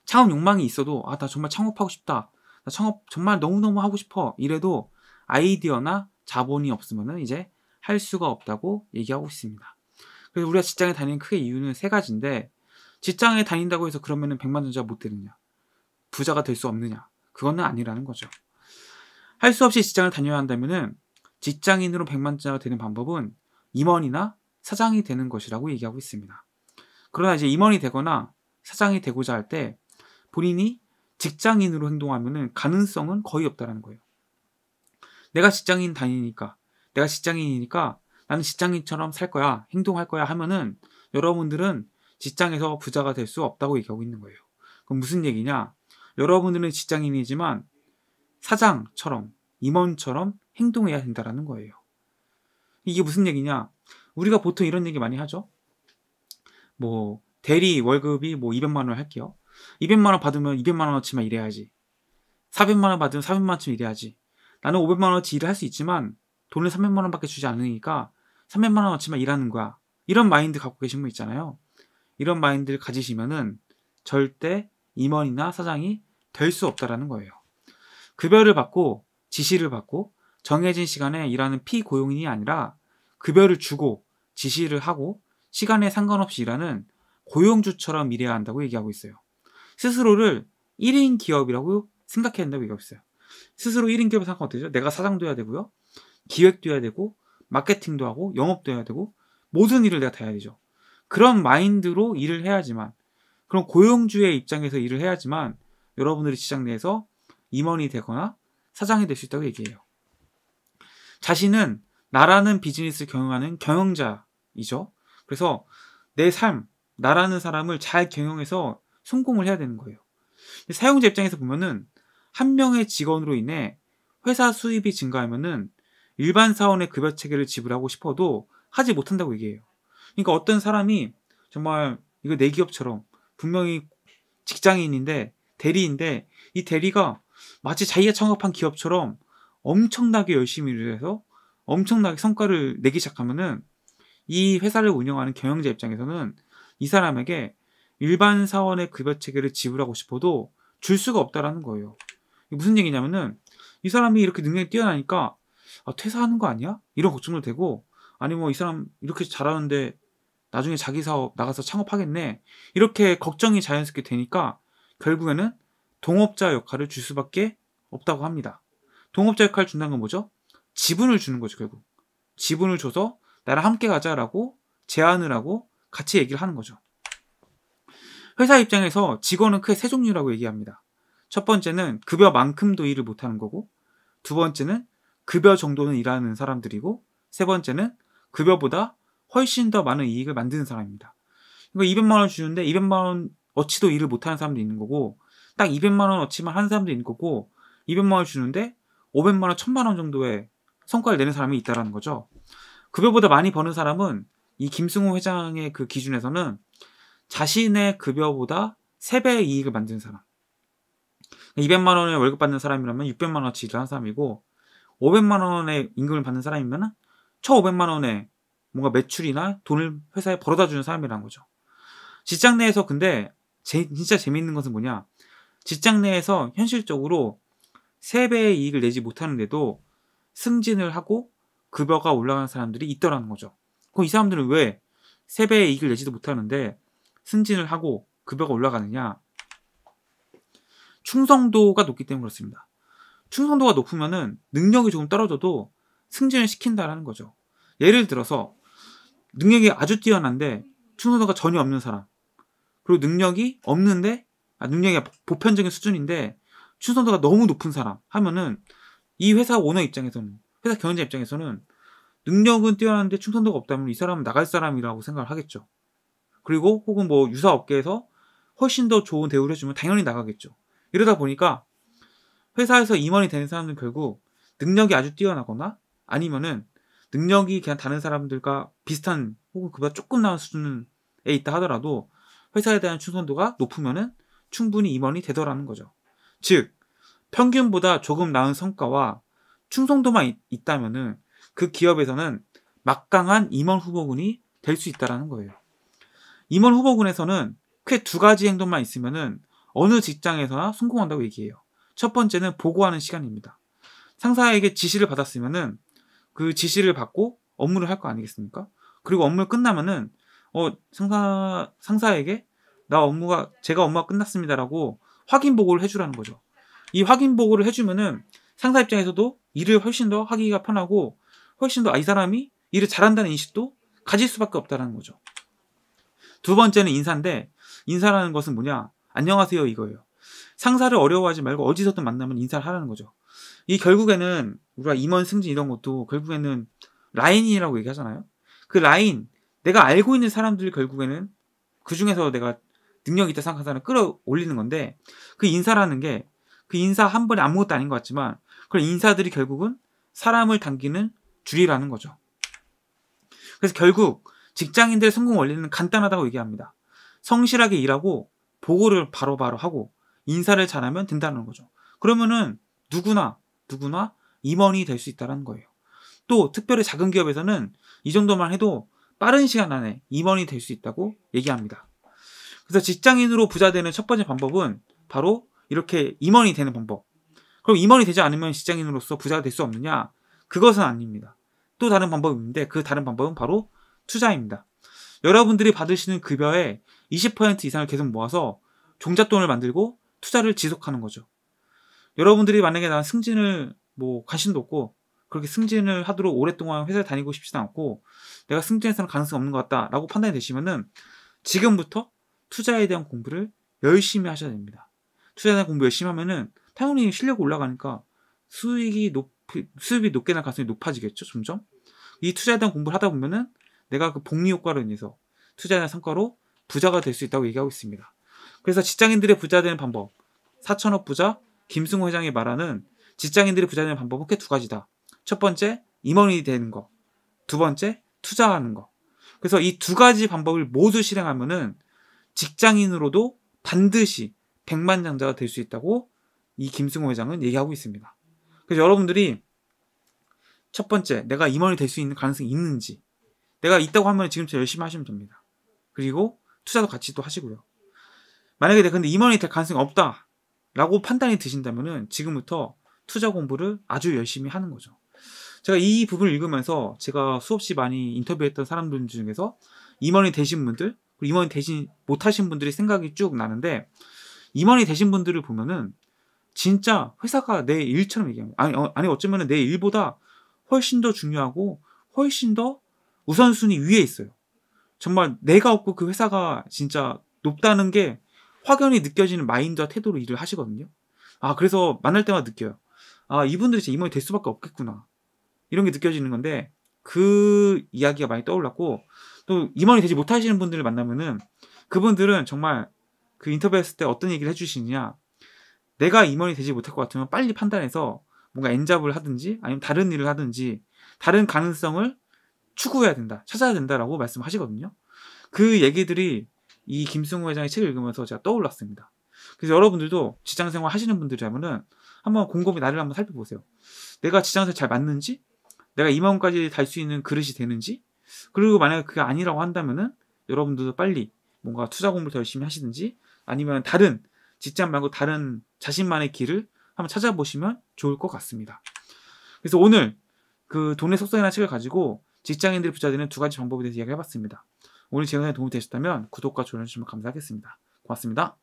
창업 욕망이 있어도 아, 나 정말 창업하고 싶다. 나 창업 정말 너무너무 하고 싶어. 이래도 아이디어나 자본이 없으면 이제 할 수가 없다고 얘기하고 있습니다. 그래서 우리가 직장에 다니는 크게 이유는 세 가지인데 직장에 다닌다고 해서 그러면은 백만 전자 못 되느냐? 부자가 될 수 없느냐? 그거는 아니라는 거죠. 할 수 없이 직장을 다녀야 한다면은 직장인으로 백만 전자가 되는 방법은 임원이나 사장이 되는 것이라고 얘기하고 있습니다. 그러나 이제 임원이 되거나 사장이 되고자 할 때 본인이 직장인으로 행동하면 가능성은 거의 없다라는 거예요. 내가 직장인 다니니까, 내가 직장인이니까 나는 직장인처럼 살 거야, 행동할 거야 하면은 여러분들은 직장에서 부자가 될 수 없다고 얘기하고 있는 거예요. 그럼 무슨 얘기냐? 여러분들은 직장인이지만 사장처럼, 임원처럼 행동해야 된다라는 거예요. 이게 무슨 얘기냐? 우리가 보통 이런 얘기 많이 하죠. 뭐 대리 월급이 뭐 200만 원 할게요. 200만 원 받으면 200만 원어치만 일해야지. 400만 원 받으면 400만 원치 일해야지. 나는 500만 원어치 일을 할 수 있지만 돈을 300만 원밖에 주지 않으니까 300만 원어치만 일하는 거야. 이런 마인드 갖고 계신 분 있잖아요. 이런 마인드를 가지시면은 절대 임원이나 사장이 될 수 없다라는 거예요. 급여를 받고 지시를 받고 정해진 시간에 일하는 피고용인이 아니라 급여를 주고 지시를 하고 시간에 상관없이 일하는 고용주처럼 일해야 한다고 얘기하고 있어요. 스스로를 1인 기업이라고 생각해야 한다고 얘기하고 있어요. 스스로 1인 기업을 생각하면 되죠? 내가 사장도 해야 되고요. 기획도 해야 되고 마케팅도 하고 영업도 해야 되고 모든 일을 내가 다 해야 되죠. 그런 마인드로 일을 해야지만 그런 고용주의 입장에서 일을 해야지만 여러분들이 시장 내에서 임원이 되거나 사장이 될 수 있다고 얘기해요. 자신은 나라는 비즈니스를 경영하는 경영자이죠. 그래서 내 삶, 나라는 사람을 잘 경영해서 성공을 해야 되는 거예요. 사용자 입장에서 보면은 한 명의 직원으로 인해 회사 수입이 증가하면은 일반 사원의 급여 체계를 지불하고 싶어도 하지 못한다고 얘기해요. 그러니까 어떤 사람이 정말 이거 내 기업처럼 분명히 직장인인데 대리인데 이 대리가 마치 자기가 창업한 기업처럼 엄청나게 열심히 일을 해서 엄청나게 성과를 내기 시작하면은 이 회사를 운영하는 경영자 입장에서는 이 사람에게 일반 사원의 급여 체계를 지불하고 싶어도 줄 수가 없다라는 거예요. 무슨 얘기냐면은 이 사람이 이렇게 능력이 뛰어나니까 아, 퇴사하는 거 아니야? 이런 걱정도 되고 아니 뭐 이 사람 이렇게 잘하는데 나중에 자기 사업 나가서 창업하겠네 이렇게 걱정이 자연스럽게 되니까 결국에는 동업자 역할을 줄 수밖에 없다고 합니다. 동업자 역할 준다는 건 뭐죠? 지분을 주는 거죠, 결국. 지분을 줘서 나랑 함께 가자라고 제안을 하고 같이 얘기를 하는 거죠. 회사 입장에서 직원은 크게 세 종류라고 얘기합니다. 첫 번째는 급여만큼도 일을 못하는 거고, 두 번째는 급여 정도는 일하는 사람들이고, 세 번째는 급여보다 훨씬 더 많은 이익을 만드는 사람입니다. 그러 200만 원 주는데 200만 원 어치도 일을 못하는 사람도 있는 거고, 딱 200만 원 어치만 하는 사람도 있는 거고, 200만 원 주는데 500만 원, 1000만 원 정도의 성과를 내는 사람이 있다라는 거죠. 급여보다 많이 버는 사람은 이 김승호 회장의 그 기준에서는 자신의 급여보다 3배의 이익을 만든 사람. 200만 그러니까 원의 월급 받는 사람이라면 600만 원어치 를한 사람이고 500만 원의 임금을 받는 사람이면 은처 500만 원의 뭔가 매출이나 돈을 회사에 벌어다 주는 사람이라는 거죠. 직장 내에서 근데 제, 진짜 재미있는 것은 뭐냐? 직장 내에서 현실적으로 3배의 이익을 내지 못하는데도 승진을 하고 급여가 올라가는 사람들이 있더라는 거죠. 그럼 이 사람들은 왜 3배의 이익을 내지도 못하는데 승진을 하고 급여가 올라가느냐? 충성도가 높기 때문에 그렇습니다. 충성도가 높으면 능력이 조금 떨어져도 승진을 시킨다라는 거죠. 예를 들어서 능력이 아주 뛰어난데 충성도가 전혀 없는 사람. 그리고 능력이 없는데 아, 능력이 보편적인 수준인데 충성도가 너무 높은 사람 하면은 이 회사 오너 입장에서는 회사 경영자 입장에서는 능력은 뛰어나는데 충성도가 없다면 이 사람은 나갈 사람이라고 생각을 하겠죠. 그리고 혹은 뭐 유사 업계에서 훨씬 더 좋은 대우를 해주면 당연히 나가겠죠. 이러다 보니까 회사에서 임원이 되는 사람은 결국 능력이 아주 뛰어나거나 아니면은 능력이 그냥 다른 사람들과 비슷한 혹은 그보다 조금 나은 수준에 있다 하더라도 회사에 대한 충성도가 높으면은 충분히 임원이 되더라는 거죠. 즉 평균보다 조금 나은 성과와 충성도만 있다면그 기업에서는 막강한 임원 후보군이 될 수 있다라는 거예요. 임원 후보군에서는 크두 가지 행동만 있으면 어느 직장에서나 성공한다고 얘기해요. 첫 번째는 보고하는 시간입니다. 상사에게 지시를 받았으면그 지시를 받고 업무를 할 거 아니겠습니까? 그리고 업무 를 끝나면은 어 상사 상사에게 나 업무가 제가 업무가 끝났습니다라고 확인 보고를 해주라는 거죠. 이 확인 보고를 해주면은 상사 입장에서도 일을 훨씬 더 하기가 편하고 훨씬 더 아, 이 사람이 일을 잘한다는 인식도 가질 수밖에 없다는 거죠. 두 번째는 인사인데 인사라는 것은 뭐냐? 안녕하세요 이거예요. 상사를 어려워하지 말고 어디서든 만나면 인사를 하라는 거죠. 이 결국에는 우리가 임원 승진 이런 것도 결국에는 라인이라고 얘기하잖아요. 그 라인 내가 알고 있는 사람들이 결국에는 그 중에서 내가 능력 있다 생각하는 사람을 끌어올리는 건데 그 인사라는 게그 인사 한 번에 아무것도 아닌 것 같지만 그런 인사들이 결국은 사람을 당기는 줄이라는 거죠. 그래서 결국 직장인들의 성공 원리는 간단하다고 얘기합니다. 성실하게 일하고 보고를 바로바로 바로 하고 인사를 잘하면 된다는 거죠. 그러면은 누구나 누구나 임원이 될 수 있다는 거예요. 또 특별히 작은 기업에서는 이 정도만 해도 빠른 시간 안에 임원이 될 수 있다고 얘기합니다. 그래서 직장인으로 부자 되는 첫 번째 방법은 바로 이렇게 임원이 되는 방법. 그럼 임원이 되지 않으면 직장인으로서 부자가 될 수 없느냐? 그것은 아닙니다. 또 다른 방법이 있는데 그 다른 방법은 바로 투자입니다. 여러분들이 받으시는 급여의 20% 이상을 계속 모아서 종잣돈을 만들고 투자를 지속하는 거죠. 여러분들이 만약에 난 승진을 뭐 관심도 없고 그렇게 승진을 하도록 오랫동안 회사를 다니고 싶지도 않고 내가 승진해서는 가능성이 없는 것 같다라고 판단이 되시면은 지금부터 투자에 대한 공부를 열심히 하셔야 됩니다. 투자나 공부 열심히 하면은 당연히 실력 올라가니까 수익이 높이 수입이 높게 날 가능성이 높아지겠죠 점점 이 투자에 대한 공부를 하다 보면은 내가 그 복리 효과로 인해서 투자나 성과로 부자가 될 수 있다고 얘기하고 있습니다. 그래서 직장인들의 부자 되는 방법 사천억 부자 김승호 회장이 말하는 직장인들의 부자 되는 방법은 크게 두 가지다. 첫 번째 임원이 되는 거, 두 번째 투자하는 거. 그래서 이 두 가지 방법을 모두 실행하면은 직장인으로도 반드시 백만장자가 될 수 있다고 이 김승호 회장은 얘기하고 있습니다. 그래서 여러분들이 첫 번째, 내가 임원이 될 수 있는 가능성이 있는지, 내가 있다고 하면 지금부터 열심히 하시면 됩니다. 그리고 투자도 같이 또 하시고요. 만약에 내가 근데 임원이 될 가능성이 없다 라고 판단이 드신다면은 지금부터 투자 공부를 아주 열심히 하는 거죠. 제가 이 부분을 읽으면서 제가 수없이 많이 인터뷰했던 사람들 중에서 임원이 되신 분들, 그리고 임원이 되지 못하신 분들이 생각이 쭉 나는데 이만이 되신 분들을 보면은 진짜 회사가 내 일처럼 얘기합니다. 아니, 어, 아니 어쩌면 내 일보다 훨씬 더 중요하고 훨씬 더 우선순위 위에 있어요. 정말 내가 없고 그 회사가 진짜 높다는 게 확연히 느껴지는 마인드와 태도로 일을 하시거든요. 아, 그래서 만날 때마다 느껴요. 아, 이분들이 제 임원이 될 수밖에 없겠구나. 이런 게 느껴지는 건데 그 이야기가 많이 떠올랐고 또이만이 되지 못하시는 분들을 만나면은 그분들은 정말 그 인터뷰했을 때 어떤 얘기를 해주시느냐 내가 임원이 되지 못할 것 같으면 빨리 판단해서 뭔가 엔잡을 하든지 아니면 다른 일을 하든지 다른 가능성을 추구해야 된다 찾아야 된다라고 말씀하시거든요 그 얘기들이 이 김승우 회장의 책을 읽으면서 제가 떠올랐습니다 그래서 여러분들도 직장생활 하시는 분들이라면은 한번 곰곰이 나를 한번 살펴보세요 내가 직장생활 잘 맞는지 내가 임원까지 달 수 있는 그릇이 되는지 그리고 만약에 그게 아니라고 한다면은 여러분들도 빨리 뭔가 투자 공부를 더 열심히 하시든지 아니면 다른 직장 말고 다른 자신만의 길을 한번 찾아보시면 좋을 것 같습니다. 그래서 오늘 그 돈의 속성이라는 책을 가지고 직장인들이 부자 되는 두 가지 방법에 대해서 이야기해봤습니다. 오늘 제 영상에 도움이 되셨다면 구독과 좋아요 주시면 감사하겠습니다. 고맙습니다.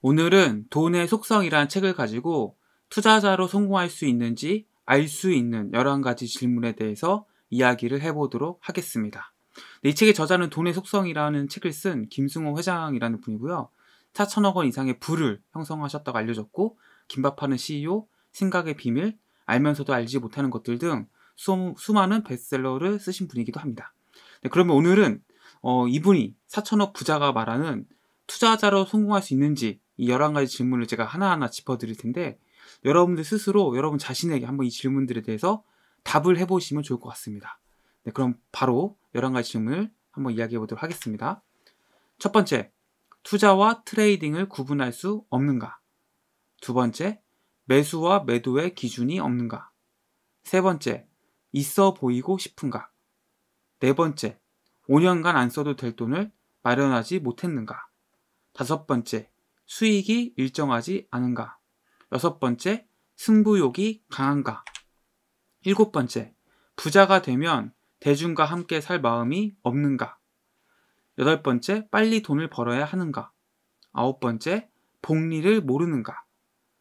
오늘은 돈의 속성이라는 책을 가지고 투자자로 성공할 수 있는지 알 수 있는 11가지 질문에 대해서 이야기를 해보도록 하겠습니다. 네, 이 책의 저자는 돈의 속성이라는 책을 쓴 김승호 회장이라는 분이고요. 4천억 원 이상의 부를 형성하셨다고 알려졌고 김밥하는 CEO, 생각의 비밀, 알면서도 알지 못하는 것들 등 수, 많은 베스트셀러를 쓰신 분이기도 합니다. 네, 그러면 오늘은 어, 이분이 4천억 부자가 말하는 투자자로 성공할 수 있는지 이 11가지 질문을 제가 하나하나 짚어드릴 텐데 여러분들 스스로 여러분 자신에게 한번 이 질문들에 대해서 답을 해보시면 좋을 것 같습니다. 네, 그럼 바로 11가지 질문을 한번 이야기해 보도록 하겠습니다. 첫 번째, 투자와 트레이딩을 구분할 수 없는가? 두 번째, 매수와 매도의 기준이 없는가? 세 번째, 있어 보이고 싶은가? 네 번째, 5년간 안 써도 될 돈을 마련하지 못했는가? 다섯 번째, 수익이 일정하지 않은가? 여섯 번째, 승부욕이 강한가? 일곱 번째, 부자가 되면 대중과 함께 살 마음이 없는가? 여덟 번째, 빨리 돈을 벌어야 하는가? 아홉 번째, 복리를 모르는가?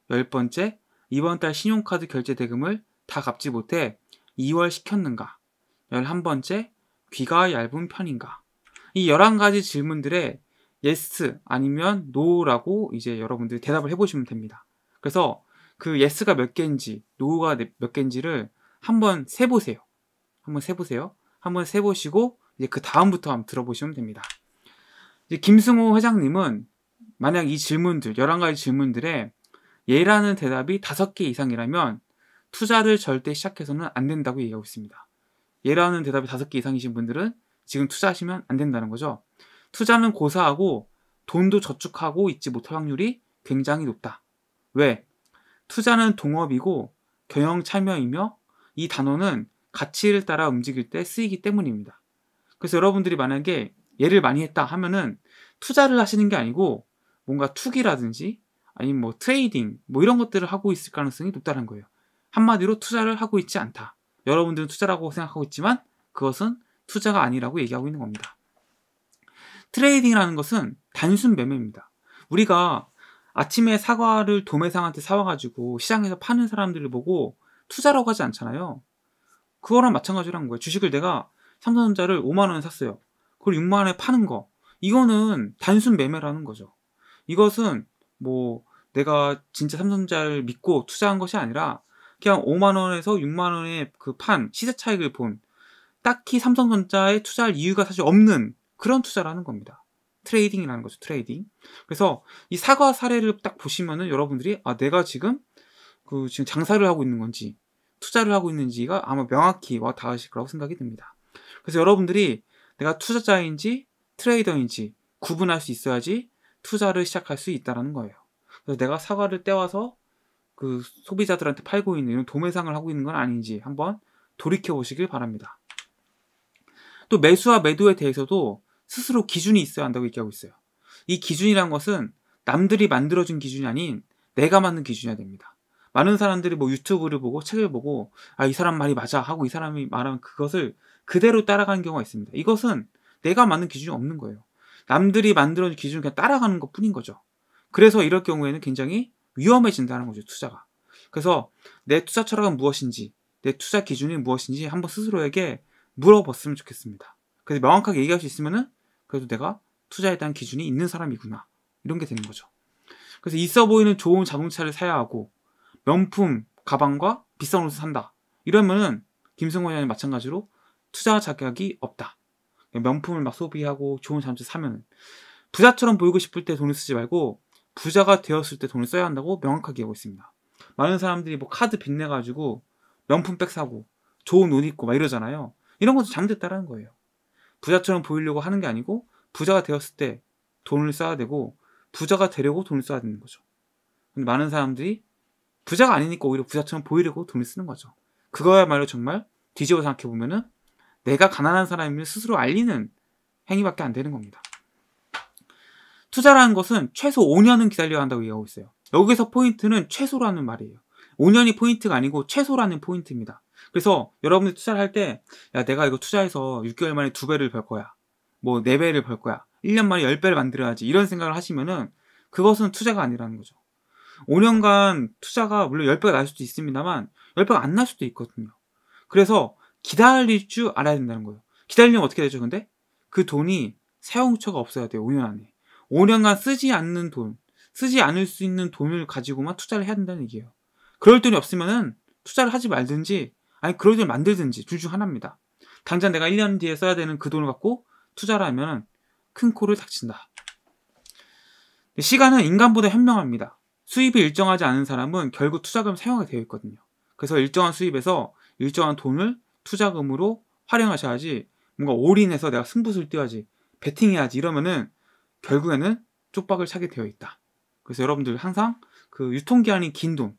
열 번째, 이번 달 신용카드 결제 대금을 다 갚지 못해 2월 시켰는가? 열한 번째, 귀가 얇은 편인가? 이 열한 가지 질문들에 예스 아니면 노 o 라고 이제 여러분들이 대답을 해보시면 됩니다. 그래서 그예스가몇 개인지, 노 o 가몇 개인지를 한번 세보세요. 한번 세보세요. 한번 세보시고 이제 그 다음부터 한번 들어보시면 됩니다. 이제 김승호 회장님은 만약 이 질문들 11가지 질문들에 예라는 대답이 5개 이상이라면 투자를 절대 시작해서는 안 된다고 얘기하고 있습니다. 예라는 대답이 5개 이상이신 분들은 지금 투자하시면 안 된다는 거죠. 투자는 고사하고 돈도 저축하고 있지 못할 확률이 굉장히 높다. 왜? 투자는 동업이고 경영 참여이며 이 단어는 가치를 따라 움직일 때 쓰이기 때문입니다. 그래서 여러분들이 만약에 예를 많이 했다 하면은 투자를 하시는 게 아니고 뭔가 투기라든지 아니면 뭐 트레이딩 뭐 이런 것들을 하고 있을 가능성이 높다는 거예요. 한마디로 투자를 하고 있지 않다. 여러분들은 투자라고 생각하고 있지만 그것은 투자가 아니라고 얘기하고 있는 겁니다. 트레이딩이라는 것은 단순 매매입니다. 우리가 아침에 사과를 도매상한테 사와가지고 시장에서 파는 사람들을 보고 투자라고 하지 않잖아요. 그거랑 마찬가지로 한 거예요. 주식을 내가 삼성전자를 5만 원에 샀어요. 그걸 6만 원에 파는 거. 이거는 단순 매매라는 거죠. 이것은 뭐 내가 진짜 삼성전자를 믿고 투자한 것이 아니라 그냥 5만 원에서 6만 원의 그판 시세 차익을 본 딱히 삼성전자에 투자할 이유가 사실 없는 그런 투자라는 겁니다. 트레이딩이라는 거죠. 트레이딩. 그래서 이 사과 사례를 딱 보시면은 여러분들이 아 내가 지금 그 지금 장사를 하고 있는 건지 투자를 하고 있는지가 아마 명확히 와 닿으실 거라고 생각이 듭니다. 그래서 여러분들이 내가 투자자인지 트레이더인지 구분할 수 있어야지 투자를 시작할 수 있다는 거예요. 그래서 내가 사과를 떼와서 그 소비자들한테 팔고 있는 이런 도매상을 하고 있는 건 아닌지 한번 돌이켜 보시길 바랍니다. 또 매수와 매도에 대해서도 스스로 기준이 있어야 한다고 얘기하고 있어요. 이 기준이란 것은 남들이 만들어준 기준이 아닌 내가 만든 기준이어야 됩니다. 많은 사람들이 뭐 유튜브를 보고 책을 보고 아 이 사람 말이 맞아 하고 이 사람이 말하면 그것을 그대로 따라가는 경우가 있습니다. 이것은 내가 만든 기준이 없는 거예요. 남들이 만들어준 기준을 그냥 따라가는 것 뿐인 거죠. 그래서 이럴 경우에는 굉장히 위험해진다는 거죠, 투자가. 그래서 내 투자 철학은 무엇인지, 내 투자 기준이 무엇인지 한번 스스로에게 물어봤으면 좋겠습니다. 그래서 명확하게 얘기할 수 있으면은 그래도 내가 투자에 대한 기준이 있는 사람이구나. 이런 게 되는 거죠. 그래서 있어 보이는 좋은 자동차를 사야 하고, 명품 가방과 비싼 옷을 산다. 이러면은 김승호 의원이 마찬가지로 투자 자격이 없다. 명품을 막 소비하고 좋은 잠수 사면 부자처럼 보이고 싶을 때 돈을 쓰지 말고 부자가 되었을 때 돈을 써야 한다고 명확하게 하고 있습니다. 많은 사람들이 뭐 카드 빚내 가지고 명품백 사고 좋은 옷 입고 막 이러잖아요. 이런 것도 잘못됐다라는 거예요. 부자처럼 보이려고 하는 게 아니고 부자가 되었을 때 돈을 써야 되고 부자가 되려고 돈을 써야 되는 거죠. 근데 많은 사람들이 부자가 아니니까 오히려 부자처럼 보이려고 돈을 쓰는 거죠. 그거야말로 정말 뒤집어 생각해 보면은 내가 가난한 사람이면 스스로 알리는 행위밖에 안 되는 겁니다. 투자라는 것은 최소 5년은 기다려야 한다고 얘기하고 있어요. 여기서 포인트는 최소라는 말이에요. 5년이 포인트가 아니고 최소라는 포인트입니다. 그래서 여러분들이 투자를 할 때, 내가 이거 투자해서 6개월 만에 2배를 벌 거야. 뭐, 4배를 벌 거야. 1년 만에 10배를 만들어야지. 이런 생각을 하시면은 그것은 투자가 아니라는 거죠. 5년간 투자가 물론 10배가 날 수도 있습니다만 10배가 안 날 수도 있거든요. 그래서 기다릴 줄 알아야 된다는 거예요. 기다리면 어떻게 되죠, 근데? 그 돈이 사용처가 없어야 돼요, 5년 안에. 5년간 쓰지 않는 돈, 쓰지 않을 수 있는 돈을 가지고만 투자를 해야 된다는 얘기예요. 그럴 돈이 없으면은 투자를 하지 말든지, 아니, 그럴 돈을 만들든지, 둘 중 하나입니다. 당장 내가 1년 뒤에 써야 되는 그 돈을 갖고 투자를 하면 큰 코를 닥친다. 시간은 인간보다 현명합니다. 수입이 일정하지 않은 사람은 결국 투자금 사용하게 되어 있거든요. 그래서 일정한 수입에서 일정한 돈을 투자금으로 활용하셔야지 뭔가 올인해서 내가 승부수를 띄워야지 베팅해야지 이러면은 결국에는 쪽박을 차게 되어 있다. 그래서 여러분들 항상 그 유통기한이 긴 돈,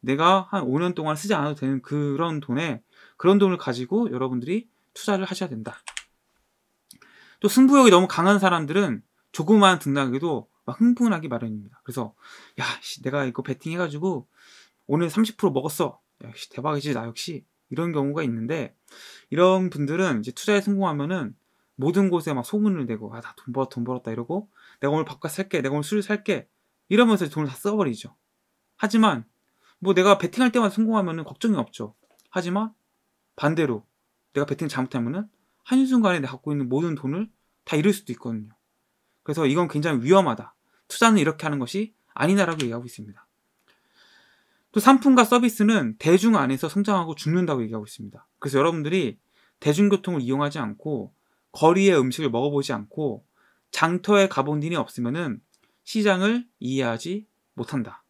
내가 한 5년 동안 쓰지 않아도 되는 그런 돈에 그런 돈을 가지고 여러분들이 투자를 하셔야 된다. 또 승부욕이 너무 강한 사람들은 조그마한 등락에도 막 흥분하기 마련입니다. 그래서 야, 씨, 내가 이거 베팅해가지고 오늘 30% 먹었어. 야, 씨, 대박이지 나 역시 이런 경우가 있는데 이런 분들은 이제 투자에 성공하면은 모든 곳에 막 소문을 내고 아나돈 벌었 돈 벌었다 이러고 내가 오늘 밥값 살게 내가 오늘 술 살게 이러면서 돈을 다 써버리죠. 하지만 뭐 내가 베팅할 때만 성공하면은 걱정이 없죠. 하지만 반대로 내가 베팅 잘못하면은 한순간에 내가 갖고 있는 모든 돈을 다 잃을 수도 있거든요. 그래서 이건 굉장히 위험하다. 투자는 이렇게 하는 것이 아니다라고 얘기하고 있습니다. 또 상품과 서비스는 대중 안에서 성장하고 죽는다고 얘기하고 있습니다. 그래서 여러분들이 대중교통을 이용하지 않고 거리의 음식을 먹어보지 않고 장터에 가본 일이 없으면 시장을 이해하지 못한다.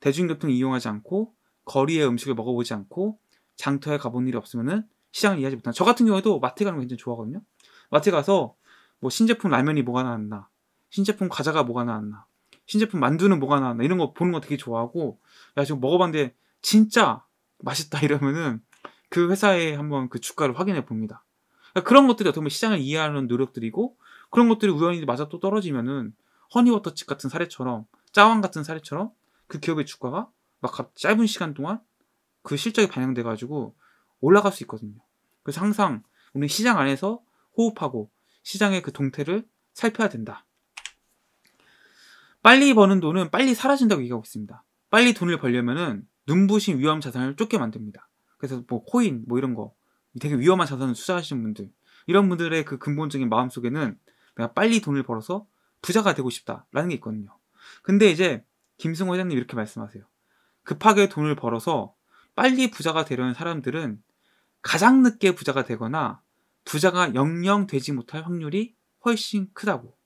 대중교통을 이용하지 않고 거리의 음식을 먹어보지 않고 장터에 가본 일이 없으면 시장을 이해하지 못한다. 저 같은 경우에도 마트 가는 거 굉장히 좋아하거든요. 마트 가서 뭐 신제품 라면이 뭐가 나왔나 신제품 과자가 뭐가 나왔나 신제품 만두는 뭐가 나왔나 이런 거 보는 거 되게 좋아하고 야 지금 먹어봤는데 진짜 맛있다 이러면은 그 회사에 한번 그 주가를 확인해 봅니다. 그러니까 그런 것들이 어떻게 보면 시장을 이해하는 노력들이고 그런 것들이 우연히 맞아 또 떨어지면은 허니워터칩 같은 사례처럼 짜왕 같은 사례처럼 그 기업의 주가가 막 짧은 시간 동안 그 실적이 반영돼 가지고 올라갈 수 있거든요. 그래서 항상 우리 시장 안에서 호흡하고 시장의 그 동태를 살펴야 된다. 빨리 버는 돈은 빨리 사라진다고 얘기하고 있습니다. 빨리 돈을 벌려면은 눈부신 위험 자산을 쫓게 만듭니다. 그래서 뭐 코인 뭐 이런 거 되게 위험한 자산을 투자하시는 분들 이런 분들의 그 근본적인 마음 속에는 내가 빨리 돈을 벌어서 부자가 되고 싶다라는 게 있거든요. 근데 이제 김승호 회장님 이렇게 말씀하세요. 급하게 돈을 벌어서 빨리 부자가 되려는 사람들은 가장 늦게 부자가 되거나 부자가 영영 되지 못할 확률이 훨씬 크다고.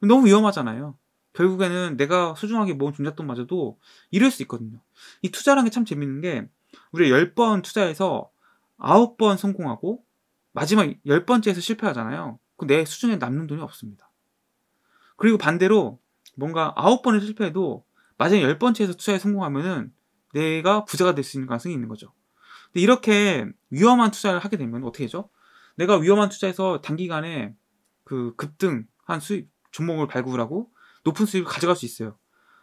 너무 위험하잖아요. 결국에는 내가 소중하게 모은 종잣돈마저도 잃을 수 있거든요. 이 투자라는 게 참 재밌는 게 우리 가 10번 투자해서 9번 성공하고 마지막 10번째에서 실패하잖아요. 그 내 수준에 남는 돈이 없습니다. 그리고 반대로 뭔가 9번을 실패해도 마지막 10번째에서 투자에 성공하면은 내가 부자가 될 수 있는 가능성이 있는 거죠. 근데 이렇게 위험한 투자를 하게 되면 어떻게 되죠? 내가 위험한 투자에서 단기간에 그 급등한 수익 종목을 발굴하고 높은 수익을 가져갈 수 있어요.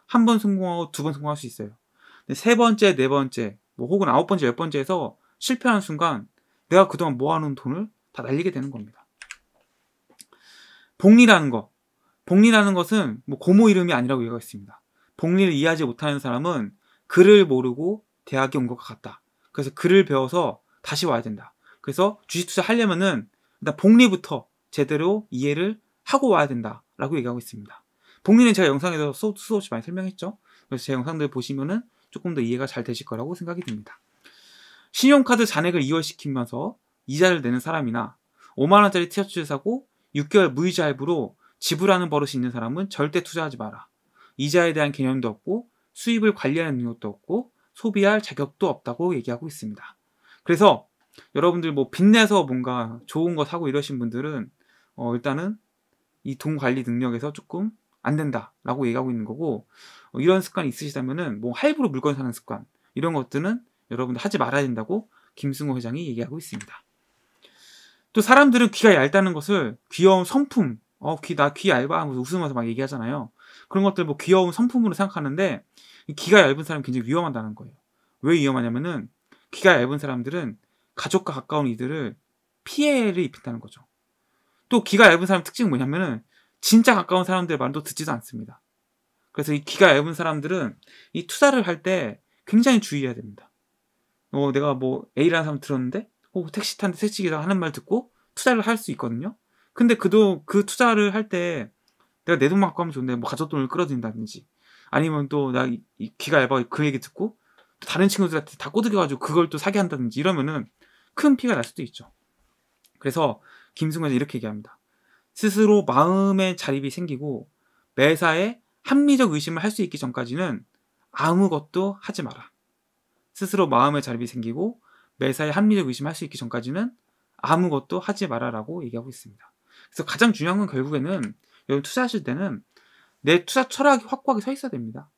한 번 성공하고 두 번 성공할 수 있어요. 근데 세 번째, 네 번째, 뭐 혹은 아홉 번째, 열 번째에서 실패하는 순간 내가 그동안 모아놓은 돈을 다 날리게 되는 겁니다. 복리라는 거. 복리라는 것은 뭐 고모 이름이 아니라고 얘기가 있습니다. 복리를 이해하지 못하는 사람은 글을 모르고 대학에 온 것과 같다. 그래서 글을 배워서 다시 와야 된다. 그래서 주식 투자 하려면은 일단 복리부터 제대로 이해를 하고 와야 된다라고 얘기하고 있습니다. 복리는 제가 영상에서 수, 수없이 많이 설명했죠. 그래서 제 영상들 보시면은 조금 더 이해가 잘 되실 거라고 생각이 듭니다. 신용카드 잔액을 이월시키면서 이자를 내는 사람이나 5만원짜리 티셔츠를 사고 6개월 무이자 할부로 지불하는 버릇이 있는 사람은 절대 투자하지 마라. 이자에 대한 개념도 없고 수입을 관리하는 능력도 없고 소비할 자격도 없다고 얘기하고 있습니다. 그래서 여러분들 뭐 빚내서 뭔가 좋은 거 사고 이러신 분들은 어 일단은 이 돈 관리 능력에서 조금 안 된다라고 얘기하고 있는 거고 어, 이런 습관이 있으시다면은 뭐 할부로 물건 사는 습관 이런 것들은 여러분들 하지 말아야 된다고 김승호 회장이 얘기하고 있습니다. 또 사람들은 귀가 얇다는 것을 귀여운 성품, 어, 귀, 나 귀 얇아 하면서 웃으면서 막 얘기하잖아요. 그런 것들 뭐 귀여운 성품으로 생각하는데 귀가 얇은 사람 굉장히 위험하다는 거예요. 왜 위험하냐면은 귀가 얇은 사람들은 가족과 가까운 이들을 피해를 입힌다는 거죠. 또 귀가 얇은 사람 특징은 뭐냐면은 진짜 가까운 사람들 말도 듣지도 않습니다. 그래서 이 귀가 얇은 사람들은 이 투자를 할 때 굉장히 주의해야 됩니다. 어, 내가 뭐 A라는 사람 들었는데 어, 택시 탄데 택시 기사 하는 말 듣고 투자를 할 수 있거든요. 근데 그도 그 투자를 할 때 내가 내 돈만 갖고 하면 좋은데 뭐 가족 돈을 끌어들인다든지 아니면 또 나 이 귀가 얇아 그 얘기 듣고 또 다른 친구들한테 다 꼬드겨가지고 그걸 또 사게 한다든지 이러면은 큰 피가 날 수도 있죠. 그래서 김승관이 이렇게 얘기합니다. 스스로 마음의 자립이 생기고 매사에 합리적 의심을 할 수 있기 전까지는 아무것도 하지 마라. 스스로 마음의 자립이 생기고 매사에 합리적 의심할 을수 있기 전까지는 아무것도 하지 마라라고 얘기하고 있습니다. 그래서 가장 중요한 건 결국에는 여러분 투자하실 때는 내 투자 철학이 확고하게 서 있어야 됩니다.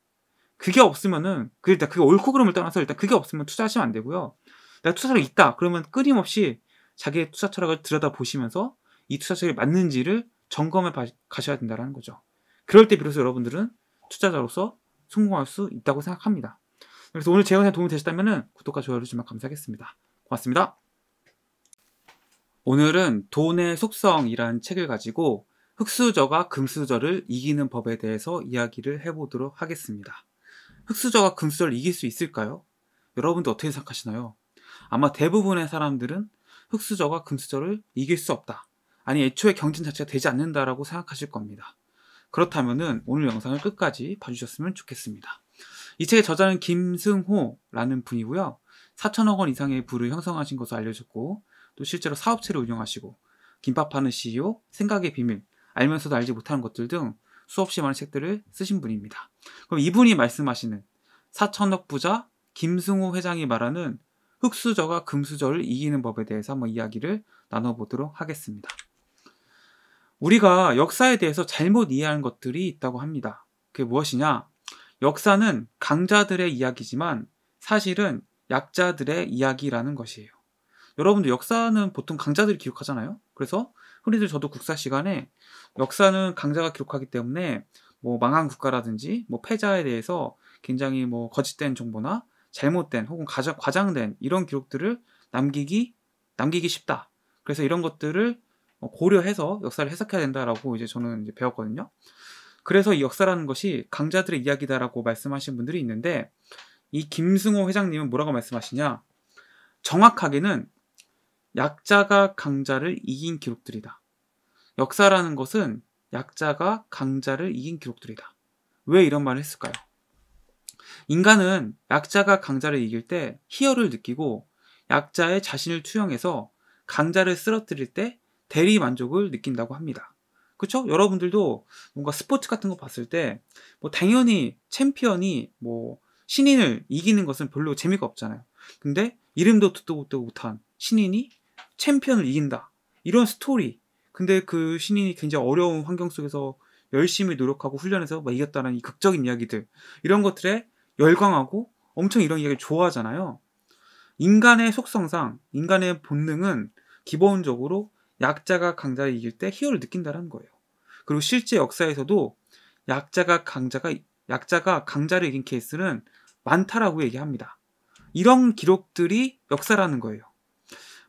그게 없으면은 그 일단 그게 옳고 그름을 떠나서 일단 그게 없으면 투자하시면 안 되고요. 내가 투자를 있다 그러면 끊임없이 자기의 투자 철학을 들여다 보시면서 이 투자책이 맞는지를 점검해 가셔야 된다는 거죠. 그럴 때 비로소 여러분들은 투자자로서 성공할 수 있다고 생각합니다. 그래서 오늘 제 영상 도움이 되셨다면 구독과 좋아요를 주시면 감사하겠습니다. 고맙습니다. 오늘은 돈의 속성이라는 책을 가지고 흑수저가 금수저를 이기는 법에 대해서 이야기를 해보도록 하겠습니다. 흑수저가 금수저를 이길 수 있을까요? 여러분들 어떻게 생각하시나요? 아마 대부분의 사람들은 흑수저가 금수저를 이길 수 없다. 아니 애초에 경쟁 자체가 되지 않는다라고 생각하실 겁니다. 그렇다면은 오늘 영상을 끝까지 봐주셨으면 좋겠습니다. 이 책의 저자는 김승호라는 분이고요. 4천억 원 이상의 부를 형성하신 것으로 알려졌고 또 실제로 사업체를 운영하시고 김밥 파는 CEO, 생각의 비밀, 알면서도 알지 못하는 것들 등 수없이 많은 책들을 쓰신 분입니다. 그럼 이분이 말씀하시는 4천억 부자 김승호 회장이 말하는 흑수저가 금수저를 이기는 법에 대해서 한번 이야기를 나눠보도록 하겠습니다. 우리가 역사에 대해서 잘못 이해하는 것들이 있다고 합니다. 그게 무엇이냐? 역사는 강자들의 이야기지만 사실은 약자들의 이야기라는 것이에요. 여러분들 역사는 보통 강자들이 기록하잖아요. 그래서 흔히들 저도 국사 시간에 역사는 강자가 기록하기 때문에 뭐 망한 국가라든지 뭐 패자에 대해서 굉장히 뭐 거짓된 정보나 잘못된 혹은 과장된 이런 기록들을 남기기 남기기 쉽다. 그래서 이런 것들을 어, 고려해서 역사를 해석해야 된다라고 이제 저는 이제 배웠거든요. 그래서 이 역사라는 것이 강자들의 이야기다라고 말씀하신 분들이 있는데 이 김승호 회장님은 뭐라고 말씀하시냐? 정확하게는 약자가 강자를 이긴 기록들이다. 역사라는 것은 약자가 강자를 이긴 기록들이다. 왜 이런 말을 했을까요? 인간은 약자가 강자를 이길 때 희열을 느끼고 약자의 자신을 투영해서 강자를 쓰러뜨릴 때 대리 만족을 느낀다고 합니다. 그쵸 여러분들도 뭔가 스포츠 같은 거 봤을 때 뭐 당연히 챔피언이 뭐 신인을 이기는 것은 별로 재미가 없잖아요. 근데 이름도 듣도 못도 못한 신인이 챔피언을 이긴다. 이런 스토리. 근데 그 신인이 굉장히 어려운 환경 속에서 열심히 노력하고 훈련해서 막 이겼다는 이 극적인 이야기들. 이런 것들에 열광하고 엄청 이런 이야기를 좋아하잖아요. 인간의 속성상, 인간의 본능은 기본적으로 약자가 강자를 이길 때 희열을 느낀다는 라 거예요. 그리고 실제 역사에서도 약자가 강자가 약자가 강자를 이긴 케이스는 많다라고 얘기합니다. 이런 기록들이 역사라는 거예요.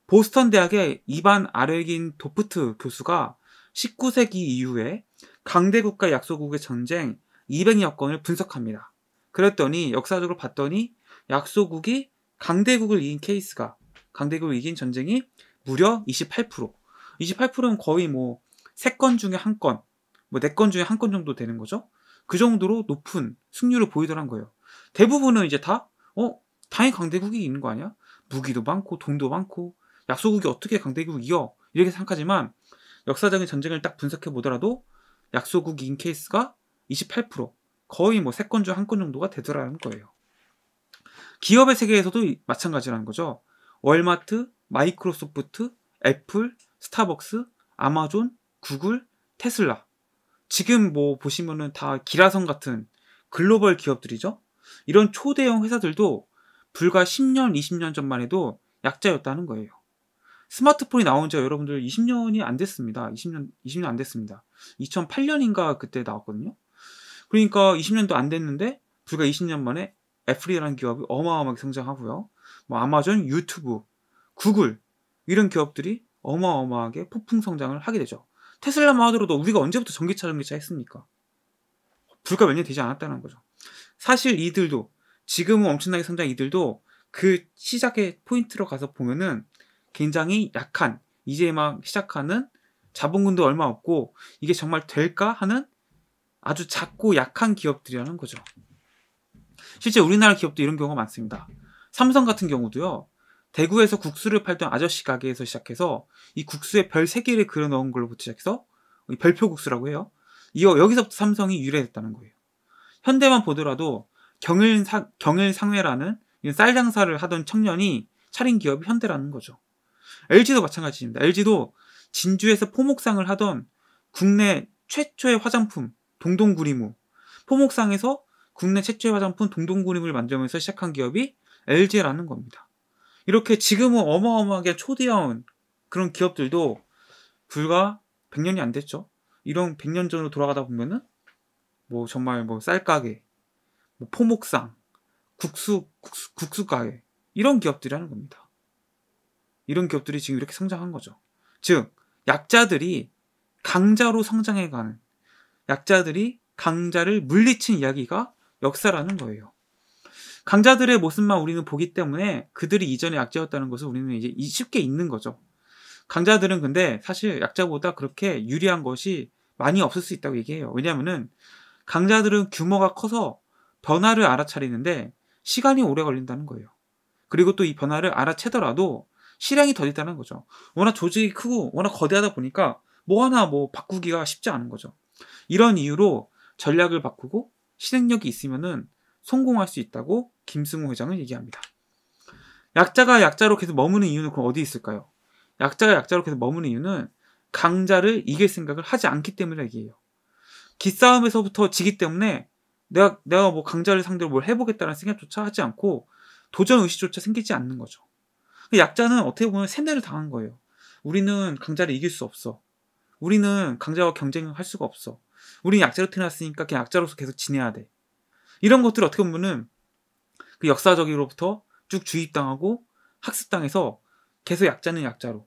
보스턴 대학의 이반 아르긴 도프트 교수가 19세기 이후에 강대국과 약소국의 전쟁 200여 건을 분석합니다. 그랬더니 역사적으로 봤더니 약소국이 강대국을 이긴 케이스가 강대국을 이긴 전쟁이 무려 28%, 28%는 거의 뭐 3건 중에 1건, 뭐 4건 중에 1건 정도 되는 거죠. 그 정도로 높은 승률을 보이더란 거예요. 대부분은 이제 다, 어, 당연히 강대국이 있는 거 아니야? 무기도 많고, 돈도 많고, 약소국이 어떻게 강대국이여? 이렇게 생각하지만, 역사적인 전쟁을 딱 분석해 보더라도, 약소국인 케이스가 28%, 거의 뭐 3건 중 1건 정도가 되더라는 거예요. 기업의 세계에서도 마찬가지라는 거죠. 월마트, 마이크로소프트, 애플, 스타벅스, 아마존, 구글, 테슬라. 지금 뭐 보시면은 다 기라성 같은 글로벌 기업들이죠. 이런 초대형 회사들도 불과 10년, 20년 전만 해도 약자였다는 거예요. 스마트폰이 나온 지가 여러분들 20년이 안 됐습니다. 20년, 20년 안 됐습니다. 2008년인가 그때 나왔거든요. 그러니까 20년도 안 됐는데 불과 20년 만에 애플이라는 기업이 어마어마하게 성장하고요. 뭐 아마존, 유튜브, 구글 이런 기업들이 어마어마하게 폭풍 성장을 하게 되죠. 테슬라만 하더라도 우리가 언제부터 전기차 전기차 했습니까? 불과 몇 년 되지 않았다는 거죠. 사실 이들도 지금은 엄청나게 성장 이들도 그 시작의 포인트로 가서 보면은 굉장히 약한 이제 막 시작하는 자본금도 얼마 없고 이게 정말 될까 하는 아주 작고 약한 기업들이라는 거죠. 실제 우리나라 기업도 이런 경우가 많습니다. 삼성 같은 경우도요. 대구에서 국수를 팔던 아저씨 가게에서 시작해서 이 국수에 별 세개를 그려 넣은 걸로부터 시작해서 별표 국수라고 해요. 이어 여기서부터 삼성이 유래됐다는 거예요. 현대만 보더라도 경일 사, 경일 상회라는 쌀 장사를 하던 청년이 차린 기업이 현대라는 거죠. LG도 마찬가지입니다. LG도 진주에서 포목상을 하던 국내 최초의 화장품 동동구리무 포목상에서 국내 최초의 화장품 동동구리무를 만들면서 시작한 기업이 LG라는 겁니다. 이렇게 지금은 어마어마하게 초대형 그런 기업들도 불과 100년이 안 됐죠. 이런 100년 전으로 돌아가다 보면은 뭐 정말 뭐 쌀가게, 뭐 포목상, 국수, 국수, 국수가게 이런 기업들이라는 겁니다. 이런 기업들이 지금 이렇게 성장한 거죠. 즉 약자들이 강자로 성장해가는 약자들이 강자를 물리친 이야기가 역사라는 거예요. 강자들의 모습만 우리는 보기 때문에 그들이 이전에 약자였다는 것을 우리는 이제 쉽게 잊는 거죠. 강자들은 근데 사실 약자보다 그렇게 유리한 것이 많이 없을 수 있다고 얘기해요. 왜냐하면은 강자들은 규모가 커서 변화를 알아차리는데 시간이 오래 걸린다는 거예요. 그리고 또 이 변화를 알아채더라도 실행이 더디다는 거죠. 워낙 조직이 크고 워낙 거대하다 보니까 뭐 하나 뭐 바꾸기가 쉽지 않은 거죠. 이런 이유로 전략을 바꾸고 실행력이 있으면은 성공할 수 있다고 김승우 회장은 얘기합니다. 약자가 약자로 계속 머무는 이유는 그럼 어디 있을까요? 약자가 약자로 계속 머무는 이유는 강자를 이길 생각을 하지 않기 때문에 얘기해요. 기싸움에서부터 지기 때문에 내가 내가 뭐 강자를 상대로 뭘 해보겠다는 생각조차 하지 않고 도전 의식조차 생기지 않는 거죠. 그 약자는 어떻게 보면 세뇌를 당한 거예요. 우리는 강자를 이길 수 없어. 우리는 강자와 경쟁을 할 수가 없어. 우리는 약자로 태어났으니까 그냥 약자로서 계속 지내야 돼. 이런 것들을 어떻게 보면은 그 역사적으로부터 쭉 주입당하고 학습당해서 계속 약자는 약자로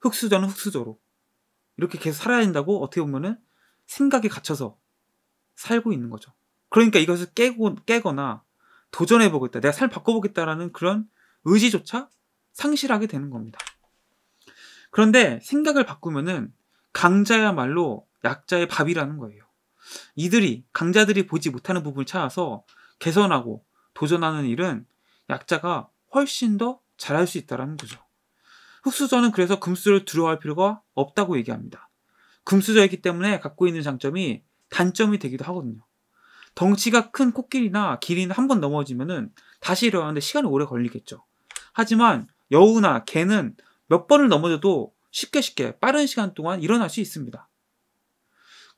흑수저는 흑수저로 이렇게 계속 살아야 된다고 어떻게 보면은 생각에 갇혀서 살고 있는 거죠. 그러니까 이것을 깨고 깨거나 도전해 보겠다. 내가 삶 바꿔 보겠다라는 그런 의지조차 상실하게 되는 겁니다. 그런데 생각을 바꾸면은 강자야말로 약자의 밥이라는 거예요. 이들이 강자들이 보지 못하는 부분을 찾아서 개선하고 도전하는 일은 약자가 훨씬 더 잘할 수 있다라는 거죠. 흑수저는 그래서 금수저를 두려워할 필요가 없다고 얘기합니다. 금수저이기 때문에 갖고 있는 장점이 단점이 되기도 하거든요. 덩치가 큰 코끼리나 기린은 한번넘어지면 다시 일어나는데 시간이 오래 걸리겠죠. 하지만 여우나 개는 몇 번을 넘어져도 쉽게 쉽게 빠른 시간 동안 일어날 수 있습니다.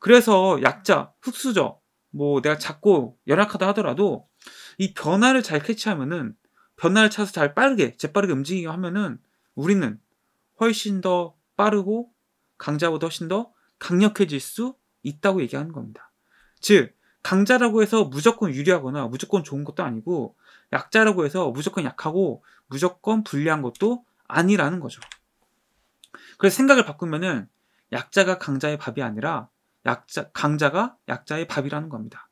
그래서 약자, 흑수저, 뭐 내가 작고 열악하다 하더라도 이 변화를 잘 캐치하면은 변화를 찾아서 잘 빠르게 재빠르게 움직이게 하면은 우리는 훨씬 더 빠르고 강자보다 훨씬 더 강력해질 수 있다고 얘기하는 겁니다. 즉 강자라고 해서 무조건 유리하거나 무조건 좋은 것도 아니고 약자라고 해서 무조건 약하고 무조건 불리한 것도 아니라는 거죠. 그래서 생각을 바꾸면은 약자가 강자의 밥이 아니라 약자, 강자가 약자의 밥이라는 겁니다.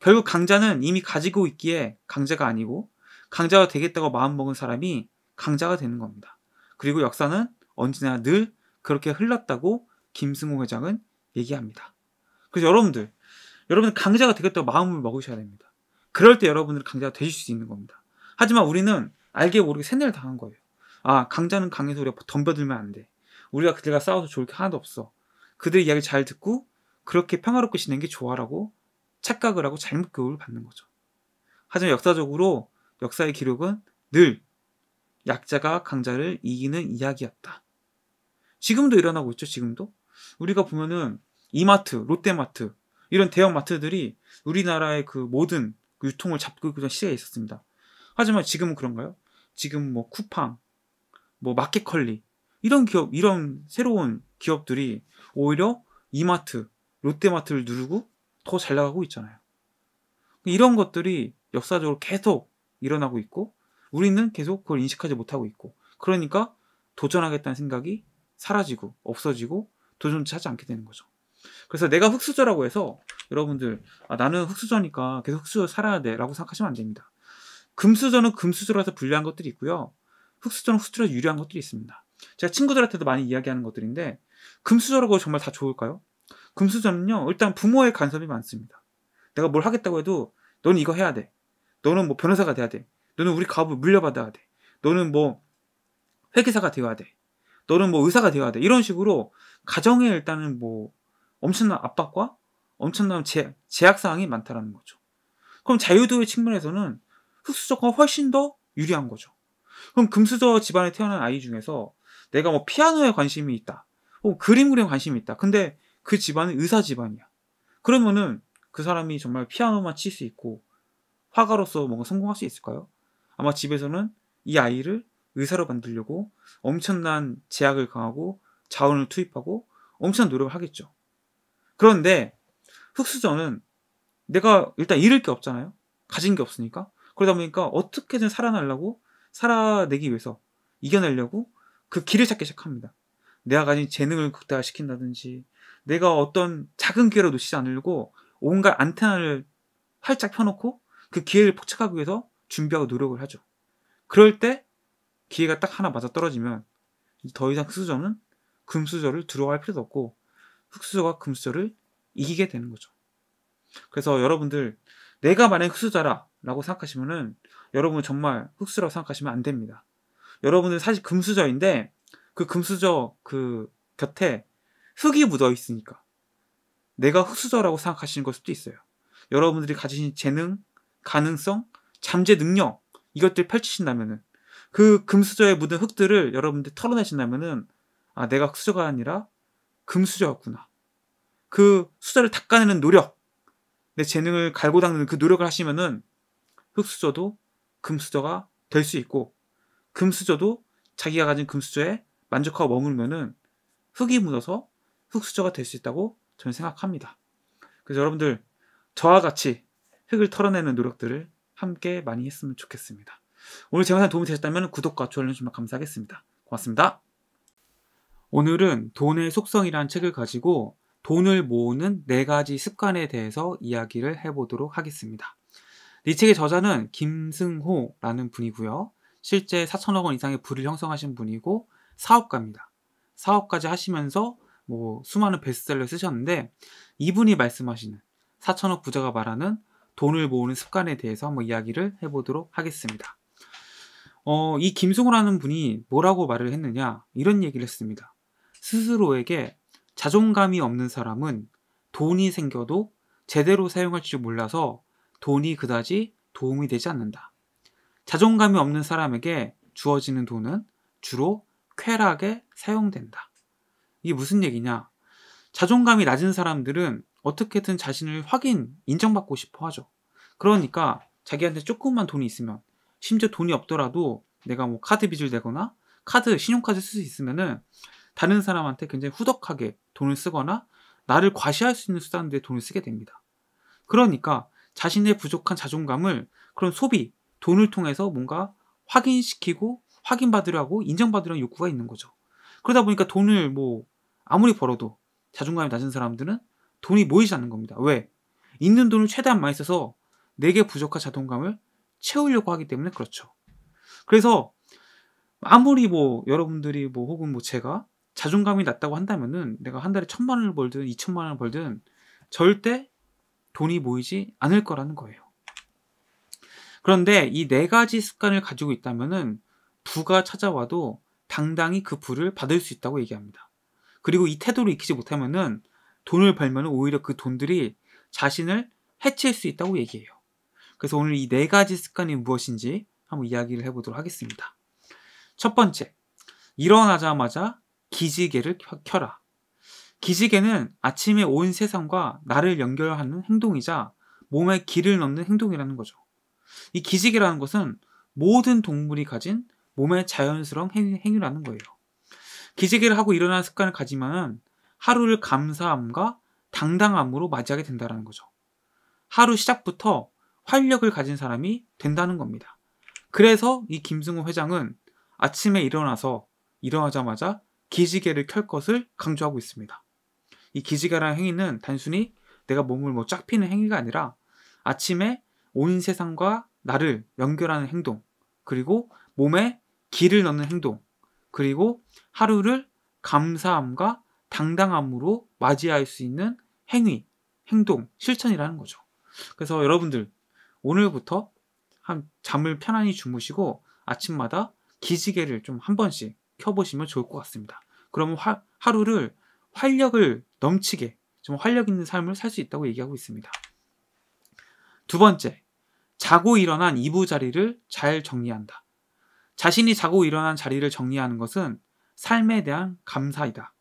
결국 강자는 이미 가지고 있기에 강자가 아니고 강자가 되겠다고 마음먹은 사람이 강자가 되는 겁니다. 그리고 역사는 언제나 늘 그렇게 흘렀다고 김승호 회장은 얘기합니다. 그래서 여러분들, 여러분 강자가 되겠다고 마음을 먹으셔야 됩니다. 그럴 때 여러분들 강자가 되실 수 있는 겁니다. 하지만 우리는 알게 모르게 세뇌를 당한 거예요. 아, 강자는 강해서 우리가 덤벼들면 안 돼. 우리가 그들과 싸워서 좋을 게 하나도 없어. 그들 의 이야기 를잘 듣고 그렇게 평화롭게 지내는게 좋아라고 착각을 하고 잘못 교육을 받는 거죠. 하지만 역사적으로 역사의 기록은 늘 약자가 강자를 이기는 이야기였다. 지금도 일어나고 있죠, 지금도. 우리가 보면은 이마트, 롯데마트, 이런 대형 마트들이 우리나라의 그 모든 유통을 잡고 있던 시대에 있었습니다. 하지만 지금은 그런가요? 지금 뭐 쿠팡, 뭐 마켓컬리, 이런 기업, 이런 새로운 기업들이 오히려 이마트, 롯데마트를 누르고 더 잘 나가고 있잖아요. 이런 것들이 역사적으로 계속 일어나고 있고 우리는 계속 그걸 인식하지 못하고 있고 그러니까 도전하겠다는 생각이 사라지고 없어지고 도전치 하지 않게 되는 거죠. 그래서 내가 흑수저라고 해서 여러분들 아, 나는 흑수저니까 계속 흑수저 살아야 돼라고 생각하시면 안 됩니다. 금수저는 금수저라서 불리한 것들이 있고요. 흑수저는 흑수저라서 유리한 것들이 있습니다. 제가 친구들한테도 많이 이야기하는 것들인데 금수저라고 정말 다 좋을까요? 금수저는요, 일단 부모의 간섭이 많습니다. 내가 뭘 하겠다고 해도, 너는 이거 해야 돼. 너는 뭐 변호사가 돼야 돼. 너는 우리 가업을 물려받아야 돼. 너는 뭐 회계사가 되어야 돼. 너는 뭐 의사가 되어야 돼. 이런 식으로 가정에 일단은 뭐 엄청난 압박과 엄청난 제, 제약사항이 많다라는 거죠. 그럼 자유도의 측면에서는 흑수저가 훨씬 더 유리한 거죠. 그럼 금수저 집안에 태어난 아이 중에서 내가 뭐 피아노에 관심이 있다. 어, 그림 그리는 관심이 있다. 근데 그 집안은 의사 집안이야. 그러면은 그 사람이 정말 피아노만 칠 수 있고 화가로서 뭔가 성공할 수 있을까요? 아마 집에서는 이 아이를 의사로 만들려고 엄청난 제약을 강하고 자원을 투입하고 엄청난 노력을 하겠죠. 그런데 흑수저는 내가 일단 잃을 게 없잖아요. 가진 게 없으니까. 그러다 보니까 어떻게든 살아나려고 살아내기 위해서 이겨내려고 그 길을 찾기 시작합니다. 내가 가진 재능을 극대화시킨다든지 내가 어떤 작은 기회로 놓치지 않으려고 온갖 안테나를 활짝 펴놓고 그 기회를 포착하기 위해서 준비하고 노력을 하죠. 그럴 때 기회가 딱 하나 맞아 떨어지면 더 이상 흑수저는 금수저를 두려워할 필요도 없고 흑수저가 금수저를 이기게 되는 거죠. 그래서 여러분들 내가 만약 흑수저라 라고 생각하시면은 여러분 정말 흑수라고 생각하시면 안 됩니다. 여러분들 사실 금수저인데 그 금수저 그 곁에 흙이 묻어 있으니까 내가 흙수저라고 생각하시는 걸 수도 있어요. 여러분들이 가지신 재능, 가능성, 잠재 능력 이것들 펼치신다면은 그 금수저에 묻은 흙들을 여러분들 털어내신다면은 아 내가 흙수저가 아니라 금수저였구나. 그 수저를 닦아내는 노력, 내 재능을 갈고 닦는 그 노력을 하시면은 흙수저도 금수저가 될 수 있고 금수저도 자기가 가진 금수저에 만족하고 머물면은 흙이 묻어서 흙수저가 될 수 있다고 저는 생각합니다. 그래서 여러분들 저와 같이 흙을 털어내는 노력들을 함께 많이 했으면 좋겠습니다. 오늘 제 영상 도움이 되셨다면 구독과 좋아요 주시면 감사하겠습니다. 고맙습니다. 오늘은 돈의 속성이라는 책을 가지고 돈을 모으는 네 가지 습관에 대해서 이야기를 해보도록 하겠습니다. 이 책의 저자는 김승호라는 분이고요. 실제 4천억 원 이상의 부를 형성하신 분이고 사업가입니다. 사업까지 하시면서 뭐 수많은 베스트셀러를 쓰셨는데 이분이 말씀하시는 4천억 부자가 말하는 돈을 모으는 습관에 대해서 한번 이야기를 해보도록 하겠습니다. 어, 이김승우라는 분이 뭐라고 말을 했느냐 이런 얘기를 했습니다. 스스로에게 자존감이 없는 사람은 돈이 생겨도 제대로 사용할 줄 몰라서 돈이 그다지 도움이 되지 않는다. 자존감이 없는 사람에게 주어지는 돈은 주로 쾌락에 사용된다. 이게 무슨 얘기냐? 자존감이 낮은 사람들은 어떻게든 자신을 확인, 인정받고 싶어 하죠. 그러니까 자기한테 조금만 돈이 있으면, 심지어 돈이 없더라도 내가 뭐 카드 빚을 내거나 카드, 신용카드 쓸 수 있으면은 다른 사람한테 굉장히 후덕하게 돈을 쓰거나 나를 과시할 수 있는 수단들에 돈을 쓰게 됩니다. 그러니까 자신의 부족한 자존감을 그런 소비, 돈을 통해서 뭔가 확인시키고 확인받으려고 인정받으려는 욕구가 있는 거죠. 그러다 보니까 돈을 뭐 아무리 벌어도 자존감이 낮은 사람들은 돈이 모이지 않는 겁니다. 왜? 있는 돈을 최대한 많이 써서 내게 부족한 자존감을 채우려고 하기 때문에 그렇죠. 그래서 아무리 뭐 여러분들이 뭐 혹은 뭐 제가 자존감이 낮다고 한다면은 내가 한 달에 천만 원을 벌든 이천만 원을 벌든 절대 돈이 모이지 않을 거라는 거예요. 그런데 이 네 가지 습관을 가지고 있다면은 부가 찾아와도 당당히 그 부를 받을 수 있다고 얘기합니다. 그리고 이 태도를 익히지 못하면은 돈을 벌면 오히려 그 돈들이 자신을 해칠 수 있다고 얘기해요. 그래서 오늘 이 네 가지 습관이 무엇인지 한번 이야기를 해보도록 하겠습니다. 첫 번째, 일어나자마자 기지개를 켜라. 기지개는 아침에 온 세상과 나를 연결하는 행동이자 몸에 기를 넣는 행동이라는 거죠. 이 기지개라는 것은 모든 동물이 가진 몸의 자연스러운 행위, 행위라는 거예요. 기재개를 하고 일어나는 습관을 가지면 하루를 감사함과 당당함으로 맞이하게 된다는 거죠. 하루 시작부터 활력을 가진 사람이 된다는 겁니다. 그래서 이김승우 회장은 아침에 일어나서 일어나자마자 기지개를 켤 것을 강조하고 있습니다. 이 기지개라는 행위는 단순히 내가 몸을 뭐 쫙 피는 행위가 아니라 아침에 온 세상과 나를 연결하는 행동, 그리고 몸에 기를 넣는 행동, 그리고 하루를 감사함과 당당함으로 맞이할 수 있는 행위, 행동, 실천이라는 거죠. 그래서 여러분들 오늘부터 한 잠을 편안히 주무시고 아침마다 기지개를 좀 한 번씩 켜보시면 좋을 것 같습니다. 그러면 화, 하루를 활력을 넘치게 좀 활력 있는 삶을 살 수 있다고 얘기하고 있습니다. 두 번째, 자고 일어난 이부 자리를 잘 정리한다. 자신이 자고 일어난 자리를 정리하는 것은 삶에 대한 감사이다.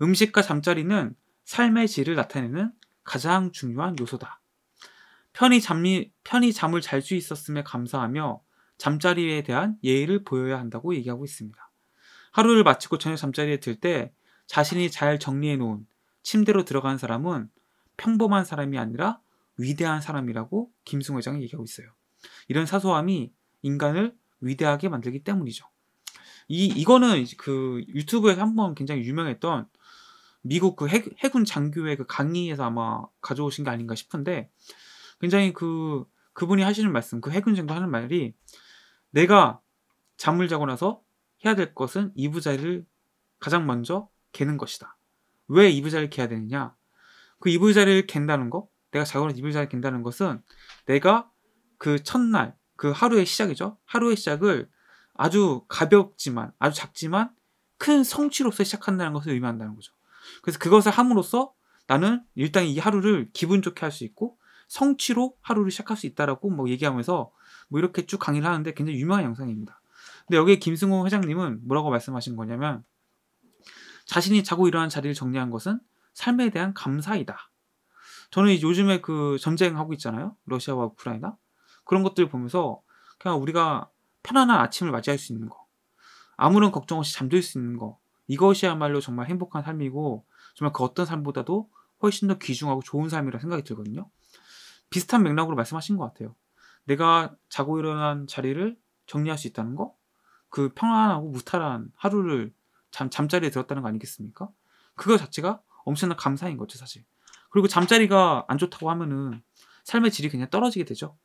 음식과 잠자리는 삶의 질을 나타내는 가장 중요한 요소다. 편히, 잠이, 편히 잠을 잘 수 있었음에 감사하며 잠자리에 대한 예의를 보여야 한다고 얘기하고 있습니다. 하루를 마치고 저녁 잠자리에 들 때 자신이 잘 정리해 놓은 침대로 들어간 사람은 평범한 사람이 아니라 위대한 사람이라고 김승 회장이 얘기하고 있어요. 이런 사소함이 인간을 위대하게 만들기 때문이죠. 이 이거는 그 유튜브에서 한 번 굉장히 유명했던 미국 그 해, 해군 장교의 그 강의에서 아마 가져오신 게 아닌가 싶은데 굉장히 그 그분이 하시는 말씀, 그 해군 장교 하는 말이 내가 잠을 자고 나서 해야 될 것은 이부자리를 가장 먼저 개는 것이다. 왜 이부자리를 개야 되느냐? 그 이부자리를 갠다는 거, 내가 자고 나서 이부자리를 갠다는 것은 내가 그 첫날 그 하루의 시작이죠. 하루의 시작을 아주 가볍지만 아주 작지만 큰 성취로서 시작한다는 것을 의미한다는 거죠. 그래서 그것을 함으로써 나는 일단 이 하루를 기분 좋게 할 수 있고 성취로 하루를 시작할 수 있다라고 뭐 얘기하면서 뭐 이렇게 쭉 강의를 하는데 굉장히 유명한 영상입니다. 근데 여기에 김승호 회장님은 뭐라고 말씀하신 거냐면 자신이 자고 일어난 자리를 정리한 것은 삶에 대한 감사이다. 저는 요즘에 그 전쟁하고 있잖아요. 러시아와 우크라이나. 그런 것들 을 보면서 그냥 우리가 편안한 아침을 맞이할 수 있는 거. 아무런 걱정 없이 잠들 수 있는 거. 이것이야말로 정말 행복한 삶이고 정말 그 어떤 삶보다도 훨씬 더 귀중하고 좋은 삶이라 생각이 들거든요. 비슷한 맥락으로 말씀하신 것 같아요. 내가 자고 일어난 자리를 정리할 수 있다는 거? 그 평안하고 무탈한 하루를 잠, 잠자리에 들었다는 거 아니겠습니까? 그거 자체가 엄청난 감사인 거죠, 사실. 그리고 잠자리가 안 좋다고 하면은 삶의 질이 그냥 떨어지게 되죠.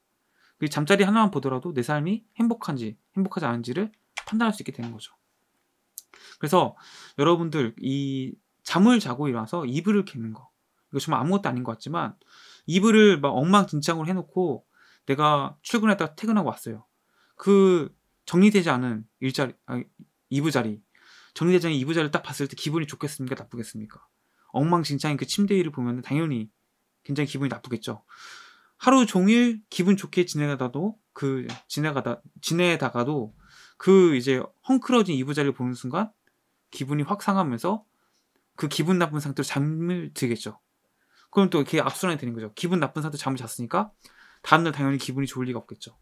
그 잠자리 하나만 보더라도 내 삶이 행복한지 행복하지 않은지를 판단할 수 있게 되는 거죠. 그래서 여러분들 이 잠을 자고 일어나서 이불을 개는 거 이거 정말 아무것도 아닌 것 같지만 이불을 막 엉망진창으로 해놓고 내가 출근했다 퇴근하고 왔어요. 그 정리되지 않은 일자리 아, 이부자리 정리되지 않은 이부자리를 딱 봤을 때 기분이 좋겠습니까 나쁘겠습니까? 엉망진창인 그 침대 위를 보면 당연히 굉장히 기분이 나쁘겠죠. 하루 종일 기분 좋게 지내다도 그 지내가다 지내다가도 그 이제 헝클어진 이부자리를 보는 순간 기분이 확 상하면서 그 기분 나쁜 상태로 잠을 들겠죠. 그럼 또 이렇게 악순환이 되는 거죠. 기분 나쁜 상태로 잠을 잤으니까 다음날 당연히 기분이 좋을 리가 없겠죠.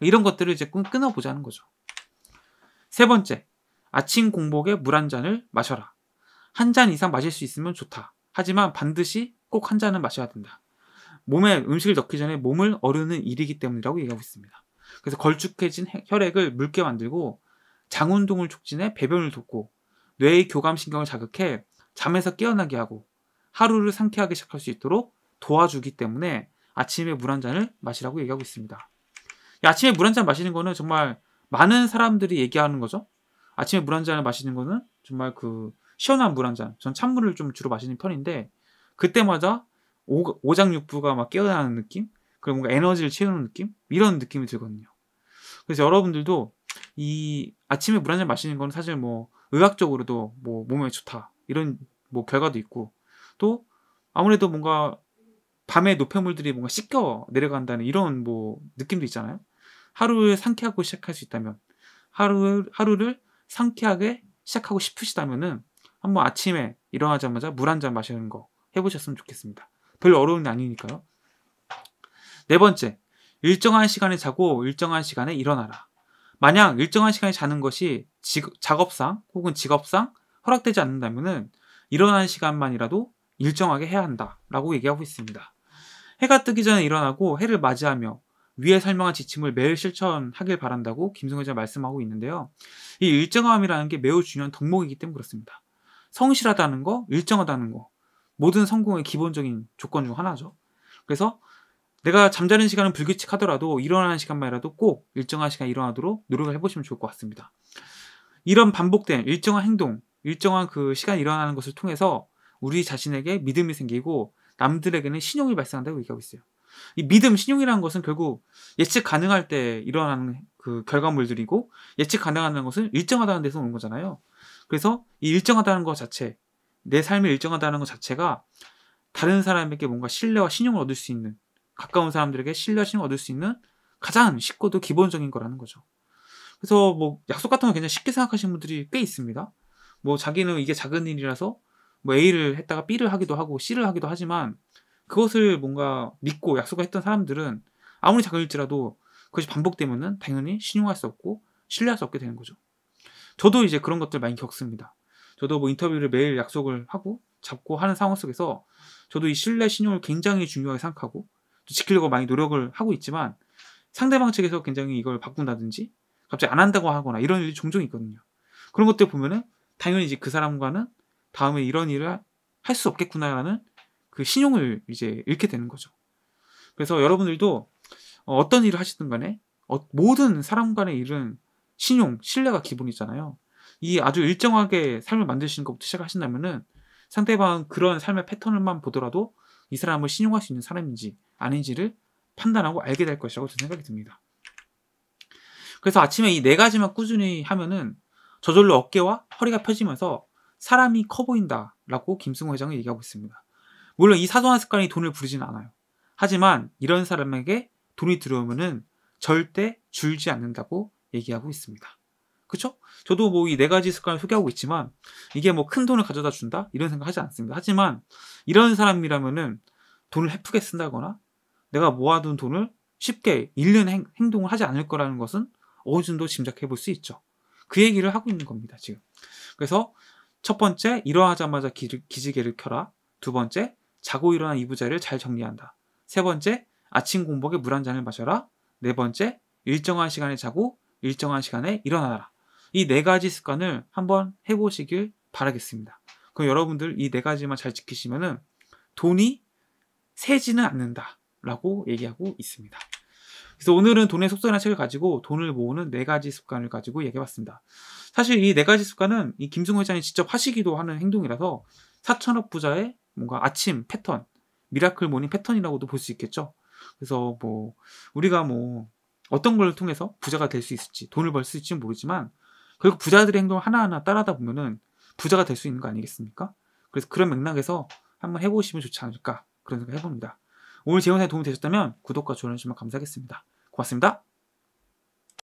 이런 것들을 이제 끊어보자는 거죠. 세 번째, 아침 공복에 물 한 잔을 마셔라. 한 잔 이상 마실 수 있으면 좋다. 하지만 반드시 꼭 한 잔은 마셔야 된다. 몸에 음식을 넣기 전에 몸을 어르는 일이기 때문이라고 얘기하고 있습니다. 그래서 걸쭉해진 혈액을 묽게 만들고 장 운동을 촉진해 배변을 돕고 뇌의 교감신경을 자극해 잠에서 깨어나게 하고 하루를 상쾌하게 시작할 수 있도록 도와주기 때문에 아침에 물 한 잔을 마시라고 얘기하고 있습니다. 아침에 물 한 잔 마시는 거는 정말 많은 사람들이 얘기하는 거죠. 아침에 물 한 잔을 마시는 거는 정말 그 시원한 물 한 잔. 전 찬물을 좀 주로 마시는 편인데 그때마다 오, 장육부가막 깨어나는 느낌? 그리고 뭔가 에너지를 채우는 느낌? 이런 느낌이 들거든요. 그래서 여러분들도 이 아침에 물 한 잔 마시는 건 사실 뭐 의학적으로도 뭐 몸에 좋다. 이런 뭐 결과도 있고 또 아무래도 뭔가 밤에 노폐물들이 뭔가 씻겨 내려간다는 이런 뭐 느낌도 있잖아요. 하루를 상쾌하고 시작할 수 있다면 하루 하루를 상쾌하게 시작하고 싶으시다면은 한번 아침에 일어나자마자 물 한 잔 마시는 거 해보셨으면 좋겠습니다. 별로 어려운 게 아니니까요. 네 번째, 일정한 시간에 자고 일정한 시간에 일어나라. 만약 일정한 시간에 자는 것이 직업, 작업상 혹은 직업상 허락되지 않는다면 은 일어나는 시간만이라도 일정하게 해야 한다라고 얘기하고 있습니다. 해가 뜨기 전에 일어나고 해를 맞이하며 위에 설명한 지침을 매일 실천하길 바란다고 김승현 전 말씀하고 있는데요. 이 일정함이라는 게 매우 중요한 덕목이기 때문에 그렇습니다. 성실하다는 거, 일정하다는 거, 모든 성공의 기본적인 조건 중 하나죠. 그래서 내가 잠자는 시간은 불규칙하더라도 일어나는 시간만이라도 꼭 일정한 시간 일어나도록 노력을 해보시면 좋을 것 같습니다. 이런 반복된 일정한 행동, 일정한 그 시간 일어나는 것을 통해서 우리 자신에게 믿음이 생기고 남들에게는 신용이 발생한다고 얘기하고 있어요. 이 믿음, 신용이라는 것은 결국 예측 가능할 때 일어나는 그 결과물들이고 예측 가능하다는 것은 일정하다는 데서 오는 거잖아요. 그래서 이 일정하다는 것 자체, 내 삶에 일정하다는 것 자체가 다른 사람에게 뭔가 신뢰와 신용을 얻을 수 있는 가까운 사람들에게 신뢰와 신용을 얻을 수 있는 가장 쉽고도 기본적인 거라는 거죠. 그래서 뭐 약속 같은 거 굉장히 쉽게 생각하시는 분들이 꽤 있습니다. 뭐 자기는 이게 작은 일이라서 뭐 A를 했다가 B를 하기도 하고 C를 하기도 하지만 그것을 뭔가 믿고 약속을 했던 사람들은 아무리 작을지라도 그것이 반복되면은 당연히 신용할 수 없고 신뢰할 수 없게 되는 거죠. 저도 이제 그런 것들 많이 겪습니다. 저도 뭐 인터뷰를 매일 약속을 하고 잡고 하는 상황 속에서 저도 이 신뢰 신용을 굉장히 중요하게 생각하고 지키려고 많이 노력을 하고 있지만 상대방 측에서 굉장히 이걸 바꾼다든지 갑자기 안 한다고 하거나 이런 일이 종종 있거든요. 그런 것들 보면은 당연히 이제 그 사람과는 다음에 이런 일을 할 수 없겠구나라는 그 신용을 이제 잃게 되는 거죠. 그래서 여러분들도 어, 어떤 일을 하시든 간에 어, 모든 사람 간의 일은 신용, 신뢰가 기본이잖아요. 이 아주 일정하게 삶을 만드시는 것부터 시작하신다면은 상대방 그런 삶의 패턴을만 보더라도 이 사람을 신용할 수 있는 사람인지 아닌지를 판단하고 알게 될 것이라고 저는 생각이 듭니다. 그래서 아침에 이 네 가지만 꾸준히 하면은 저절로 어깨와 허리가 펴지면서 사람이 커 보인다라고 김승호 회장은 얘기하고 있습니다. 물론 이 사소한 습관이 돈을 부르지는 않아요. 하지만 이런 사람에게 돈이 들어오면은 절대 줄지 않는다고 얘기하고 있습니다. 그쵸 저도 뭐 이 네 가지 습관을 소개하고 있지만 이게 뭐 큰 돈을 가져다 준다 이런 생각하지 않습니다. 하지만 이런 사람이라면은 돈을 헤프게 쓴다거나 내가 모아둔 돈을 쉽게 잃는 행동을 하지 않을 거라는 것은 어느 정도 짐작해 볼 수 있죠. 그 얘기를 하고 있는 겁니다, 지금. 그래서 첫 번째, 일어나자마자 기지개를 켜라. 두 번째, 자고 일어난 이부자를 잘 정리한다. 세 번째, 아침 공복에 물 한 잔을 마셔라. 네 번째, 일정한 시간에 자고 일정한 시간에 일어나라. 이네 가지 습관을 한번 해보시길 바라겠습니다. 그럼 여러분들 이 네 가지만 잘 지키시면은 돈이 새지는 않는다라고 얘기하고 있습니다. 그래서 오늘은 돈의 속성이라는 책을 가지고 돈을 모으는 네 가지 습관을 가지고 얘기해봤습니다. 사실 이 네 가지 습관은 이 김승호 회장이 직접 하시기도 하는 행동이라서 4천억 부자의 뭔가 아침 패턴, 미라클 모닝 패턴이라고도 볼 수 있겠죠. 그래서 뭐 우리가 뭐 어떤 걸 통해서 부자가 될 수 있을지 돈을 벌 수 있을지는 모르지만 그리고 부자들의 행동 을 하나하나 따라하다 보면은 부자가 될 수 있는 거 아니겠습니까? 그래서 그런 맥락에서 한번 해보시면 좋지 않을까 그런 생각 해봅니다. 오늘 제영상에 도움이 되셨다면 구독과 좋아요 해주시면 감사하겠습니다. 고맙습니다.